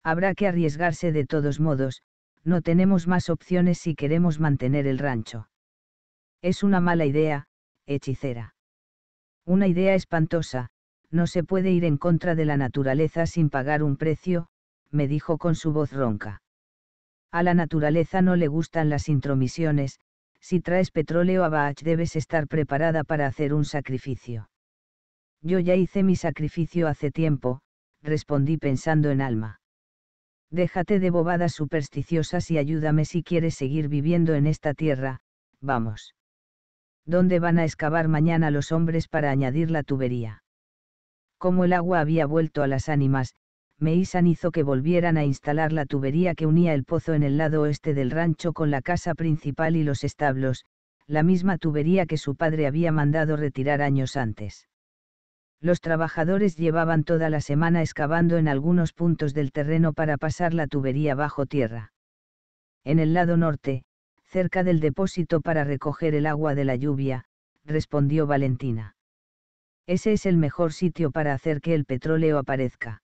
Habrá que arriesgarse de todos modos, no tenemos más opciones si queremos mantener el rancho. Es una mala idea, hechicera. Una idea espantosa, no se puede ir en contra de la naturaleza sin pagar un precio, me dijo con su voz ronca. A la naturaleza no le gustan las intromisiones, si traes petróleo a Baach debes estar preparada para hacer un sacrificio. Yo ya hice mi sacrificio hace tiempo, respondí pensando en alma déjate de bobadas supersticiosas y ayúdame si quieres seguir viviendo en esta tierra, vamos. ¿Dónde van a excavar mañana los hombres para añadir la tubería? Como el agua había vuelto a las ánimas, Meisan hizo que volvieran a instalar la tubería que unía el pozo en el lado oeste del rancho con la casa principal y los establos, la misma tubería que su padre había mandado retirar años antes los trabajadores llevaban toda la semana excavando en algunos puntos del terreno para pasar la tubería bajo tierra. En el lado norte, cerca del depósito para recoger el agua de la lluvia, respondió Valentina. Ese es el mejor sitio para hacer que el petróleo aparezca.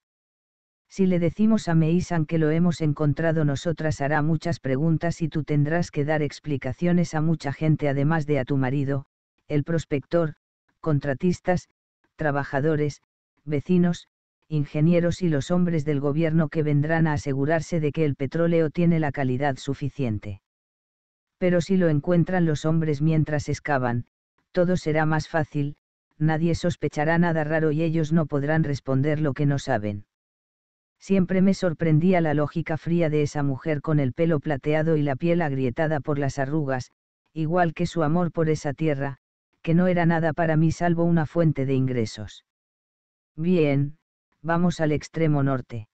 Si le decimos a Meisan que lo hemos encontrado nosotras hará muchas preguntas y tú tendrás que dar explicaciones a mucha gente además de a tu marido, el prospector, contratistas, trabajadores, vecinos, ingenieros y los hombres del gobierno que vendrán a asegurarse de que el petróleo tiene la calidad suficiente. Pero si lo encuentran los hombres mientras excavan, todo será más fácil, nadie sospechará nada raro y ellos no podrán responder lo que no saben. Siempre me sorprendía la lógica fría de esa mujer con el pelo plateado y la piel agrietada por las arrugas, igual que su amor por esa tierra, que no era nada para mí salvo una fuente de ingresos. Bien, vamos al extremo norte.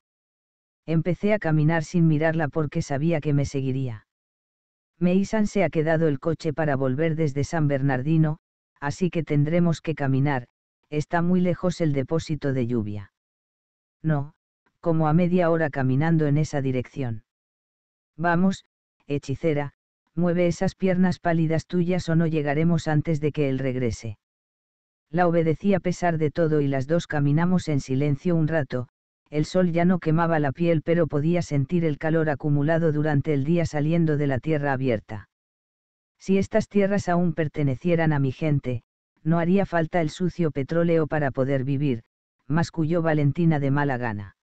Empecé a caminar sin mirarla porque sabía que me seguiría. Meisan se ha quedado el coche para volver desde San Bernardino, así que tendremos que caminar, está muy lejos el depósito de lluvia. No, como a media hora caminando en esa dirección. Vamos, hechicera, mueve esas piernas pálidas tuyas o no llegaremos antes de que él regrese. La obedecí a pesar de todo y las dos caminamos en silencio un rato, el sol ya no quemaba la piel pero podía sentir el calor acumulado durante el día saliendo de la tierra abierta. Si estas tierras aún pertenecieran a mi gente, no haría falta el sucio petróleo para poder vivir, masculló Valentina de mala gana.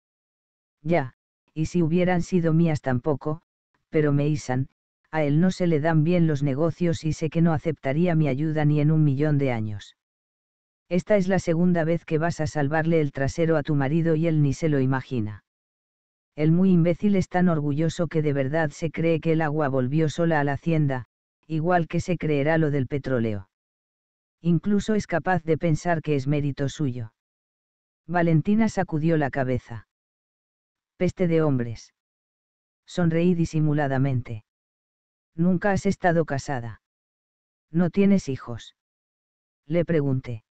Ya, y si hubieran sido mías tampoco, pero me isan a él no se le dan bien los negocios y sé que no aceptaría mi ayuda ni en un millón de años. Esta es la segunda vez que vas a salvarle el trasero a tu marido y él ni se lo imagina. El muy imbécil es tan orgulloso que de verdad se cree que el agua volvió sola a la hacienda, igual que se creerá lo del petróleo. Incluso es capaz de pensar que es mérito suyo. Valentina sacudió la cabeza. Peste de hombres. Sonreí disimuladamente. Nunca has estado casada. ¿No tienes hijos? Le pregunté.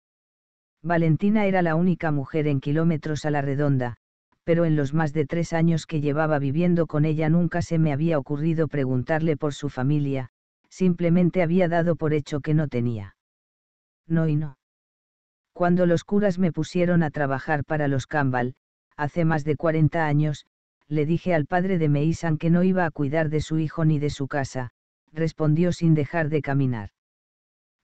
Valentina era la única mujer en kilómetros a la redonda, pero en los más de tres años que llevaba viviendo con ella nunca se me había ocurrido preguntarle por su familia, simplemente había dado por hecho que no tenía. No y no. Cuando los curas me pusieron a trabajar para los Cambal, hace más de 40 años, le dije al padre de Meisan que no iba a cuidar de su hijo ni de su casa, respondió sin dejar de caminar.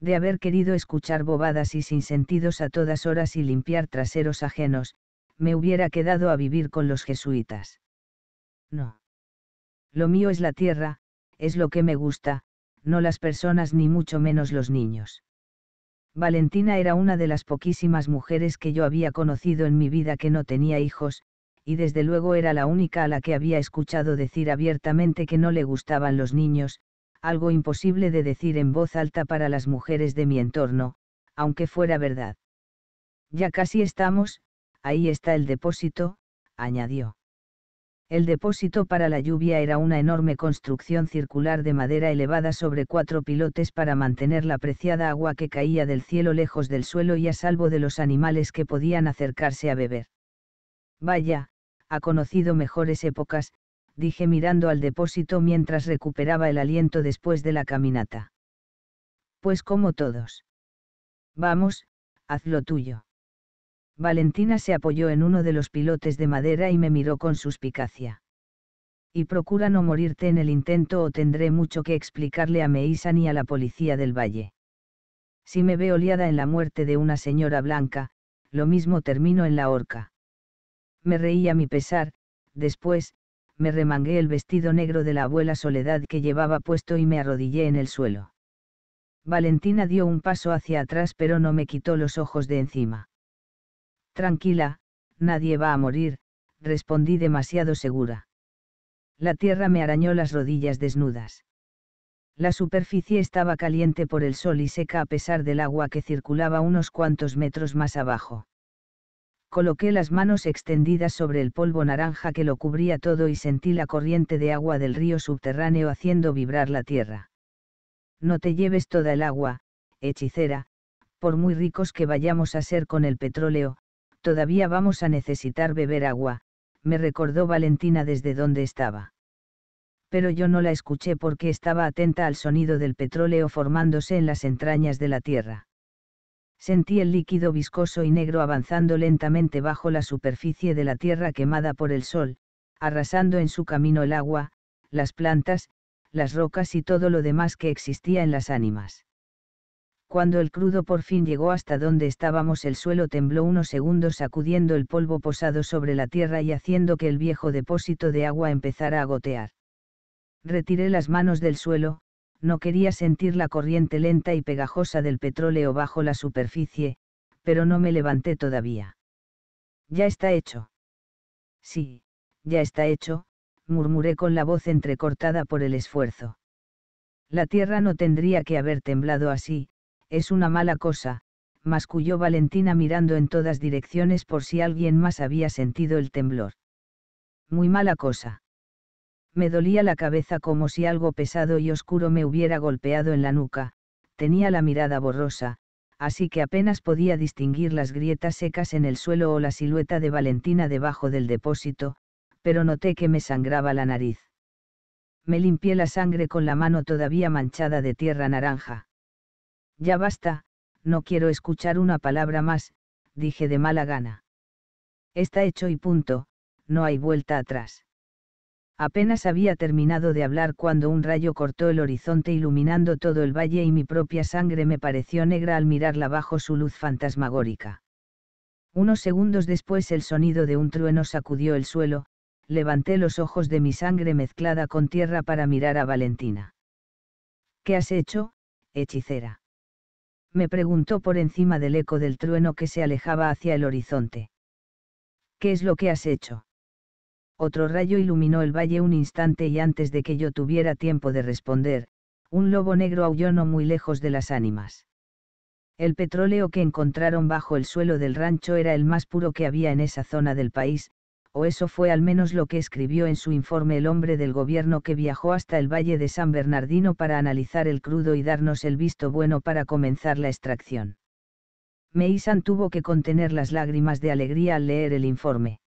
De haber querido escuchar bobadas y sinsentidos a todas horas y limpiar traseros ajenos, me hubiera quedado a vivir con los jesuitas. No. Lo mío es la tierra, es lo que me gusta, no las personas ni mucho menos los niños. Valentina era una de las poquísimas mujeres que yo había conocido en mi vida que no tenía hijos, y desde luego era la única a la que había escuchado decir abiertamente que no le gustaban los niños, algo imposible de decir en voz alta para las mujeres de mi entorno, aunque fuera verdad. Ya casi estamos, ahí está el depósito, añadió. El depósito para la lluvia era una enorme construcción circular de madera elevada sobre cuatro pilotes para mantener la preciada agua que caía del cielo lejos del suelo y a salvo de los animales que podían acercarse a beber. Vaya, ha conocido mejores épocas, dije mirando al depósito mientras recuperaba el aliento después de la caminata. Pues como todos. Vamos, haz lo tuyo. Valentina se apoyó en uno de los pilotes de madera y me miró con suspicacia. Y procura no morirte en el intento o tendré mucho que explicarle a meisa y a la policía del valle. Si me veo liada en la muerte de una señora blanca, lo mismo termino en la horca. Me reí a mi pesar, después, me remangué el vestido negro de la abuela Soledad que llevaba puesto y me arrodillé en el suelo. Valentina dio un paso hacia atrás pero no me quitó los ojos de encima. Tranquila, nadie va a morir, respondí demasiado segura. La tierra me arañó las rodillas desnudas. La superficie estaba caliente por el sol y seca a pesar del agua que circulaba unos cuantos metros más abajo coloqué las manos extendidas sobre el polvo naranja que lo cubría todo y sentí la corriente de agua del río subterráneo haciendo vibrar la tierra. No te lleves toda el agua, hechicera, por muy ricos que vayamos a ser con el petróleo, todavía vamos a necesitar beber agua, me recordó Valentina desde donde estaba. Pero yo no la escuché porque estaba atenta al sonido del petróleo formándose en las entrañas de la tierra. Sentí el líquido viscoso y negro avanzando lentamente bajo la superficie de la tierra quemada por el sol, arrasando en su camino el agua, las plantas, las rocas y todo lo demás que existía en las ánimas. Cuando el crudo por fin llegó hasta donde estábamos el suelo tembló unos segundos sacudiendo el polvo posado sobre la tierra y haciendo que el viejo depósito de agua empezara a gotear. Retiré las manos del suelo, no quería sentir la corriente lenta y pegajosa del petróleo bajo la superficie, pero no me levanté todavía. Ya está hecho. Sí, ya está hecho, murmuré con la voz entrecortada por el esfuerzo. La tierra no tendría que haber temblado así, es una mala cosa, masculló Valentina mirando en todas direcciones por si alguien más había sentido el temblor. Muy mala cosa. Me dolía la cabeza como si algo pesado y oscuro me hubiera golpeado en la nuca, tenía la mirada borrosa, así que apenas podía distinguir las grietas secas en el suelo o la silueta de Valentina debajo del depósito, pero noté que me sangraba la nariz. Me limpié la sangre con la mano todavía manchada de tierra naranja. Ya basta, no quiero escuchar una palabra más, dije de mala gana. Está hecho y punto, no hay vuelta atrás. Apenas había terminado de hablar cuando un rayo cortó el horizonte iluminando todo el valle y mi propia sangre me pareció negra al mirarla bajo su luz fantasmagórica. Unos segundos después el sonido de un trueno sacudió el suelo, levanté los ojos de mi sangre mezclada con tierra para mirar a Valentina. ¿Qué has hecho, hechicera? Me preguntó por encima del eco del trueno que se alejaba hacia el horizonte. ¿Qué es lo que has hecho? Otro rayo iluminó el valle un instante y antes de que yo tuviera tiempo de responder, un lobo negro aulló no muy lejos de las ánimas. El petróleo que encontraron bajo el suelo del rancho era el más puro que había en esa zona del país, o eso fue al menos lo que escribió en su informe el hombre del gobierno que viajó hasta el Valle de San Bernardino para analizar el crudo y darnos el visto bueno para comenzar la extracción. Meisan tuvo que contener las lágrimas de alegría al leer el informe.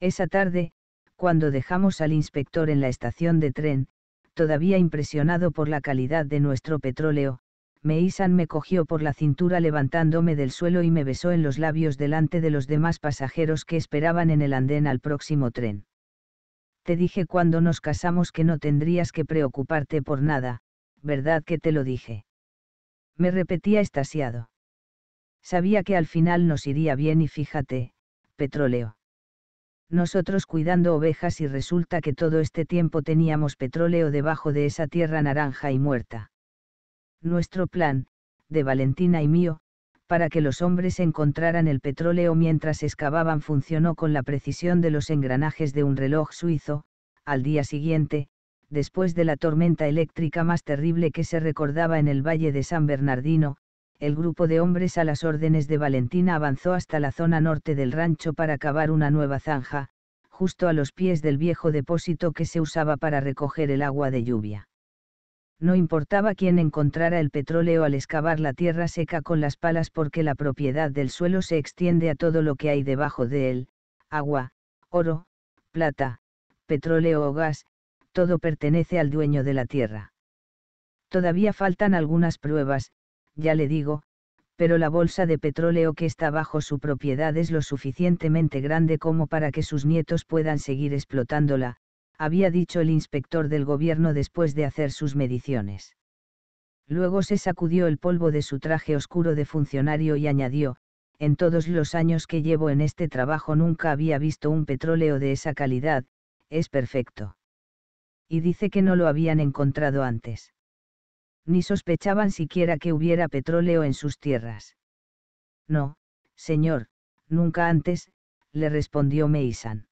Esa tarde, cuando dejamos al inspector en la estación de tren, todavía impresionado por la calidad de nuestro petróleo, Meisan me cogió por la cintura levantándome del suelo y me besó en los labios delante de los demás pasajeros que esperaban en el andén al próximo tren. Te dije cuando nos casamos que no tendrías que preocuparte por nada, ¿verdad que te lo dije? Me repetía estasiado. Sabía que al final nos iría bien y fíjate, petróleo nosotros cuidando ovejas y resulta que todo este tiempo teníamos petróleo debajo de esa tierra naranja y muerta. Nuestro plan, de Valentina y mío, para que los hombres encontraran el petróleo mientras excavaban funcionó con la precisión de los engranajes de un reloj suizo, al día siguiente, después de la tormenta eléctrica más terrible que se recordaba en el Valle de San Bernardino, el grupo de hombres a las órdenes de Valentina avanzó hasta la zona norte del rancho para cavar una nueva zanja, justo a los pies del viejo depósito que se usaba para recoger el agua de lluvia. No importaba quién encontrara el petróleo al excavar la tierra seca con las palas porque la propiedad del suelo se extiende a todo lo que hay debajo de él, agua, oro, plata, petróleo o gas, todo pertenece al dueño de la tierra. Todavía faltan algunas pruebas, ya le digo, pero la bolsa de petróleo que está bajo su propiedad es lo suficientemente grande como para que sus nietos puedan seguir explotándola, había dicho el inspector del gobierno después de hacer sus mediciones. Luego se sacudió el polvo de su traje oscuro de funcionario y añadió, en todos los años que llevo en este trabajo nunca había visto un petróleo de esa calidad, es perfecto. Y dice que no lo habían encontrado antes ni sospechaban siquiera que hubiera petróleo en sus tierras. No, señor, nunca antes, le respondió Meisan.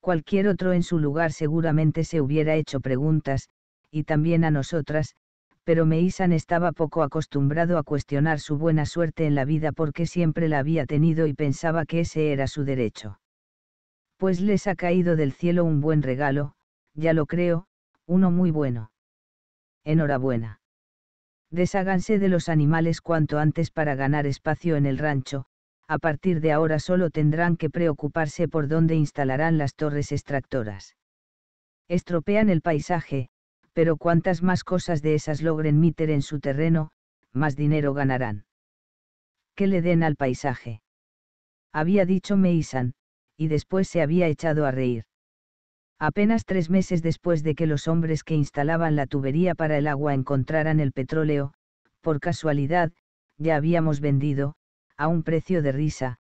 Cualquier otro en su lugar seguramente se hubiera hecho preguntas, y también a nosotras, pero Meisan estaba poco acostumbrado a cuestionar su buena suerte en la vida porque siempre la había tenido y pensaba que ese era su derecho. Pues les ha caído del cielo un buen regalo, ya lo creo, uno muy bueno enhorabuena. Desháganse de los animales cuanto antes para ganar espacio en el rancho, a partir de ahora solo tendrán que preocuparse por dónde instalarán las torres extractoras. Estropean el paisaje, pero cuantas más cosas de esas logren meter en su terreno, más dinero ganarán. ¿Qué le den al paisaje. Había dicho Meisan, y después se había echado a reír. Apenas tres meses después de que los hombres que instalaban la tubería para el agua encontraran el petróleo, por casualidad, ya habíamos vendido, a un precio de risa,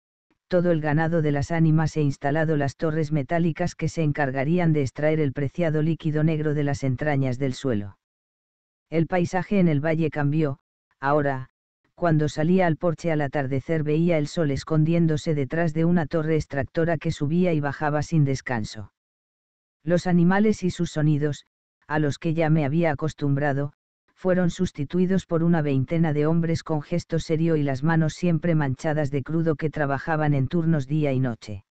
todo el ganado de las ánimas e instalado las torres metálicas que se encargarían de extraer el preciado líquido negro de las entrañas del suelo. El paisaje en el valle cambió, ahora, cuando salía al porche al atardecer veía el sol escondiéndose detrás de una torre extractora que subía y bajaba sin descanso los animales y sus sonidos, a los que ya me había acostumbrado, fueron sustituidos por una veintena de hombres con gesto serio y las manos siempre manchadas de crudo que trabajaban en turnos día y noche.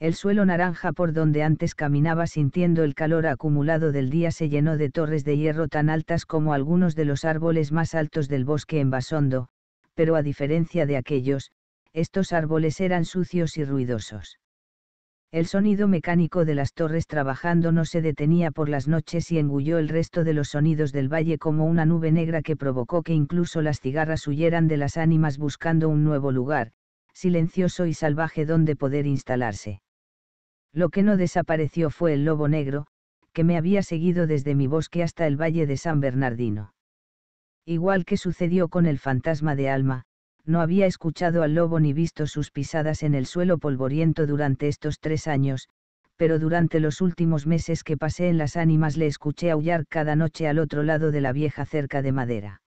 El suelo naranja por donde antes caminaba sintiendo el calor acumulado del día se llenó de torres de hierro tan altas como algunos de los árboles más altos del bosque en Basondo, pero a diferencia de aquellos, estos árboles eran sucios y ruidosos. El sonido mecánico de las torres trabajando no se detenía por las noches y engulló el resto de los sonidos del valle como una nube negra que provocó que incluso las cigarras huyeran de las ánimas buscando un nuevo lugar, silencioso y salvaje donde poder instalarse. Lo que no desapareció fue el lobo negro, que me había seguido desde mi bosque hasta el valle de San Bernardino. Igual que sucedió con el fantasma de Alma, no había escuchado al lobo ni visto sus pisadas en el suelo polvoriento durante estos tres años, pero durante los últimos meses que pasé en las ánimas le escuché aullar cada noche al otro lado de la vieja cerca de madera.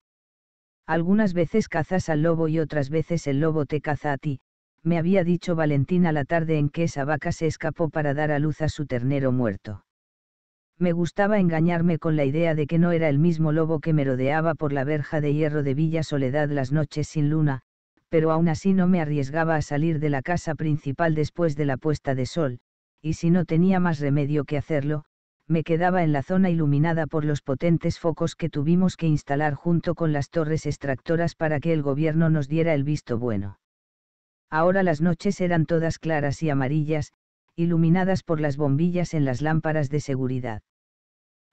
Algunas veces cazas al lobo y otras veces el lobo te caza a ti, me había dicho Valentín a la tarde en que esa vaca se escapó para dar a luz a su ternero muerto. Me gustaba engañarme con la idea de que no era el mismo lobo que merodeaba por la verja de hierro de Villa Soledad las noches sin luna, pero aún así no me arriesgaba a salir de la casa principal después de la puesta de sol, y si no tenía más remedio que hacerlo, me quedaba en la zona iluminada por los potentes focos que tuvimos que instalar junto con las torres extractoras para que el gobierno nos diera el visto bueno. Ahora las noches eran todas claras y amarillas, iluminadas por las bombillas en las lámparas de seguridad.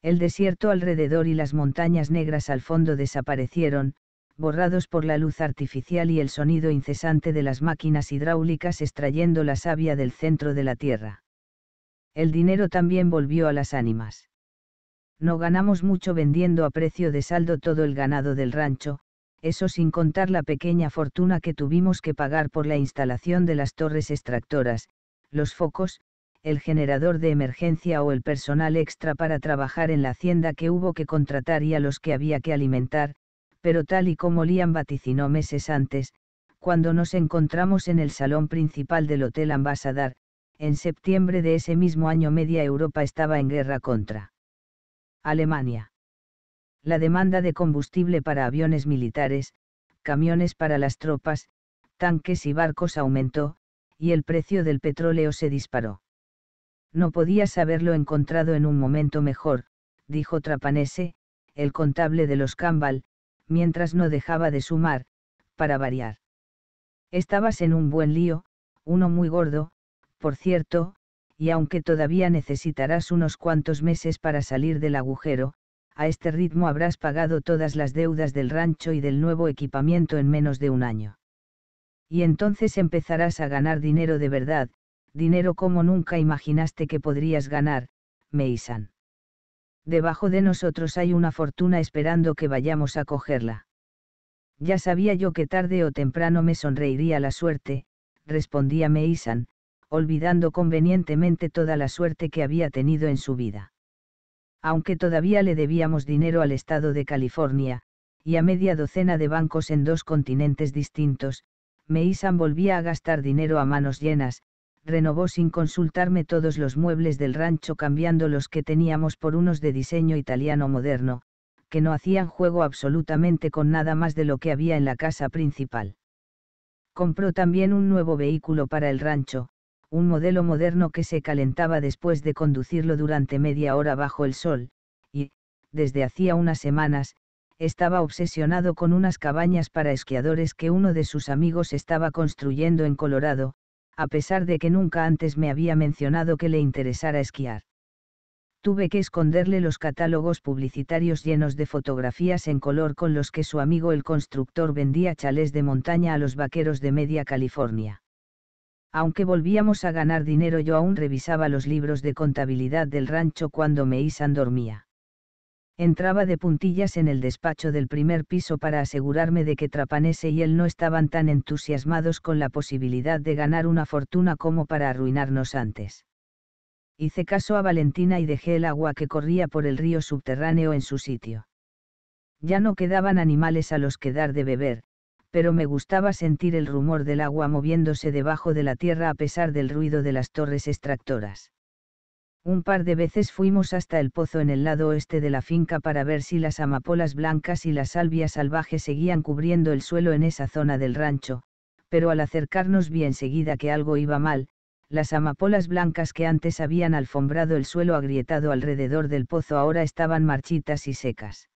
El desierto alrededor y las montañas negras al fondo desaparecieron, borrados por la luz artificial y el sonido incesante de las máquinas hidráulicas extrayendo la savia del centro de la tierra. El dinero también volvió a las ánimas. No ganamos mucho vendiendo a precio de saldo todo el ganado del rancho, eso sin contar la pequeña fortuna que tuvimos que pagar por la instalación de las torres extractoras, los focos, el generador de emergencia o el personal extra para trabajar en la hacienda que hubo que contratar y a los que había que alimentar, pero tal y como Liam vaticinó meses antes, cuando nos encontramos en el salón principal del Hotel Ambassador, en septiembre de ese mismo año media Europa estaba en guerra contra Alemania. La demanda de combustible para aviones militares, camiones para las tropas, tanques y barcos aumentó, y el precio del petróleo se disparó. No podías haberlo encontrado en un momento mejor, dijo Trapanese, el contable de los Campbell, mientras no dejaba de sumar, para variar. Estabas en un buen lío, uno muy gordo, por cierto, y aunque todavía necesitarás unos cuantos meses para salir del agujero, a este ritmo habrás pagado todas las deudas del rancho y del nuevo equipamiento en menos de un año. Y entonces empezarás a ganar dinero de verdad, dinero como nunca imaginaste que podrías ganar, Meisan. Debajo de nosotros hay una fortuna esperando que vayamos a cogerla. Ya sabía yo que tarde o temprano me sonreiría la suerte, respondía Meisan, olvidando convenientemente toda la suerte que había tenido en su vida. Aunque todavía le debíamos dinero al Estado de California, y a media docena de bancos en dos continentes distintos, Meisan volvía a gastar dinero a manos llenas, renovó sin consultarme todos los muebles del rancho cambiando los que teníamos por unos de diseño italiano moderno, que no hacían juego absolutamente con nada más de lo que había en la casa principal. Compró también un nuevo vehículo para el rancho, un modelo moderno que se calentaba después de conducirlo durante media hora bajo el sol, y, desde hacía unas semanas, estaba obsesionado con unas cabañas para esquiadores que uno de sus amigos estaba construyendo en Colorado, a pesar de que nunca antes me había mencionado que le interesara esquiar. Tuve que esconderle los catálogos publicitarios llenos de fotografías en color con los que su amigo el constructor vendía chalés de montaña a los vaqueros de media California. Aunque volvíamos a ganar dinero yo aún revisaba los libros de contabilidad del rancho cuando Meisan dormía entraba de puntillas en el despacho del primer piso para asegurarme de que Trapanese y él no estaban tan entusiasmados con la posibilidad de ganar una fortuna como para arruinarnos antes. Hice caso a Valentina y dejé el agua que corría por el río subterráneo en su sitio. Ya no quedaban animales a los que dar de beber, pero me gustaba sentir el rumor del agua moviéndose debajo de la tierra a pesar del ruido de las torres extractoras un par de veces fuimos hasta el pozo en el lado oeste de la finca para ver si las amapolas blancas y las salvia salvajes seguían cubriendo el suelo en esa zona del rancho, pero al acercarnos vi enseguida que algo iba mal, las amapolas blancas que antes habían alfombrado el suelo agrietado alrededor del pozo ahora estaban marchitas y secas.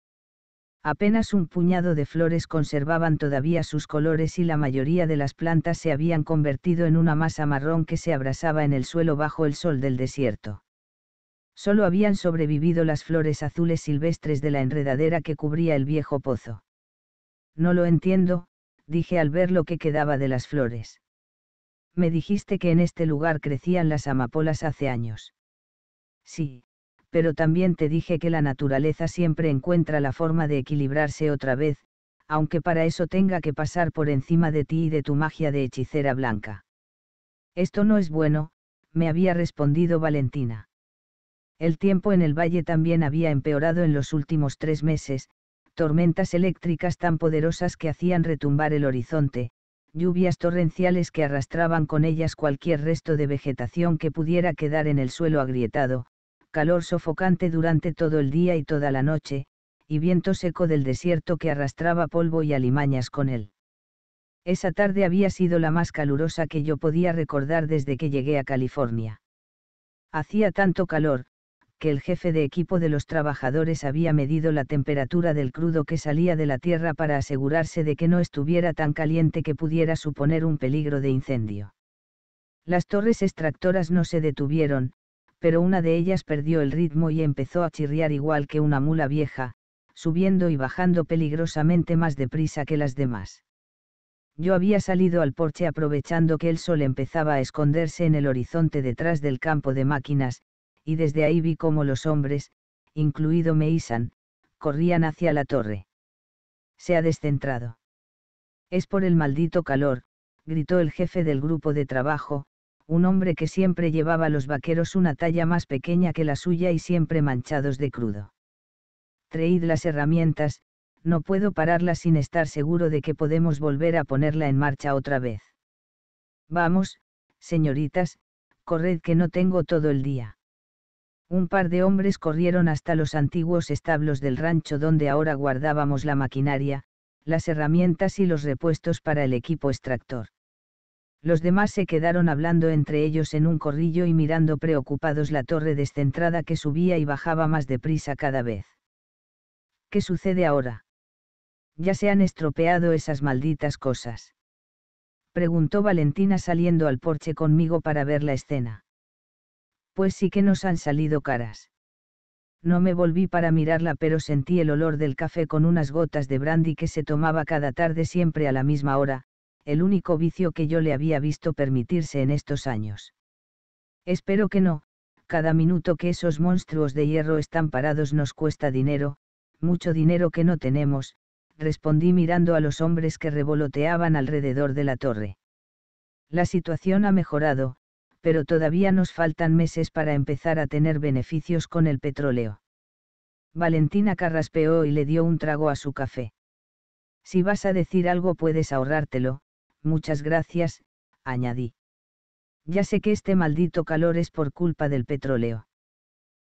Apenas un puñado de flores conservaban todavía sus colores y la mayoría de las plantas se habían convertido en una masa marrón que se abrasaba en el suelo bajo el sol del desierto Solo habían sobrevivido las flores azules silvestres de la enredadera que cubría el viejo pozo. No lo entiendo, dije al ver lo que quedaba de las flores. Me dijiste que en este lugar crecían las amapolas hace años. Sí, pero también te dije que la naturaleza siempre encuentra la forma de equilibrarse otra vez, aunque para eso tenga que pasar por encima de ti y de tu magia de hechicera blanca. Esto no es bueno, me había respondido Valentina. El tiempo en el valle también había empeorado en los últimos tres meses, tormentas eléctricas tan poderosas que hacían retumbar el horizonte, lluvias torrenciales que arrastraban con ellas cualquier resto de vegetación que pudiera quedar en el suelo agrietado, calor sofocante durante todo el día y toda la noche, y viento seco del desierto que arrastraba polvo y alimañas con él. Esa tarde había sido la más calurosa que yo podía recordar desde que llegué a California. Hacía tanto calor, que el jefe de equipo de los trabajadores había medido la temperatura del crudo que salía de la tierra para asegurarse de que no estuviera tan caliente que pudiera suponer un peligro de incendio. Las torres extractoras no se detuvieron, pero una de ellas perdió el ritmo y empezó a chirriar igual que una mula vieja, subiendo y bajando peligrosamente más deprisa que las demás. Yo había salido al porche aprovechando que el sol empezaba a esconderse en el horizonte detrás del campo de máquinas, y desde ahí vi cómo los hombres, incluido Meisan, corrían hacia la torre. Se ha descentrado. Es por el maldito calor, gritó el jefe del grupo de trabajo, un hombre que siempre llevaba a los vaqueros una talla más pequeña que la suya y siempre manchados de crudo. Traid las herramientas, no puedo pararla sin estar seguro de que podemos volver a ponerla en marcha otra vez. Vamos, señoritas, corred que no tengo todo el día un par de hombres corrieron hasta los antiguos establos del rancho donde ahora guardábamos la maquinaria, las herramientas y los repuestos para el equipo extractor. Los demás se quedaron hablando entre ellos en un corrillo y mirando preocupados la torre descentrada que subía y bajaba más deprisa cada vez. ¿Qué sucede ahora? Ya se han estropeado esas malditas cosas. Preguntó Valentina saliendo al porche conmigo para ver la escena pues sí que nos han salido caras. No me volví para mirarla, pero sentí el olor del café con unas gotas de brandy que se tomaba cada tarde siempre a la misma hora, el único vicio que yo le había visto permitirse en estos años. Espero que no, cada minuto que esos monstruos de hierro están parados nos cuesta dinero, mucho dinero que no tenemos, respondí mirando a los hombres que revoloteaban alrededor de la torre. La situación ha mejorado, pero todavía nos faltan meses para empezar a tener beneficios con el petróleo. Valentina carraspeó y le dio un trago a su café. Si vas a decir algo puedes ahorrártelo, muchas gracias, añadí. Ya sé que este maldito calor es por culpa del petróleo.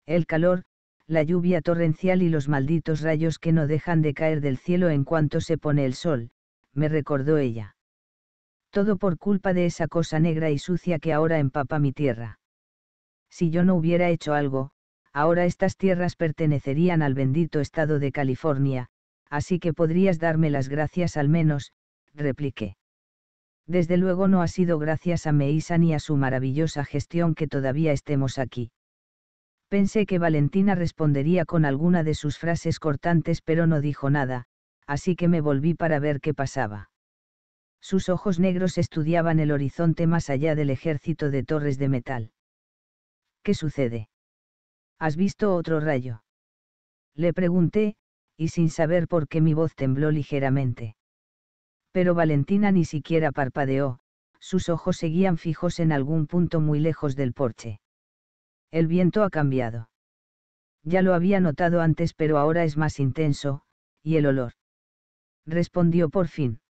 El calor, la lluvia torrencial y los malditos rayos que no dejan de caer del cielo en cuanto se pone el sol, me recordó ella. Todo por culpa de esa cosa negra y sucia que ahora empapa mi tierra. Si yo no hubiera hecho algo, ahora estas tierras pertenecerían al bendito estado de California, así que podrías darme las gracias al menos, repliqué. Desde luego no ha sido gracias a Meisa ni a su maravillosa gestión que todavía estemos aquí. Pensé que Valentina respondería con alguna de sus frases cortantes pero no dijo nada, así que me volví para ver qué pasaba. Sus ojos negros estudiaban el horizonte más allá del ejército de torres de metal. ¿Qué sucede? ¿Has visto otro rayo? Le pregunté, y sin saber por qué mi voz tembló ligeramente. Pero Valentina ni siquiera parpadeó, sus ojos seguían fijos en algún punto muy lejos del porche. El viento ha cambiado. Ya lo había notado antes pero ahora es más intenso, y el olor. Respondió por fin.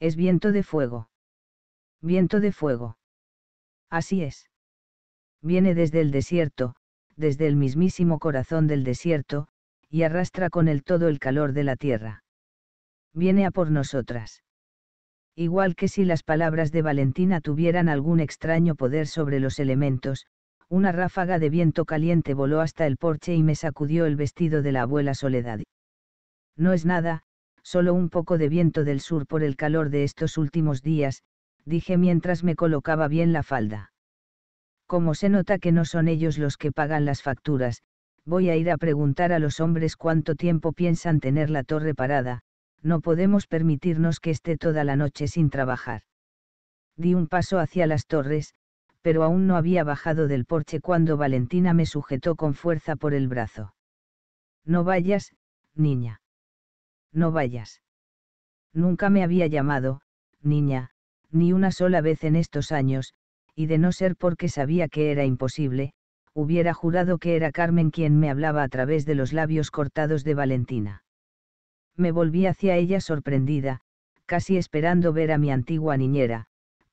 Es viento de fuego. Viento de fuego. Así es. Viene desde el desierto, desde el mismísimo corazón del desierto, y arrastra con él todo el calor de la tierra. Viene a por nosotras. Igual que si las palabras de Valentina tuvieran algún extraño poder sobre los elementos, una ráfaga de viento caliente voló hasta el porche y me sacudió el vestido de la abuela Soledad. No es nada, solo un poco de viento del sur por el calor de estos últimos días, dije mientras me colocaba bien la falda. Como se nota que no son ellos los que pagan las facturas, voy a ir a preguntar a los hombres cuánto tiempo piensan tener la torre parada, no podemos permitirnos que esté toda la noche sin trabajar. Di un paso hacia las torres, pero aún no había bajado del porche cuando Valentina me sujetó con fuerza por el brazo. No vayas, niña no vayas. Nunca me había llamado, niña, ni una sola vez en estos años, y de no ser porque sabía que era imposible, hubiera jurado que era Carmen quien me hablaba a través de los labios cortados de Valentina. Me volví hacia ella sorprendida, casi esperando ver a mi antigua niñera,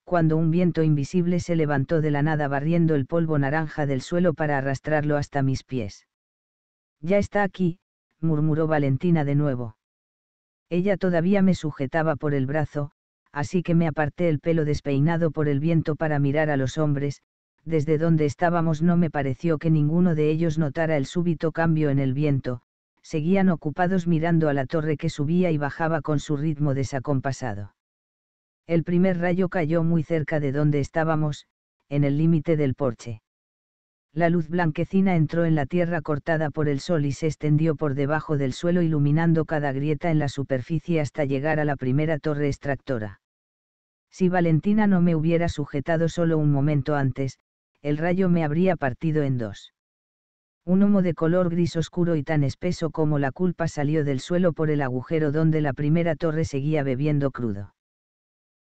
cuando un viento invisible se levantó de la nada barriendo el polvo naranja del suelo para arrastrarlo hasta mis pies. Ya está aquí, murmuró Valentina de nuevo. Ella todavía me sujetaba por el brazo, así que me aparté el pelo despeinado por el viento para mirar a los hombres, desde donde estábamos no me pareció que ninguno de ellos notara el súbito cambio en el viento, seguían ocupados mirando a la torre que subía y bajaba con su ritmo desacompasado. El primer rayo cayó muy cerca de donde estábamos, en el límite del porche la luz blanquecina entró en la tierra cortada por el sol y se extendió por debajo del suelo iluminando cada grieta en la superficie hasta llegar a la primera torre extractora. Si Valentina no me hubiera sujetado solo un momento antes, el rayo me habría partido en dos. Un humo de color gris oscuro y tan espeso como la culpa salió del suelo por el agujero donde la primera torre seguía bebiendo crudo.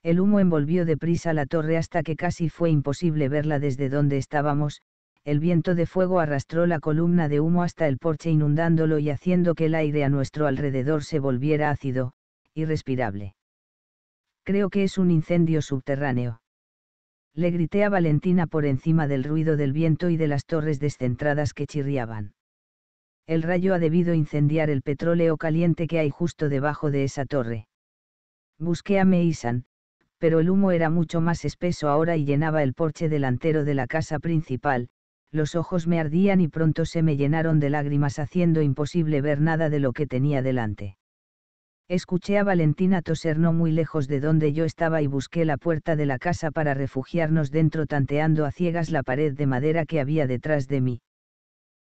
El humo envolvió deprisa la torre hasta que casi fue imposible verla desde donde estábamos, el viento de fuego arrastró la columna de humo hasta el porche inundándolo y haciendo que el aire a nuestro alrededor se volviera ácido, irrespirable. Creo que es un incendio subterráneo. Le grité a Valentina por encima del ruido del viento y de las torres descentradas que chirriaban. El rayo ha debido incendiar el petróleo caliente que hay justo debajo de esa torre. Busqué a Meisan, pero el humo era mucho más espeso ahora y llenaba el porche delantero de la casa principal, los ojos me ardían y pronto se me llenaron de lágrimas haciendo imposible ver nada de lo que tenía delante. Escuché a Valentina toser no muy lejos de donde yo estaba y busqué la puerta de la casa para refugiarnos dentro tanteando a ciegas la pared de madera que había detrás de mí.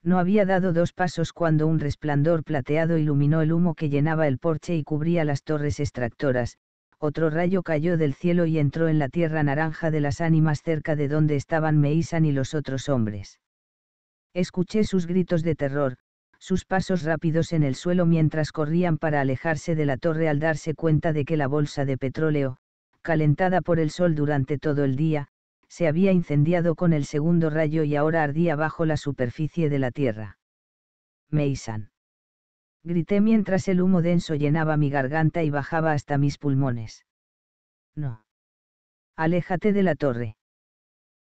No había dado dos pasos cuando un resplandor plateado iluminó el humo que llenaba el porche y cubría las torres extractoras, otro rayo cayó del cielo y entró en la tierra naranja de las ánimas cerca de donde estaban Meisan y los otros hombres. Escuché sus gritos de terror, sus pasos rápidos en el suelo mientras corrían para alejarse de la torre al darse cuenta de que la bolsa de petróleo, calentada por el sol durante todo el día, se había incendiado con el segundo rayo y ahora ardía bajo la superficie de la tierra. Meisan grité mientras el humo denso llenaba mi garganta y bajaba hasta mis pulmones. No. Aléjate de la torre.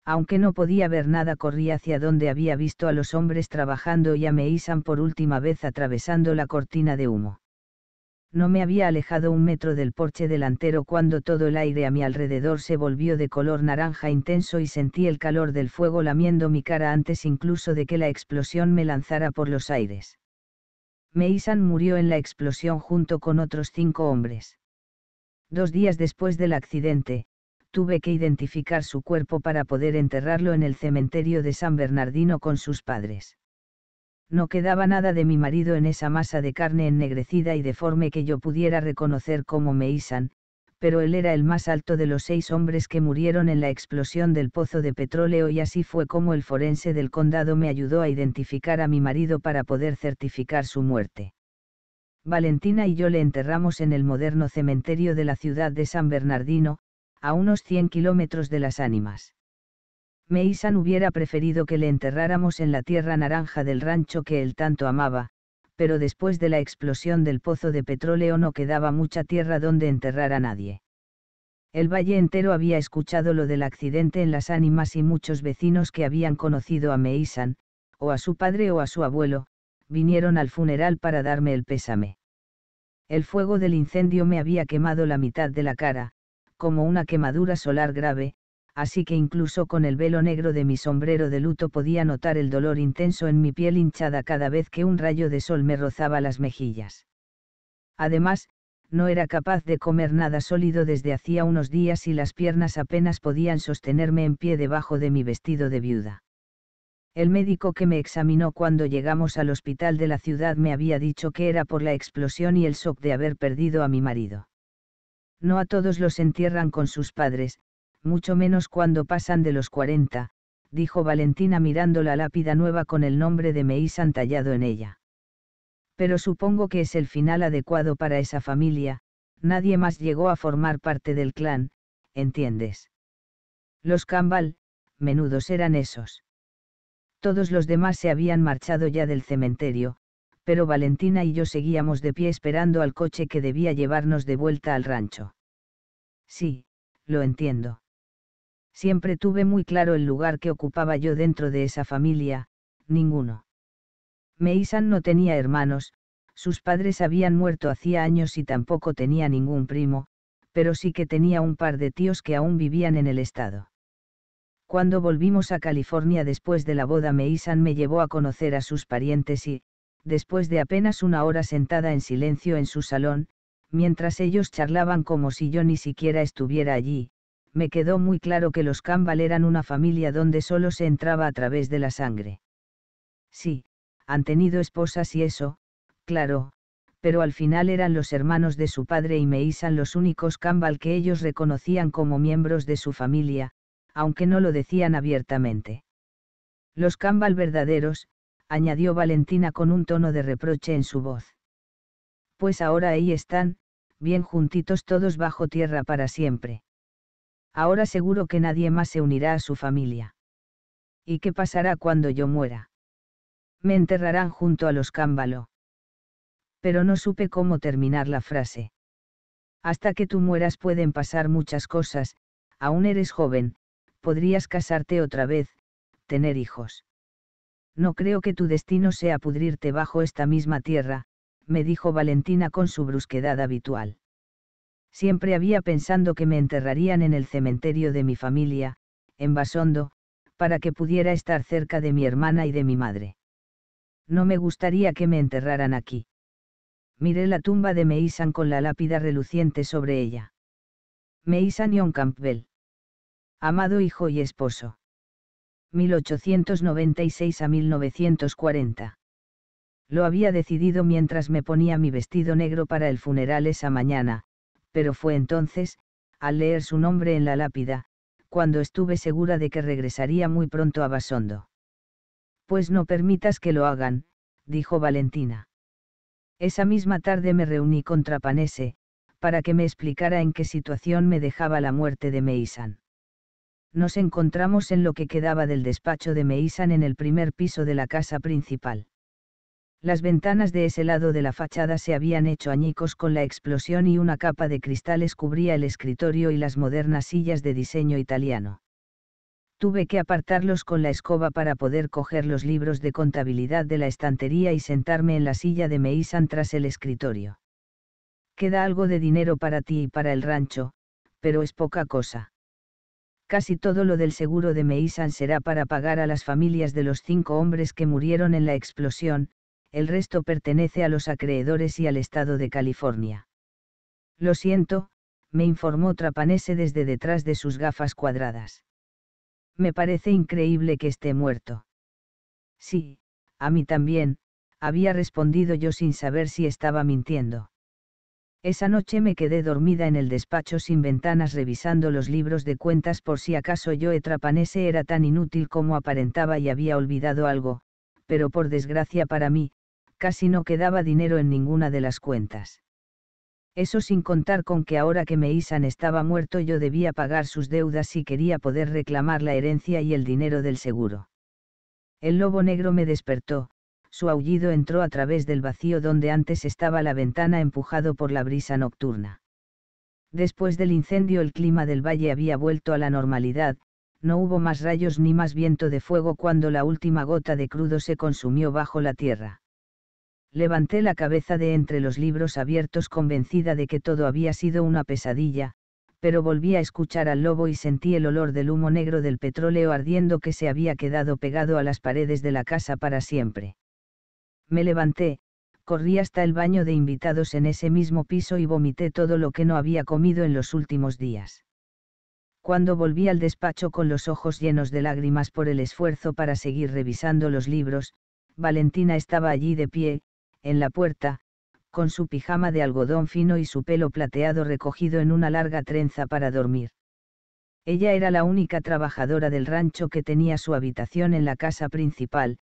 Aunque no podía ver nada, corrí hacia donde había visto a los hombres trabajando y a Meisan por última vez atravesando la cortina de humo. No me había alejado un metro del porche delantero cuando todo el aire a mi alrededor se volvió de color naranja intenso y sentí el calor del fuego lamiendo mi cara antes incluso de que la explosión me lanzara por los aires Meisan murió en la explosión junto con otros cinco hombres. Dos días después del accidente, tuve que identificar su cuerpo para poder enterrarlo en el cementerio de San Bernardino con sus padres. No quedaba nada de mi marido en esa masa de carne ennegrecida y deforme que yo pudiera reconocer como Meisan, pero él era el más alto de los seis hombres que murieron en la explosión del pozo de petróleo y así fue como el forense del condado me ayudó a identificar a mi marido para poder certificar su muerte. Valentina y yo le enterramos en el moderno cementerio de la ciudad de San Bernardino, a unos 100 kilómetros de las ánimas. Meisan hubiera preferido que le enterráramos en la tierra naranja del rancho que él tanto amaba, pero después de la explosión del pozo de petróleo no quedaba mucha tierra donde enterrar a nadie. El valle entero había escuchado lo del accidente en las ánimas y muchos vecinos que habían conocido a Meisan, o a su padre o a su abuelo, vinieron al funeral para darme el pésame. El fuego del incendio me había quemado la mitad de la cara, como una quemadura solar grave, así que incluso con el velo negro de mi sombrero de luto podía notar el dolor intenso en mi piel hinchada cada vez que un rayo de sol me rozaba las mejillas. Además, no era capaz de comer nada sólido desde hacía unos días y las piernas apenas podían sostenerme en pie debajo de mi vestido de viuda. El médico que me examinó cuando llegamos al hospital de la ciudad me había dicho que era por la explosión y el shock de haber perdido a mi marido. No a todos los entierran con sus padres, mucho menos cuando pasan de los 40, dijo Valentina mirando la lápida nueva con el nombre de Meisan tallado en ella. Pero supongo que es el final adecuado para esa familia, nadie más llegó a formar parte del clan, ¿entiendes? Los Campbell, menudos eran esos. Todos los demás se habían marchado ya del cementerio, pero Valentina y yo seguíamos de pie esperando al coche que debía llevarnos de vuelta al rancho. Sí, lo entiendo. Siempre tuve muy claro el lugar que ocupaba yo dentro de esa familia, ninguno. Meisan no tenía hermanos, sus padres habían muerto hacía años y tampoco tenía ningún primo, pero sí que tenía un par de tíos que aún vivían en el estado. Cuando volvimos a California después de la boda, Meisan me llevó a conocer a sus parientes y, después de apenas una hora sentada en silencio en su salón, mientras ellos charlaban como si yo ni siquiera estuviera allí, me quedó muy claro que los Campbell eran una familia donde solo se entraba a través de la sangre. Sí, han tenido esposas y eso, claro, pero al final eran los hermanos de su padre y Meisan los únicos Campbell que ellos reconocían como miembros de su familia, aunque no lo decían abiertamente. Los Campbell verdaderos, añadió Valentina con un tono de reproche en su voz. Pues ahora ahí están, bien juntitos todos bajo tierra para siempre. Ahora seguro que nadie más se unirá a su familia. ¿Y qué pasará cuando yo muera? Me enterrarán junto a los cámbalo. Pero no supe cómo terminar la frase. Hasta que tú mueras pueden pasar muchas cosas, aún eres joven, podrías casarte otra vez, tener hijos. No creo que tu destino sea pudrirte bajo esta misma tierra, me dijo Valentina con su brusquedad habitual. Siempre había pensando que me enterrarían en el cementerio de mi familia, en Basondo, para que pudiera estar cerca de mi hermana y de mi madre. No me gustaría que me enterraran aquí. Miré la tumba de Meisan con la lápida reluciente sobre ella. Meisan un Campbell. Amado hijo y esposo. 1896 a 1940. Lo había decidido mientras me ponía mi vestido negro para el funeral esa mañana, pero fue entonces, al leer su nombre en la lápida, cuando estuve segura de que regresaría muy pronto a Basondo. Pues no permitas que lo hagan, dijo Valentina. Esa misma tarde me reuní con Trapanese, para que me explicara en qué situación me dejaba la muerte de Meisan. Nos encontramos en lo que quedaba del despacho de Meisan en el primer piso de la casa principal. Las ventanas de ese lado de la fachada se habían hecho añicos con la explosión y una capa de cristales cubría el escritorio y las modernas sillas de diseño italiano. Tuve que apartarlos con la escoba para poder coger los libros de contabilidad de la estantería y sentarme en la silla de Meisan tras el escritorio. Queda algo de dinero para ti y para el rancho, pero es poca cosa. Casi todo lo del seguro de Meisan será para pagar a las familias de los cinco hombres que murieron en la explosión, el resto pertenece a los acreedores y al Estado de California. Lo siento, me informó Trapanese desde detrás de sus gafas cuadradas. Me parece increíble que esté muerto. Sí, a mí también, había respondido yo sin saber si estaba mintiendo. Esa noche me quedé dormida en el despacho sin ventanas revisando los libros de cuentas por si acaso yo eh, Trapanese era tan inútil como aparentaba y había olvidado algo, pero por desgracia para mí, casi no quedaba dinero en ninguna de las cuentas. Eso sin contar con que ahora que Meisan estaba muerto yo debía pagar sus deudas si quería poder reclamar la herencia y el dinero del seguro. El lobo negro me despertó, su aullido entró a través del vacío donde antes estaba la ventana empujado por la brisa nocturna. Después del incendio el clima del valle había vuelto a la normalidad, no hubo más rayos ni más viento de fuego cuando la última gota de crudo se consumió bajo la tierra levanté la cabeza de entre los libros abiertos convencida de que todo había sido una pesadilla, pero volví a escuchar al lobo y sentí el olor del humo negro del petróleo ardiendo que se había quedado pegado a las paredes de la casa para siempre. Me levanté, corrí hasta el baño de invitados en ese mismo piso y vomité todo lo que no había comido en los últimos días. Cuando volví al despacho con los ojos llenos de lágrimas por el esfuerzo para seguir revisando los libros, Valentina estaba allí de pie, en la puerta, con su pijama de algodón fino y su pelo plateado recogido en una larga trenza para dormir. Ella era la única trabajadora del rancho que tenía su habitación en la casa principal,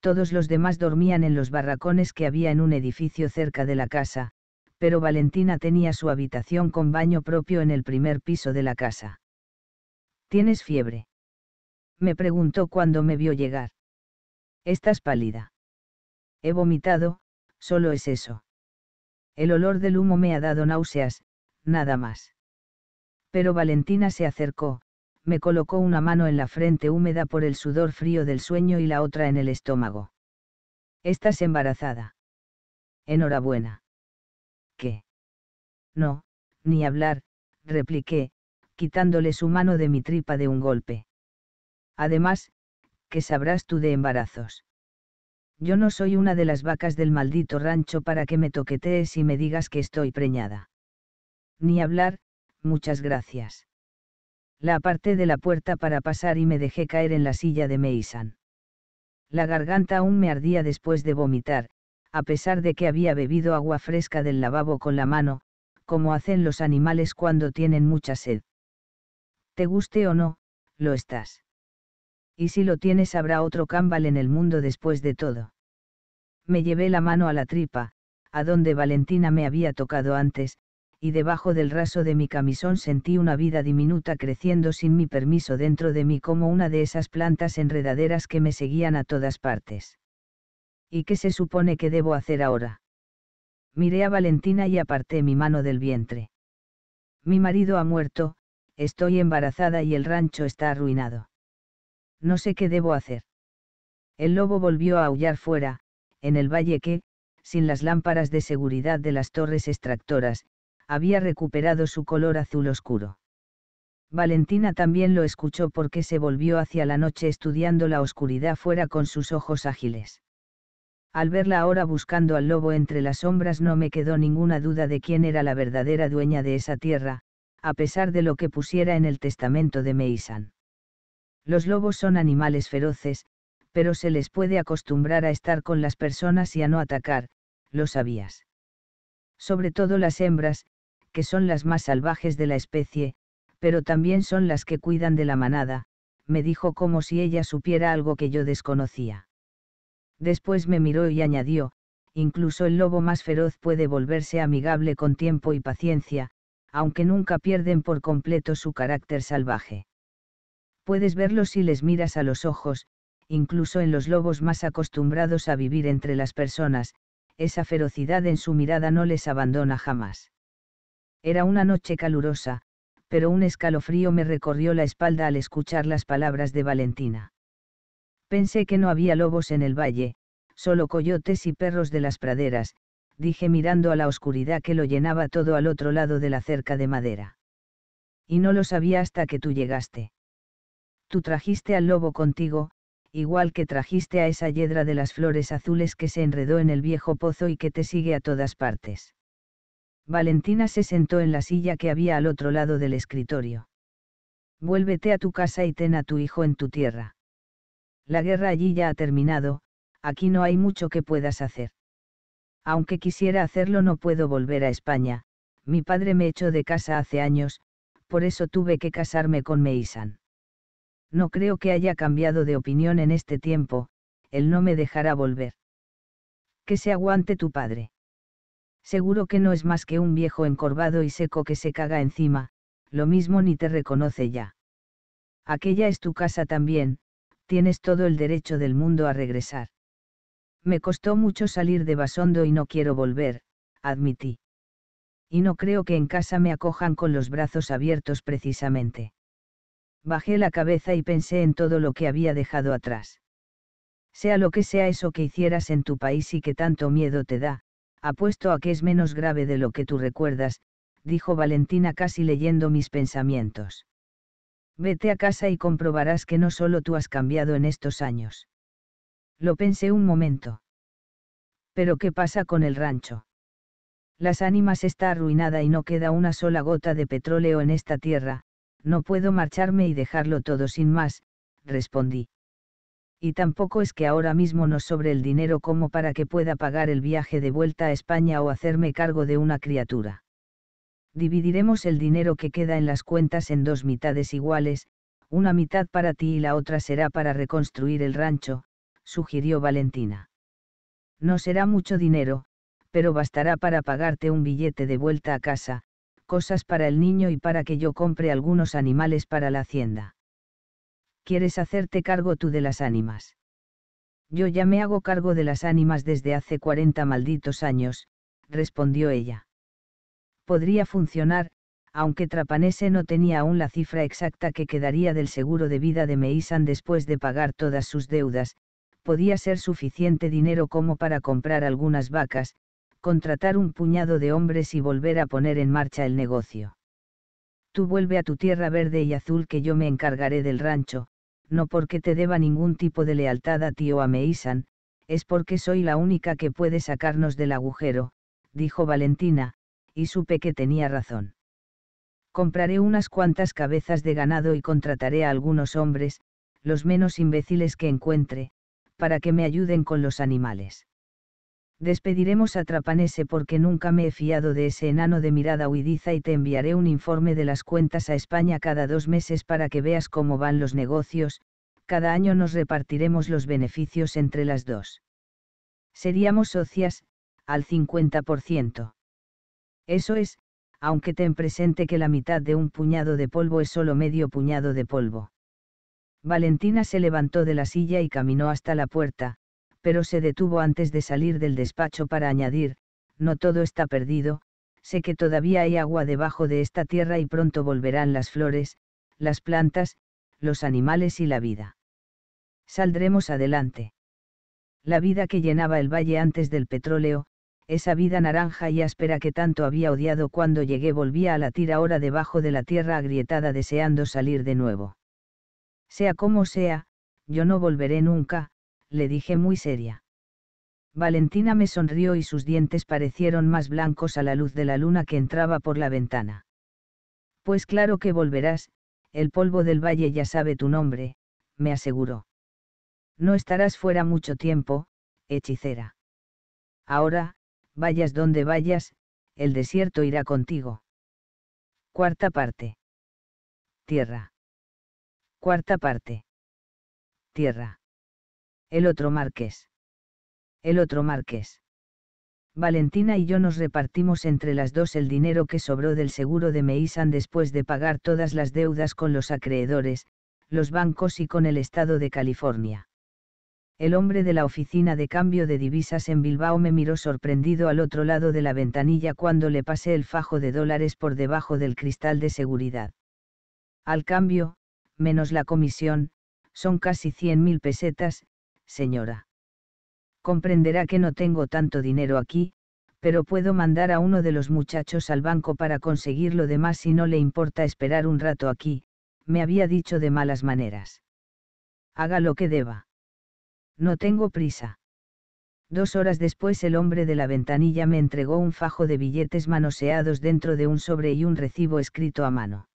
todos los demás dormían en los barracones que había en un edificio cerca de la casa, pero Valentina tenía su habitación con baño propio en el primer piso de la casa. ¿Tienes fiebre? Me preguntó cuando me vio llegar. Estás pálida. He vomitado, solo es eso. El olor del humo me ha dado náuseas, nada más. Pero Valentina se acercó, me colocó una mano en la frente húmeda por el sudor frío del sueño y la otra en el estómago. Estás embarazada. Enhorabuena. ¿Qué? No, ni hablar, repliqué, quitándole su mano de mi tripa de un golpe. Además, ¿qué sabrás tú de embarazos? Yo no soy una de las vacas del maldito rancho para que me toquetees y me digas que estoy preñada. Ni hablar, muchas gracias. La aparté de la puerta para pasar y me dejé caer en la silla de Meisan. La garganta aún me ardía después de vomitar, a pesar de que había bebido agua fresca del lavabo con la mano, como hacen los animales cuando tienen mucha sed. Te guste o no, lo estás. Y si lo tienes habrá otro cámbal en el mundo después de todo. Me llevé la mano a la tripa, a donde Valentina me había tocado antes, y debajo del raso de mi camisón sentí una vida diminuta creciendo sin mi permiso dentro de mí como una de esas plantas enredaderas que me seguían a todas partes. ¿Y qué se supone que debo hacer ahora? Miré a Valentina y aparté mi mano del vientre. Mi marido ha muerto, estoy embarazada y el rancho está arruinado. No sé qué debo hacer. El lobo volvió a aullar fuera, en el valle que, sin las lámparas de seguridad de las torres extractoras, había recuperado su color azul oscuro. Valentina también lo escuchó porque se volvió hacia la noche estudiando la oscuridad fuera con sus ojos ágiles. Al verla ahora buscando al lobo entre las sombras no me quedó ninguna duda de quién era la verdadera dueña de esa tierra, a pesar de lo que pusiera en el testamento de Meisan. Los lobos son animales feroces, pero se les puede acostumbrar a estar con las personas y a no atacar, lo sabías. Sobre todo las hembras, que son las más salvajes de la especie, pero también son las que cuidan de la manada, me dijo como si ella supiera algo que yo desconocía. Después me miró y añadió, incluso el lobo más feroz puede volverse amigable con tiempo y paciencia, aunque nunca pierden por completo su carácter salvaje. Puedes verlo si les miras a los ojos, incluso en los lobos más acostumbrados a vivir entre las personas, esa ferocidad en su mirada no les abandona jamás. Era una noche calurosa, pero un escalofrío me recorrió la espalda al escuchar las palabras de Valentina. Pensé que no había lobos en el valle, solo coyotes y perros de las praderas, dije mirando a la oscuridad que lo llenaba todo al otro lado de la cerca de madera. Y no lo sabía hasta que tú llegaste. Tú trajiste al lobo contigo, igual que trajiste a esa yedra de las flores azules que se enredó en el viejo pozo y que te sigue a todas partes. Valentina se sentó en la silla que había al otro lado del escritorio. Vuélvete a tu casa y ten a tu hijo en tu tierra. La guerra allí ya ha terminado, aquí no hay mucho que puedas hacer. Aunque quisiera hacerlo no puedo volver a España, mi padre me echó de casa hace años, por eso tuve que casarme con Meisan. No creo que haya cambiado de opinión en este tiempo, él no me dejará volver. Que se aguante tu padre. Seguro que no es más que un viejo encorvado y seco que se caga encima, lo mismo ni te reconoce ya. Aquella es tu casa también, tienes todo el derecho del mundo a regresar. Me costó mucho salir de Basondo y no quiero volver, admití. Y no creo que en casa me acojan con los brazos abiertos precisamente. Bajé la cabeza y pensé en todo lo que había dejado atrás. Sea lo que sea eso que hicieras en tu país y que tanto miedo te da, apuesto a que es menos grave de lo que tú recuerdas, dijo Valentina casi leyendo mis pensamientos. Vete a casa y comprobarás que no solo tú has cambiado en estos años. Lo pensé un momento. Pero ¿qué pasa con el rancho? Las ánimas está arruinada y no queda una sola gota de petróleo en esta tierra, no puedo marcharme y dejarlo todo sin más, respondí. Y tampoco es que ahora mismo nos sobre el dinero como para que pueda pagar el viaje de vuelta a España o hacerme cargo de una criatura. Dividiremos el dinero que queda en las cuentas en dos mitades iguales, una mitad para ti y la otra será para reconstruir el rancho, sugirió Valentina. No será mucho dinero, pero bastará para pagarte un billete de vuelta a casa, cosas para el niño y para que yo compre algunos animales para la hacienda. ¿Quieres hacerte cargo tú de las ánimas? Yo ya me hago cargo de las ánimas desde hace 40 malditos años, respondió ella. Podría funcionar, aunque Trapanese no tenía aún la cifra exacta que quedaría del seguro de vida de Meisan después de pagar todas sus deudas, podía ser suficiente dinero como para comprar algunas vacas, contratar un puñado de hombres y volver a poner en marcha el negocio. Tú vuelve a tu tierra verde y azul que yo me encargaré del rancho, no porque te deba ningún tipo de lealtad a ti o a Meisan, es porque soy la única que puede sacarnos del agujero, dijo Valentina, y supe que tenía razón. Compraré unas cuantas cabezas de ganado y contrataré a algunos hombres, los menos imbéciles que encuentre, para que me ayuden con los animales. Despediremos a Trapanese porque nunca me he fiado de ese enano de mirada huidiza y te enviaré un informe de las cuentas a España cada dos meses para que veas cómo van los negocios, cada año nos repartiremos los beneficios entre las dos. Seríamos socias, al 50%. Eso es, aunque ten presente que la mitad de un puñado de polvo es solo medio puñado de polvo. Valentina se levantó de la silla y caminó hasta la puerta, pero se detuvo antes de salir del despacho para añadir, no todo está perdido, sé que todavía hay agua debajo de esta tierra y pronto volverán las flores, las plantas, los animales y la vida. Saldremos adelante. La vida que llenaba el valle antes del petróleo, esa vida naranja y áspera que tanto había odiado cuando llegué volvía a latir ahora debajo de la tierra agrietada deseando salir de nuevo. Sea como sea, yo no volveré nunca, le dije muy seria. Valentina me sonrió y sus dientes parecieron más blancos a la luz de la luna que entraba por la ventana. Pues claro que volverás, el polvo del valle ya sabe tu nombre, me aseguró. No estarás fuera mucho tiempo, hechicera. Ahora, vayas donde vayas, el desierto irá contigo. Cuarta parte. Tierra. Cuarta parte. Tierra. El otro Marqués. El otro Marqués. Valentina y yo nos repartimos entre las dos el dinero que sobró del seguro de Meisan después de pagar todas las deudas con los acreedores, los bancos y con el Estado de California. El hombre de la oficina de cambio de divisas en Bilbao me miró sorprendido al otro lado de la ventanilla cuando le pasé el fajo de dólares por debajo del cristal de seguridad. Al cambio, menos la comisión, son casi 100.000 pesetas, señora. Comprenderá que no tengo tanto dinero aquí, pero puedo mandar a uno de los muchachos al banco para conseguir lo demás si no le importa esperar un rato aquí, me había dicho de malas maneras. Haga lo que deba. No tengo prisa. Dos horas después el hombre de la ventanilla me entregó un fajo de billetes manoseados dentro de un sobre y un recibo escrito a mano.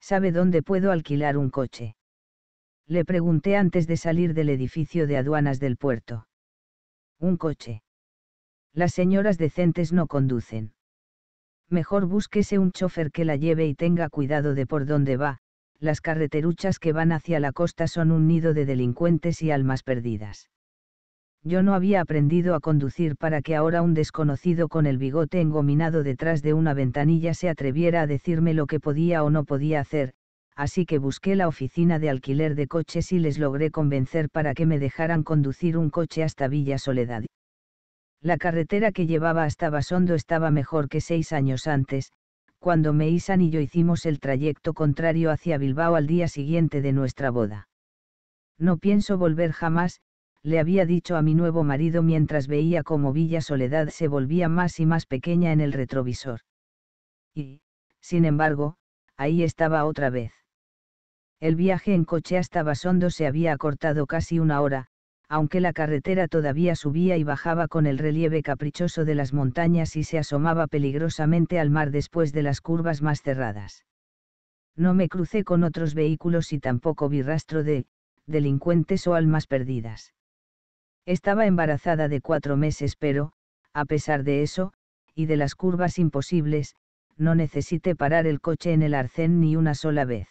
¿Sabe dónde puedo alquilar un coche? Le pregunté antes de salir del edificio de aduanas del puerto. Un coche. Las señoras decentes no conducen. Mejor búsquese un chofer que la lleve y tenga cuidado de por dónde va, las carreteruchas que van hacia la costa son un nido de delincuentes y almas perdidas. Yo no había aprendido a conducir para que ahora un desconocido con el bigote engominado detrás de una ventanilla se atreviera a decirme lo que podía o no podía hacer, así que busqué la oficina de alquiler de coches y les logré convencer para que me dejaran conducir un coche hasta Villa Soledad. La carretera que llevaba hasta Basondo estaba mejor que seis años antes, cuando Meisan y yo hicimos el trayecto contrario hacia Bilbao al día siguiente de nuestra boda. No pienso volver jamás, le había dicho a mi nuevo marido mientras veía cómo Villa Soledad se volvía más y más pequeña en el retrovisor. Y, sin embargo, ahí estaba otra vez el viaje en coche hasta Basondo se había acortado casi una hora, aunque la carretera todavía subía y bajaba con el relieve caprichoso de las montañas y se asomaba peligrosamente al mar después de las curvas más cerradas. No me crucé con otros vehículos y tampoco vi rastro de delincuentes o almas perdidas. Estaba embarazada de cuatro meses, pero, a pesar de eso, y de las curvas imposibles, no necesité parar el coche en el arcén ni una sola vez.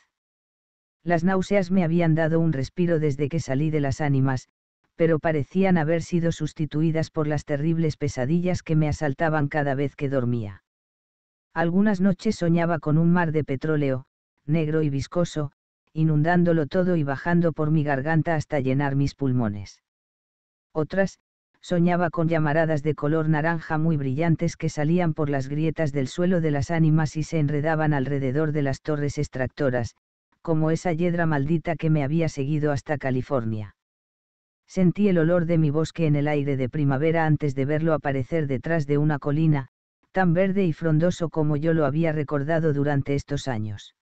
Las náuseas me habían dado un respiro desde que salí de las ánimas, pero parecían haber sido sustituidas por las terribles pesadillas que me asaltaban cada vez que dormía. Algunas noches soñaba con un mar de petróleo, negro y viscoso, inundándolo todo y bajando por mi garganta hasta llenar mis pulmones. Otras, soñaba con llamaradas de color naranja muy brillantes que salían por las grietas del suelo de las ánimas y se enredaban alrededor de las torres extractoras, como esa hiedra maldita que me había seguido hasta California. Sentí el olor de mi bosque en el aire de primavera antes de verlo aparecer detrás de una colina, tan verde y frondoso como yo lo había recordado durante estos años.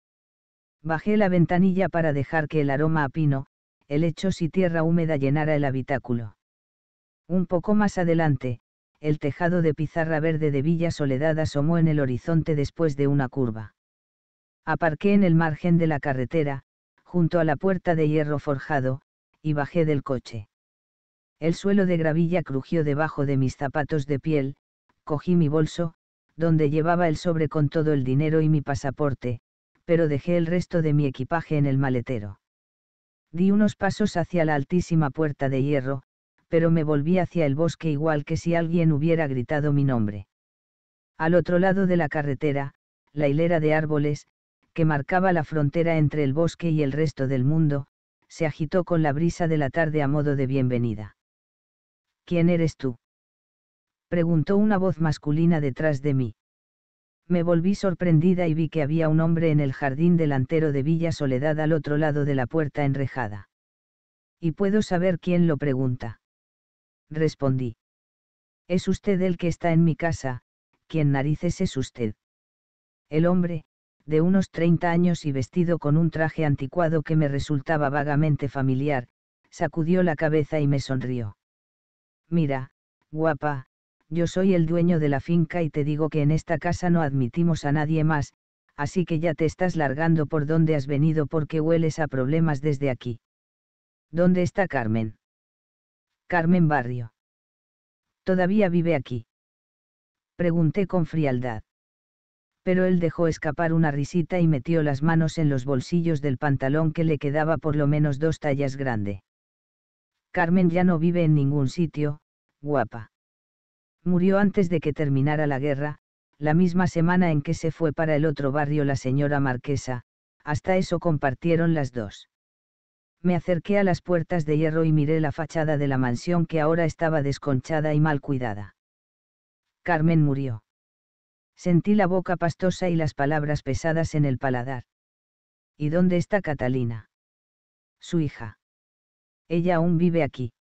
Bajé la ventanilla para dejar que el aroma a pino, hecho y tierra húmeda llenara el habitáculo. Un poco más adelante, el tejado de pizarra verde de Villa Soledad asomó en el horizonte después de una curva. Aparqué en el margen de la carretera, junto a la puerta de hierro forjado, y bajé del coche. El suelo de gravilla crujió debajo de mis zapatos de piel, cogí mi bolso, donde llevaba el sobre con todo el dinero y mi pasaporte, pero dejé el resto de mi equipaje en el maletero. Di unos pasos hacia la altísima puerta de hierro, pero me volví hacia el bosque igual que si alguien hubiera gritado mi nombre. Al otro lado de la carretera, la hilera de árboles, que marcaba la frontera entre el bosque y el resto del mundo, se agitó con la brisa de la tarde a modo de bienvenida. ¿Quién eres tú? preguntó una voz masculina detrás de mí. Me volví sorprendida y vi que había un hombre en el jardín delantero de Villa Soledad al otro lado de la puerta enrejada. ¿Y puedo saber quién lo pregunta? Respondí. Es usted el que está en mi casa, ¿quién narices es usted? El hombre, de unos 30 años y vestido con un traje anticuado que me resultaba vagamente familiar, sacudió la cabeza y me sonrió. Mira, guapa, yo soy el dueño de la finca y te digo que en esta casa no admitimos a nadie más, así que ya te estás largando por donde has venido porque hueles a problemas desde aquí. ¿Dónde está Carmen? Carmen Barrio. ¿Todavía vive aquí? Pregunté con frialdad pero él dejó escapar una risita y metió las manos en los bolsillos del pantalón que le quedaba por lo menos dos tallas grande. Carmen ya no vive en ningún sitio, guapa. Murió antes de que terminara la guerra, la misma semana en que se fue para el otro barrio la señora Marquesa, hasta eso compartieron las dos. Me acerqué a las puertas de hierro y miré la fachada de la mansión que ahora estaba desconchada y mal cuidada. Carmen murió. Sentí la boca pastosa y las palabras pesadas en el paladar. ¿Y dónde está Catalina? Su hija. Ella aún vive aquí.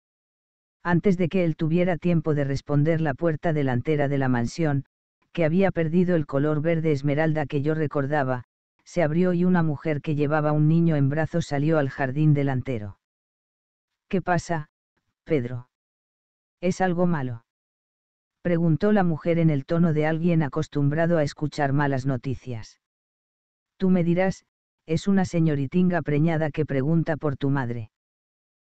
Antes de que él tuviera tiempo de responder la puerta delantera de la mansión, que había perdido el color verde esmeralda que yo recordaba, se abrió y una mujer que llevaba un niño en brazos salió al jardín delantero. ¿Qué pasa, Pedro? ¿Es algo malo? preguntó la mujer en el tono de alguien acostumbrado a escuchar malas noticias. Tú me dirás, es una señoritinga preñada que pregunta por tu madre.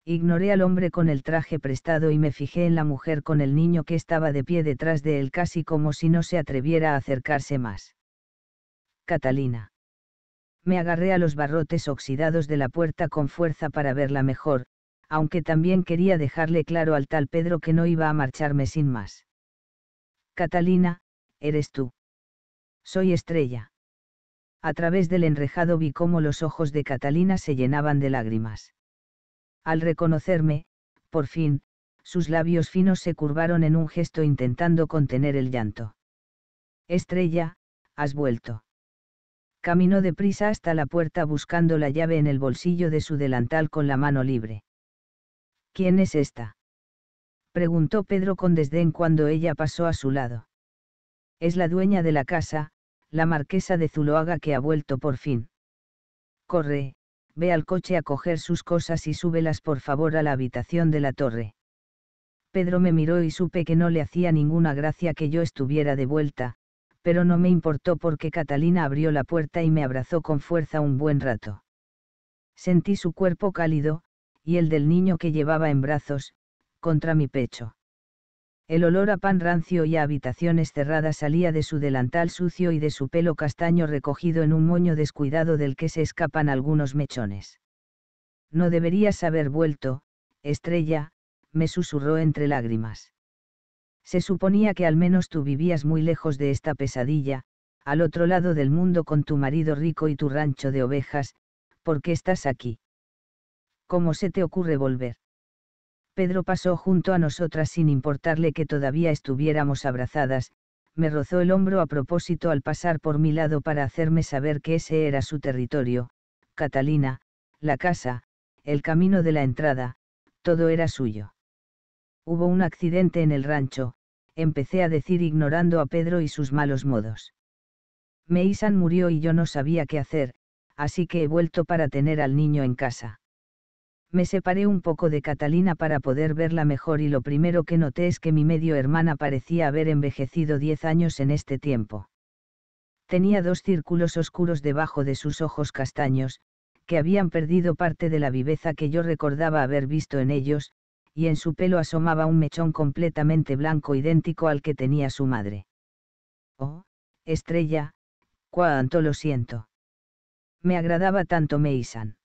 Ignoré al hombre con el traje prestado y me fijé en la mujer con el niño que estaba de pie detrás de él casi como si no se atreviera a acercarse más. Catalina. Me agarré a los barrotes oxidados de la puerta con fuerza para verla mejor, aunque también quería dejarle claro al tal Pedro que no iba a marcharme sin más. Catalina, eres tú. Soy estrella. A través del enrejado vi cómo los ojos de Catalina se llenaban de lágrimas. Al reconocerme, por fin, sus labios finos se curvaron en un gesto intentando contener el llanto. Estrella, has vuelto. Caminó deprisa hasta la puerta buscando la llave en el bolsillo de su delantal con la mano libre. ¿Quién es esta? preguntó Pedro con desdén cuando ella pasó a su lado. Es la dueña de la casa, la marquesa de Zuloaga que ha vuelto por fin. Corre, ve al coche a coger sus cosas y súbelas por favor a la habitación de la torre. Pedro me miró y supe que no le hacía ninguna gracia que yo estuviera de vuelta, pero no me importó porque Catalina abrió la puerta y me abrazó con fuerza un buen rato. Sentí su cuerpo cálido, y el del niño que llevaba en brazos, contra mi pecho. El olor a pan rancio y a habitaciones cerradas salía de su delantal sucio y de su pelo castaño recogido en un moño descuidado del que se escapan algunos mechones. No deberías haber vuelto, estrella, me susurró entre lágrimas. Se suponía que al menos tú vivías muy lejos de esta pesadilla, al otro lado del mundo con tu marido rico y tu rancho de ovejas, ¿por qué estás aquí? ¿Cómo se te ocurre volver? Pedro pasó junto a nosotras sin importarle que todavía estuviéramos abrazadas, me rozó el hombro a propósito al pasar por mi lado para hacerme saber que ese era su territorio, Catalina, la casa, el camino de la entrada, todo era suyo. Hubo un accidente en el rancho, empecé a decir ignorando a Pedro y sus malos modos. Meisan murió y yo no sabía qué hacer, así que he vuelto para tener al niño en casa me separé un poco de Catalina para poder verla mejor y lo primero que noté es que mi medio hermana parecía haber envejecido diez años en este tiempo. Tenía dos círculos oscuros debajo de sus ojos castaños, que habían perdido parte de la viveza que yo recordaba haber visto en ellos, y en su pelo asomaba un mechón completamente blanco idéntico al que tenía su madre. Oh, estrella, cuánto lo siento. Me agradaba tanto Meisan.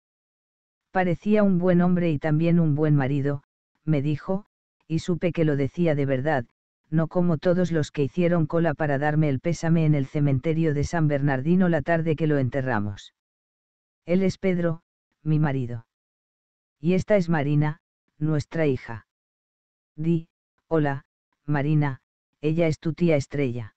Parecía un buen hombre y también un buen marido, me dijo, y supe que lo decía de verdad, no como todos los que hicieron cola para darme el pésame en el cementerio de San Bernardino la tarde que lo enterramos. Él es Pedro, mi marido. Y esta es Marina, nuestra hija. Di, hola, Marina, ella es tu tía estrella.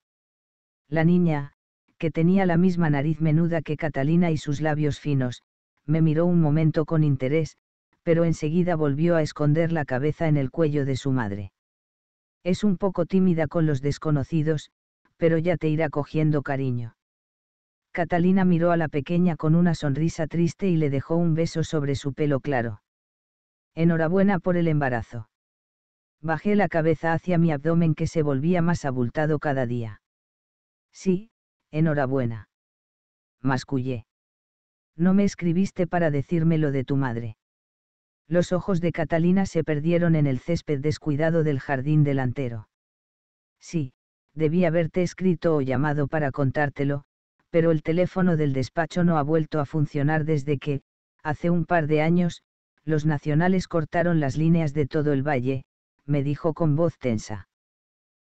La niña, que tenía la misma nariz menuda que Catalina y sus labios finos, me miró un momento con interés, pero enseguida volvió a esconder la cabeza en el cuello de su madre. Es un poco tímida con los desconocidos, pero ya te irá cogiendo cariño. Catalina miró a la pequeña con una sonrisa triste y le dejó un beso sobre su pelo claro. Enhorabuena por el embarazo. Bajé la cabeza hacia mi abdomen que se volvía más abultado cada día. Sí, enhorabuena. Mascullé. No me escribiste para decirme lo de tu madre. Los ojos de Catalina se perdieron en el césped descuidado del jardín delantero. Sí, debí haberte escrito o llamado para contártelo, pero el teléfono del despacho no ha vuelto a funcionar desde que, hace un par de años, los nacionales cortaron las líneas de todo el valle, me dijo con voz tensa.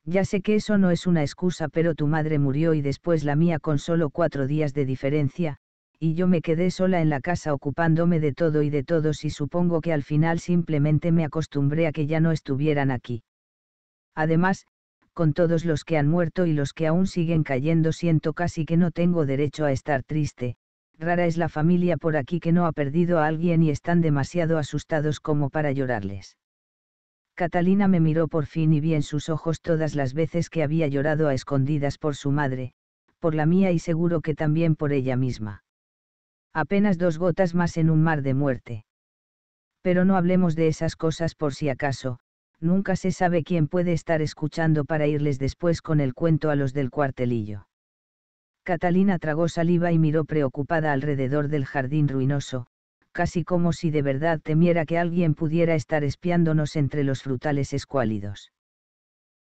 Ya sé que eso no es una excusa, pero tu madre murió y después la mía con solo cuatro días de diferencia, y yo me quedé sola en la casa ocupándome de todo y de todos y supongo que al final simplemente me acostumbré a que ya no estuvieran aquí. Además, con todos los que han muerto y los que aún siguen cayendo siento casi que no tengo derecho a estar triste, rara es la familia por aquí que no ha perdido a alguien y están demasiado asustados como para llorarles. Catalina me miró por fin y vi en sus ojos todas las veces que había llorado a escondidas por su madre, por la mía y seguro que también por ella misma apenas dos gotas más en un mar de muerte. Pero no hablemos de esas cosas por si acaso, nunca se sabe quién puede estar escuchando para irles después con el cuento a los del cuartelillo. Catalina tragó saliva y miró preocupada alrededor del jardín ruinoso, casi como si de verdad temiera que alguien pudiera estar espiándonos entre los frutales escuálidos.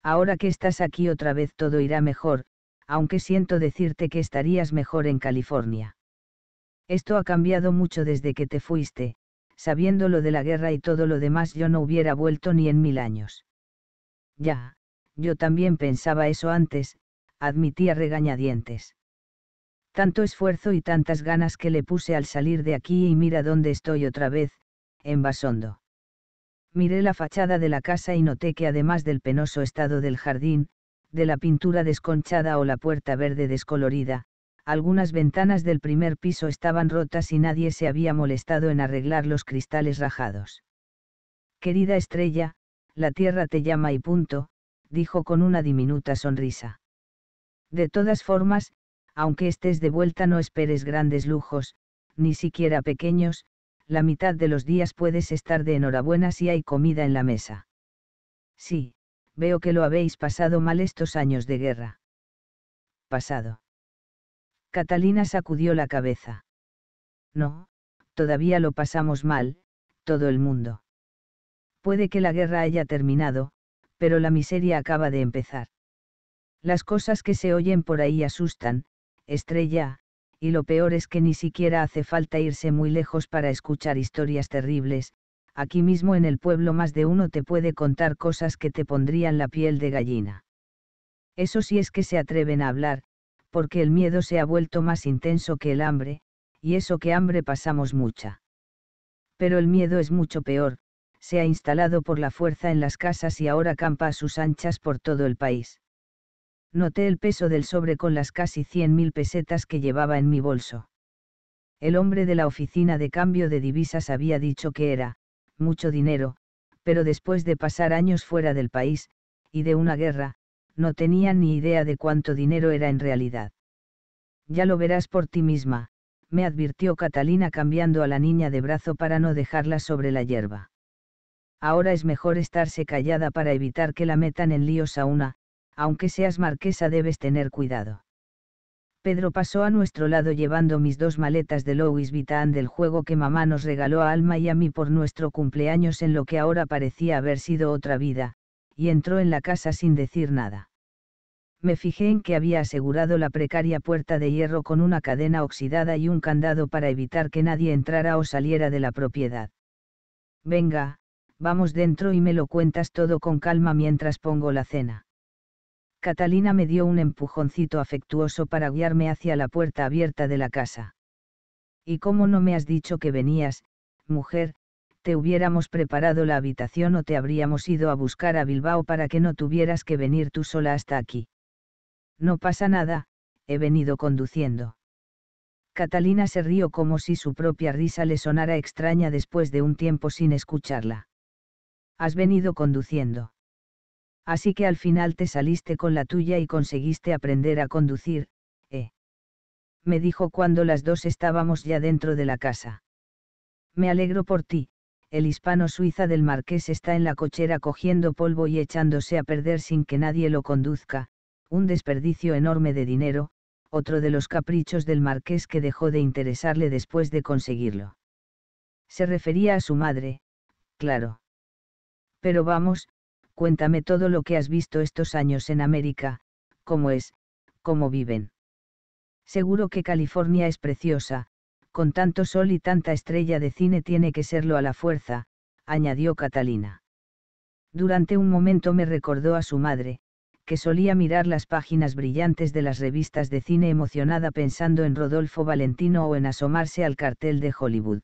Ahora que estás aquí otra vez todo irá mejor, aunque siento decirte que estarías mejor en California. Esto ha cambiado mucho desde que te fuiste, sabiendo lo de la guerra y todo lo demás yo no hubiera vuelto ni en mil años. Ya, yo también pensaba eso antes, admitía regañadientes. Tanto esfuerzo y tantas ganas que le puse al salir de aquí y mira dónde estoy otra vez, en Basondo. Miré la fachada de la casa y noté que además del penoso estado del jardín, de la pintura desconchada o la puerta verde descolorida, algunas ventanas del primer piso estaban rotas y nadie se había molestado en arreglar los cristales rajados. Querida estrella, la tierra te llama y punto, dijo con una diminuta sonrisa. De todas formas, aunque estés de vuelta no esperes grandes lujos, ni siquiera pequeños, la mitad de los días puedes estar de enhorabuena si hay comida en la mesa. Sí, veo que lo habéis pasado mal estos años de guerra. Pasado Catalina sacudió la cabeza. No, todavía lo pasamos mal, todo el mundo. Puede que la guerra haya terminado, pero la miseria acaba de empezar. Las cosas que se oyen por ahí asustan, estrella, y lo peor es que ni siquiera hace falta irse muy lejos para escuchar historias terribles, aquí mismo en el pueblo más de uno te puede contar cosas que te pondrían la piel de gallina. Eso sí es que se atreven a hablar, porque el miedo se ha vuelto más intenso que el hambre, y eso que hambre pasamos mucha. Pero el miedo es mucho peor, se ha instalado por la fuerza en las casas y ahora campa a sus anchas por todo el país. Noté el peso del sobre con las casi cien mil pesetas que llevaba en mi bolso. El hombre de la oficina de cambio de divisas había dicho que era, mucho dinero, pero después de pasar años fuera del país, y de una guerra, no tenía ni idea de cuánto dinero era en realidad. Ya lo verás por ti misma, me advirtió Catalina cambiando a la niña de brazo para no dejarla sobre la hierba. Ahora es mejor estarse callada para evitar que la metan en líos a una, aunque seas marquesa debes tener cuidado. Pedro pasó a nuestro lado llevando mis dos maletas de Louis Vitaan del juego que mamá nos regaló a Alma y a mí por nuestro cumpleaños en lo que ahora parecía haber sido otra vida, y entró en la casa sin decir nada. Me fijé en que había asegurado la precaria puerta de hierro con una cadena oxidada y un candado para evitar que nadie entrara o saliera de la propiedad. Venga, vamos dentro y me lo cuentas todo con calma mientras pongo la cena. Catalina me dio un empujoncito afectuoso para guiarme hacia la puerta abierta de la casa. ¿Y cómo no me has dicho que venías, mujer? te hubiéramos preparado la habitación o te habríamos ido a buscar a Bilbao para que no tuvieras que venir tú sola hasta aquí. No pasa nada, he venido conduciendo. Catalina se rió como si su propia risa le sonara extraña después de un tiempo sin escucharla. Has venido conduciendo. Así que al final te saliste con la tuya y conseguiste aprender a conducir, ¿eh? Me dijo cuando las dos estábamos ya dentro de la casa. Me alegro por ti, el hispano suiza del marqués está en la cochera cogiendo polvo y echándose a perder sin que nadie lo conduzca, un desperdicio enorme de dinero, otro de los caprichos del marqués que dejó de interesarle después de conseguirlo. Se refería a su madre, claro. Pero vamos, cuéntame todo lo que has visto estos años en América, cómo es, cómo viven. Seguro que California es preciosa, con tanto sol y tanta estrella de cine tiene que serlo a la fuerza, añadió Catalina. Durante un momento me recordó a su madre, que solía mirar las páginas brillantes de las revistas de cine emocionada pensando en Rodolfo Valentino o en asomarse al cartel de Hollywood.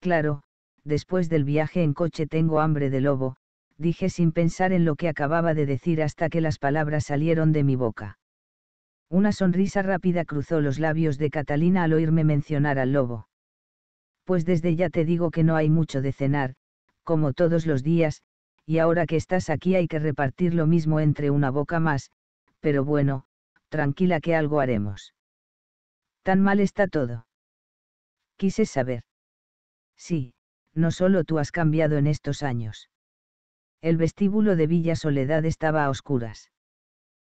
Claro, después del viaje en coche tengo hambre de lobo, dije sin pensar en lo que acababa de decir hasta que las palabras salieron de mi boca. Una sonrisa rápida cruzó los labios de Catalina al oírme mencionar al lobo. Pues desde ya te digo que no hay mucho de cenar, como todos los días, y ahora que estás aquí hay que repartir lo mismo entre una boca más, pero bueno, tranquila que algo haremos. Tan mal está todo. Quise saber. Sí, no solo tú has cambiado en estos años. El vestíbulo de Villa Soledad estaba a oscuras.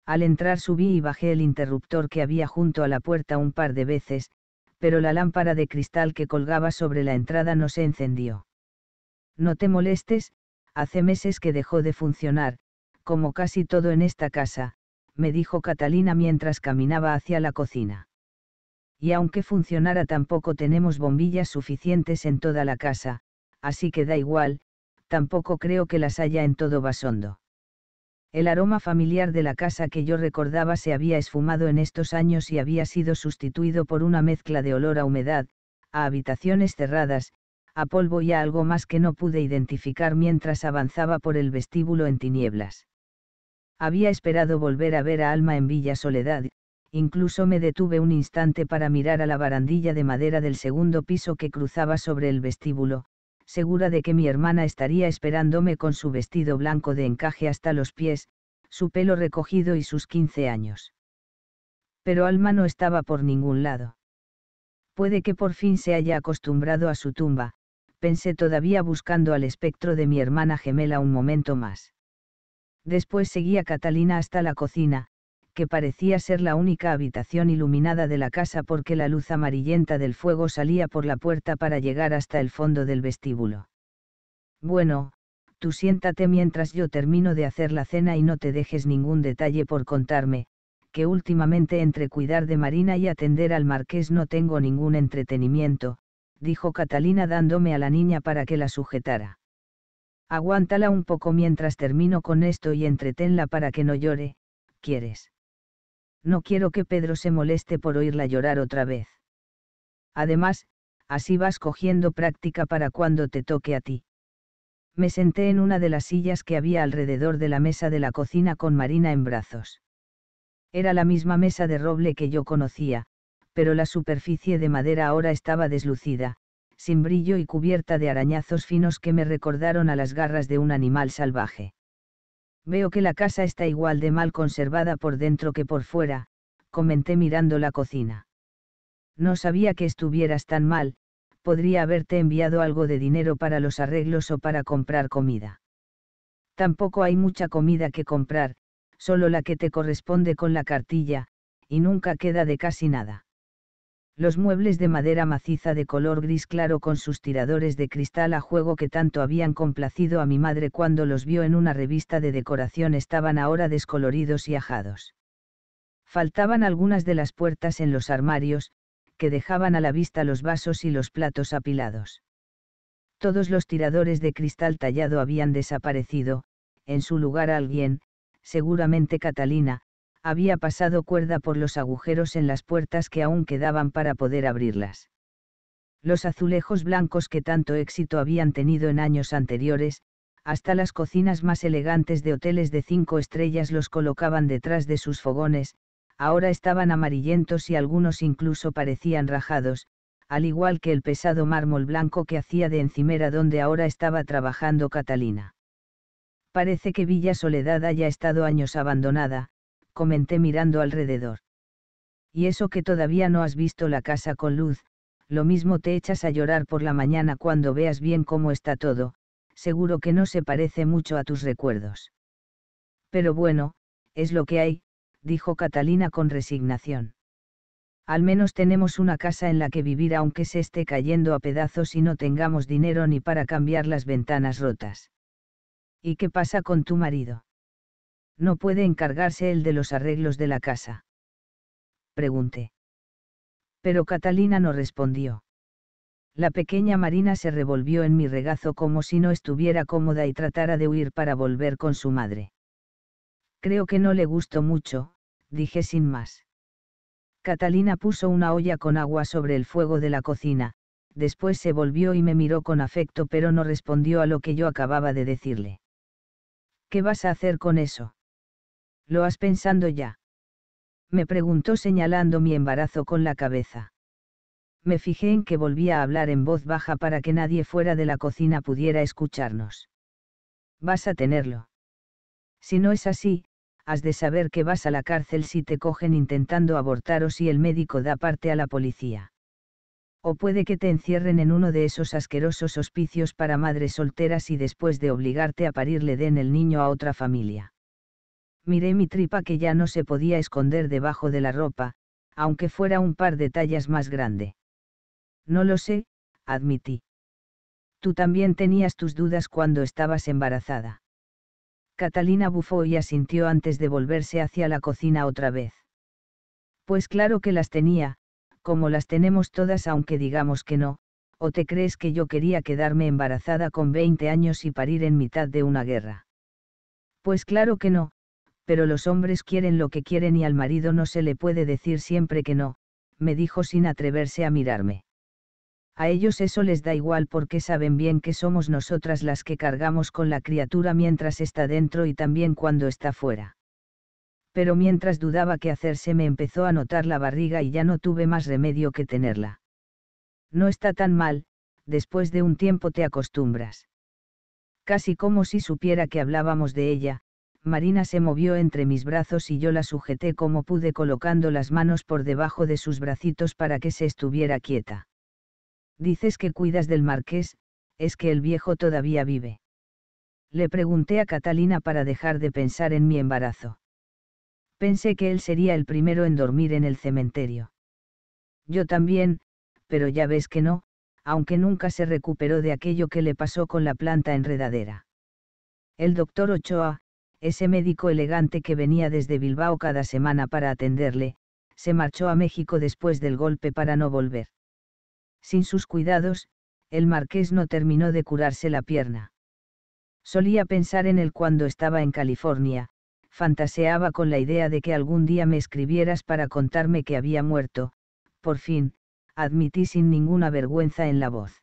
Al entrar subí y bajé el interruptor que había junto a la puerta un par de veces, pero la lámpara de cristal que colgaba sobre la entrada no se encendió. No te molestes, hace meses que dejó de funcionar, como casi todo en esta casa, me dijo Catalina mientras caminaba hacia la cocina. Y aunque funcionara tampoco tenemos bombillas suficientes en toda la casa, así que da igual, tampoco creo que las haya en todo Basondo. El aroma familiar de la casa que yo recordaba se había esfumado en estos años y había sido sustituido por una mezcla de olor a humedad, a habitaciones cerradas, a polvo y a algo más que no pude identificar mientras avanzaba por el vestíbulo en tinieblas. Había esperado volver a ver a Alma en Villa Soledad, incluso me detuve un instante para mirar a la barandilla de madera del segundo piso que cruzaba sobre el vestíbulo, segura de que mi hermana estaría esperándome con su vestido blanco de encaje hasta los pies, su pelo recogido y sus quince años. Pero Alma no estaba por ningún lado. Puede que por fin se haya acostumbrado a su tumba, pensé todavía buscando al espectro de mi hermana gemela un momento más. Después seguí a Catalina hasta la cocina, que parecía ser la única habitación iluminada de la casa porque la luz amarillenta del fuego salía por la puerta para llegar hasta el fondo del vestíbulo. Bueno, tú siéntate mientras yo termino de hacer la cena y no te dejes ningún detalle por contarme, que últimamente entre cuidar de Marina y atender al marqués no tengo ningún entretenimiento, dijo Catalina dándome a la niña para que la sujetara. Aguántala un poco mientras termino con esto y entreténla para que no llore, ¿quieres? No quiero que Pedro se moleste por oírla llorar otra vez. Además, así vas cogiendo práctica para cuando te toque a ti. Me senté en una de las sillas que había alrededor de la mesa de la cocina con Marina en brazos. Era la misma mesa de roble que yo conocía, pero la superficie de madera ahora estaba deslucida, sin brillo y cubierta de arañazos finos que me recordaron a las garras de un animal salvaje. Veo que la casa está igual de mal conservada por dentro que por fuera, comenté mirando la cocina. No sabía que estuvieras tan mal, podría haberte enviado algo de dinero para los arreglos o para comprar comida. Tampoco hay mucha comida que comprar, solo la que te corresponde con la cartilla, y nunca queda de casi nada los muebles de madera maciza de color gris claro con sus tiradores de cristal a juego que tanto habían complacido a mi madre cuando los vio en una revista de decoración estaban ahora descoloridos y ajados. Faltaban algunas de las puertas en los armarios, que dejaban a la vista los vasos y los platos apilados. Todos los tiradores de cristal tallado habían desaparecido, en su lugar alguien, seguramente Catalina, había pasado cuerda por los agujeros en las puertas que aún quedaban para poder abrirlas. Los azulejos blancos que tanto éxito habían tenido en años anteriores, hasta las cocinas más elegantes de hoteles de cinco estrellas los colocaban detrás de sus fogones, ahora estaban amarillentos y algunos incluso parecían rajados, al igual que el pesado mármol blanco que hacía de encimera donde ahora estaba trabajando Catalina. Parece que Villa Soledad haya estado años abandonada, comenté mirando alrededor. Y eso que todavía no has visto la casa con luz, lo mismo te echas a llorar por la mañana cuando veas bien cómo está todo, seguro que no se parece mucho a tus recuerdos. Pero bueno, es lo que hay, dijo Catalina con resignación. Al menos tenemos una casa en la que vivir aunque se esté cayendo a pedazos y no tengamos dinero ni para cambiar las ventanas rotas. ¿Y qué pasa con tu marido? ¿No puede encargarse él de los arreglos de la casa? Pregunté. Pero Catalina no respondió. La pequeña Marina se revolvió en mi regazo como si no estuviera cómoda y tratara de huir para volver con su madre. Creo que no le gustó mucho, dije sin más. Catalina puso una olla con agua sobre el fuego de la cocina, después se volvió y me miró con afecto pero no respondió a lo que yo acababa de decirle. ¿Qué vas a hacer con eso? ¿Lo has pensando ya? Me preguntó señalando mi embarazo con la cabeza. Me fijé en que volvía a hablar en voz baja para que nadie fuera de la cocina pudiera escucharnos. Vas a tenerlo. Si no es así, has de saber que vas a la cárcel si te cogen intentando abortar o si el médico da parte a la policía. O puede que te encierren en uno de esos asquerosos hospicios para madres solteras y después de obligarte a parir le den el niño a otra familia miré mi tripa que ya no se podía esconder debajo de la ropa, aunque fuera un par de tallas más grande. No lo sé, admití. Tú también tenías tus dudas cuando estabas embarazada. Catalina bufó y asintió antes de volverse hacia la cocina otra vez. Pues claro que las tenía, como las tenemos todas aunque digamos que no, o te crees que yo quería quedarme embarazada con 20 años y parir en mitad de una guerra. Pues claro que no, pero los hombres quieren lo que quieren y al marido no se le puede decir siempre que no, me dijo sin atreverse a mirarme. A ellos eso les da igual porque saben bien que somos nosotras las que cargamos con la criatura mientras está dentro y también cuando está fuera. Pero mientras dudaba qué hacerse me empezó a notar la barriga y ya no tuve más remedio que tenerla. No está tan mal, después de un tiempo te acostumbras. Casi como si supiera que hablábamos de ella, Marina se movió entre mis brazos y yo la sujeté como pude colocando las manos por debajo de sus bracitos para que se estuviera quieta. Dices que cuidas del marqués, es que el viejo todavía vive. Le pregunté a Catalina para dejar de pensar en mi embarazo. Pensé que él sería el primero en dormir en el cementerio. Yo también, pero ya ves que no, aunque nunca se recuperó de aquello que le pasó con la planta enredadera. El doctor Ochoa, ese médico elegante que venía desde Bilbao cada semana para atenderle, se marchó a México después del golpe para no volver. Sin sus cuidados, el marqués no terminó de curarse la pierna. Solía pensar en él cuando estaba en California, fantaseaba con la idea de que algún día me escribieras para contarme que había muerto, por fin, admití sin ninguna vergüenza en la voz.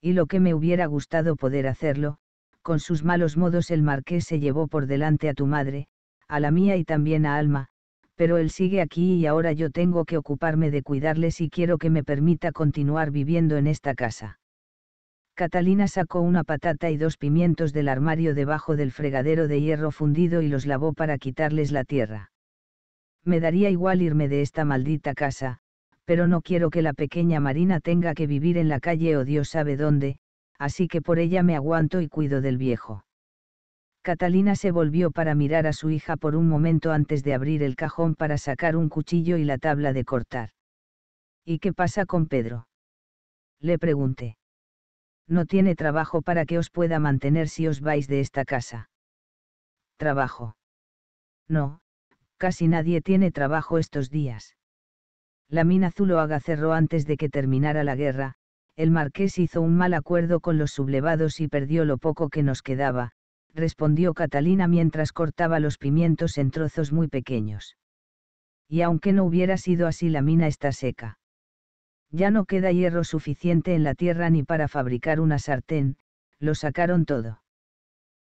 Y lo que me hubiera gustado poder hacerlo, con sus malos modos el marqués se llevó por delante a tu madre, a la mía y también a Alma, pero él sigue aquí y ahora yo tengo que ocuparme de cuidarles y quiero que me permita continuar viviendo en esta casa. Catalina sacó una patata y dos pimientos del armario debajo del fregadero de hierro fundido y los lavó para quitarles la tierra. Me daría igual irme de esta maldita casa, pero no quiero que la pequeña Marina tenga que vivir en la calle o Dios sabe dónde, así que por ella me aguanto y cuido del viejo. Catalina se volvió para mirar a su hija por un momento antes de abrir el cajón para sacar un cuchillo y la tabla de cortar. ¿Y qué pasa con Pedro? Le pregunté. No tiene trabajo para que os pueda mantener si os vais de esta casa. Trabajo. No, casi nadie tiene trabajo estos días. La mina Zuloaga cerró antes de que terminara la guerra, el marqués hizo un mal acuerdo con los sublevados y perdió lo poco que nos quedaba, respondió Catalina mientras cortaba los pimientos en trozos muy pequeños. Y aunque no hubiera sido así, la mina está seca. Ya no queda hierro suficiente en la tierra ni para fabricar una sartén, lo sacaron todo.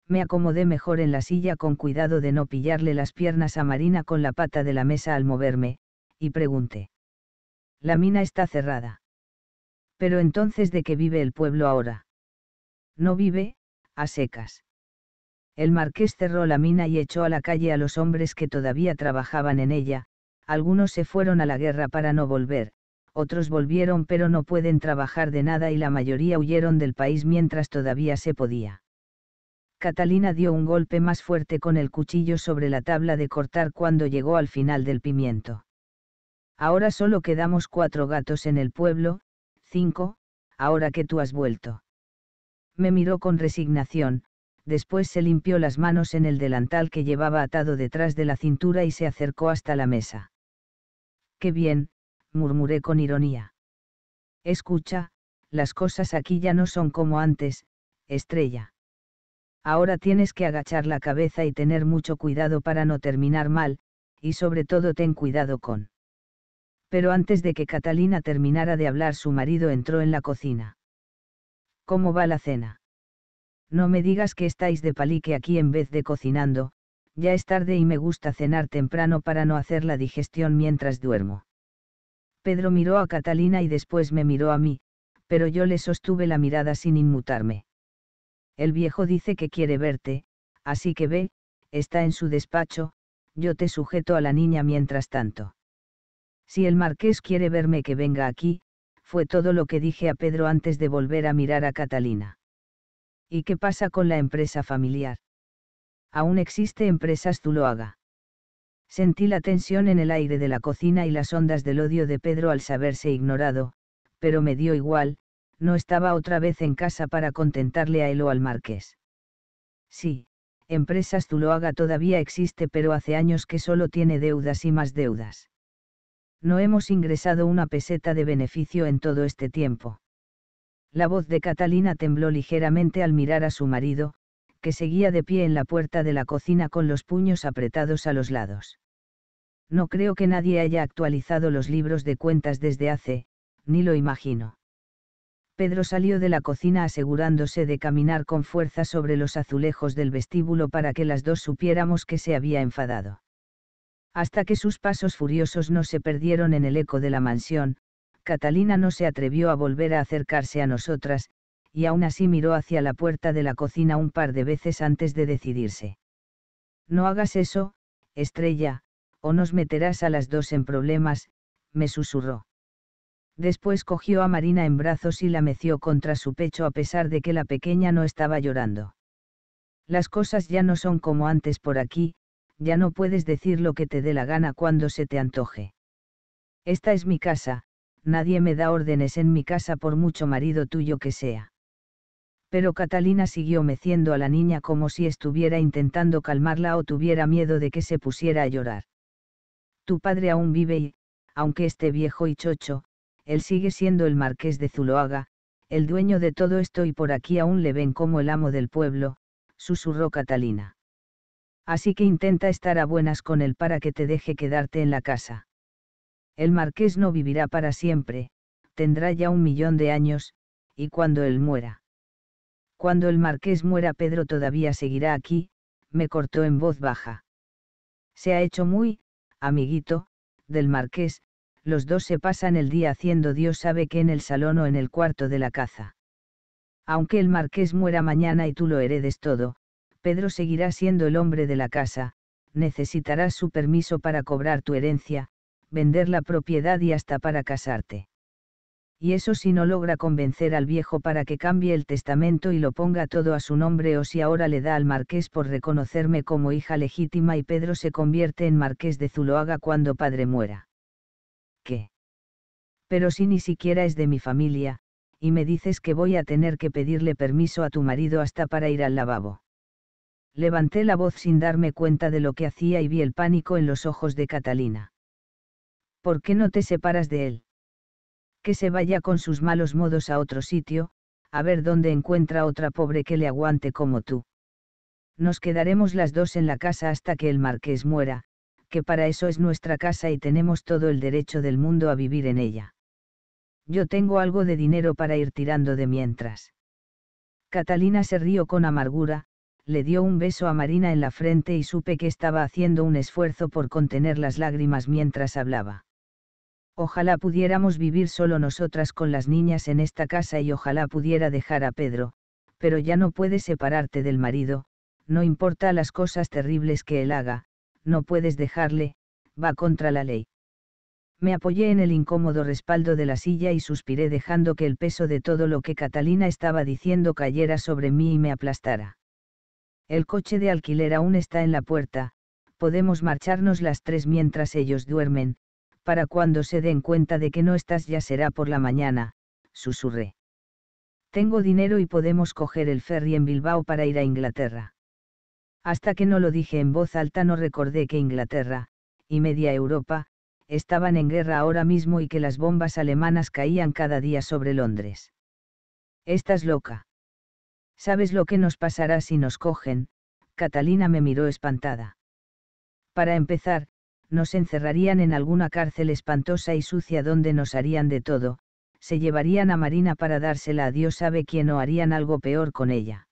Me acomodé mejor en la silla con cuidado de no pillarle las piernas a Marina con la pata de la mesa al moverme, y pregunté. La mina está cerrada. Pero entonces, ¿de qué vive el pueblo ahora? No vive, a secas. El marqués cerró la mina y echó a la calle a los hombres que todavía trabajaban en ella, algunos se fueron a la guerra para no volver, otros volvieron pero no pueden trabajar de nada y la mayoría huyeron del país mientras todavía se podía. Catalina dio un golpe más fuerte con el cuchillo sobre la tabla de cortar cuando llegó al final del pimiento. Ahora solo quedamos cuatro gatos en el pueblo, 5. Ahora que tú has vuelto. Me miró con resignación, después se limpió las manos en el delantal que llevaba atado detrás de la cintura y se acercó hasta la mesa. Qué bien, murmuré con ironía. Escucha, las cosas aquí ya no son como antes, estrella. Ahora tienes que agachar la cabeza y tener mucho cuidado para no terminar mal, y sobre todo ten cuidado con pero antes de que Catalina terminara de hablar su marido entró en la cocina. ¿Cómo va la cena? No me digas que estáis de palique aquí en vez de cocinando, ya es tarde y me gusta cenar temprano para no hacer la digestión mientras duermo. Pedro miró a Catalina y después me miró a mí, pero yo le sostuve la mirada sin inmutarme. El viejo dice que quiere verte, así que ve, está en su despacho, yo te sujeto a la niña mientras tanto. Si el marqués quiere verme que venga aquí, fue todo lo que dije a Pedro antes de volver a mirar a Catalina. ¿Y qué pasa con la empresa familiar? Aún existe empresas Zuloaga. Sentí la tensión en el aire de la cocina y las ondas del odio de Pedro al saberse ignorado, pero me dio igual, no estaba otra vez en casa para contentarle a él o al marqués. Sí, Empresas Zuloaga todavía existe pero hace años que solo tiene deudas y más deudas no hemos ingresado una peseta de beneficio en todo este tiempo. La voz de Catalina tembló ligeramente al mirar a su marido, que seguía de pie en la puerta de la cocina con los puños apretados a los lados. No creo que nadie haya actualizado los libros de cuentas desde hace, ni lo imagino. Pedro salió de la cocina asegurándose de caminar con fuerza sobre los azulejos del vestíbulo para que las dos supiéramos que se había enfadado. Hasta que sus pasos furiosos no se perdieron en el eco de la mansión, Catalina no se atrevió a volver a acercarse a nosotras, y aún así miró hacia la puerta de la cocina un par de veces antes de decidirse. No hagas eso, estrella, o nos meterás a las dos en problemas, me susurró. Después cogió a Marina en brazos y la meció contra su pecho a pesar de que la pequeña no estaba llorando. Las cosas ya no son como antes por aquí, ya no puedes decir lo que te dé la gana cuando se te antoje. Esta es mi casa, nadie me da órdenes en mi casa por mucho marido tuyo que sea. Pero Catalina siguió meciendo a la niña como si estuviera intentando calmarla o tuviera miedo de que se pusiera a llorar. Tu padre aún vive y, aunque esté viejo y chocho, él sigue siendo el marqués de Zuloaga, el dueño de todo esto y por aquí aún le ven como el amo del pueblo, susurró Catalina así que intenta estar a buenas con él para que te deje quedarte en la casa. El marqués no vivirá para siempre, tendrá ya un millón de años, y cuando él muera. Cuando el marqués muera Pedro todavía seguirá aquí, me cortó en voz baja. Se ha hecho muy, amiguito, del marqués, los dos se pasan el día haciendo Dios sabe que en el salón o en el cuarto de la caza. Aunque el marqués muera mañana y tú lo heredes todo, Pedro seguirá siendo el hombre de la casa, necesitarás su permiso para cobrar tu herencia, vender la propiedad y hasta para casarte. Y eso si no logra convencer al viejo para que cambie el testamento y lo ponga todo a su nombre o si ahora le da al marqués por reconocerme como hija legítima y Pedro se convierte en marqués de Zuloaga cuando padre muera. ¿Qué? Pero si ni siquiera es de mi familia, y me dices que voy a tener que pedirle permiso a tu marido hasta para ir al lavabo. Levanté la voz sin darme cuenta de lo que hacía y vi el pánico en los ojos de Catalina. ¿Por qué no te separas de él? Que se vaya con sus malos modos a otro sitio, a ver dónde encuentra otra pobre que le aguante como tú. Nos quedaremos las dos en la casa hasta que el marqués muera, que para eso es nuestra casa y tenemos todo el derecho del mundo a vivir en ella. Yo tengo algo de dinero para ir tirando de mientras. Catalina se rió con amargura, le dio un beso a Marina en la frente y supe que estaba haciendo un esfuerzo por contener las lágrimas mientras hablaba. Ojalá pudiéramos vivir solo nosotras con las niñas en esta casa y ojalá pudiera dejar a Pedro, pero ya no puedes separarte del marido, no importa las cosas terribles que él haga, no puedes dejarle, va contra la ley. Me apoyé en el incómodo respaldo de la silla y suspiré dejando que el peso de todo lo que Catalina estaba diciendo cayera sobre mí y me aplastara. El coche de alquiler aún está en la puerta, podemos marcharnos las tres mientras ellos duermen, para cuando se den cuenta de que no estás ya será por la mañana, susurré. Tengo dinero y podemos coger el ferry en Bilbao para ir a Inglaterra. Hasta que no lo dije en voz alta no recordé que Inglaterra, y media Europa, estaban en guerra ahora mismo y que las bombas alemanas caían cada día sobre Londres. Estás loca. ¿Sabes lo que nos pasará si nos cogen? Catalina me miró espantada. Para empezar, nos encerrarían en alguna cárcel espantosa y sucia donde nos harían de todo, se llevarían a Marina para dársela a Dios sabe quién o harían algo peor con ella.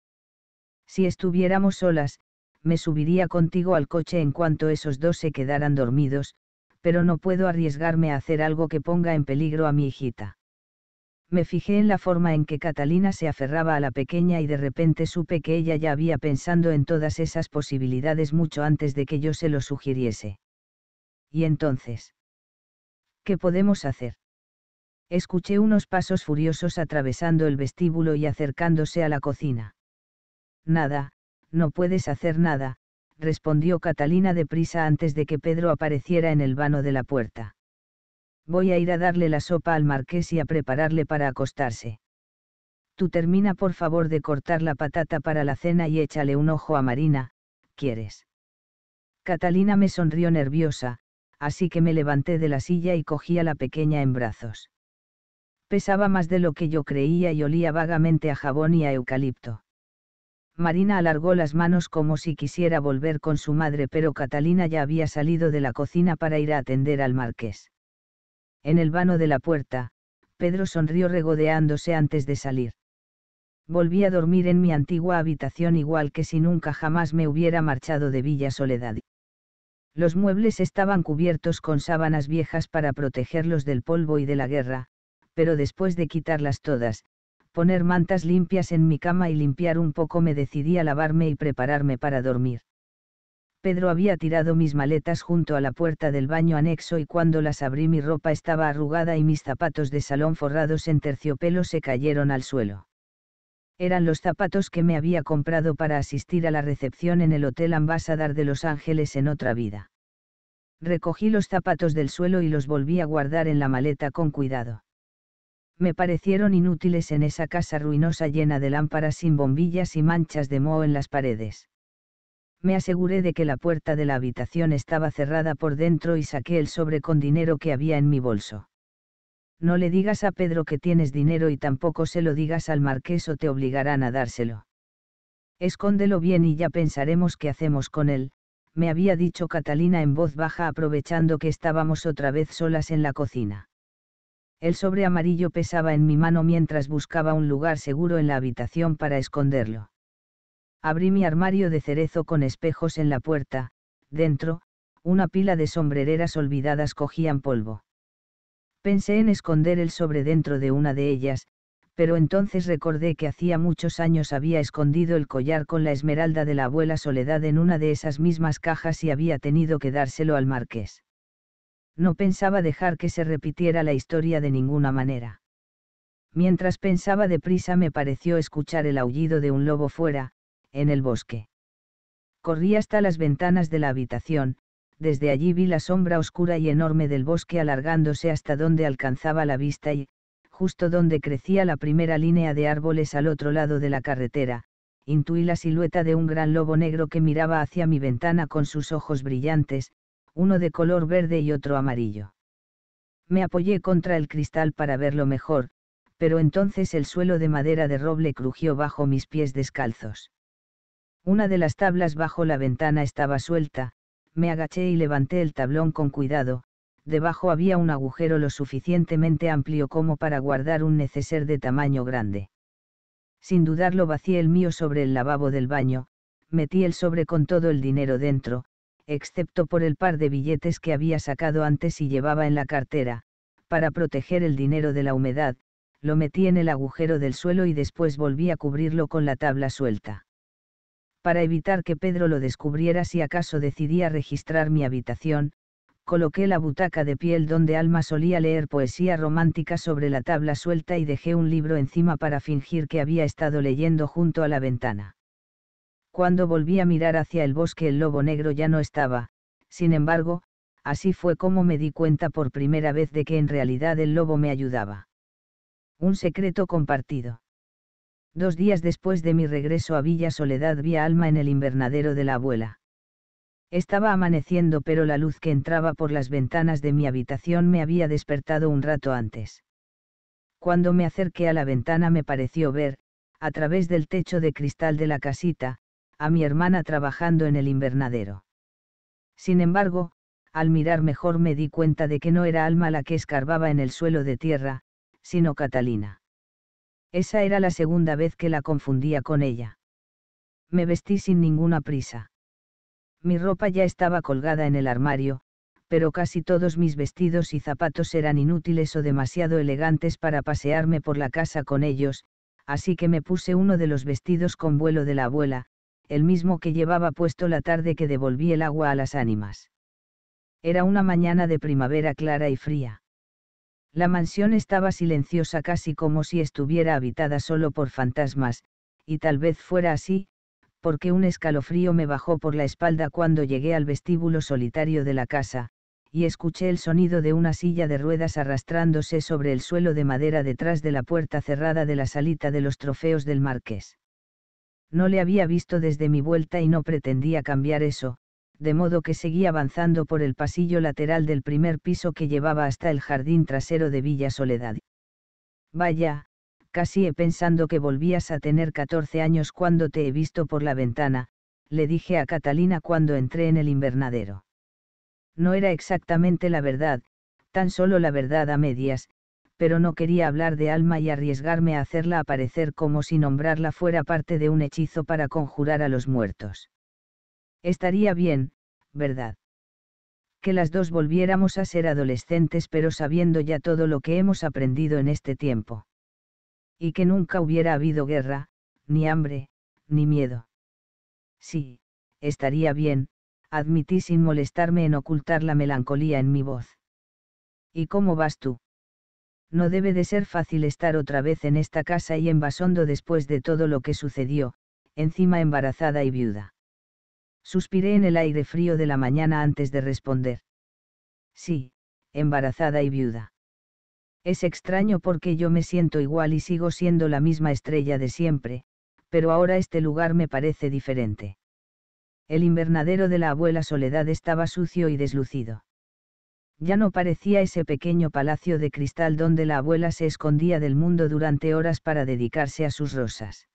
Si estuviéramos solas, me subiría contigo al coche en cuanto esos dos se quedaran dormidos, pero no puedo arriesgarme a hacer algo que ponga en peligro a mi hijita me fijé en la forma en que Catalina se aferraba a la pequeña y de repente supe que ella ya había pensando en todas esas posibilidades mucho antes de que yo se lo sugiriese. ¿Y entonces? ¿Qué podemos hacer? Escuché unos pasos furiosos atravesando el vestíbulo y acercándose a la cocina. Nada, no puedes hacer nada, respondió Catalina deprisa antes de que Pedro apareciera en el vano de la puerta voy a ir a darle la sopa al marqués y a prepararle para acostarse. Tú termina por favor de cortar la patata para la cena y échale un ojo a Marina, ¿quieres? Catalina me sonrió nerviosa, así que me levanté de la silla y cogí a la pequeña en brazos. Pesaba más de lo que yo creía y olía vagamente a jabón y a eucalipto. Marina alargó las manos como si quisiera volver con su madre, pero Catalina ya había salido de la cocina para ir a atender al marqués. En el vano de la puerta, Pedro sonrió regodeándose antes de salir. Volví a dormir en mi antigua habitación igual que si nunca jamás me hubiera marchado de Villa Soledad. Los muebles estaban cubiertos con sábanas viejas para protegerlos del polvo y de la guerra, pero después de quitarlas todas, poner mantas limpias en mi cama y limpiar un poco me decidí a lavarme y prepararme para dormir. Pedro había tirado mis maletas junto a la puerta del baño anexo y cuando las abrí mi ropa estaba arrugada y mis zapatos de salón forrados en terciopelo se cayeron al suelo. Eran los zapatos que me había comprado para asistir a la recepción en el Hotel Ambassador de Los Ángeles en otra vida. Recogí los zapatos del suelo y los volví a guardar en la maleta con cuidado me parecieron inútiles en esa casa ruinosa llena de lámparas sin bombillas y manchas de moho en las paredes me aseguré de que la puerta de la habitación estaba cerrada por dentro y saqué el sobre con dinero que había en mi bolso. No le digas a Pedro que tienes dinero y tampoco se lo digas al marqués o te obligarán a dárselo. Escóndelo bien y ya pensaremos qué hacemos con él, me había dicho Catalina en voz baja aprovechando que estábamos otra vez solas en la cocina. El sobre amarillo pesaba en mi mano mientras buscaba un lugar seguro en la habitación para esconderlo. Abrí mi armario de cerezo con espejos en la puerta, dentro, una pila de sombrereras olvidadas cogían polvo. Pensé en esconder el sobre dentro de una de ellas, pero entonces recordé que hacía muchos años había escondido el collar con la esmeralda de la abuela Soledad en una de esas mismas cajas y había tenido que dárselo al marqués. No pensaba dejar que se repitiera la historia de ninguna manera. Mientras pensaba deprisa me pareció escuchar el aullido de un lobo fuera, en el bosque. Corrí hasta las ventanas de la habitación, desde allí vi la sombra oscura y enorme del bosque alargándose hasta donde alcanzaba la vista y, justo donde crecía la primera línea de árboles al otro lado de la carretera, intuí la silueta de un gran lobo negro que miraba hacia mi ventana con sus ojos brillantes, uno de color verde y otro amarillo. Me apoyé contra el cristal para verlo mejor, pero entonces el suelo de madera de roble crujió bajo mis pies descalzos. Una de las tablas bajo la ventana estaba suelta, me agaché y levanté el tablón con cuidado, debajo había un agujero lo suficientemente amplio como para guardar un neceser de tamaño grande. Sin dudarlo vacié el mío sobre el lavabo del baño, metí el sobre con todo el dinero dentro, excepto por el par de billetes que había sacado antes y llevaba en la cartera, para proteger el dinero de la humedad, lo metí en el agujero del suelo y después volví a cubrirlo con la tabla suelta para evitar que Pedro lo descubriera si acaso decidía registrar mi habitación, coloqué la butaca de piel donde Alma solía leer poesía romántica sobre la tabla suelta y dejé un libro encima para fingir que había estado leyendo junto a la ventana. Cuando volví a mirar hacia el bosque el lobo negro ya no estaba, sin embargo, así fue como me di cuenta por primera vez de que en realidad el lobo me ayudaba. Un secreto compartido. Dos días después de mi regreso a Villa Soledad vi Alma en el invernadero de la abuela. Estaba amaneciendo pero la luz que entraba por las ventanas de mi habitación me había despertado un rato antes. Cuando me acerqué a la ventana me pareció ver, a través del techo de cristal de la casita, a mi hermana trabajando en el invernadero. Sin embargo, al mirar mejor me di cuenta de que no era Alma la que escarbaba en el suelo de tierra, sino Catalina. Esa era la segunda vez que la confundía con ella. Me vestí sin ninguna prisa. Mi ropa ya estaba colgada en el armario, pero casi todos mis vestidos y zapatos eran inútiles o demasiado elegantes para pasearme por la casa con ellos, así que me puse uno de los vestidos con vuelo de la abuela, el mismo que llevaba puesto la tarde que devolví el agua a las ánimas. Era una mañana de primavera clara y fría. La mansión estaba silenciosa casi como si estuviera habitada solo por fantasmas, y tal vez fuera así, porque un escalofrío me bajó por la espalda cuando llegué al vestíbulo solitario de la casa, y escuché el sonido de una silla de ruedas arrastrándose sobre el suelo de madera detrás de la puerta cerrada de la salita de los trofeos del marqués. No le había visto desde mi vuelta y no pretendía cambiar eso, de modo que seguí avanzando por el pasillo lateral del primer piso que llevaba hasta el jardín trasero de Villa Soledad. Vaya, casi he pensando que volvías a tener 14 años cuando te he visto por la ventana, le dije a Catalina cuando entré en el invernadero. No era exactamente la verdad, tan solo la verdad a medias, pero no quería hablar de alma y arriesgarme a hacerla aparecer como si nombrarla fuera parte de un hechizo para conjurar a los muertos. Estaría bien, ¿verdad? Que las dos volviéramos a ser adolescentes pero sabiendo ya todo lo que hemos aprendido en este tiempo. Y que nunca hubiera habido guerra, ni hambre, ni miedo. Sí, estaría bien, admití sin molestarme en ocultar la melancolía en mi voz. ¿Y cómo vas tú? No debe de ser fácil estar otra vez en esta casa y en Basondo después de todo lo que sucedió, encima embarazada y viuda. Suspiré en el aire frío de la mañana antes de responder. Sí, embarazada y viuda. Es extraño porque yo me siento igual y sigo siendo la misma estrella de siempre, pero ahora este lugar me parece diferente. El invernadero de la abuela Soledad estaba sucio y deslucido. Ya no parecía ese pequeño palacio de cristal donde la abuela se escondía del mundo durante horas para dedicarse a sus rosas.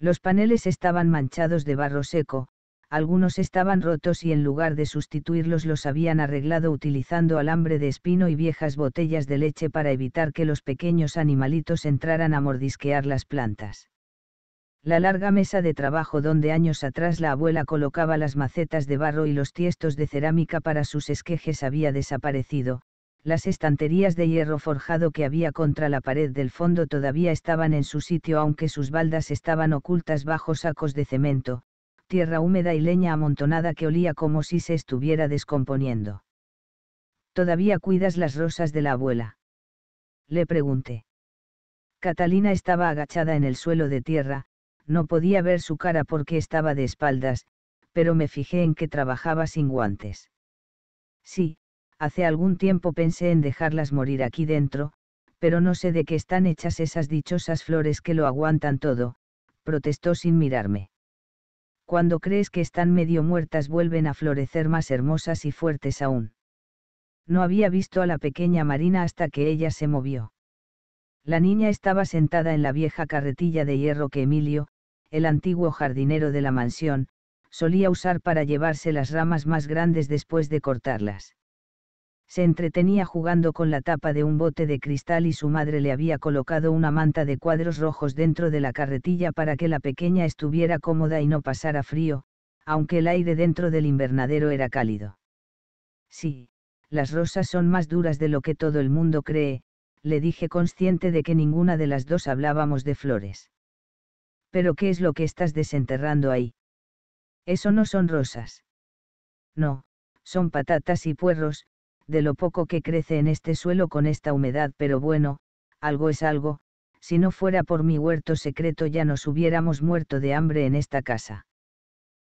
Los paneles estaban manchados de barro seco, algunos estaban rotos y en lugar de sustituirlos los habían arreglado utilizando alambre de espino y viejas botellas de leche para evitar que los pequeños animalitos entraran a mordisquear las plantas. La larga mesa de trabajo donde años atrás la abuela colocaba las macetas de barro y los tiestos de cerámica para sus esquejes había desaparecido, las estanterías de hierro forjado que había contra la pared del fondo todavía estaban en su sitio aunque sus baldas estaban ocultas bajo sacos de cemento, tierra húmeda y leña amontonada que olía como si se estuviera descomponiendo. ¿Todavía cuidas las rosas de la abuela? Le pregunté. Catalina estaba agachada en el suelo de tierra, no podía ver su cara porque estaba de espaldas, pero me fijé en que trabajaba sin guantes. Sí, hace algún tiempo pensé en dejarlas morir aquí dentro, pero no sé de qué están hechas esas dichosas flores que lo aguantan todo, protestó sin mirarme cuando crees que están medio muertas vuelven a florecer más hermosas y fuertes aún. No había visto a la pequeña Marina hasta que ella se movió. La niña estaba sentada en la vieja carretilla de hierro que Emilio, el antiguo jardinero de la mansión, solía usar para llevarse las ramas más grandes después de cortarlas se entretenía jugando con la tapa de un bote de cristal y su madre le había colocado una manta de cuadros rojos dentro de la carretilla para que la pequeña estuviera cómoda y no pasara frío, aunque el aire dentro del invernadero era cálido. Sí, las rosas son más duras de lo que todo el mundo cree, le dije consciente de que ninguna de las dos hablábamos de flores. Pero ¿qué es lo que estás desenterrando ahí? Eso no son rosas. No, son patatas y puerros, de lo poco que crece en este suelo con esta humedad, pero bueno, algo es algo, si no fuera por mi huerto secreto ya nos hubiéramos muerto de hambre en esta casa.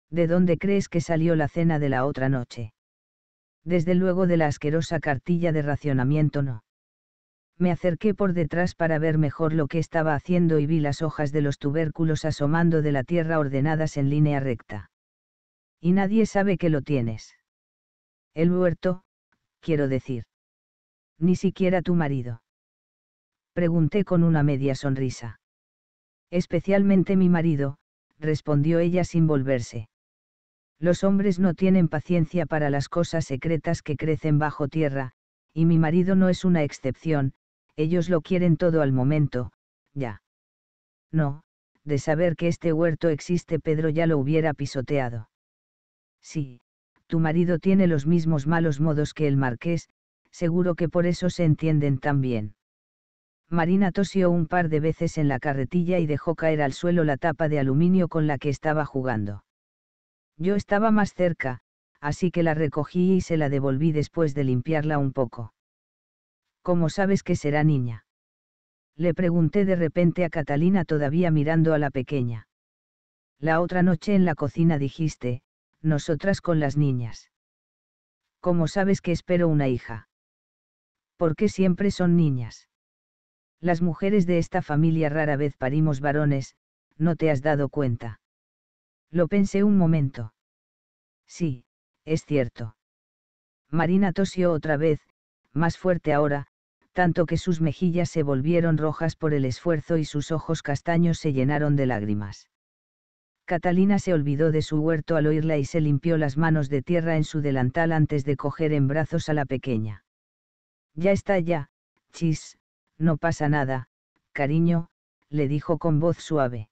¿De dónde crees que salió la cena de la otra noche? Desde luego de la asquerosa cartilla de racionamiento no. Me acerqué por detrás para ver mejor lo que estaba haciendo y vi las hojas de los tubérculos asomando de la tierra ordenadas en línea recta. Y nadie sabe que lo tienes. El huerto, quiero decir. Ni siquiera tu marido. Pregunté con una media sonrisa. Especialmente mi marido, respondió ella sin volverse. Los hombres no tienen paciencia para las cosas secretas que crecen bajo tierra, y mi marido no es una excepción, ellos lo quieren todo al momento, ya. No, de saber que este huerto existe Pedro ya lo hubiera pisoteado. Sí, tu marido tiene los mismos malos modos que el marqués, seguro que por eso se entienden tan bien. Marina tosió un par de veces en la carretilla y dejó caer al suelo la tapa de aluminio con la que estaba jugando. Yo estaba más cerca, así que la recogí y se la devolví después de limpiarla un poco. ¿Cómo sabes que será niña? Le pregunté de repente a Catalina todavía mirando a la pequeña. La otra noche en la cocina dijiste, nosotras con las niñas. ¿Cómo sabes que espero una hija? ¿Por qué siempre son niñas? Las mujeres de esta familia rara vez parimos varones, no te has dado cuenta. Lo pensé un momento. Sí, es cierto. Marina tosió otra vez, más fuerte ahora, tanto que sus mejillas se volvieron rojas por el esfuerzo y sus ojos castaños se llenaron de lágrimas. Catalina se olvidó de su huerto al oírla y se limpió las manos de tierra en su delantal antes de coger en brazos a la pequeña. Ya está ya, chis, no pasa nada, cariño, le dijo con voz suave.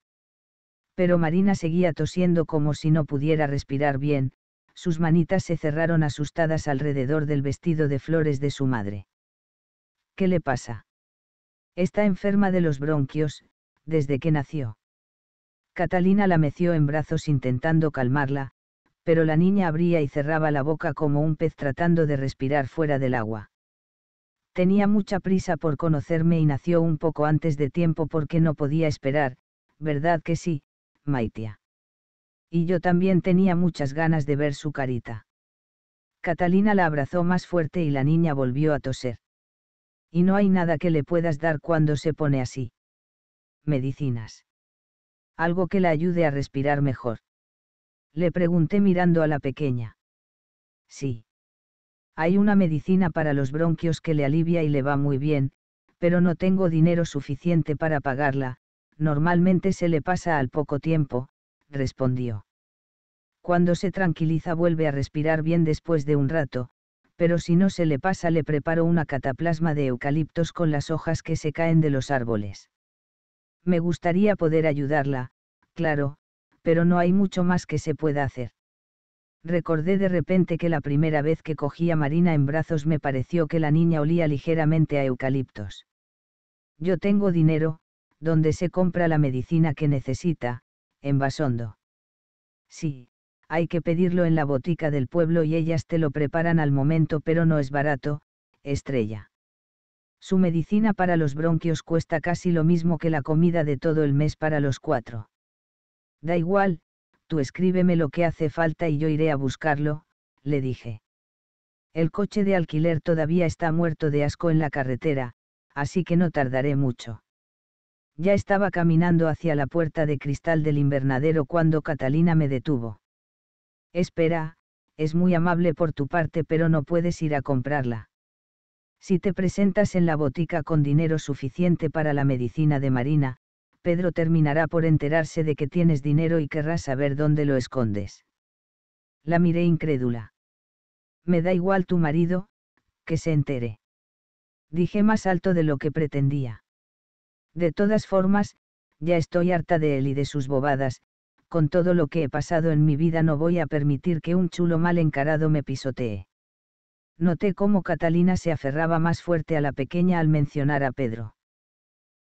Pero Marina seguía tosiendo como si no pudiera respirar bien, sus manitas se cerraron asustadas alrededor del vestido de flores de su madre. ¿Qué le pasa? Está enferma de los bronquios, desde que nació. Catalina la meció en brazos intentando calmarla, pero la niña abría y cerraba la boca como un pez tratando de respirar fuera del agua. Tenía mucha prisa por conocerme y nació un poco antes de tiempo porque no podía esperar, ¿verdad que sí, Maitia? Y yo también tenía muchas ganas de ver su carita. Catalina la abrazó más fuerte y la niña volvió a toser. Y no hay nada que le puedas dar cuando se pone así. Medicinas algo que la ayude a respirar mejor. Le pregunté mirando a la pequeña. Sí. Hay una medicina para los bronquios que le alivia y le va muy bien, pero no tengo dinero suficiente para pagarla, normalmente se le pasa al poco tiempo, respondió. Cuando se tranquiliza vuelve a respirar bien después de un rato, pero si no se le pasa le preparo una cataplasma de eucaliptos con las hojas que se caen de los árboles. Me gustaría poder ayudarla, claro, pero no hay mucho más que se pueda hacer. Recordé de repente que la primera vez que cogí a Marina en brazos me pareció que la niña olía ligeramente a eucaliptos. Yo tengo dinero, donde se compra la medicina que necesita, en Basondo. Sí, hay que pedirlo en la botica del pueblo y ellas te lo preparan al momento, pero no es barato, estrella. Su medicina para los bronquios cuesta casi lo mismo que la comida de todo el mes para los cuatro. Da igual, tú escríbeme lo que hace falta y yo iré a buscarlo, le dije. El coche de alquiler todavía está muerto de asco en la carretera, así que no tardaré mucho. Ya estaba caminando hacia la puerta de cristal del invernadero cuando Catalina me detuvo. Espera, es muy amable por tu parte pero no puedes ir a comprarla. Si te presentas en la botica con dinero suficiente para la medicina de Marina, Pedro terminará por enterarse de que tienes dinero y querrá saber dónde lo escondes. La miré incrédula. Me da igual tu marido, que se entere. Dije más alto de lo que pretendía. De todas formas, ya estoy harta de él y de sus bobadas, con todo lo que he pasado en mi vida no voy a permitir que un chulo mal encarado me pisotee. Noté cómo Catalina se aferraba más fuerte a la pequeña al mencionar a Pedro.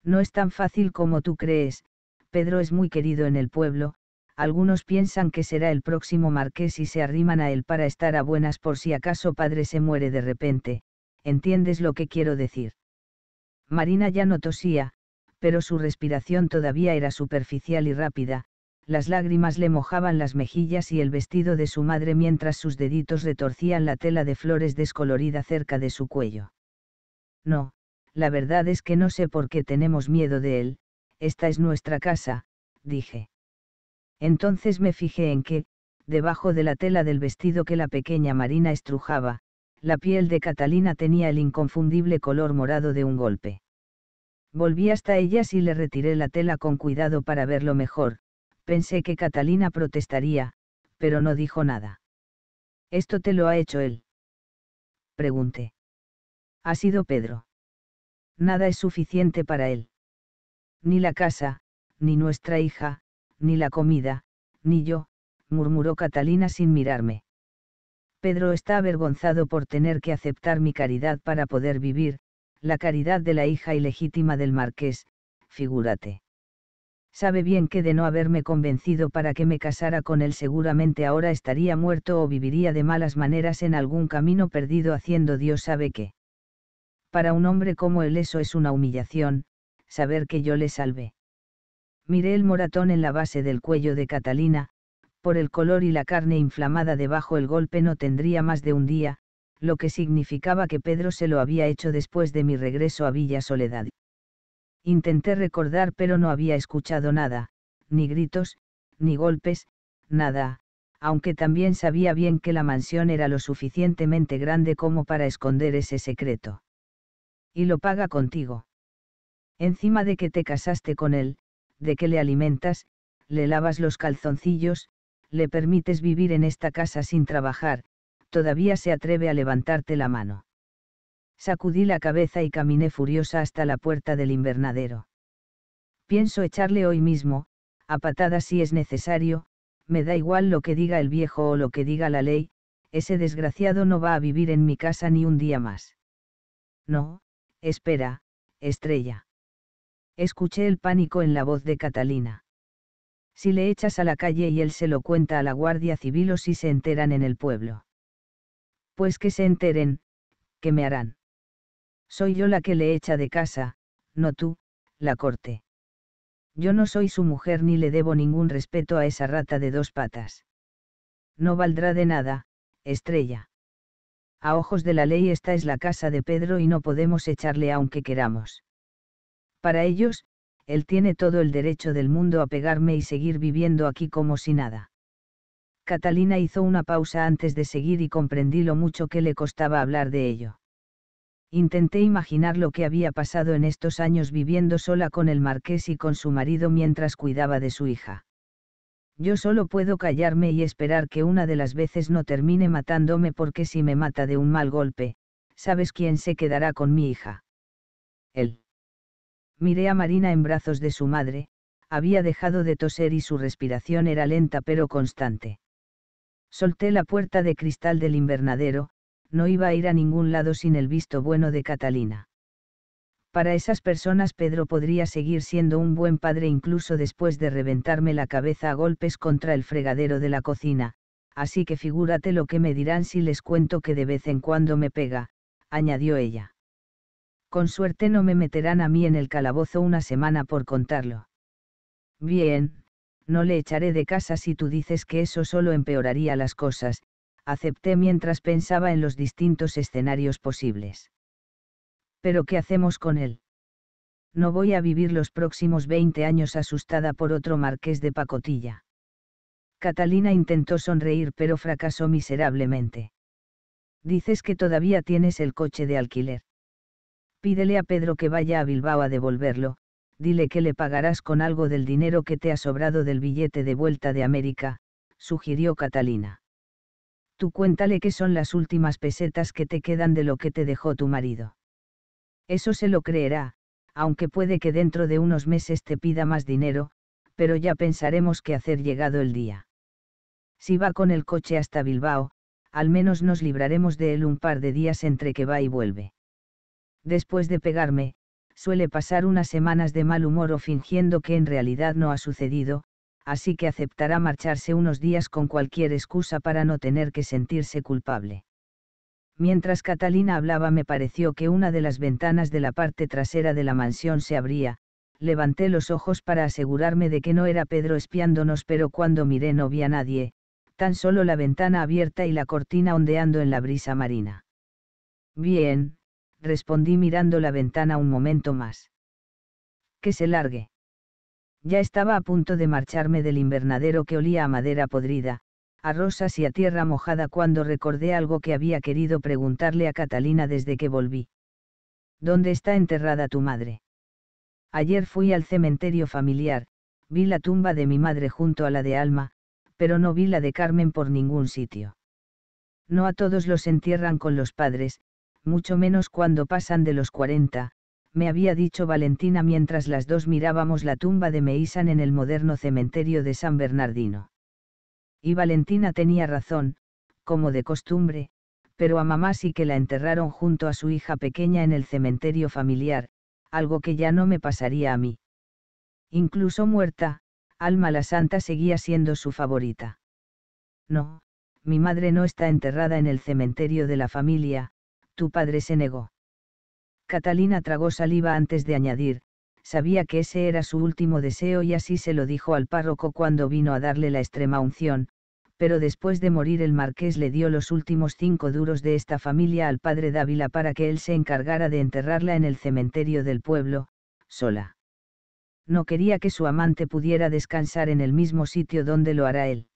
No es tan fácil como tú crees, Pedro es muy querido en el pueblo, algunos piensan que será el próximo marqués y se arriman a él para estar a buenas por si acaso padre se muere de repente, ¿entiendes lo que quiero decir? Marina ya no tosía, pero su respiración todavía era superficial y rápida, las lágrimas le mojaban las mejillas y el vestido de su madre mientras sus deditos retorcían la tela de flores descolorida cerca de su cuello. No, la verdad es que no sé por qué tenemos miedo de él, esta es nuestra casa, dije. Entonces me fijé en que, debajo de la tela del vestido que la pequeña Marina estrujaba, la piel de Catalina tenía el inconfundible color morado de un golpe. Volví hasta ellas y le retiré la tela con cuidado para verlo mejor, Pensé que Catalina protestaría, pero no dijo nada. ¿Esto te lo ha hecho él? Pregunté. Ha sido Pedro. Nada es suficiente para él. Ni la casa, ni nuestra hija, ni la comida, ni yo, murmuró Catalina sin mirarme. Pedro está avergonzado por tener que aceptar mi caridad para poder vivir, la caridad de la hija ilegítima del marqués, figúrate sabe bien que de no haberme convencido para que me casara con él seguramente ahora estaría muerto o viviría de malas maneras en algún camino perdido haciendo Dios sabe qué. Para un hombre como él eso es una humillación, saber que yo le salvé. Miré el moratón en la base del cuello de Catalina, por el color y la carne inflamada debajo el golpe no tendría más de un día, lo que significaba que Pedro se lo había hecho después de mi regreso a Villa Soledad. Intenté recordar pero no había escuchado nada, ni gritos, ni golpes, nada, aunque también sabía bien que la mansión era lo suficientemente grande como para esconder ese secreto. Y lo paga contigo. Encima de que te casaste con él, de que le alimentas, le lavas los calzoncillos, le permites vivir en esta casa sin trabajar, todavía se atreve a levantarte la mano. Sacudí la cabeza y caminé furiosa hasta la puerta del invernadero. Pienso echarle hoy mismo, a patadas si es necesario, me da igual lo que diga el viejo o lo que diga la ley, ese desgraciado no va a vivir en mi casa ni un día más. No, espera, estrella. Escuché el pánico en la voz de Catalina. Si le echas a la calle y él se lo cuenta a la Guardia Civil o si se enteran en el pueblo. Pues que se enteren, que me harán. Soy yo la que le echa de casa, no tú, la corte. Yo no soy su mujer ni le debo ningún respeto a esa rata de dos patas. No valdrá de nada, estrella. A ojos de la ley esta es la casa de Pedro y no podemos echarle aunque queramos. Para ellos, él tiene todo el derecho del mundo a pegarme y seguir viviendo aquí como si nada. Catalina hizo una pausa antes de seguir y comprendí lo mucho que le costaba hablar de ello. Intenté imaginar lo que había pasado en estos años viviendo sola con el marqués y con su marido mientras cuidaba de su hija. Yo solo puedo callarme y esperar que una de las veces no termine matándome porque si me mata de un mal golpe, ¿sabes quién se quedará con mi hija? Él. Miré a Marina en brazos de su madre, había dejado de toser y su respiración era lenta pero constante. Solté la puerta de cristal del invernadero, no iba a ir a ningún lado sin el visto bueno de Catalina. Para esas personas Pedro podría seguir siendo un buen padre incluso después de reventarme la cabeza a golpes contra el fregadero de la cocina, así que figúrate lo que me dirán si les cuento que de vez en cuando me pega, añadió ella. Con suerte no me meterán a mí en el calabozo una semana por contarlo. Bien, no le echaré de casa si tú dices que eso solo empeoraría las cosas, acepté mientras pensaba en los distintos escenarios posibles. Pero ¿qué hacemos con él? No voy a vivir los próximos 20 años asustada por otro marqués de pacotilla. Catalina intentó sonreír pero fracasó miserablemente. Dices que todavía tienes el coche de alquiler. Pídele a Pedro que vaya a Bilbao a devolverlo, dile que le pagarás con algo del dinero que te ha sobrado del billete de vuelta de América, sugirió Catalina. Tú cuéntale que son las últimas pesetas que te quedan de lo que te dejó tu marido. Eso se lo creerá, aunque puede que dentro de unos meses te pida más dinero, pero ya pensaremos qué hacer llegado el día. Si va con el coche hasta Bilbao, al menos nos libraremos de él un par de días entre que va y vuelve. Después de pegarme, suele pasar unas semanas de mal humor o fingiendo que en realidad no ha sucedido, así que aceptará marcharse unos días con cualquier excusa para no tener que sentirse culpable. Mientras Catalina hablaba me pareció que una de las ventanas de la parte trasera de la mansión se abría, levanté los ojos para asegurarme de que no era Pedro espiándonos pero cuando miré no vi a nadie, tan solo la ventana abierta y la cortina ondeando en la brisa marina. Bien, respondí mirando la ventana un momento más. Que se largue. Ya estaba a punto de marcharme del invernadero que olía a madera podrida, a rosas y a tierra mojada cuando recordé algo que había querido preguntarle a Catalina desde que volví. ¿Dónde está enterrada tu madre? Ayer fui al cementerio familiar, vi la tumba de mi madre junto a la de Alma, pero no vi la de Carmen por ningún sitio. No a todos los entierran con los padres, mucho menos cuando pasan de los 40, me había dicho Valentina mientras las dos mirábamos la tumba de Meisan en el moderno cementerio de San Bernardino. Y Valentina tenía razón, como de costumbre, pero a mamá sí que la enterraron junto a su hija pequeña en el cementerio familiar, algo que ya no me pasaría a mí. Incluso muerta, Alma la Santa seguía siendo su favorita. No, mi madre no está enterrada en el cementerio de la familia, tu padre se negó. Catalina tragó saliva antes de añadir, sabía que ese era su último deseo y así se lo dijo al párroco cuando vino a darle la extrema unción, pero después de morir el marqués le dio los últimos cinco duros de esta familia al padre Dávila para que él se encargara de enterrarla en el cementerio del pueblo, sola. No quería que su amante pudiera descansar en el mismo sitio donde lo hará él.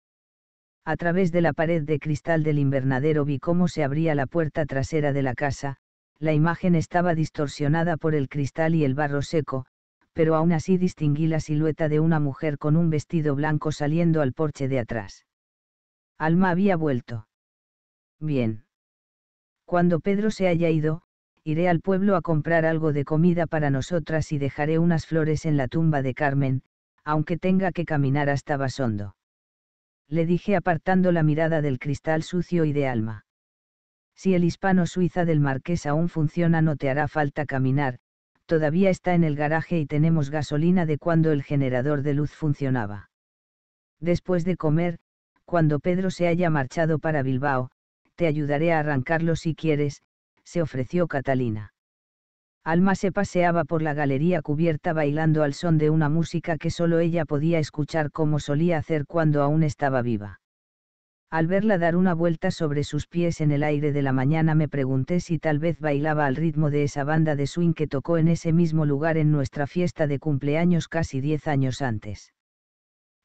A través de la pared de cristal del invernadero vi cómo se abría la puerta trasera de la casa, la imagen estaba distorsionada por el cristal y el barro seco, pero aún así distinguí la silueta de una mujer con un vestido blanco saliendo al porche de atrás. Alma había vuelto. Bien. Cuando Pedro se haya ido, iré al pueblo a comprar algo de comida para nosotras y dejaré unas flores en la tumba de Carmen, aunque tenga que caminar hasta Basondo. Le dije apartando la mirada del cristal sucio y de alma. Si el hispano suiza del marqués aún funciona no te hará falta caminar, todavía está en el garaje y tenemos gasolina de cuando el generador de luz funcionaba. Después de comer, cuando Pedro se haya marchado para Bilbao, te ayudaré a arrancarlo si quieres, se ofreció Catalina. Alma se paseaba por la galería cubierta bailando al son de una música que solo ella podía escuchar como solía hacer cuando aún estaba viva. Al verla dar una vuelta sobre sus pies en el aire de la mañana me pregunté si tal vez bailaba al ritmo de esa banda de swing que tocó en ese mismo lugar en nuestra fiesta de cumpleaños casi diez años antes.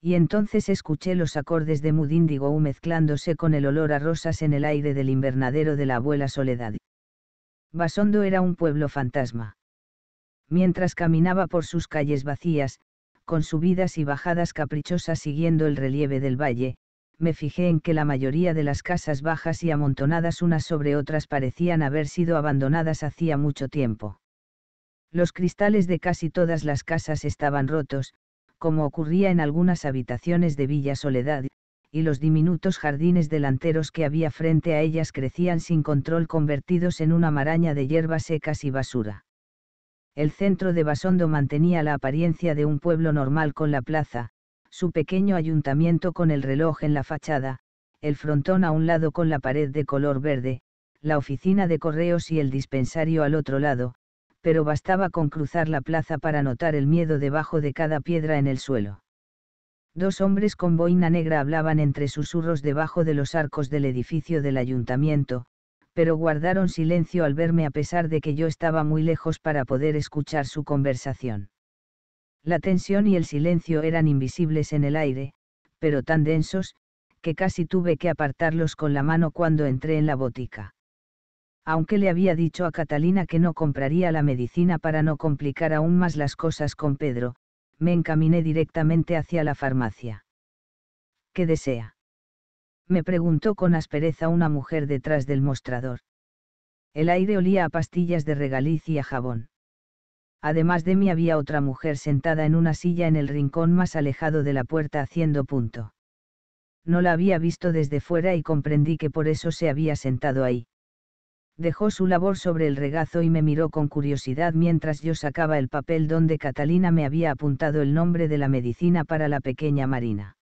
Y entonces escuché los acordes de Mudindigo mezclándose con el olor a rosas en el aire del invernadero de la abuela Soledad. Basondo era un pueblo fantasma. Mientras caminaba por sus calles vacías, con subidas y bajadas caprichosas siguiendo el relieve del valle, me fijé en que la mayoría de las casas bajas y amontonadas unas sobre otras parecían haber sido abandonadas hacía mucho tiempo. Los cristales de casi todas las casas estaban rotos, como ocurría en algunas habitaciones de Villa Soledad, y los diminutos jardines delanteros que había frente a ellas crecían sin control convertidos en una maraña de hierbas secas y basura. El centro de Basondo mantenía la apariencia de un pueblo normal con la plaza, su pequeño ayuntamiento con el reloj en la fachada, el frontón a un lado con la pared de color verde, la oficina de correos y el dispensario al otro lado, pero bastaba con cruzar la plaza para notar el miedo debajo de cada piedra en el suelo. Dos hombres con boina negra hablaban entre susurros debajo de los arcos del edificio del ayuntamiento, pero guardaron silencio al verme a pesar de que yo estaba muy lejos para poder escuchar su conversación. La tensión y el silencio eran invisibles en el aire, pero tan densos, que casi tuve que apartarlos con la mano cuando entré en la botica. Aunque le había dicho a Catalina que no compraría la medicina para no complicar aún más las cosas con Pedro, me encaminé directamente hacia la farmacia. ¿Qué desea? me preguntó con aspereza una mujer detrás del mostrador. El aire olía a pastillas de regaliz y a jabón además de mí había otra mujer sentada en una silla en el rincón más alejado de la puerta haciendo punto. No la había visto desde fuera y comprendí que por eso se había sentado ahí. Dejó su labor sobre el regazo y me miró con curiosidad mientras yo sacaba el papel donde Catalina me había apuntado el nombre de la medicina para la pequeña Marina.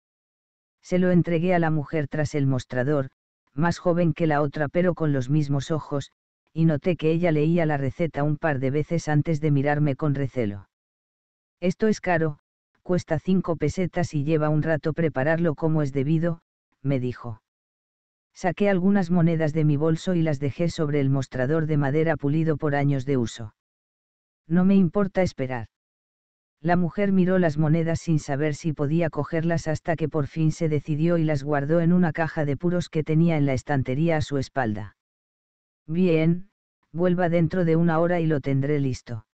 Se lo entregué a la mujer tras el mostrador, más joven que la otra pero con los mismos ojos, y noté que ella leía la receta un par de veces antes de mirarme con recelo. Esto es caro, cuesta cinco pesetas y lleva un rato prepararlo como es debido, me dijo. Saqué algunas monedas de mi bolso y las dejé sobre el mostrador de madera pulido por años de uso. No me importa esperar. La mujer miró las monedas sin saber si podía cogerlas hasta que por fin se decidió y las guardó en una caja de puros que tenía en la estantería a su espalda. Bien, vuelva dentro de una hora y lo tendré listo.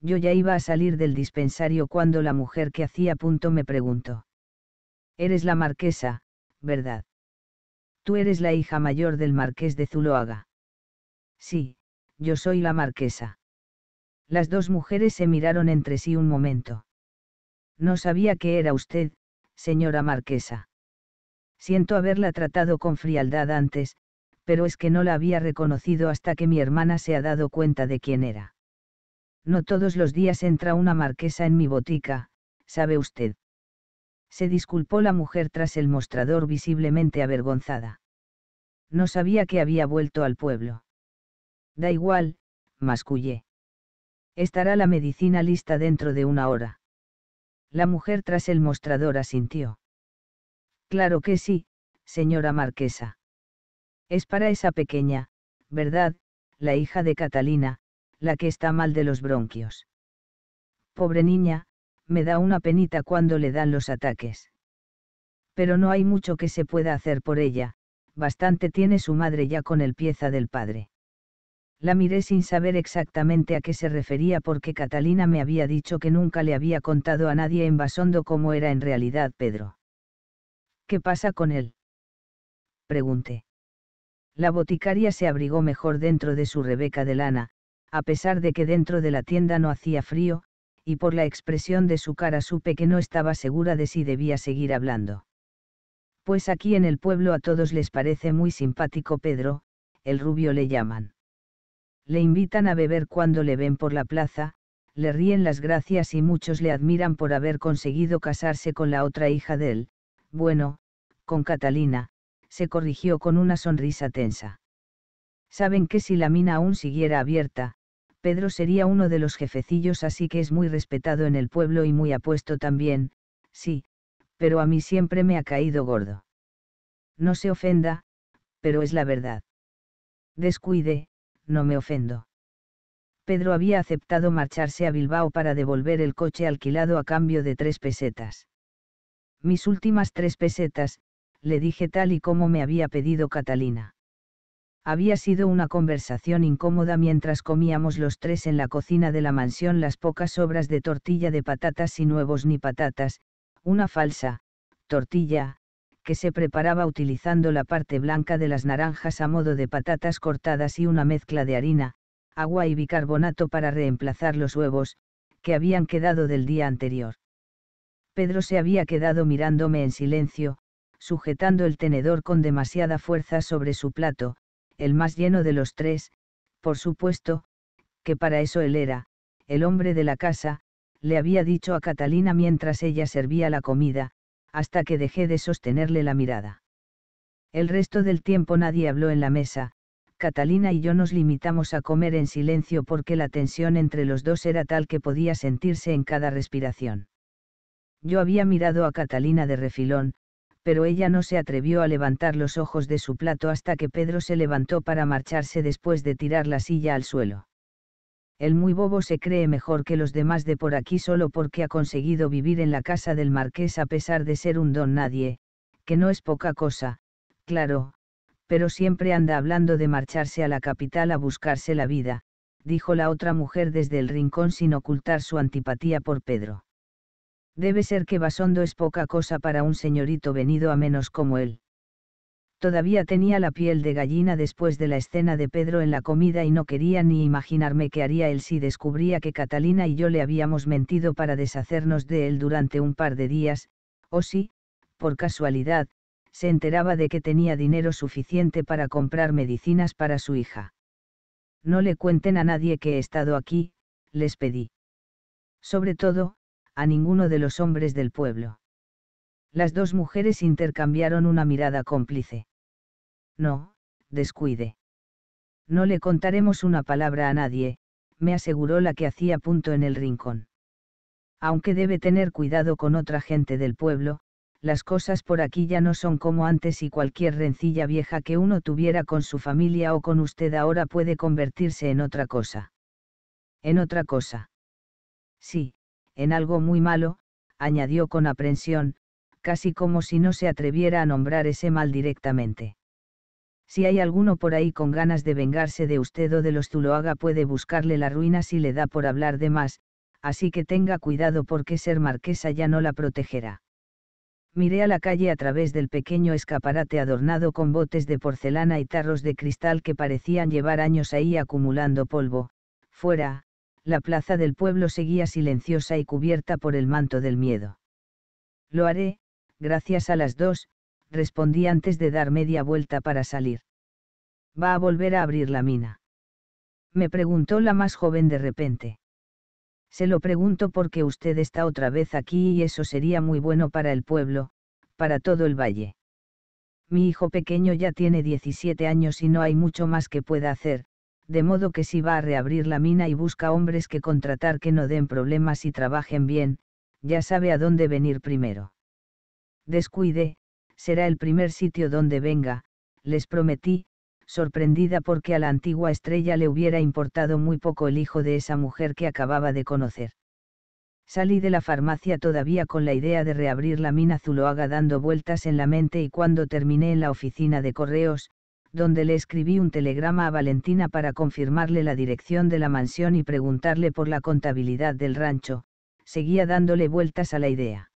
Yo ya iba a salir del dispensario cuando la mujer que hacía punto me preguntó. Eres la marquesa, ¿verdad? Tú eres la hija mayor del marqués de Zuloaga. Sí, yo soy la marquesa. Las dos mujeres se miraron entre sí un momento. No sabía que era usted, señora marquesa. Siento haberla tratado con frialdad antes, pero es que no la había reconocido hasta que mi hermana se ha dado cuenta de quién era. No todos los días entra una marquesa en mi botica, sabe usted. Se disculpó la mujer tras el mostrador visiblemente avergonzada. No sabía que había vuelto al pueblo. Da igual, mascullé. Estará la medicina lista dentro de una hora. La mujer tras el mostrador asintió. Claro que sí, señora marquesa. Es para esa pequeña, ¿verdad? La hija de Catalina, la que está mal de los bronquios. Pobre niña, me da una penita cuando le dan los ataques. Pero no hay mucho que se pueda hacer por ella, bastante tiene su madre ya con el pieza del padre. La miré sin saber exactamente a qué se refería porque Catalina me había dicho que nunca le había contado a nadie en Basondo cómo era en realidad Pedro. ¿Qué pasa con él? Pregunté. La boticaria se abrigó mejor dentro de su rebeca de lana, a pesar de que dentro de la tienda no hacía frío, y por la expresión de su cara supe que no estaba segura de si debía seguir hablando. Pues aquí en el pueblo a todos les parece muy simpático Pedro, el rubio le llaman. Le invitan a beber cuando le ven por la plaza, le ríen las gracias y muchos le admiran por haber conseguido casarse con la otra hija de él, bueno, con Catalina, se corrigió con una sonrisa tensa. Saben que si la mina aún siguiera abierta, Pedro sería uno de los jefecillos, así que es muy respetado en el pueblo y muy apuesto también, sí, pero a mí siempre me ha caído gordo. No se ofenda, pero es la verdad. Descuide, no me ofendo. Pedro había aceptado marcharse a Bilbao para devolver el coche alquilado a cambio de tres pesetas. Mis últimas tres pesetas, le dije tal y como me había pedido Catalina. Había sido una conversación incómoda mientras comíamos los tres en la cocina de la mansión las pocas sobras de tortilla de patatas y huevos ni patatas, una falsa, tortilla, que se preparaba utilizando la parte blanca de las naranjas a modo de patatas cortadas y una mezcla de harina, agua y bicarbonato para reemplazar los huevos, que habían quedado del día anterior. Pedro se había quedado mirándome en silencio, sujetando el tenedor con demasiada fuerza sobre su plato, el más lleno de los tres, por supuesto, que para eso él era, el hombre de la casa, le había dicho a Catalina mientras ella servía la comida, hasta que dejé de sostenerle la mirada. El resto del tiempo nadie habló en la mesa, Catalina y yo nos limitamos a comer en silencio porque la tensión entre los dos era tal que podía sentirse en cada respiración. Yo había mirado a Catalina de refilón, pero ella no se atrevió a levantar los ojos de su plato hasta que Pedro se levantó para marcharse después de tirar la silla al suelo. El muy bobo se cree mejor que los demás de por aquí solo porque ha conseguido vivir en la casa del marqués a pesar de ser un don nadie, que no es poca cosa, claro, pero siempre anda hablando de marcharse a la capital a buscarse la vida, dijo la otra mujer desde el rincón sin ocultar su antipatía por Pedro. Debe ser que Basondo es poca cosa para un señorito venido a menos como él. Todavía tenía la piel de gallina después de la escena de Pedro en la comida y no quería ni imaginarme qué haría él si descubría que Catalina y yo le habíamos mentido para deshacernos de él durante un par de días, o si, por casualidad, se enteraba de que tenía dinero suficiente para comprar medicinas para su hija. No le cuenten a nadie que he estado aquí, les pedí. Sobre todo, a ninguno de los hombres del pueblo. Las dos mujeres intercambiaron una mirada cómplice. No, descuide. No le contaremos una palabra a nadie, me aseguró la que hacía punto en el rincón. Aunque debe tener cuidado con otra gente del pueblo, las cosas por aquí ya no son como antes y cualquier rencilla vieja que uno tuviera con su familia o con usted ahora puede convertirse en otra cosa. En otra cosa. Sí, en algo muy malo, añadió con aprensión, casi como si no se atreviera a nombrar ese mal directamente. Si hay alguno por ahí con ganas de vengarse de usted o de los Zuloaga puede buscarle la ruina si le da por hablar de más, así que tenga cuidado porque ser marquesa ya no la protegerá. Miré a la calle a través del pequeño escaparate adornado con botes de porcelana y tarros de cristal que parecían llevar años ahí acumulando polvo, fuera, la plaza del pueblo seguía silenciosa y cubierta por el manto del miedo. Lo haré, gracias a las dos, respondí antes de dar media vuelta para salir. ¿Va a volver a abrir la mina? Me preguntó la más joven de repente. Se lo pregunto porque usted está otra vez aquí y eso sería muy bueno para el pueblo, para todo el valle. Mi hijo pequeño ya tiene 17 años y no hay mucho más que pueda hacer, de modo que si va a reabrir la mina y busca hombres que contratar que no den problemas y trabajen bien, ya sabe a dónde venir primero. Descuide, será el primer sitio donde venga, les prometí, sorprendida porque a la antigua estrella le hubiera importado muy poco el hijo de esa mujer que acababa de conocer. Salí de la farmacia todavía con la idea de reabrir la mina Zuloaga dando vueltas en la mente y cuando terminé en la oficina de correos, donde le escribí un telegrama a Valentina para confirmarle la dirección de la mansión y preguntarle por la contabilidad del rancho, seguía dándole vueltas a la idea.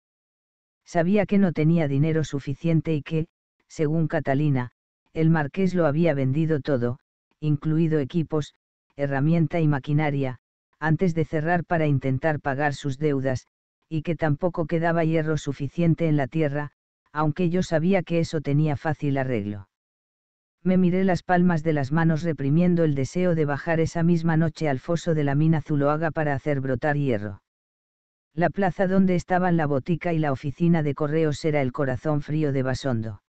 Sabía que no tenía dinero suficiente y que, según Catalina, el marqués lo había vendido todo, incluido equipos, herramienta y maquinaria, antes de cerrar para intentar pagar sus deudas, y que tampoco quedaba hierro suficiente en la tierra, aunque yo sabía que eso tenía fácil arreglo me miré las palmas de las manos reprimiendo el deseo de bajar esa misma noche al foso de la mina Zuloaga para hacer brotar hierro. La plaza donde estaban la botica y la oficina de correos era el corazón frío de Basondo.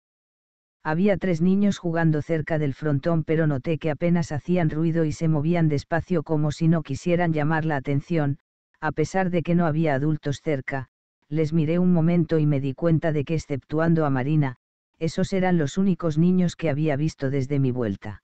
Había tres niños jugando cerca del frontón pero noté que apenas hacían ruido y se movían despacio como si no quisieran llamar la atención, a pesar de que no había adultos cerca, les miré un momento y me di cuenta de que exceptuando a Marina, esos eran los únicos niños que había visto desde mi vuelta.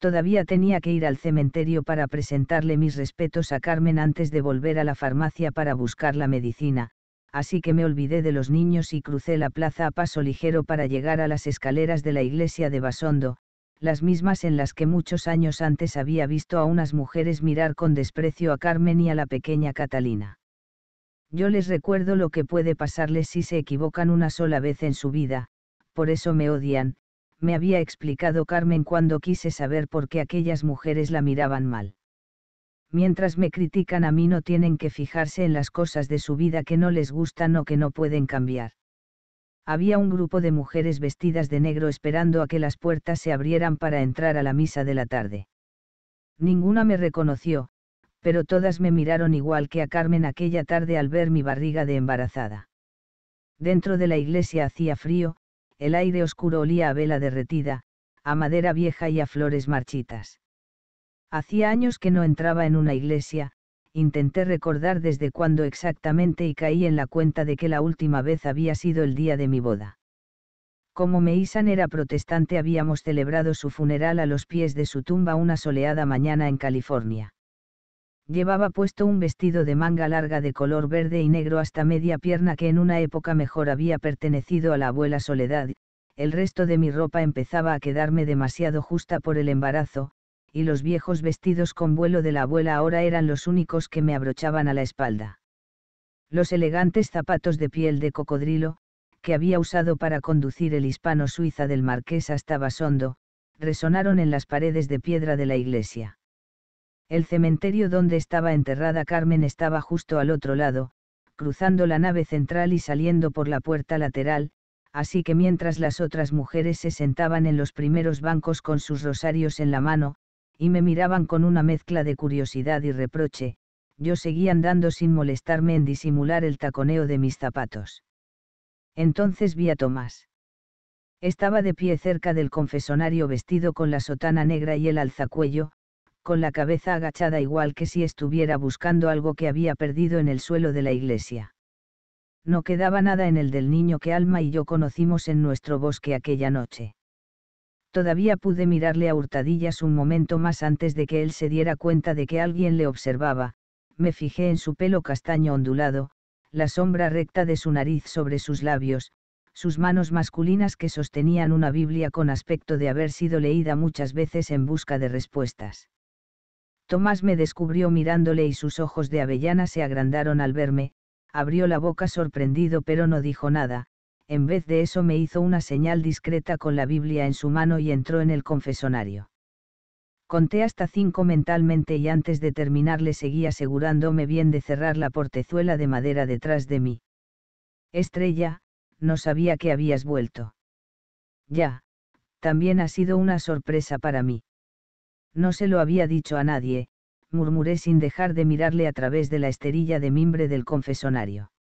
Todavía tenía que ir al cementerio para presentarle mis respetos a Carmen antes de volver a la farmacia para buscar la medicina, así que me olvidé de los niños y crucé la plaza a paso ligero para llegar a las escaleras de la iglesia de Basondo, las mismas en las que muchos años antes había visto a unas mujeres mirar con desprecio a Carmen y a la pequeña Catalina. Yo les recuerdo lo que puede pasarles si se equivocan una sola vez en su vida, por eso me odian, me había explicado Carmen cuando quise saber por qué aquellas mujeres la miraban mal. Mientras me critican a mí no tienen que fijarse en las cosas de su vida que no les gustan o que no pueden cambiar. Había un grupo de mujeres vestidas de negro esperando a que las puertas se abrieran para entrar a la misa de la tarde. Ninguna me reconoció, pero todas me miraron igual que a Carmen aquella tarde al ver mi barriga de embarazada. Dentro de la iglesia hacía frío, el aire oscuro olía a vela derretida, a madera vieja y a flores marchitas. Hacía años que no entraba en una iglesia, intenté recordar desde cuándo exactamente y caí en la cuenta de que la última vez había sido el día de mi boda. Como Meisan era protestante habíamos celebrado su funeral a los pies de su tumba una soleada mañana en California. Llevaba puesto un vestido de manga larga de color verde y negro hasta media pierna que en una época mejor había pertenecido a la abuela Soledad, el resto de mi ropa empezaba a quedarme demasiado justa por el embarazo, y los viejos vestidos con vuelo de la abuela ahora eran los únicos que me abrochaban a la espalda. Los elegantes zapatos de piel de cocodrilo, que había usado para conducir el hispano suiza del marqués hasta Basondo, resonaron en las paredes de piedra de la iglesia. El cementerio donde estaba enterrada Carmen estaba justo al otro lado, cruzando la nave central y saliendo por la puerta lateral, así que mientras las otras mujeres se sentaban en los primeros bancos con sus rosarios en la mano, y me miraban con una mezcla de curiosidad y reproche, yo seguía andando sin molestarme en disimular el taconeo de mis zapatos. Entonces vi a Tomás. Estaba de pie cerca del confesonario vestido con la sotana negra y el alzacuello, con la cabeza agachada igual que si estuviera buscando algo que había perdido en el suelo de la iglesia. No quedaba nada en el del niño que Alma y yo conocimos en nuestro bosque aquella noche. Todavía pude mirarle a hurtadillas un momento más antes de que él se diera cuenta de que alguien le observaba, me fijé en su pelo castaño ondulado, la sombra recta de su nariz sobre sus labios, sus manos masculinas que sostenían una Biblia con aspecto de haber sido leída muchas veces en busca de respuestas. Tomás me descubrió mirándole y sus ojos de avellana se agrandaron al verme, abrió la boca sorprendido pero no dijo nada, en vez de eso me hizo una señal discreta con la Biblia en su mano y entró en el confesonario. Conté hasta cinco mentalmente y antes de terminar le seguí asegurándome bien de cerrar la portezuela de madera detrás de mí. Estrella, no sabía que habías vuelto. Ya, también ha sido una sorpresa para mí. No se lo había dicho a nadie, murmuré sin dejar de mirarle a través de la esterilla de mimbre del confesonario.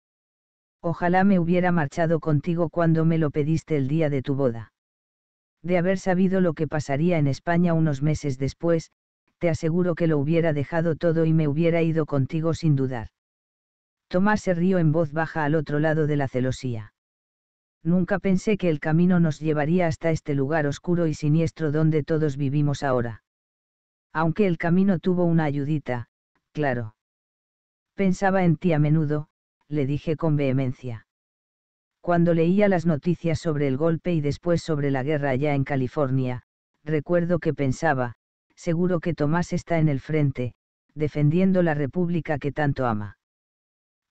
Ojalá me hubiera marchado contigo cuando me lo pediste el día de tu boda. De haber sabido lo que pasaría en España unos meses después, te aseguro que lo hubiera dejado todo y me hubiera ido contigo sin dudar. Tomás se rió en voz baja al otro lado de la celosía. Nunca pensé que el camino nos llevaría hasta este lugar oscuro y siniestro donde todos vivimos ahora aunque el camino tuvo una ayudita, claro. Pensaba en ti a menudo, le dije con vehemencia. Cuando leía las noticias sobre el golpe y después sobre la guerra allá en California, recuerdo que pensaba, seguro que Tomás está en el frente, defendiendo la república que tanto ama.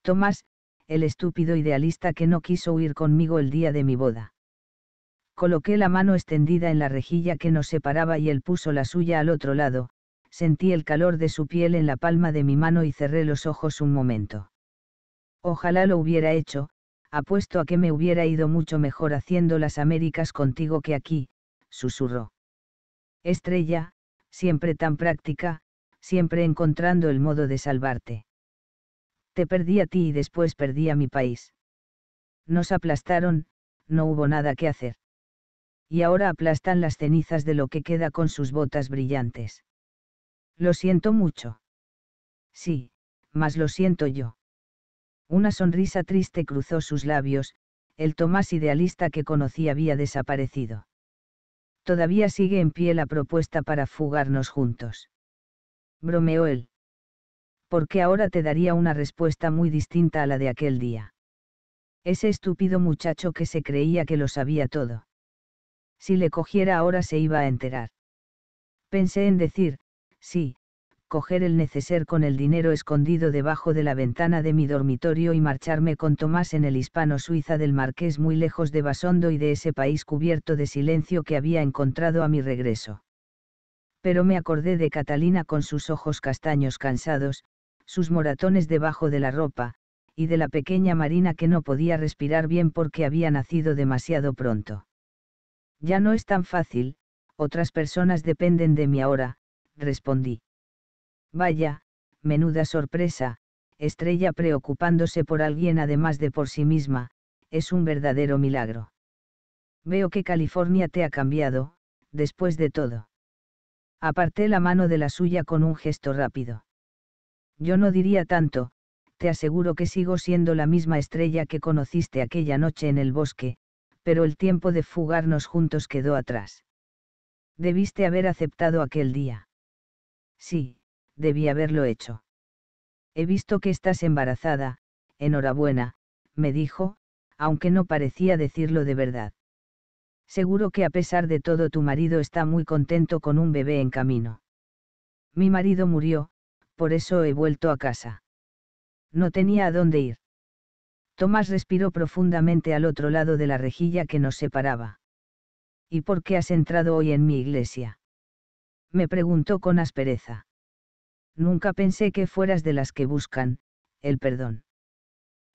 Tomás, el estúpido idealista que no quiso huir conmigo el día de mi boda. Coloqué la mano extendida en la rejilla que nos separaba y él puso la suya al otro lado, sentí el calor de su piel en la palma de mi mano y cerré los ojos un momento. Ojalá lo hubiera hecho, apuesto a que me hubiera ido mucho mejor haciendo las Américas contigo que aquí, susurró. Estrella, siempre tan práctica, siempre encontrando el modo de salvarte. Te perdí a ti y después perdí a mi país. Nos aplastaron, no hubo nada que hacer y ahora aplastan las cenizas de lo que queda con sus botas brillantes. Lo siento mucho. Sí, más lo siento yo. Una sonrisa triste cruzó sus labios, el Tomás idealista que conocí había desaparecido. Todavía sigue en pie la propuesta para fugarnos juntos. Bromeó él. Porque ahora te daría una respuesta muy distinta a la de aquel día. Ese estúpido muchacho que se creía que lo sabía todo si le cogiera ahora se iba a enterar. Pensé en decir, sí, coger el neceser con el dinero escondido debajo de la ventana de mi dormitorio y marcharme con Tomás en el hispano suiza del marqués muy lejos de Basondo y de ese país cubierto de silencio que había encontrado a mi regreso. Pero me acordé de Catalina con sus ojos castaños cansados, sus moratones debajo de la ropa, y de la pequeña Marina que no podía respirar bien porque había nacido demasiado pronto. Ya no es tan fácil, otras personas dependen de mí ahora, respondí. Vaya, menuda sorpresa, estrella preocupándose por alguien además de por sí misma, es un verdadero milagro. Veo que California te ha cambiado, después de todo. Aparté la mano de la suya con un gesto rápido. Yo no diría tanto, te aseguro que sigo siendo la misma estrella que conociste aquella noche en el bosque, pero el tiempo de fugarnos juntos quedó atrás. Debiste haber aceptado aquel día. Sí, debí haberlo hecho. He visto que estás embarazada, enhorabuena, me dijo, aunque no parecía decirlo de verdad. Seguro que a pesar de todo tu marido está muy contento con un bebé en camino. Mi marido murió, por eso he vuelto a casa. No tenía a dónde ir. Tomás respiró profundamente al otro lado de la rejilla que nos separaba. ¿Y por qué has entrado hoy en mi iglesia? Me preguntó con aspereza. Nunca pensé que fueras de las que buscan, el perdón.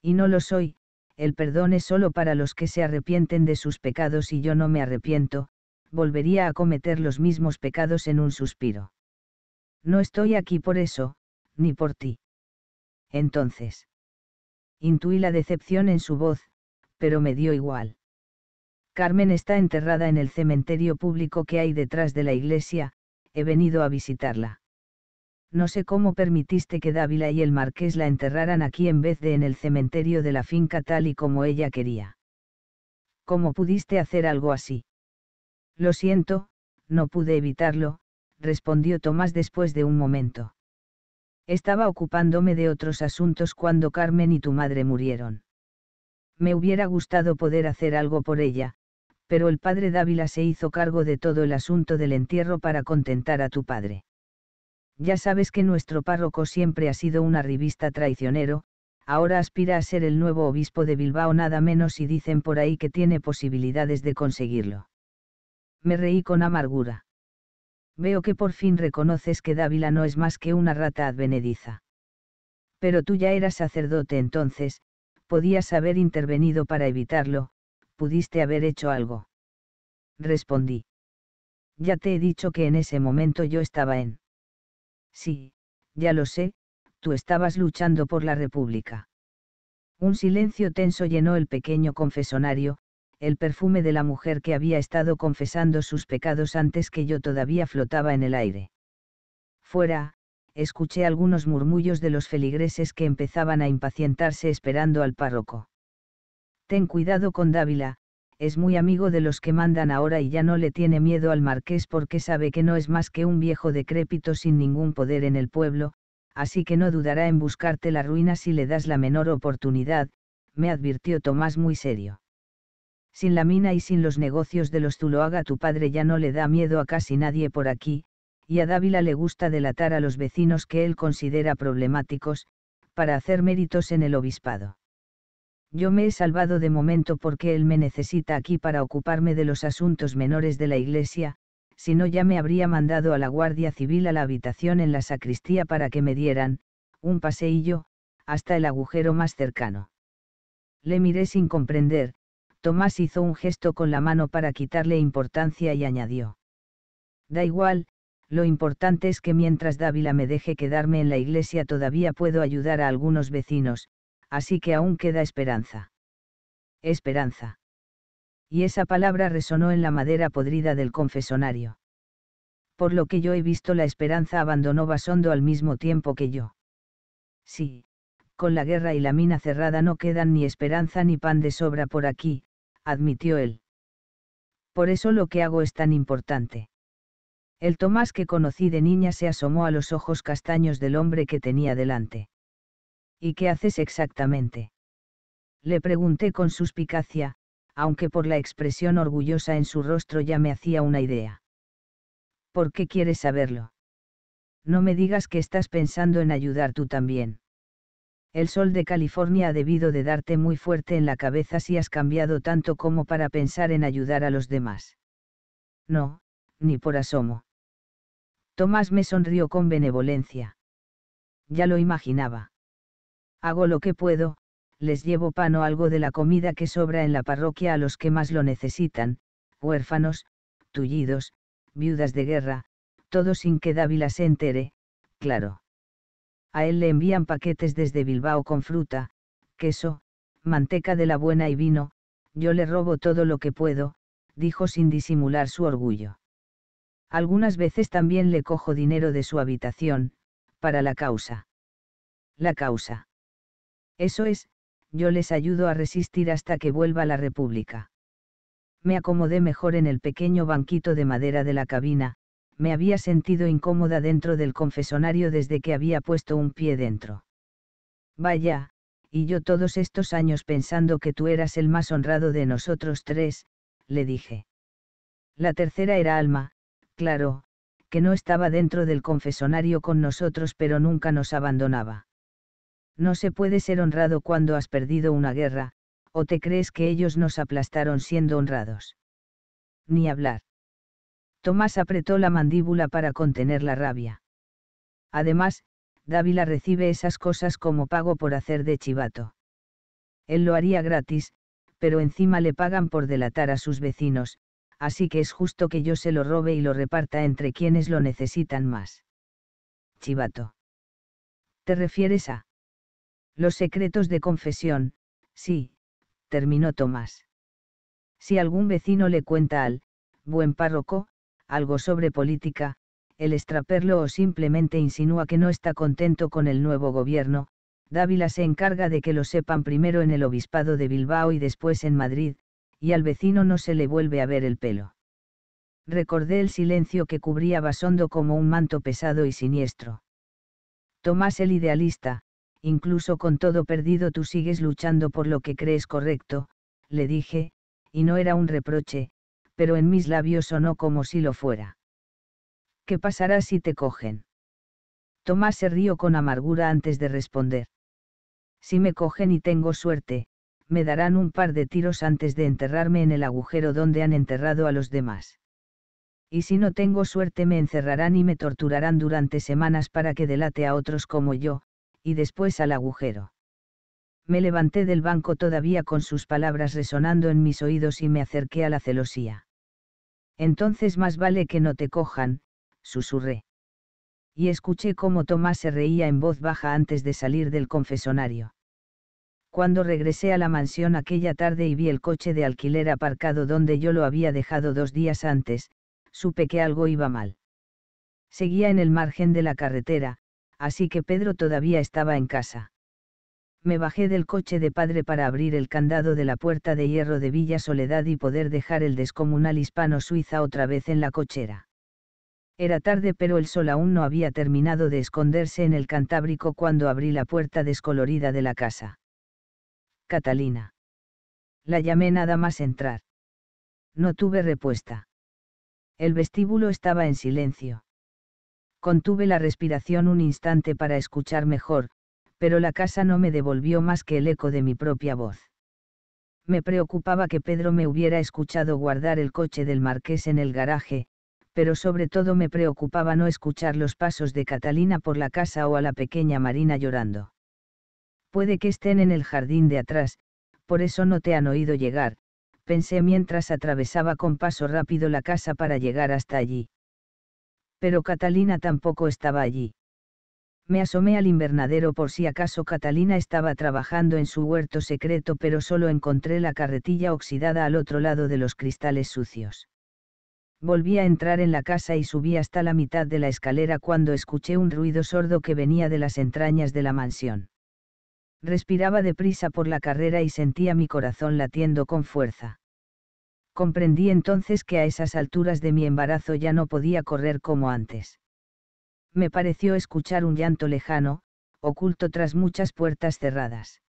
Y no lo soy, el perdón es solo para los que se arrepienten de sus pecados y yo no me arrepiento, volvería a cometer los mismos pecados en un suspiro. No estoy aquí por eso, ni por ti. Entonces. Intuí la decepción en su voz, pero me dio igual. Carmen está enterrada en el cementerio público que hay detrás de la iglesia, he venido a visitarla. No sé cómo permitiste que Dávila y el marqués la enterraran aquí en vez de en el cementerio de la finca tal y como ella quería. ¿Cómo pudiste hacer algo así? Lo siento, no pude evitarlo, respondió Tomás después de un momento. Estaba ocupándome de otros asuntos cuando Carmen y tu madre murieron. Me hubiera gustado poder hacer algo por ella, pero el padre Dávila se hizo cargo de todo el asunto del entierro para contentar a tu padre. Ya sabes que nuestro párroco siempre ha sido un arribista traicionero, ahora aspira a ser el nuevo obispo de Bilbao nada menos y dicen por ahí que tiene posibilidades de conseguirlo. Me reí con amargura. Veo que por fin reconoces que Dávila no es más que una rata advenediza. Pero tú ya eras sacerdote entonces, podías haber intervenido para evitarlo, pudiste haber hecho algo. Respondí. Ya te he dicho que en ese momento yo estaba en... Sí, ya lo sé, tú estabas luchando por la República. Un silencio tenso llenó el pequeño confesonario, el perfume de la mujer que había estado confesando sus pecados antes que yo todavía flotaba en el aire. Fuera, escuché algunos murmullos de los feligreses que empezaban a impacientarse esperando al párroco. Ten cuidado con Dávila, es muy amigo de los que mandan ahora y ya no le tiene miedo al marqués porque sabe que no es más que un viejo decrépito sin ningún poder en el pueblo, así que no dudará en buscarte la ruina si le das la menor oportunidad, me advirtió Tomás muy serio sin la mina y sin los negocios de los Zuloaga tu padre ya no le da miedo a casi nadie por aquí, y a Dávila le gusta delatar a los vecinos que él considera problemáticos, para hacer méritos en el obispado. Yo me he salvado de momento porque él me necesita aquí para ocuparme de los asuntos menores de la iglesia, si no ya me habría mandado a la Guardia Civil a la habitación en la sacristía para que me dieran, un paseillo, hasta el agujero más cercano. Le miré sin comprender, Tomás hizo un gesto con la mano para quitarle importancia y añadió. Da igual, lo importante es que mientras Dávila me deje quedarme en la iglesia todavía puedo ayudar a algunos vecinos, así que aún queda esperanza. Esperanza. Y esa palabra resonó en la madera podrida del confesonario. Por lo que yo he visto la esperanza abandonó Basondo al mismo tiempo que yo. Sí, con la guerra y la mina cerrada no quedan ni esperanza ni pan de sobra por aquí, admitió él. Por eso lo que hago es tan importante. El Tomás que conocí de niña se asomó a los ojos castaños del hombre que tenía delante. ¿Y qué haces exactamente? Le pregunté con suspicacia, aunque por la expresión orgullosa en su rostro ya me hacía una idea. ¿Por qué quieres saberlo? No me digas que estás pensando en ayudar tú también. El sol de California ha debido de darte muy fuerte en la cabeza si has cambiado tanto como para pensar en ayudar a los demás. No, ni por asomo. Tomás me sonrió con benevolencia. Ya lo imaginaba. Hago lo que puedo, les llevo pan o algo de la comida que sobra en la parroquia a los que más lo necesitan, huérfanos, tullidos, viudas de guerra, todo sin que Dávila se entere, claro a él le envían paquetes desde Bilbao con fruta, queso, manteca de la buena y vino, yo le robo todo lo que puedo, dijo sin disimular su orgullo. Algunas veces también le cojo dinero de su habitación, para la causa. La causa. Eso es, yo les ayudo a resistir hasta que vuelva la República. Me acomodé mejor en el pequeño banquito de madera de la cabina, me había sentido incómoda dentro del confesonario desde que había puesto un pie dentro. Vaya, y yo todos estos años pensando que tú eras el más honrado de nosotros tres, le dije. La tercera era Alma, claro, que no estaba dentro del confesonario con nosotros pero nunca nos abandonaba. No se puede ser honrado cuando has perdido una guerra, o te crees que ellos nos aplastaron siendo honrados. Ni hablar. Tomás apretó la mandíbula para contener la rabia. Además, Dávila recibe esas cosas como pago por hacer de chivato. Él lo haría gratis, pero encima le pagan por delatar a sus vecinos, así que es justo que yo se lo robe y lo reparta entre quienes lo necesitan más. Chivato. ¿Te refieres a? Los secretos de confesión, sí, terminó Tomás. Si algún vecino le cuenta al, buen párroco, algo sobre política, el extraperlo o simplemente insinúa que no está contento con el nuevo gobierno, Dávila se encarga de que lo sepan primero en el obispado de Bilbao y después en Madrid, y al vecino no se le vuelve a ver el pelo. Recordé el silencio que cubría Basondo como un manto pesado y siniestro. Tomás el idealista, incluso con todo perdido tú sigues luchando por lo que crees correcto, le dije, y no era un reproche, pero en mis labios sonó como si lo fuera. ¿Qué pasará si te cogen? Tomás se rió con amargura antes de responder. Si me cogen y tengo suerte, me darán un par de tiros antes de enterrarme en el agujero donde han enterrado a los demás. Y si no tengo suerte me encerrarán y me torturarán durante semanas para que delate a otros como yo, y después al agujero. Me levanté del banco todavía con sus palabras resonando en mis oídos y me acerqué a la celosía. Entonces más vale que no te cojan, susurré. Y escuché cómo Tomás se reía en voz baja antes de salir del confesonario. Cuando regresé a la mansión aquella tarde y vi el coche de alquiler aparcado donde yo lo había dejado dos días antes, supe que algo iba mal. Seguía en el margen de la carretera, así que Pedro todavía estaba en casa me bajé del coche de padre para abrir el candado de la puerta de hierro de Villa Soledad y poder dejar el descomunal hispano-suiza otra vez en la cochera. Era tarde pero el sol aún no había terminado de esconderse en el Cantábrico cuando abrí la puerta descolorida de la casa. Catalina. La llamé nada más entrar. No tuve respuesta. El vestíbulo estaba en silencio. Contuve la respiración un instante para escuchar mejor, pero la casa no me devolvió más que el eco de mi propia voz. Me preocupaba que Pedro me hubiera escuchado guardar el coche del marqués en el garaje, pero sobre todo me preocupaba no escuchar los pasos de Catalina por la casa o a la pequeña Marina llorando. Puede que estén en el jardín de atrás, por eso no te han oído llegar, pensé mientras atravesaba con paso rápido la casa para llegar hasta allí. Pero Catalina tampoco estaba allí. Me asomé al invernadero por si acaso Catalina estaba trabajando en su huerto secreto, pero solo encontré la carretilla oxidada al otro lado de los cristales sucios. Volví a entrar en la casa y subí hasta la mitad de la escalera cuando escuché un ruido sordo que venía de las entrañas de la mansión. Respiraba deprisa por la carrera y sentía mi corazón latiendo con fuerza. Comprendí entonces que a esas alturas de mi embarazo ya no podía correr como antes me pareció escuchar un llanto lejano, oculto tras muchas puertas cerradas.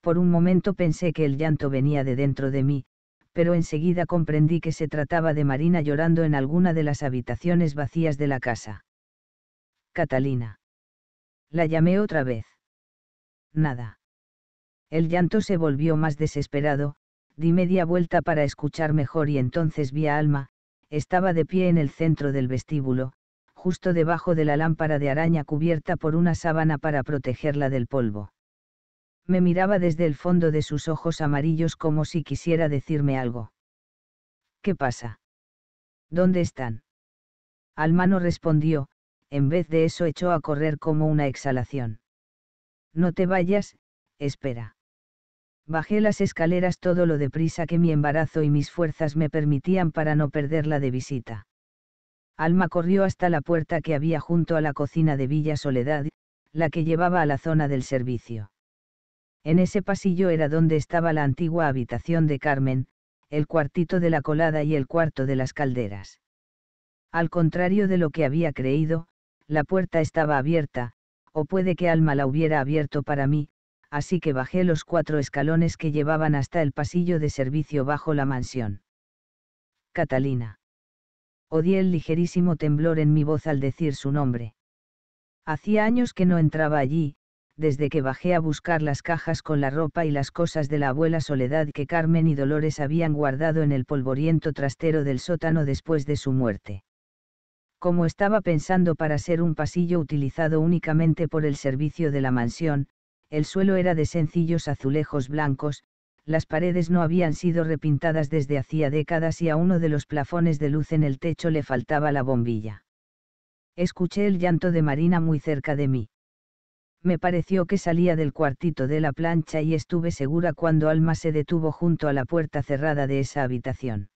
Por un momento pensé que el llanto venía de dentro de mí, pero enseguida comprendí que se trataba de Marina llorando en alguna de las habitaciones vacías de la casa. Catalina. La llamé otra vez. Nada. El llanto se volvió más desesperado, di media vuelta para escuchar mejor y entonces vi a Alma, estaba de pie en el centro del vestíbulo, justo debajo de la lámpara de araña cubierta por una sábana para protegerla del polvo. Me miraba desde el fondo de sus ojos amarillos como si quisiera decirme algo. ¿Qué pasa? ¿Dónde están? Almano respondió, en vez de eso echó a correr como una exhalación. No te vayas, espera. Bajé las escaleras todo lo deprisa que mi embarazo y mis fuerzas me permitían para no perderla de visita. Alma corrió hasta la puerta que había junto a la cocina de Villa Soledad, la que llevaba a la zona del servicio. En ese pasillo era donde estaba la antigua habitación de Carmen, el cuartito de la colada y el cuarto de las calderas. Al contrario de lo que había creído, la puerta estaba abierta, o puede que Alma la hubiera abierto para mí, así que bajé los cuatro escalones que llevaban hasta el pasillo de servicio bajo la mansión. Catalina. Odié el ligerísimo temblor en mi voz al decir su nombre. Hacía años que no entraba allí, desde que bajé a buscar las cajas con la ropa y las cosas de la abuela Soledad que Carmen y Dolores habían guardado en el polvoriento trastero del sótano después de su muerte. Como estaba pensando para ser un pasillo utilizado únicamente por el servicio de la mansión, el suelo era de sencillos azulejos blancos, las paredes no habían sido repintadas desde hacía décadas y a uno de los plafones de luz en el techo le faltaba la bombilla. Escuché el llanto de Marina muy cerca de mí. Me pareció que salía del cuartito de la plancha y estuve segura cuando Alma se detuvo junto a la puerta cerrada de esa habitación.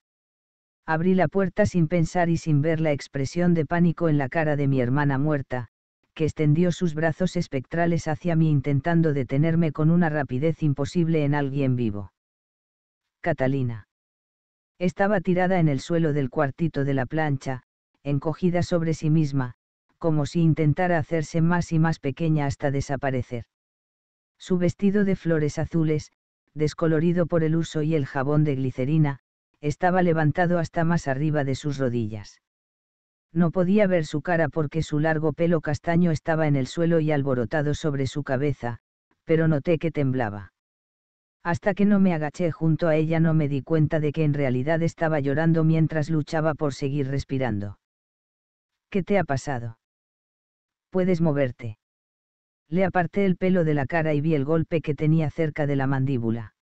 Abrí la puerta sin pensar y sin ver la expresión de pánico en la cara de mi hermana muerta, que extendió sus brazos espectrales hacia mí intentando detenerme con una rapidez imposible en alguien vivo. Catalina. Estaba tirada en el suelo del cuartito de la plancha, encogida sobre sí misma, como si intentara hacerse más y más pequeña hasta desaparecer. Su vestido de flores azules, descolorido por el uso y el jabón de glicerina, estaba levantado hasta más arriba de sus rodillas. No podía ver su cara porque su largo pelo castaño estaba en el suelo y alborotado sobre su cabeza, pero noté que temblaba. Hasta que no me agaché junto a ella no me di cuenta de que en realidad estaba llorando mientras luchaba por seguir respirando. ¿Qué te ha pasado? Puedes moverte. Le aparté el pelo de la cara y vi el golpe que tenía cerca de la mandíbula.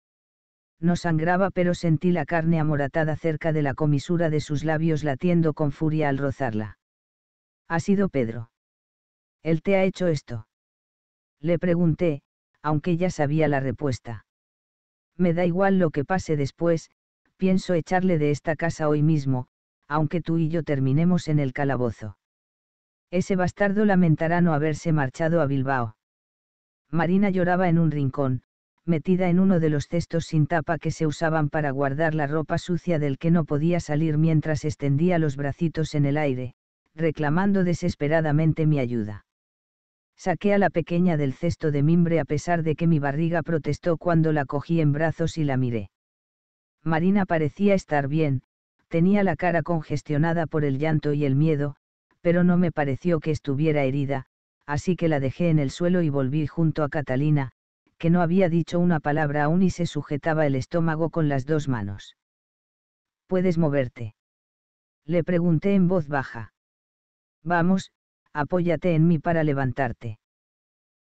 No sangraba pero sentí la carne amoratada cerca de la comisura de sus labios latiendo con furia al rozarla. Ha sido Pedro. Él te ha hecho esto. Le pregunté, aunque ya sabía la respuesta. Me da igual lo que pase después, pienso echarle de esta casa hoy mismo, aunque tú y yo terminemos en el calabozo. Ese bastardo lamentará no haberse marchado a Bilbao. Marina lloraba en un rincón, metida en uno de los cestos sin tapa que se usaban para guardar la ropa sucia del que no podía salir mientras extendía los bracitos en el aire, reclamando desesperadamente mi ayuda. Saqué a la pequeña del cesto de mimbre a pesar de que mi barriga protestó cuando la cogí en brazos y la miré. Marina parecía estar bien, tenía la cara congestionada por el llanto y el miedo, pero no me pareció que estuviera herida, así que la dejé en el suelo y volví junto a Catalina, no había dicho una palabra aún y se sujetaba el estómago con las dos manos. ¿Puedes moverte? Le pregunté en voz baja. Vamos, apóyate en mí para levantarte.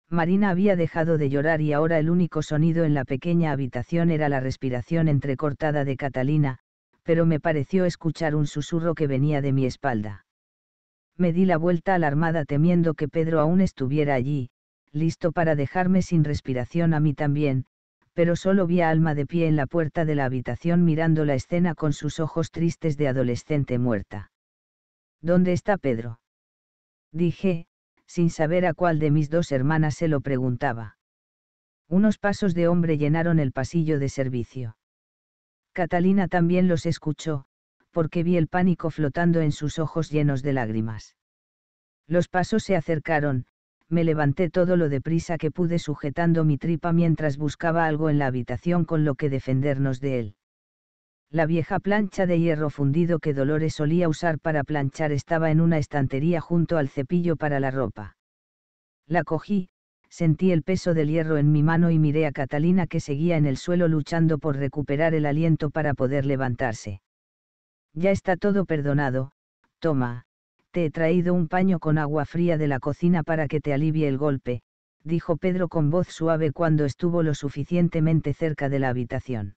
Marina había dejado de llorar y ahora el único sonido en la pequeña habitación era la respiración entrecortada de Catalina, pero me pareció escuchar un susurro que venía de mi espalda. Me di la vuelta alarmada temiendo que Pedro aún estuviera allí, listo para dejarme sin respiración a mí también, pero solo vi a Alma de pie en la puerta de la habitación mirando la escena con sus ojos tristes de adolescente muerta. ¿Dónde está Pedro? Dije, sin saber a cuál de mis dos hermanas se lo preguntaba. Unos pasos de hombre llenaron el pasillo de servicio. Catalina también los escuchó, porque vi el pánico flotando en sus ojos llenos de lágrimas. Los pasos se acercaron, me levanté todo lo deprisa que pude sujetando mi tripa mientras buscaba algo en la habitación con lo que defendernos de él. La vieja plancha de hierro fundido que Dolores solía usar para planchar estaba en una estantería junto al cepillo para la ropa. La cogí, sentí el peso del hierro en mi mano y miré a Catalina que seguía en el suelo luchando por recuperar el aliento para poder levantarse. Ya está todo perdonado, toma, te he traído un paño con agua fría de la cocina para que te alivie el golpe, dijo Pedro con voz suave cuando estuvo lo suficientemente cerca de la habitación.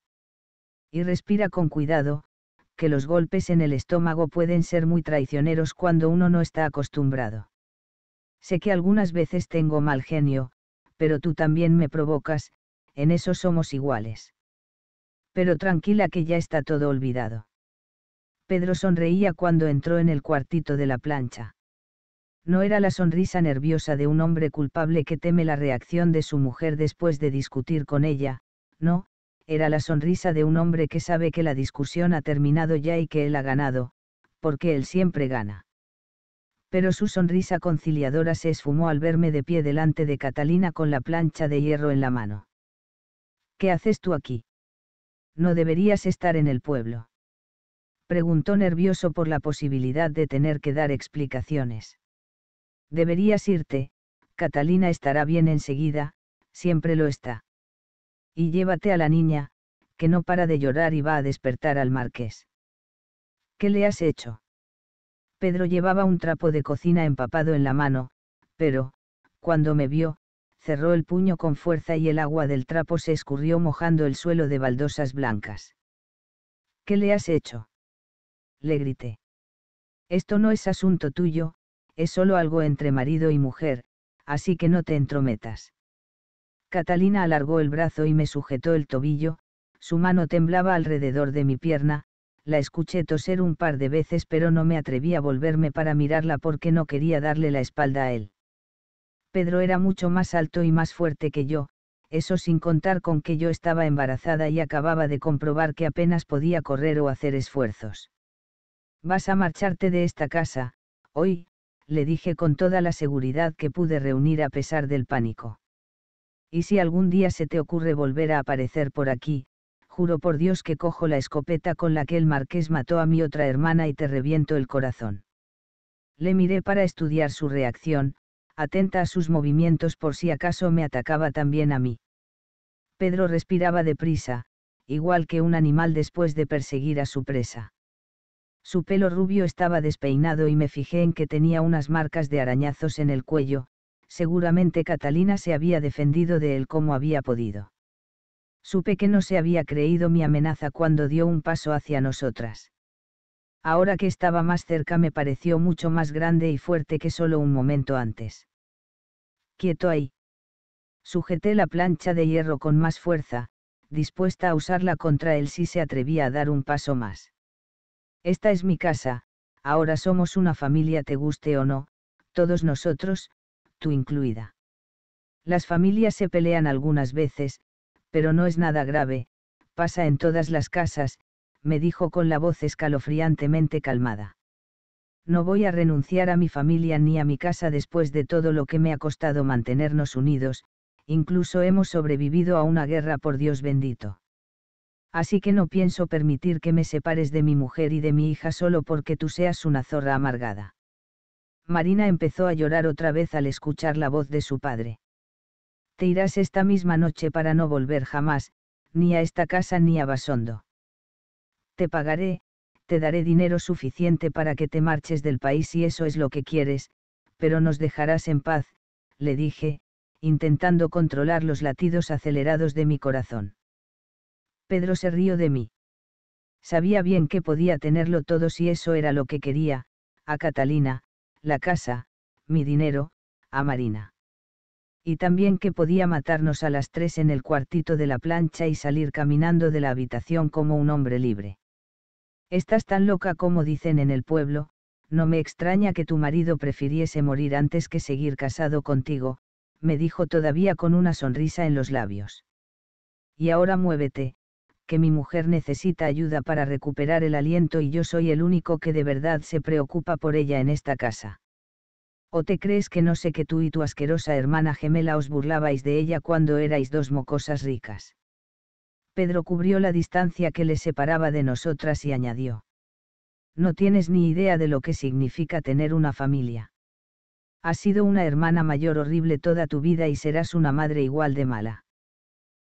Y respira con cuidado, que los golpes en el estómago pueden ser muy traicioneros cuando uno no está acostumbrado. Sé que algunas veces tengo mal genio, pero tú también me provocas, en eso somos iguales. Pero tranquila que ya está todo olvidado. Pedro sonreía cuando entró en el cuartito de la plancha. No era la sonrisa nerviosa de un hombre culpable que teme la reacción de su mujer después de discutir con ella, no, era la sonrisa de un hombre que sabe que la discusión ha terminado ya y que él ha ganado, porque él siempre gana. Pero su sonrisa conciliadora se esfumó al verme de pie delante de Catalina con la plancha de hierro en la mano. ¿Qué haces tú aquí? No deberías estar en el pueblo preguntó nervioso por la posibilidad de tener que dar explicaciones. Deberías irte, Catalina estará bien enseguida, siempre lo está. Y llévate a la niña, que no para de llorar y va a despertar al marqués. ¿Qué le has hecho? Pedro llevaba un trapo de cocina empapado en la mano, pero, cuando me vio, cerró el puño con fuerza y el agua del trapo se escurrió mojando el suelo de baldosas blancas. ¿Qué le has hecho? le grité. Esto no es asunto tuyo, es solo algo entre marido y mujer, así que no te entrometas. Catalina alargó el brazo y me sujetó el tobillo, su mano temblaba alrededor de mi pierna, la escuché toser un par de veces pero no me atreví a volverme para mirarla porque no quería darle la espalda a él. Pedro era mucho más alto y más fuerte que yo, eso sin contar con que yo estaba embarazada y acababa de comprobar que apenas podía correr o hacer esfuerzos. Vas a marcharte de esta casa, hoy, le dije con toda la seguridad que pude reunir a pesar del pánico. Y si algún día se te ocurre volver a aparecer por aquí, juro por Dios que cojo la escopeta con la que el marqués mató a mi otra hermana y te reviento el corazón. Le miré para estudiar su reacción, atenta a sus movimientos por si acaso me atacaba también a mí. Pedro respiraba deprisa, igual que un animal después de perseguir a su presa. Su pelo rubio estaba despeinado y me fijé en que tenía unas marcas de arañazos en el cuello, seguramente Catalina se había defendido de él como había podido. Supe que no se había creído mi amenaza cuando dio un paso hacia nosotras. Ahora que estaba más cerca me pareció mucho más grande y fuerte que solo un momento antes. Quieto ahí. Sujeté la plancha de hierro con más fuerza, dispuesta a usarla contra él si se atrevía a dar un paso más. Esta es mi casa, ahora somos una familia te guste o no, todos nosotros, tú incluida. Las familias se pelean algunas veces, pero no es nada grave, pasa en todas las casas, me dijo con la voz escalofriantemente calmada. No voy a renunciar a mi familia ni a mi casa después de todo lo que me ha costado mantenernos unidos, incluso hemos sobrevivido a una guerra por Dios bendito así que no pienso permitir que me separes de mi mujer y de mi hija solo porque tú seas una zorra amargada. Marina empezó a llorar otra vez al escuchar la voz de su padre. Te irás esta misma noche para no volver jamás, ni a esta casa ni a Basondo. Te pagaré, te daré dinero suficiente para que te marches del país si eso es lo que quieres, pero nos dejarás en paz, le dije, intentando controlar los latidos acelerados de mi corazón Pedro se rió de mí. Sabía bien que podía tenerlo todo si eso era lo que quería, a Catalina, la casa, mi dinero, a Marina. Y también que podía matarnos a las tres en el cuartito de la plancha y salir caminando de la habitación como un hombre libre. Estás tan loca como dicen en el pueblo, no me extraña que tu marido prefiriese morir antes que seguir casado contigo, me dijo todavía con una sonrisa en los labios. Y ahora muévete, que mi mujer necesita ayuda para recuperar el aliento y yo soy el único que de verdad se preocupa por ella en esta casa. ¿O te crees que no sé que tú y tu asquerosa hermana gemela os burlabais de ella cuando erais dos mocosas ricas? Pedro cubrió la distancia que le separaba de nosotras y añadió. No tienes ni idea de lo que significa tener una familia. Has sido una hermana mayor horrible toda tu vida y serás una madre igual de mala.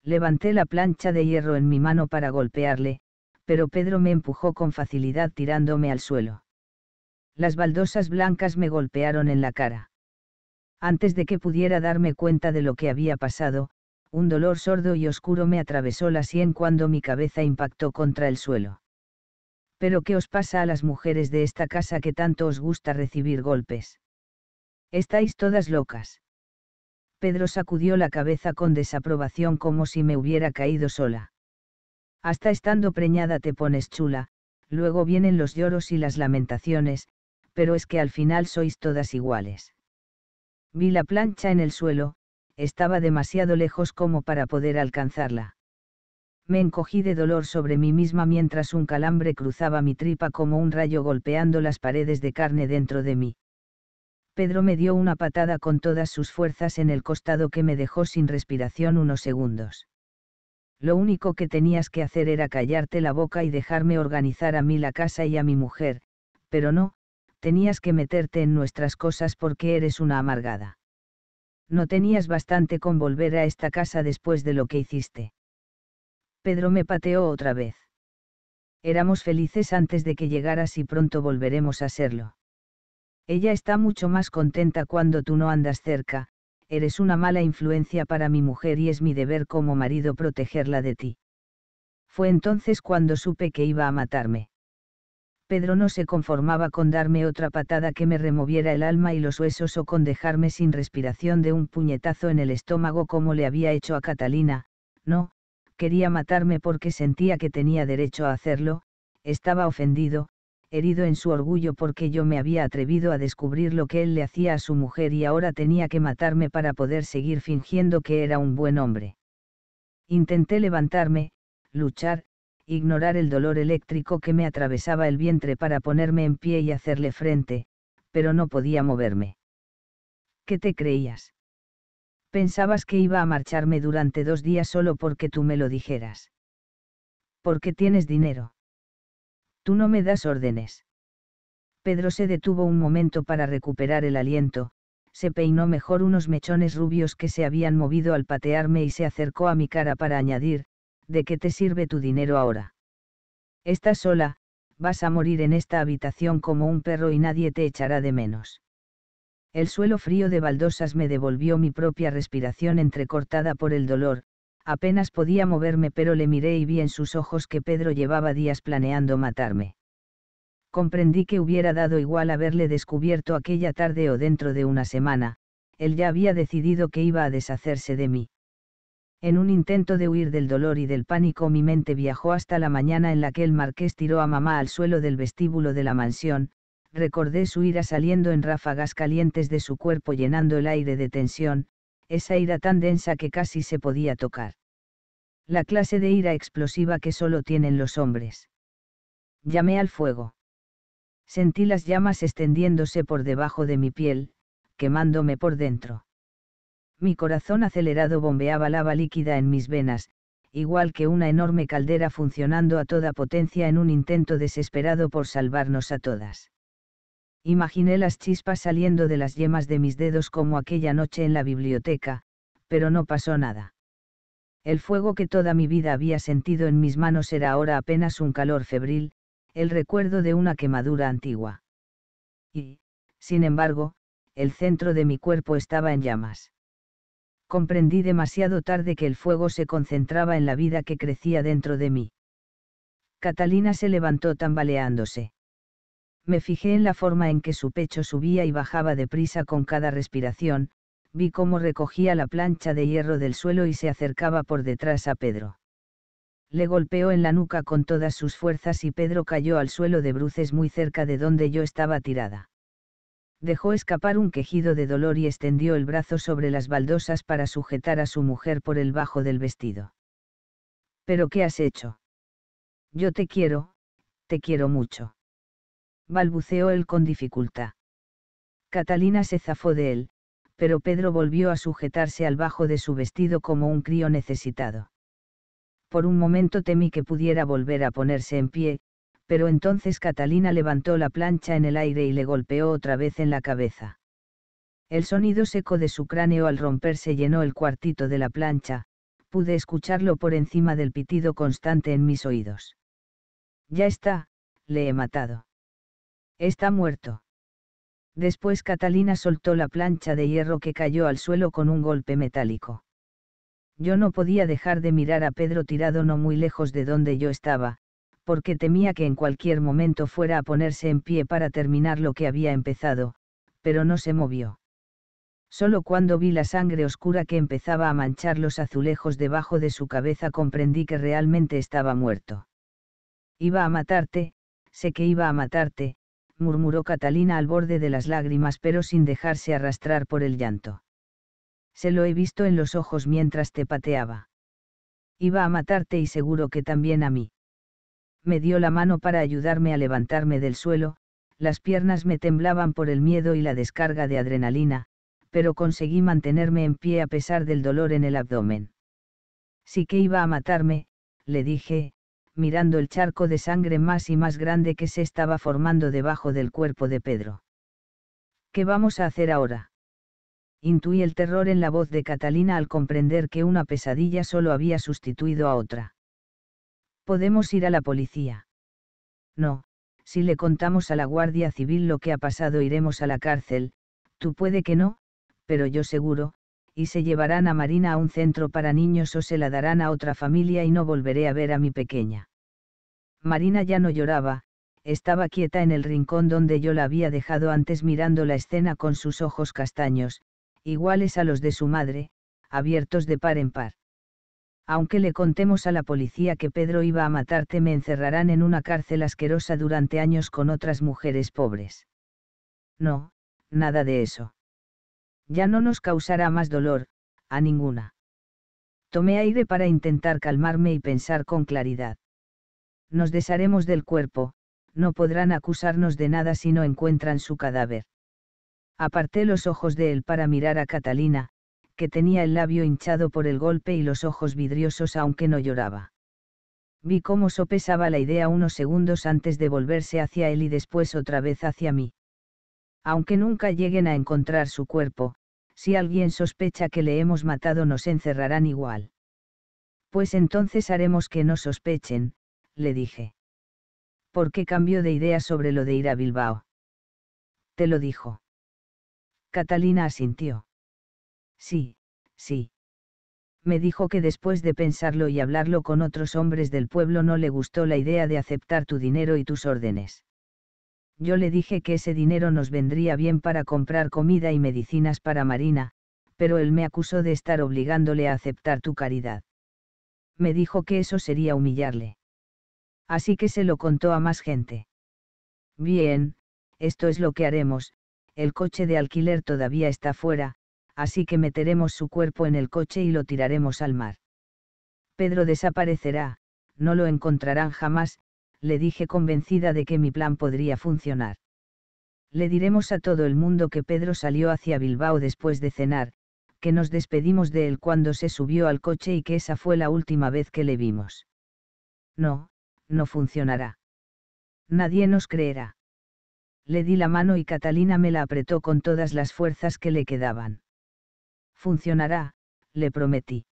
Levanté la plancha de hierro en mi mano para golpearle, pero Pedro me empujó con facilidad tirándome al suelo. Las baldosas blancas me golpearon en la cara. Antes de que pudiera darme cuenta de lo que había pasado, un dolor sordo y oscuro me atravesó la sien cuando mi cabeza impactó contra el suelo. Pero ¿qué os pasa a las mujeres de esta casa que tanto os gusta recibir golpes? Estáis todas locas. Pedro sacudió la cabeza con desaprobación como si me hubiera caído sola. Hasta estando preñada te pones chula, luego vienen los lloros y las lamentaciones, pero es que al final sois todas iguales. Vi la plancha en el suelo, estaba demasiado lejos como para poder alcanzarla. Me encogí de dolor sobre mí misma mientras un calambre cruzaba mi tripa como un rayo golpeando las paredes de carne dentro de mí. Pedro me dio una patada con todas sus fuerzas en el costado que me dejó sin respiración unos segundos. Lo único que tenías que hacer era callarte la boca y dejarme organizar a mí la casa y a mi mujer, pero no, tenías que meterte en nuestras cosas porque eres una amargada. No tenías bastante con volver a esta casa después de lo que hiciste. Pedro me pateó otra vez. Éramos felices antes de que llegaras y pronto volveremos a serlo. Ella está mucho más contenta cuando tú no andas cerca, eres una mala influencia para mi mujer y es mi deber como marido protegerla de ti. Fue entonces cuando supe que iba a matarme. Pedro no se conformaba con darme otra patada que me removiera el alma y los huesos o con dejarme sin respiración de un puñetazo en el estómago como le había hecho a Catalina, no, quería matarme porque sentía que tenía derecho a hacerlo, estaba ofendido, herido en su orgullo porque yo me había atrevido a descubrir lo que él le hacía a su mujer y ahora tenía que matarme para poder seguir fingiendo que era un buen hombre. Intenté levantarme, luchar, ignorar el dolor eléctrico que me atravesaba el vientre para ponerme en pie y hacerle frente, pero no podía moverme. ¿Qué te creías? Pensabas que iba a marcharme durante dos días solo porque tú me lo dijeras. Porque tienes dinero. Tú no me das órdenes. Pedro se detuvo un momento para recuperar el aliento, se peinó mejor unos mechones rubios que se habían movido al patearme y se acercó a mi cara para añadir, ¿de qué te sirve tu dinero ahora? Estás sola, vas a morir en esta habitación como un perro y nadie te echará de menos. El suelo frío de baldosas me devolvió mi propia respiración entrecortada por el dolor, Apenas podía moverme pero le miré y vi en sus ojos que Pedro llevaba días planeando matarme. Comprendí que hubiera dado igual haberle descubierto aquella tarde o dentro de una semana, él ya había decidido que iba a deshacerse de mí. En un intento de huir del dolor y del pánico mi mente viajó hasta la mañana en la que el marqués tiró a mamá al suelo del vestíbulo de la mansión, recordé su ira saliendo en ráfagas calientes de su cuerpo llenando el aire de tensión, esa ira tan densa que casi se podía tocar. La clase de ira explosiva que solo tienen los hombres. Llamé al fuego. Sentí las llamas extendiéndose por debajo de mi piel, quemándome por dentro. Mi corazón acelerado bombeaba lava líquida en mis venas, igual que una enorme caldera funcionando a toda potencia en un intento desesperado por salvarnos a todas. Imaginé las chispas saliendo de las yemas de mis dedos como aquella noche en la biblioteca, pero no pasó nada. El fuego que toda mi vida había sentido en mis manos era ahora apenas un calor febril, el recuerdo de una quemadura antigua. Y, sin embargo, el centro de mi cuerpo estaba en llamas. Comprendí demasiado tarde que el fuego se concentraba en la vida que crecía dentro de mí. Catalina se levantó tambaleándose. Me fijé en la forma en que su pecho subía y bajaba deprisa con cada respiración, vi cómo recogía la plancha de hierro del suelo y se acercaba por detrás a Pedro. Le golpeó en la nuca con todas sus fuerzas y Pedro cayó al suelo de bruces muy cerca de donde yo estaba tirada. Dejó escapar un quejido de dolor y extendió el brazo sobre las baldosas para sujetar a su mujer por el bajo del vestido. ¿Pero qué has hecho? Yo te quiero, te quiero mucho balbuceó él con dificultad. Catalina se zafó de él, pero Pedro volvió a sujetarse al bajo de su vestido como un crío necesitado. Por un momento temí que pudiera volver a ponerse en pie, pero entonces Catalina levantó la plancha en el aire y le golpeó otra vez en la cabeza. El sonido seco de su cráneo al romperse llenó el cuartito de la plancha, pude escucharlo por encima del pitido constante en mis oídos. Ya está, le he matado. Está muerto. Después Catalina soltó la plancha de hierro que cayó al suelo con un golpe metálico. Yo no podía dejar de mirar a Pedro tirado no muy lejos de donde yo estaba, porque temía que en cualquier momento fuera a ponerse en pie para terminar lo que había empezado, pero no se movió. Solo cuando vi la sangre oscura que empezaba a manchar los azulejos debajo de su cabeza comprendí que realmente estaba muerto. Iba a matarte, sé que iba a matarte, murmuró Catalina al borde de las lágrimas pero sin dejarse arrastrar por el llanto. Se lo he visto en los ojos mientras te pateaba. Iba a matarte y seguro que también a mí. Me dio la mano para ayudarme a levantarme del suelo, las piernas me temblaban por el miedo y la descarga de adrenalina, pero conseguí mantenerme en pie a pesar del dolor en el abdomen. Sí que iba a matarme, le dije, mirando el charco de sangre más y más grande que se estaba formando debajo del cuerpo de Pedro. ¿Qué vamos a hacer ahora? Intuí el terror en la voz de Catalina al comprender que una pesadilla solo había sustituido a otra. Podemos ir a la policía. No, si le contamos a la Guardia Civil lo que ha pasado iremos a la cárcel, tú puede que no, pero yo seguro, y se llevarán a Marina a un centro para niños o se la darán a otra familia y no volveré a ver a mi pequeña. Marina ya no lloraba, estaba quieta en el rincón donde yo la había dejado antes mirando la escena con sus ojos castaños, iguales a los de su madre, abiertos de par en par. Aunque le contemos a la policía que Pedro iba a matarte, me encerrarán en una cárcel asquerosa durante años con otras mujeres pobres. No, nada de eso. Ya no nos causará más dolor, a ninguna. Tomé aire para intentar calmarme y pensar con claridad. Nos desharemos del cuerpo, no podrán acusarnos de nada si no encuentran su cadáver. Aparté los ojos de él para mirar a Catalina, que tenía el labio hinchado por el golpe y los ojos vidriosos aunque no lloraba. Vi cómo sopesaba la idea unos segundos antes de volverse hacia él y después otra vez hacia mí aunque nunca lleguen a encontrar su cuerpo, si alguien sospecha que le hemos matado nos encerrarán igual. Pues entonces haremos que no sospechen, le dije. ¿Por qué cambió de idea sobre lo de ir a Bilbao? Te lo dijo. Catalina asintió. Sí, sí. Me dijo que después de pensarlo y hablarlo con otros hombres del pueblo no le gustó la idea de aceptar tu dinero y tus órdenes. Yo le dije que ese dinero nos vendría bien para comprar comida y medicinas para Marina, pero él me acusó de estar obligándole a aceptar tu caridad. Me dijo que eso sería humillarle. Así que se lo contó a más gente. Bien, esto es lo que haremos, el coche de alquiler todavía está fuera, así que meteremos su cuerpo en el coche y lo tiraremos al mar. Pedro desaparecerá, no lo encontrarán jamás, le dije convencida de que mi plan podría funcionar. Le diremos a todo el mundo que Pedro salió hacia Bilbao después de cenar, que nos despedimos de él cuando se subió al coche y que esa fue la última vez que le vimos. No, no funcionará. Nadie nos creerá. Le di la mano y Catalina me la apretó con todas las fuerzas que le quedaban. Funcionará, le prometí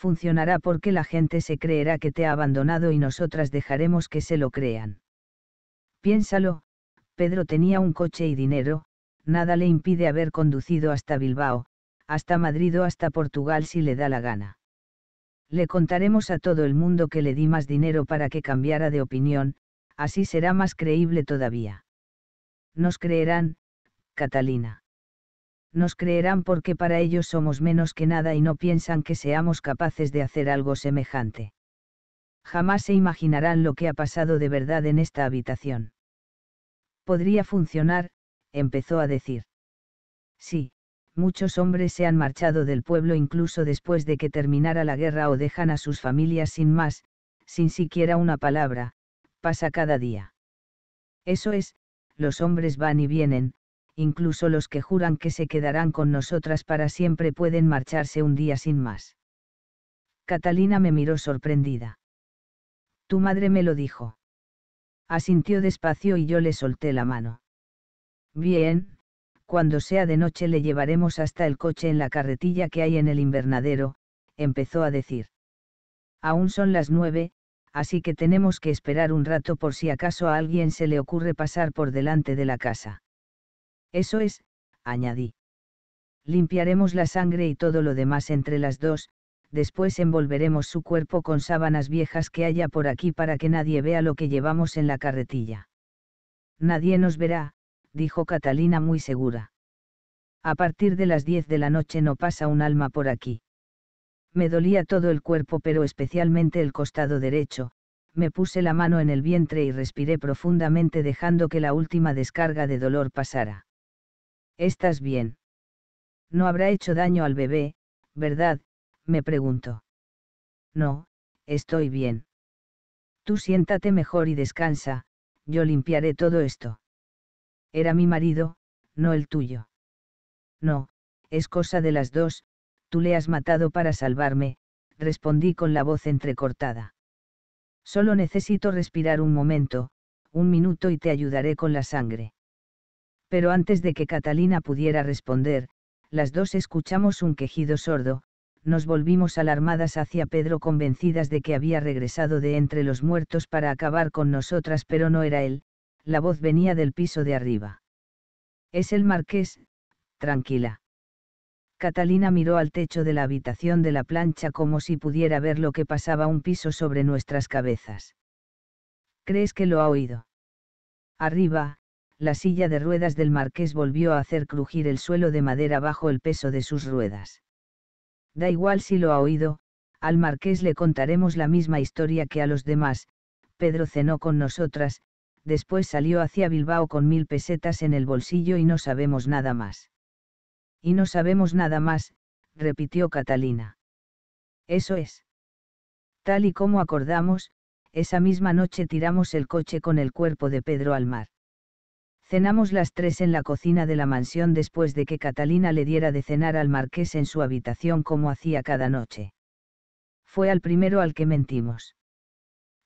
funcionará porque la gente se creerá que te ha abandonado y nosotras dejaremos que se lo crean. Piénsalo, Pedro tenía un coche y dinero, nada le impide haber conducido hasta Bilbao, hasta Madrid o hasta Portugal si le da la gana. Le contaremos a todo el mundo que le di más dinero para que cambiara de opinión, así será más creíble todavía. Nos creerán, Catalina nos creerán porque para ellos somos menos que nada y no piensan que seamos capaces de hacer algo semejante. Jamás se imaginarán lo que ha pasado de verdad en esta habitación. Podría funcionar, empezó a decir. Sí, muchos hombres se han marchado del pueblo incluso después de que terminara la guerra o dejan a sus familias sin más, sin siquiera una palabra, pasa cada día. Eso es, los hombres van y vienen, incluso los que juran que se quedarán con nosotras para siempre pueden marcharse un día sin más. Catalina me miró sorprendida. Tu madre me lo dijo. Asintió despacio y yo le solté la mano. Bien, cuando sea de noche le llevaremos hasta el coche en la carretilla que hay en el invernadero, empezó a decir. Aún son las nueve, así que tenemos que esperar un rato por si acaso a alguien se le ocurre pasar por delante de la casa. Eso es, añadí. Limpiaremos la sangre y todo lo demás entre las dos, después envolveremos su cuerpo con sábanas viejas que haya por aquí para que nadie vea lo que llevamos en la carretilla. Nadie nos verá, dijo Catalina muy segura. A partir de las diez de la noche no pasa un alma por aquí. Me dolía todo el cuerpo pero especialmente el costado derecho, me puse la mano en el vientre y respiré profundamente dejando que la última descarga de dolor pasara. ¿Estás bien? No habrá hecho daño al bebé, ¿verdad? me pregunto. No, estoy bien. Tú siéntate mejor y descansa, yo limpiaré todo esto. Era mi marido, no el tuyo. No, es cosa de las dos, tú le has matado para salvarme, respondí con la voz entrecortada. Solo necesito respirar un momento, un minuto y te ayudaré con la sangre. Pero antes de que Catalina pudiera responder, las dos escuchamos un quejido sordo, nos volvimos alarmadas hacia Pedro convencidas de que había regresado de entre los muertos para acabar con nosotras, pero no era él, la voz venía del piso de arriba. Es el marqués, tranquila. Catalina miró al techo de la habitación de la plancha como si pudiera ver lo que pasaba un piso sobre nuestras cabezas. ¿Crees que lo ha oído? Arriba, la silla de ruedas del marqués volvió a hacer crujir el suelo de madera bajo el peso de sus ruedas. Da igual si lo ha oído, al marqués le contaremos la misma historia que a los demás, Pedro cenó con nosotras, después salió hacia Bilbao con mil pesetas en el bolsillo y no sabemos nada más. Y no sabemos nada más, repitió Catalina. Eso es. Tal y como acordamos, esa misma noche tiramos el coche con el cuerpo de Pedro al mar. Cenamos las tres en la cocina de la mansión después de que Catalina le diera de cenar al marqués en su habitación como hacía cada noche. Fue al primero al que mentimos.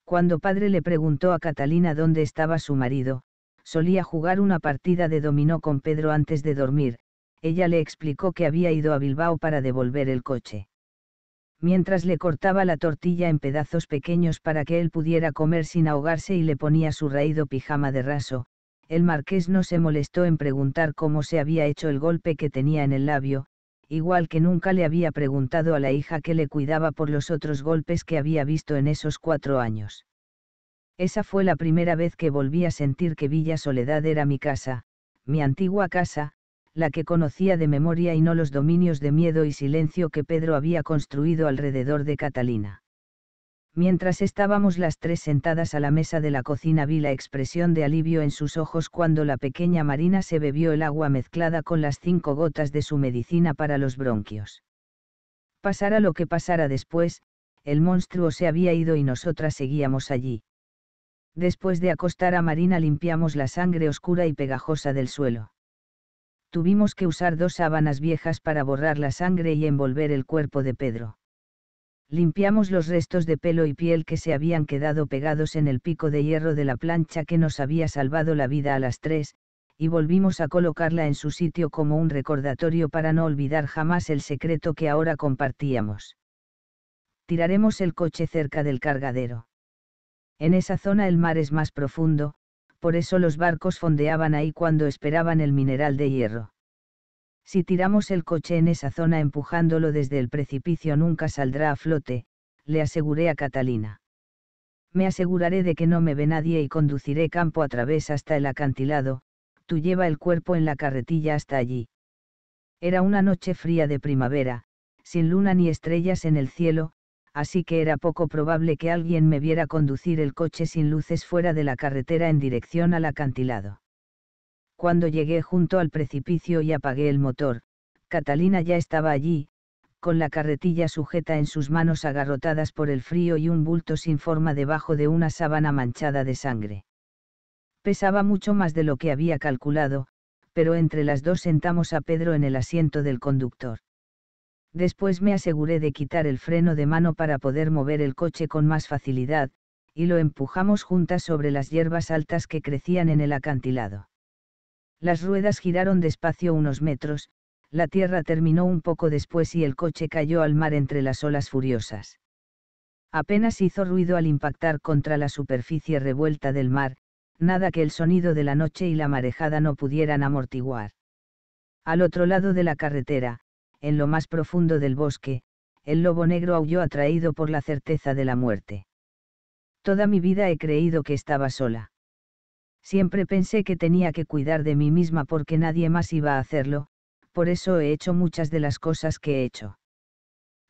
Cuando padre le preguntó a Catalina dónde estaba su marido, solía jugar una partida de dominó con Pedro antes de dormir, ella le explicó que había ido a Bilbao para devolver el coche. Mientras le cortaba la tortilla en pedazos pequeños para que él pudiera comer sin ahogarse y le ponía su raído pijama de raso, el marqués no se molestó en preguntar cómo se había hecho el golpe que tenía en el labio, igual que nunca le había preguntado a la hija que le cuidaba por los otros golpes que había visto en esos cuatro años. Esa fue la primera vez que volví a sentir que Villa Soledad era mi casa, mi antigua casa, la que conocía de memoria y no los dominios de miedo y silencio que Pedro había construido alrededor de Catalina. Mientras estábamos las tres sentadas a la mesa de la cocina vi la expresión de alivio en sus ojos cuando la pequeña Marina se bebió el agua mezclada con las cinco gotas de su medicina para los bronquios. Pasara lo que pasara después, el monstruo se había ido y nosotras seguíamos allí. Después de acostar a Marina limpiamos la sangre oscura y pegajosa del suelo. Tuvimos que usar dos sábanas viejas para borrar la sangre y envolver el cuerpo de Pedro limpiamos los restos de pelo y piel que se habían quedado pegados en el pico de hierro de la plancha que nos había salvado la vida a las tres, y volvimos a colocarla en su sitio como un recordatorio para no olvidar jamás el secreto que ahora compartíamos. Tiraremos el coche cerca del cargadero. En esa zona el mar es más profundo, por eso los barcos fondeaban ahí cuando esperaban el mineral de hierro. Si tiramos el coche en esa zona empujándolo desde el precipicio nunca saldrá a flote, le aseguré a Catalina. Me aseguraré de que no me ve nadie y conduciré campo a través hasta el acantilado, tú lleva el cuerpo en la carretilla hasta allí. Era una noche fría de primavera, sin luna ni estrellas en el cielo, así que era poco probable que alguien me viera conducir el coche sin luces fuera de la carretera en dirección al acantilado. Cuando llegué junto al precipicio y apagué el motor, Catalina ya estaba allí, con la carretilla sujeta en sus manos agarrotadas por el frío y un bulto sin forma debajo de una sábana manchada de sangre. Pesaba mucho más de lo que había calculado, pero entre las dos sentamos a Pedro en el asiento del conductor. Después me aseguré de quitar el freno de mano para poder mover el coche con más facilidad, y lo empujamos juntas sobre las hierbas altas que crecían en el acantilado. Las ruedas giraron despacio unos metros, la tierra terminó un poco después y el coche cayó al mar entre las olas furiosas. Apenas hizo ruido al impactar contra la superficie revuelta del mar, nada que el sonido de la noche y la marejada no pudieran amortiguar. Al otro lado de la carretera, en lo más profundo del bosque, el lobo negro aulló atraído por la certeza de la muerte. Toda mi vida he creído que estaba sola. Siempre pensé que tenía que cuidar de mí misma porque nadie más iba a hacerlo, por eso he hecho muchas de las cosas que he hecho.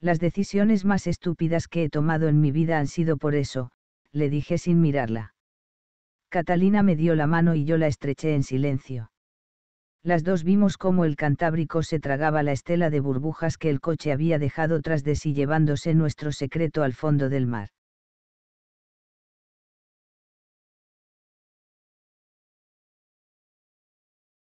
Las decisiones más estúpidas que he tomado en mi vida han sido por eso, le dije sin mirarla. Catalina me dio la mano y yo la estreché en silencio. Las dos vimos cómo el Cantábrico se tragaba la estela de burbujas que el coche había dejado tras de sí llevándose nuestro secreto al fondo del mar.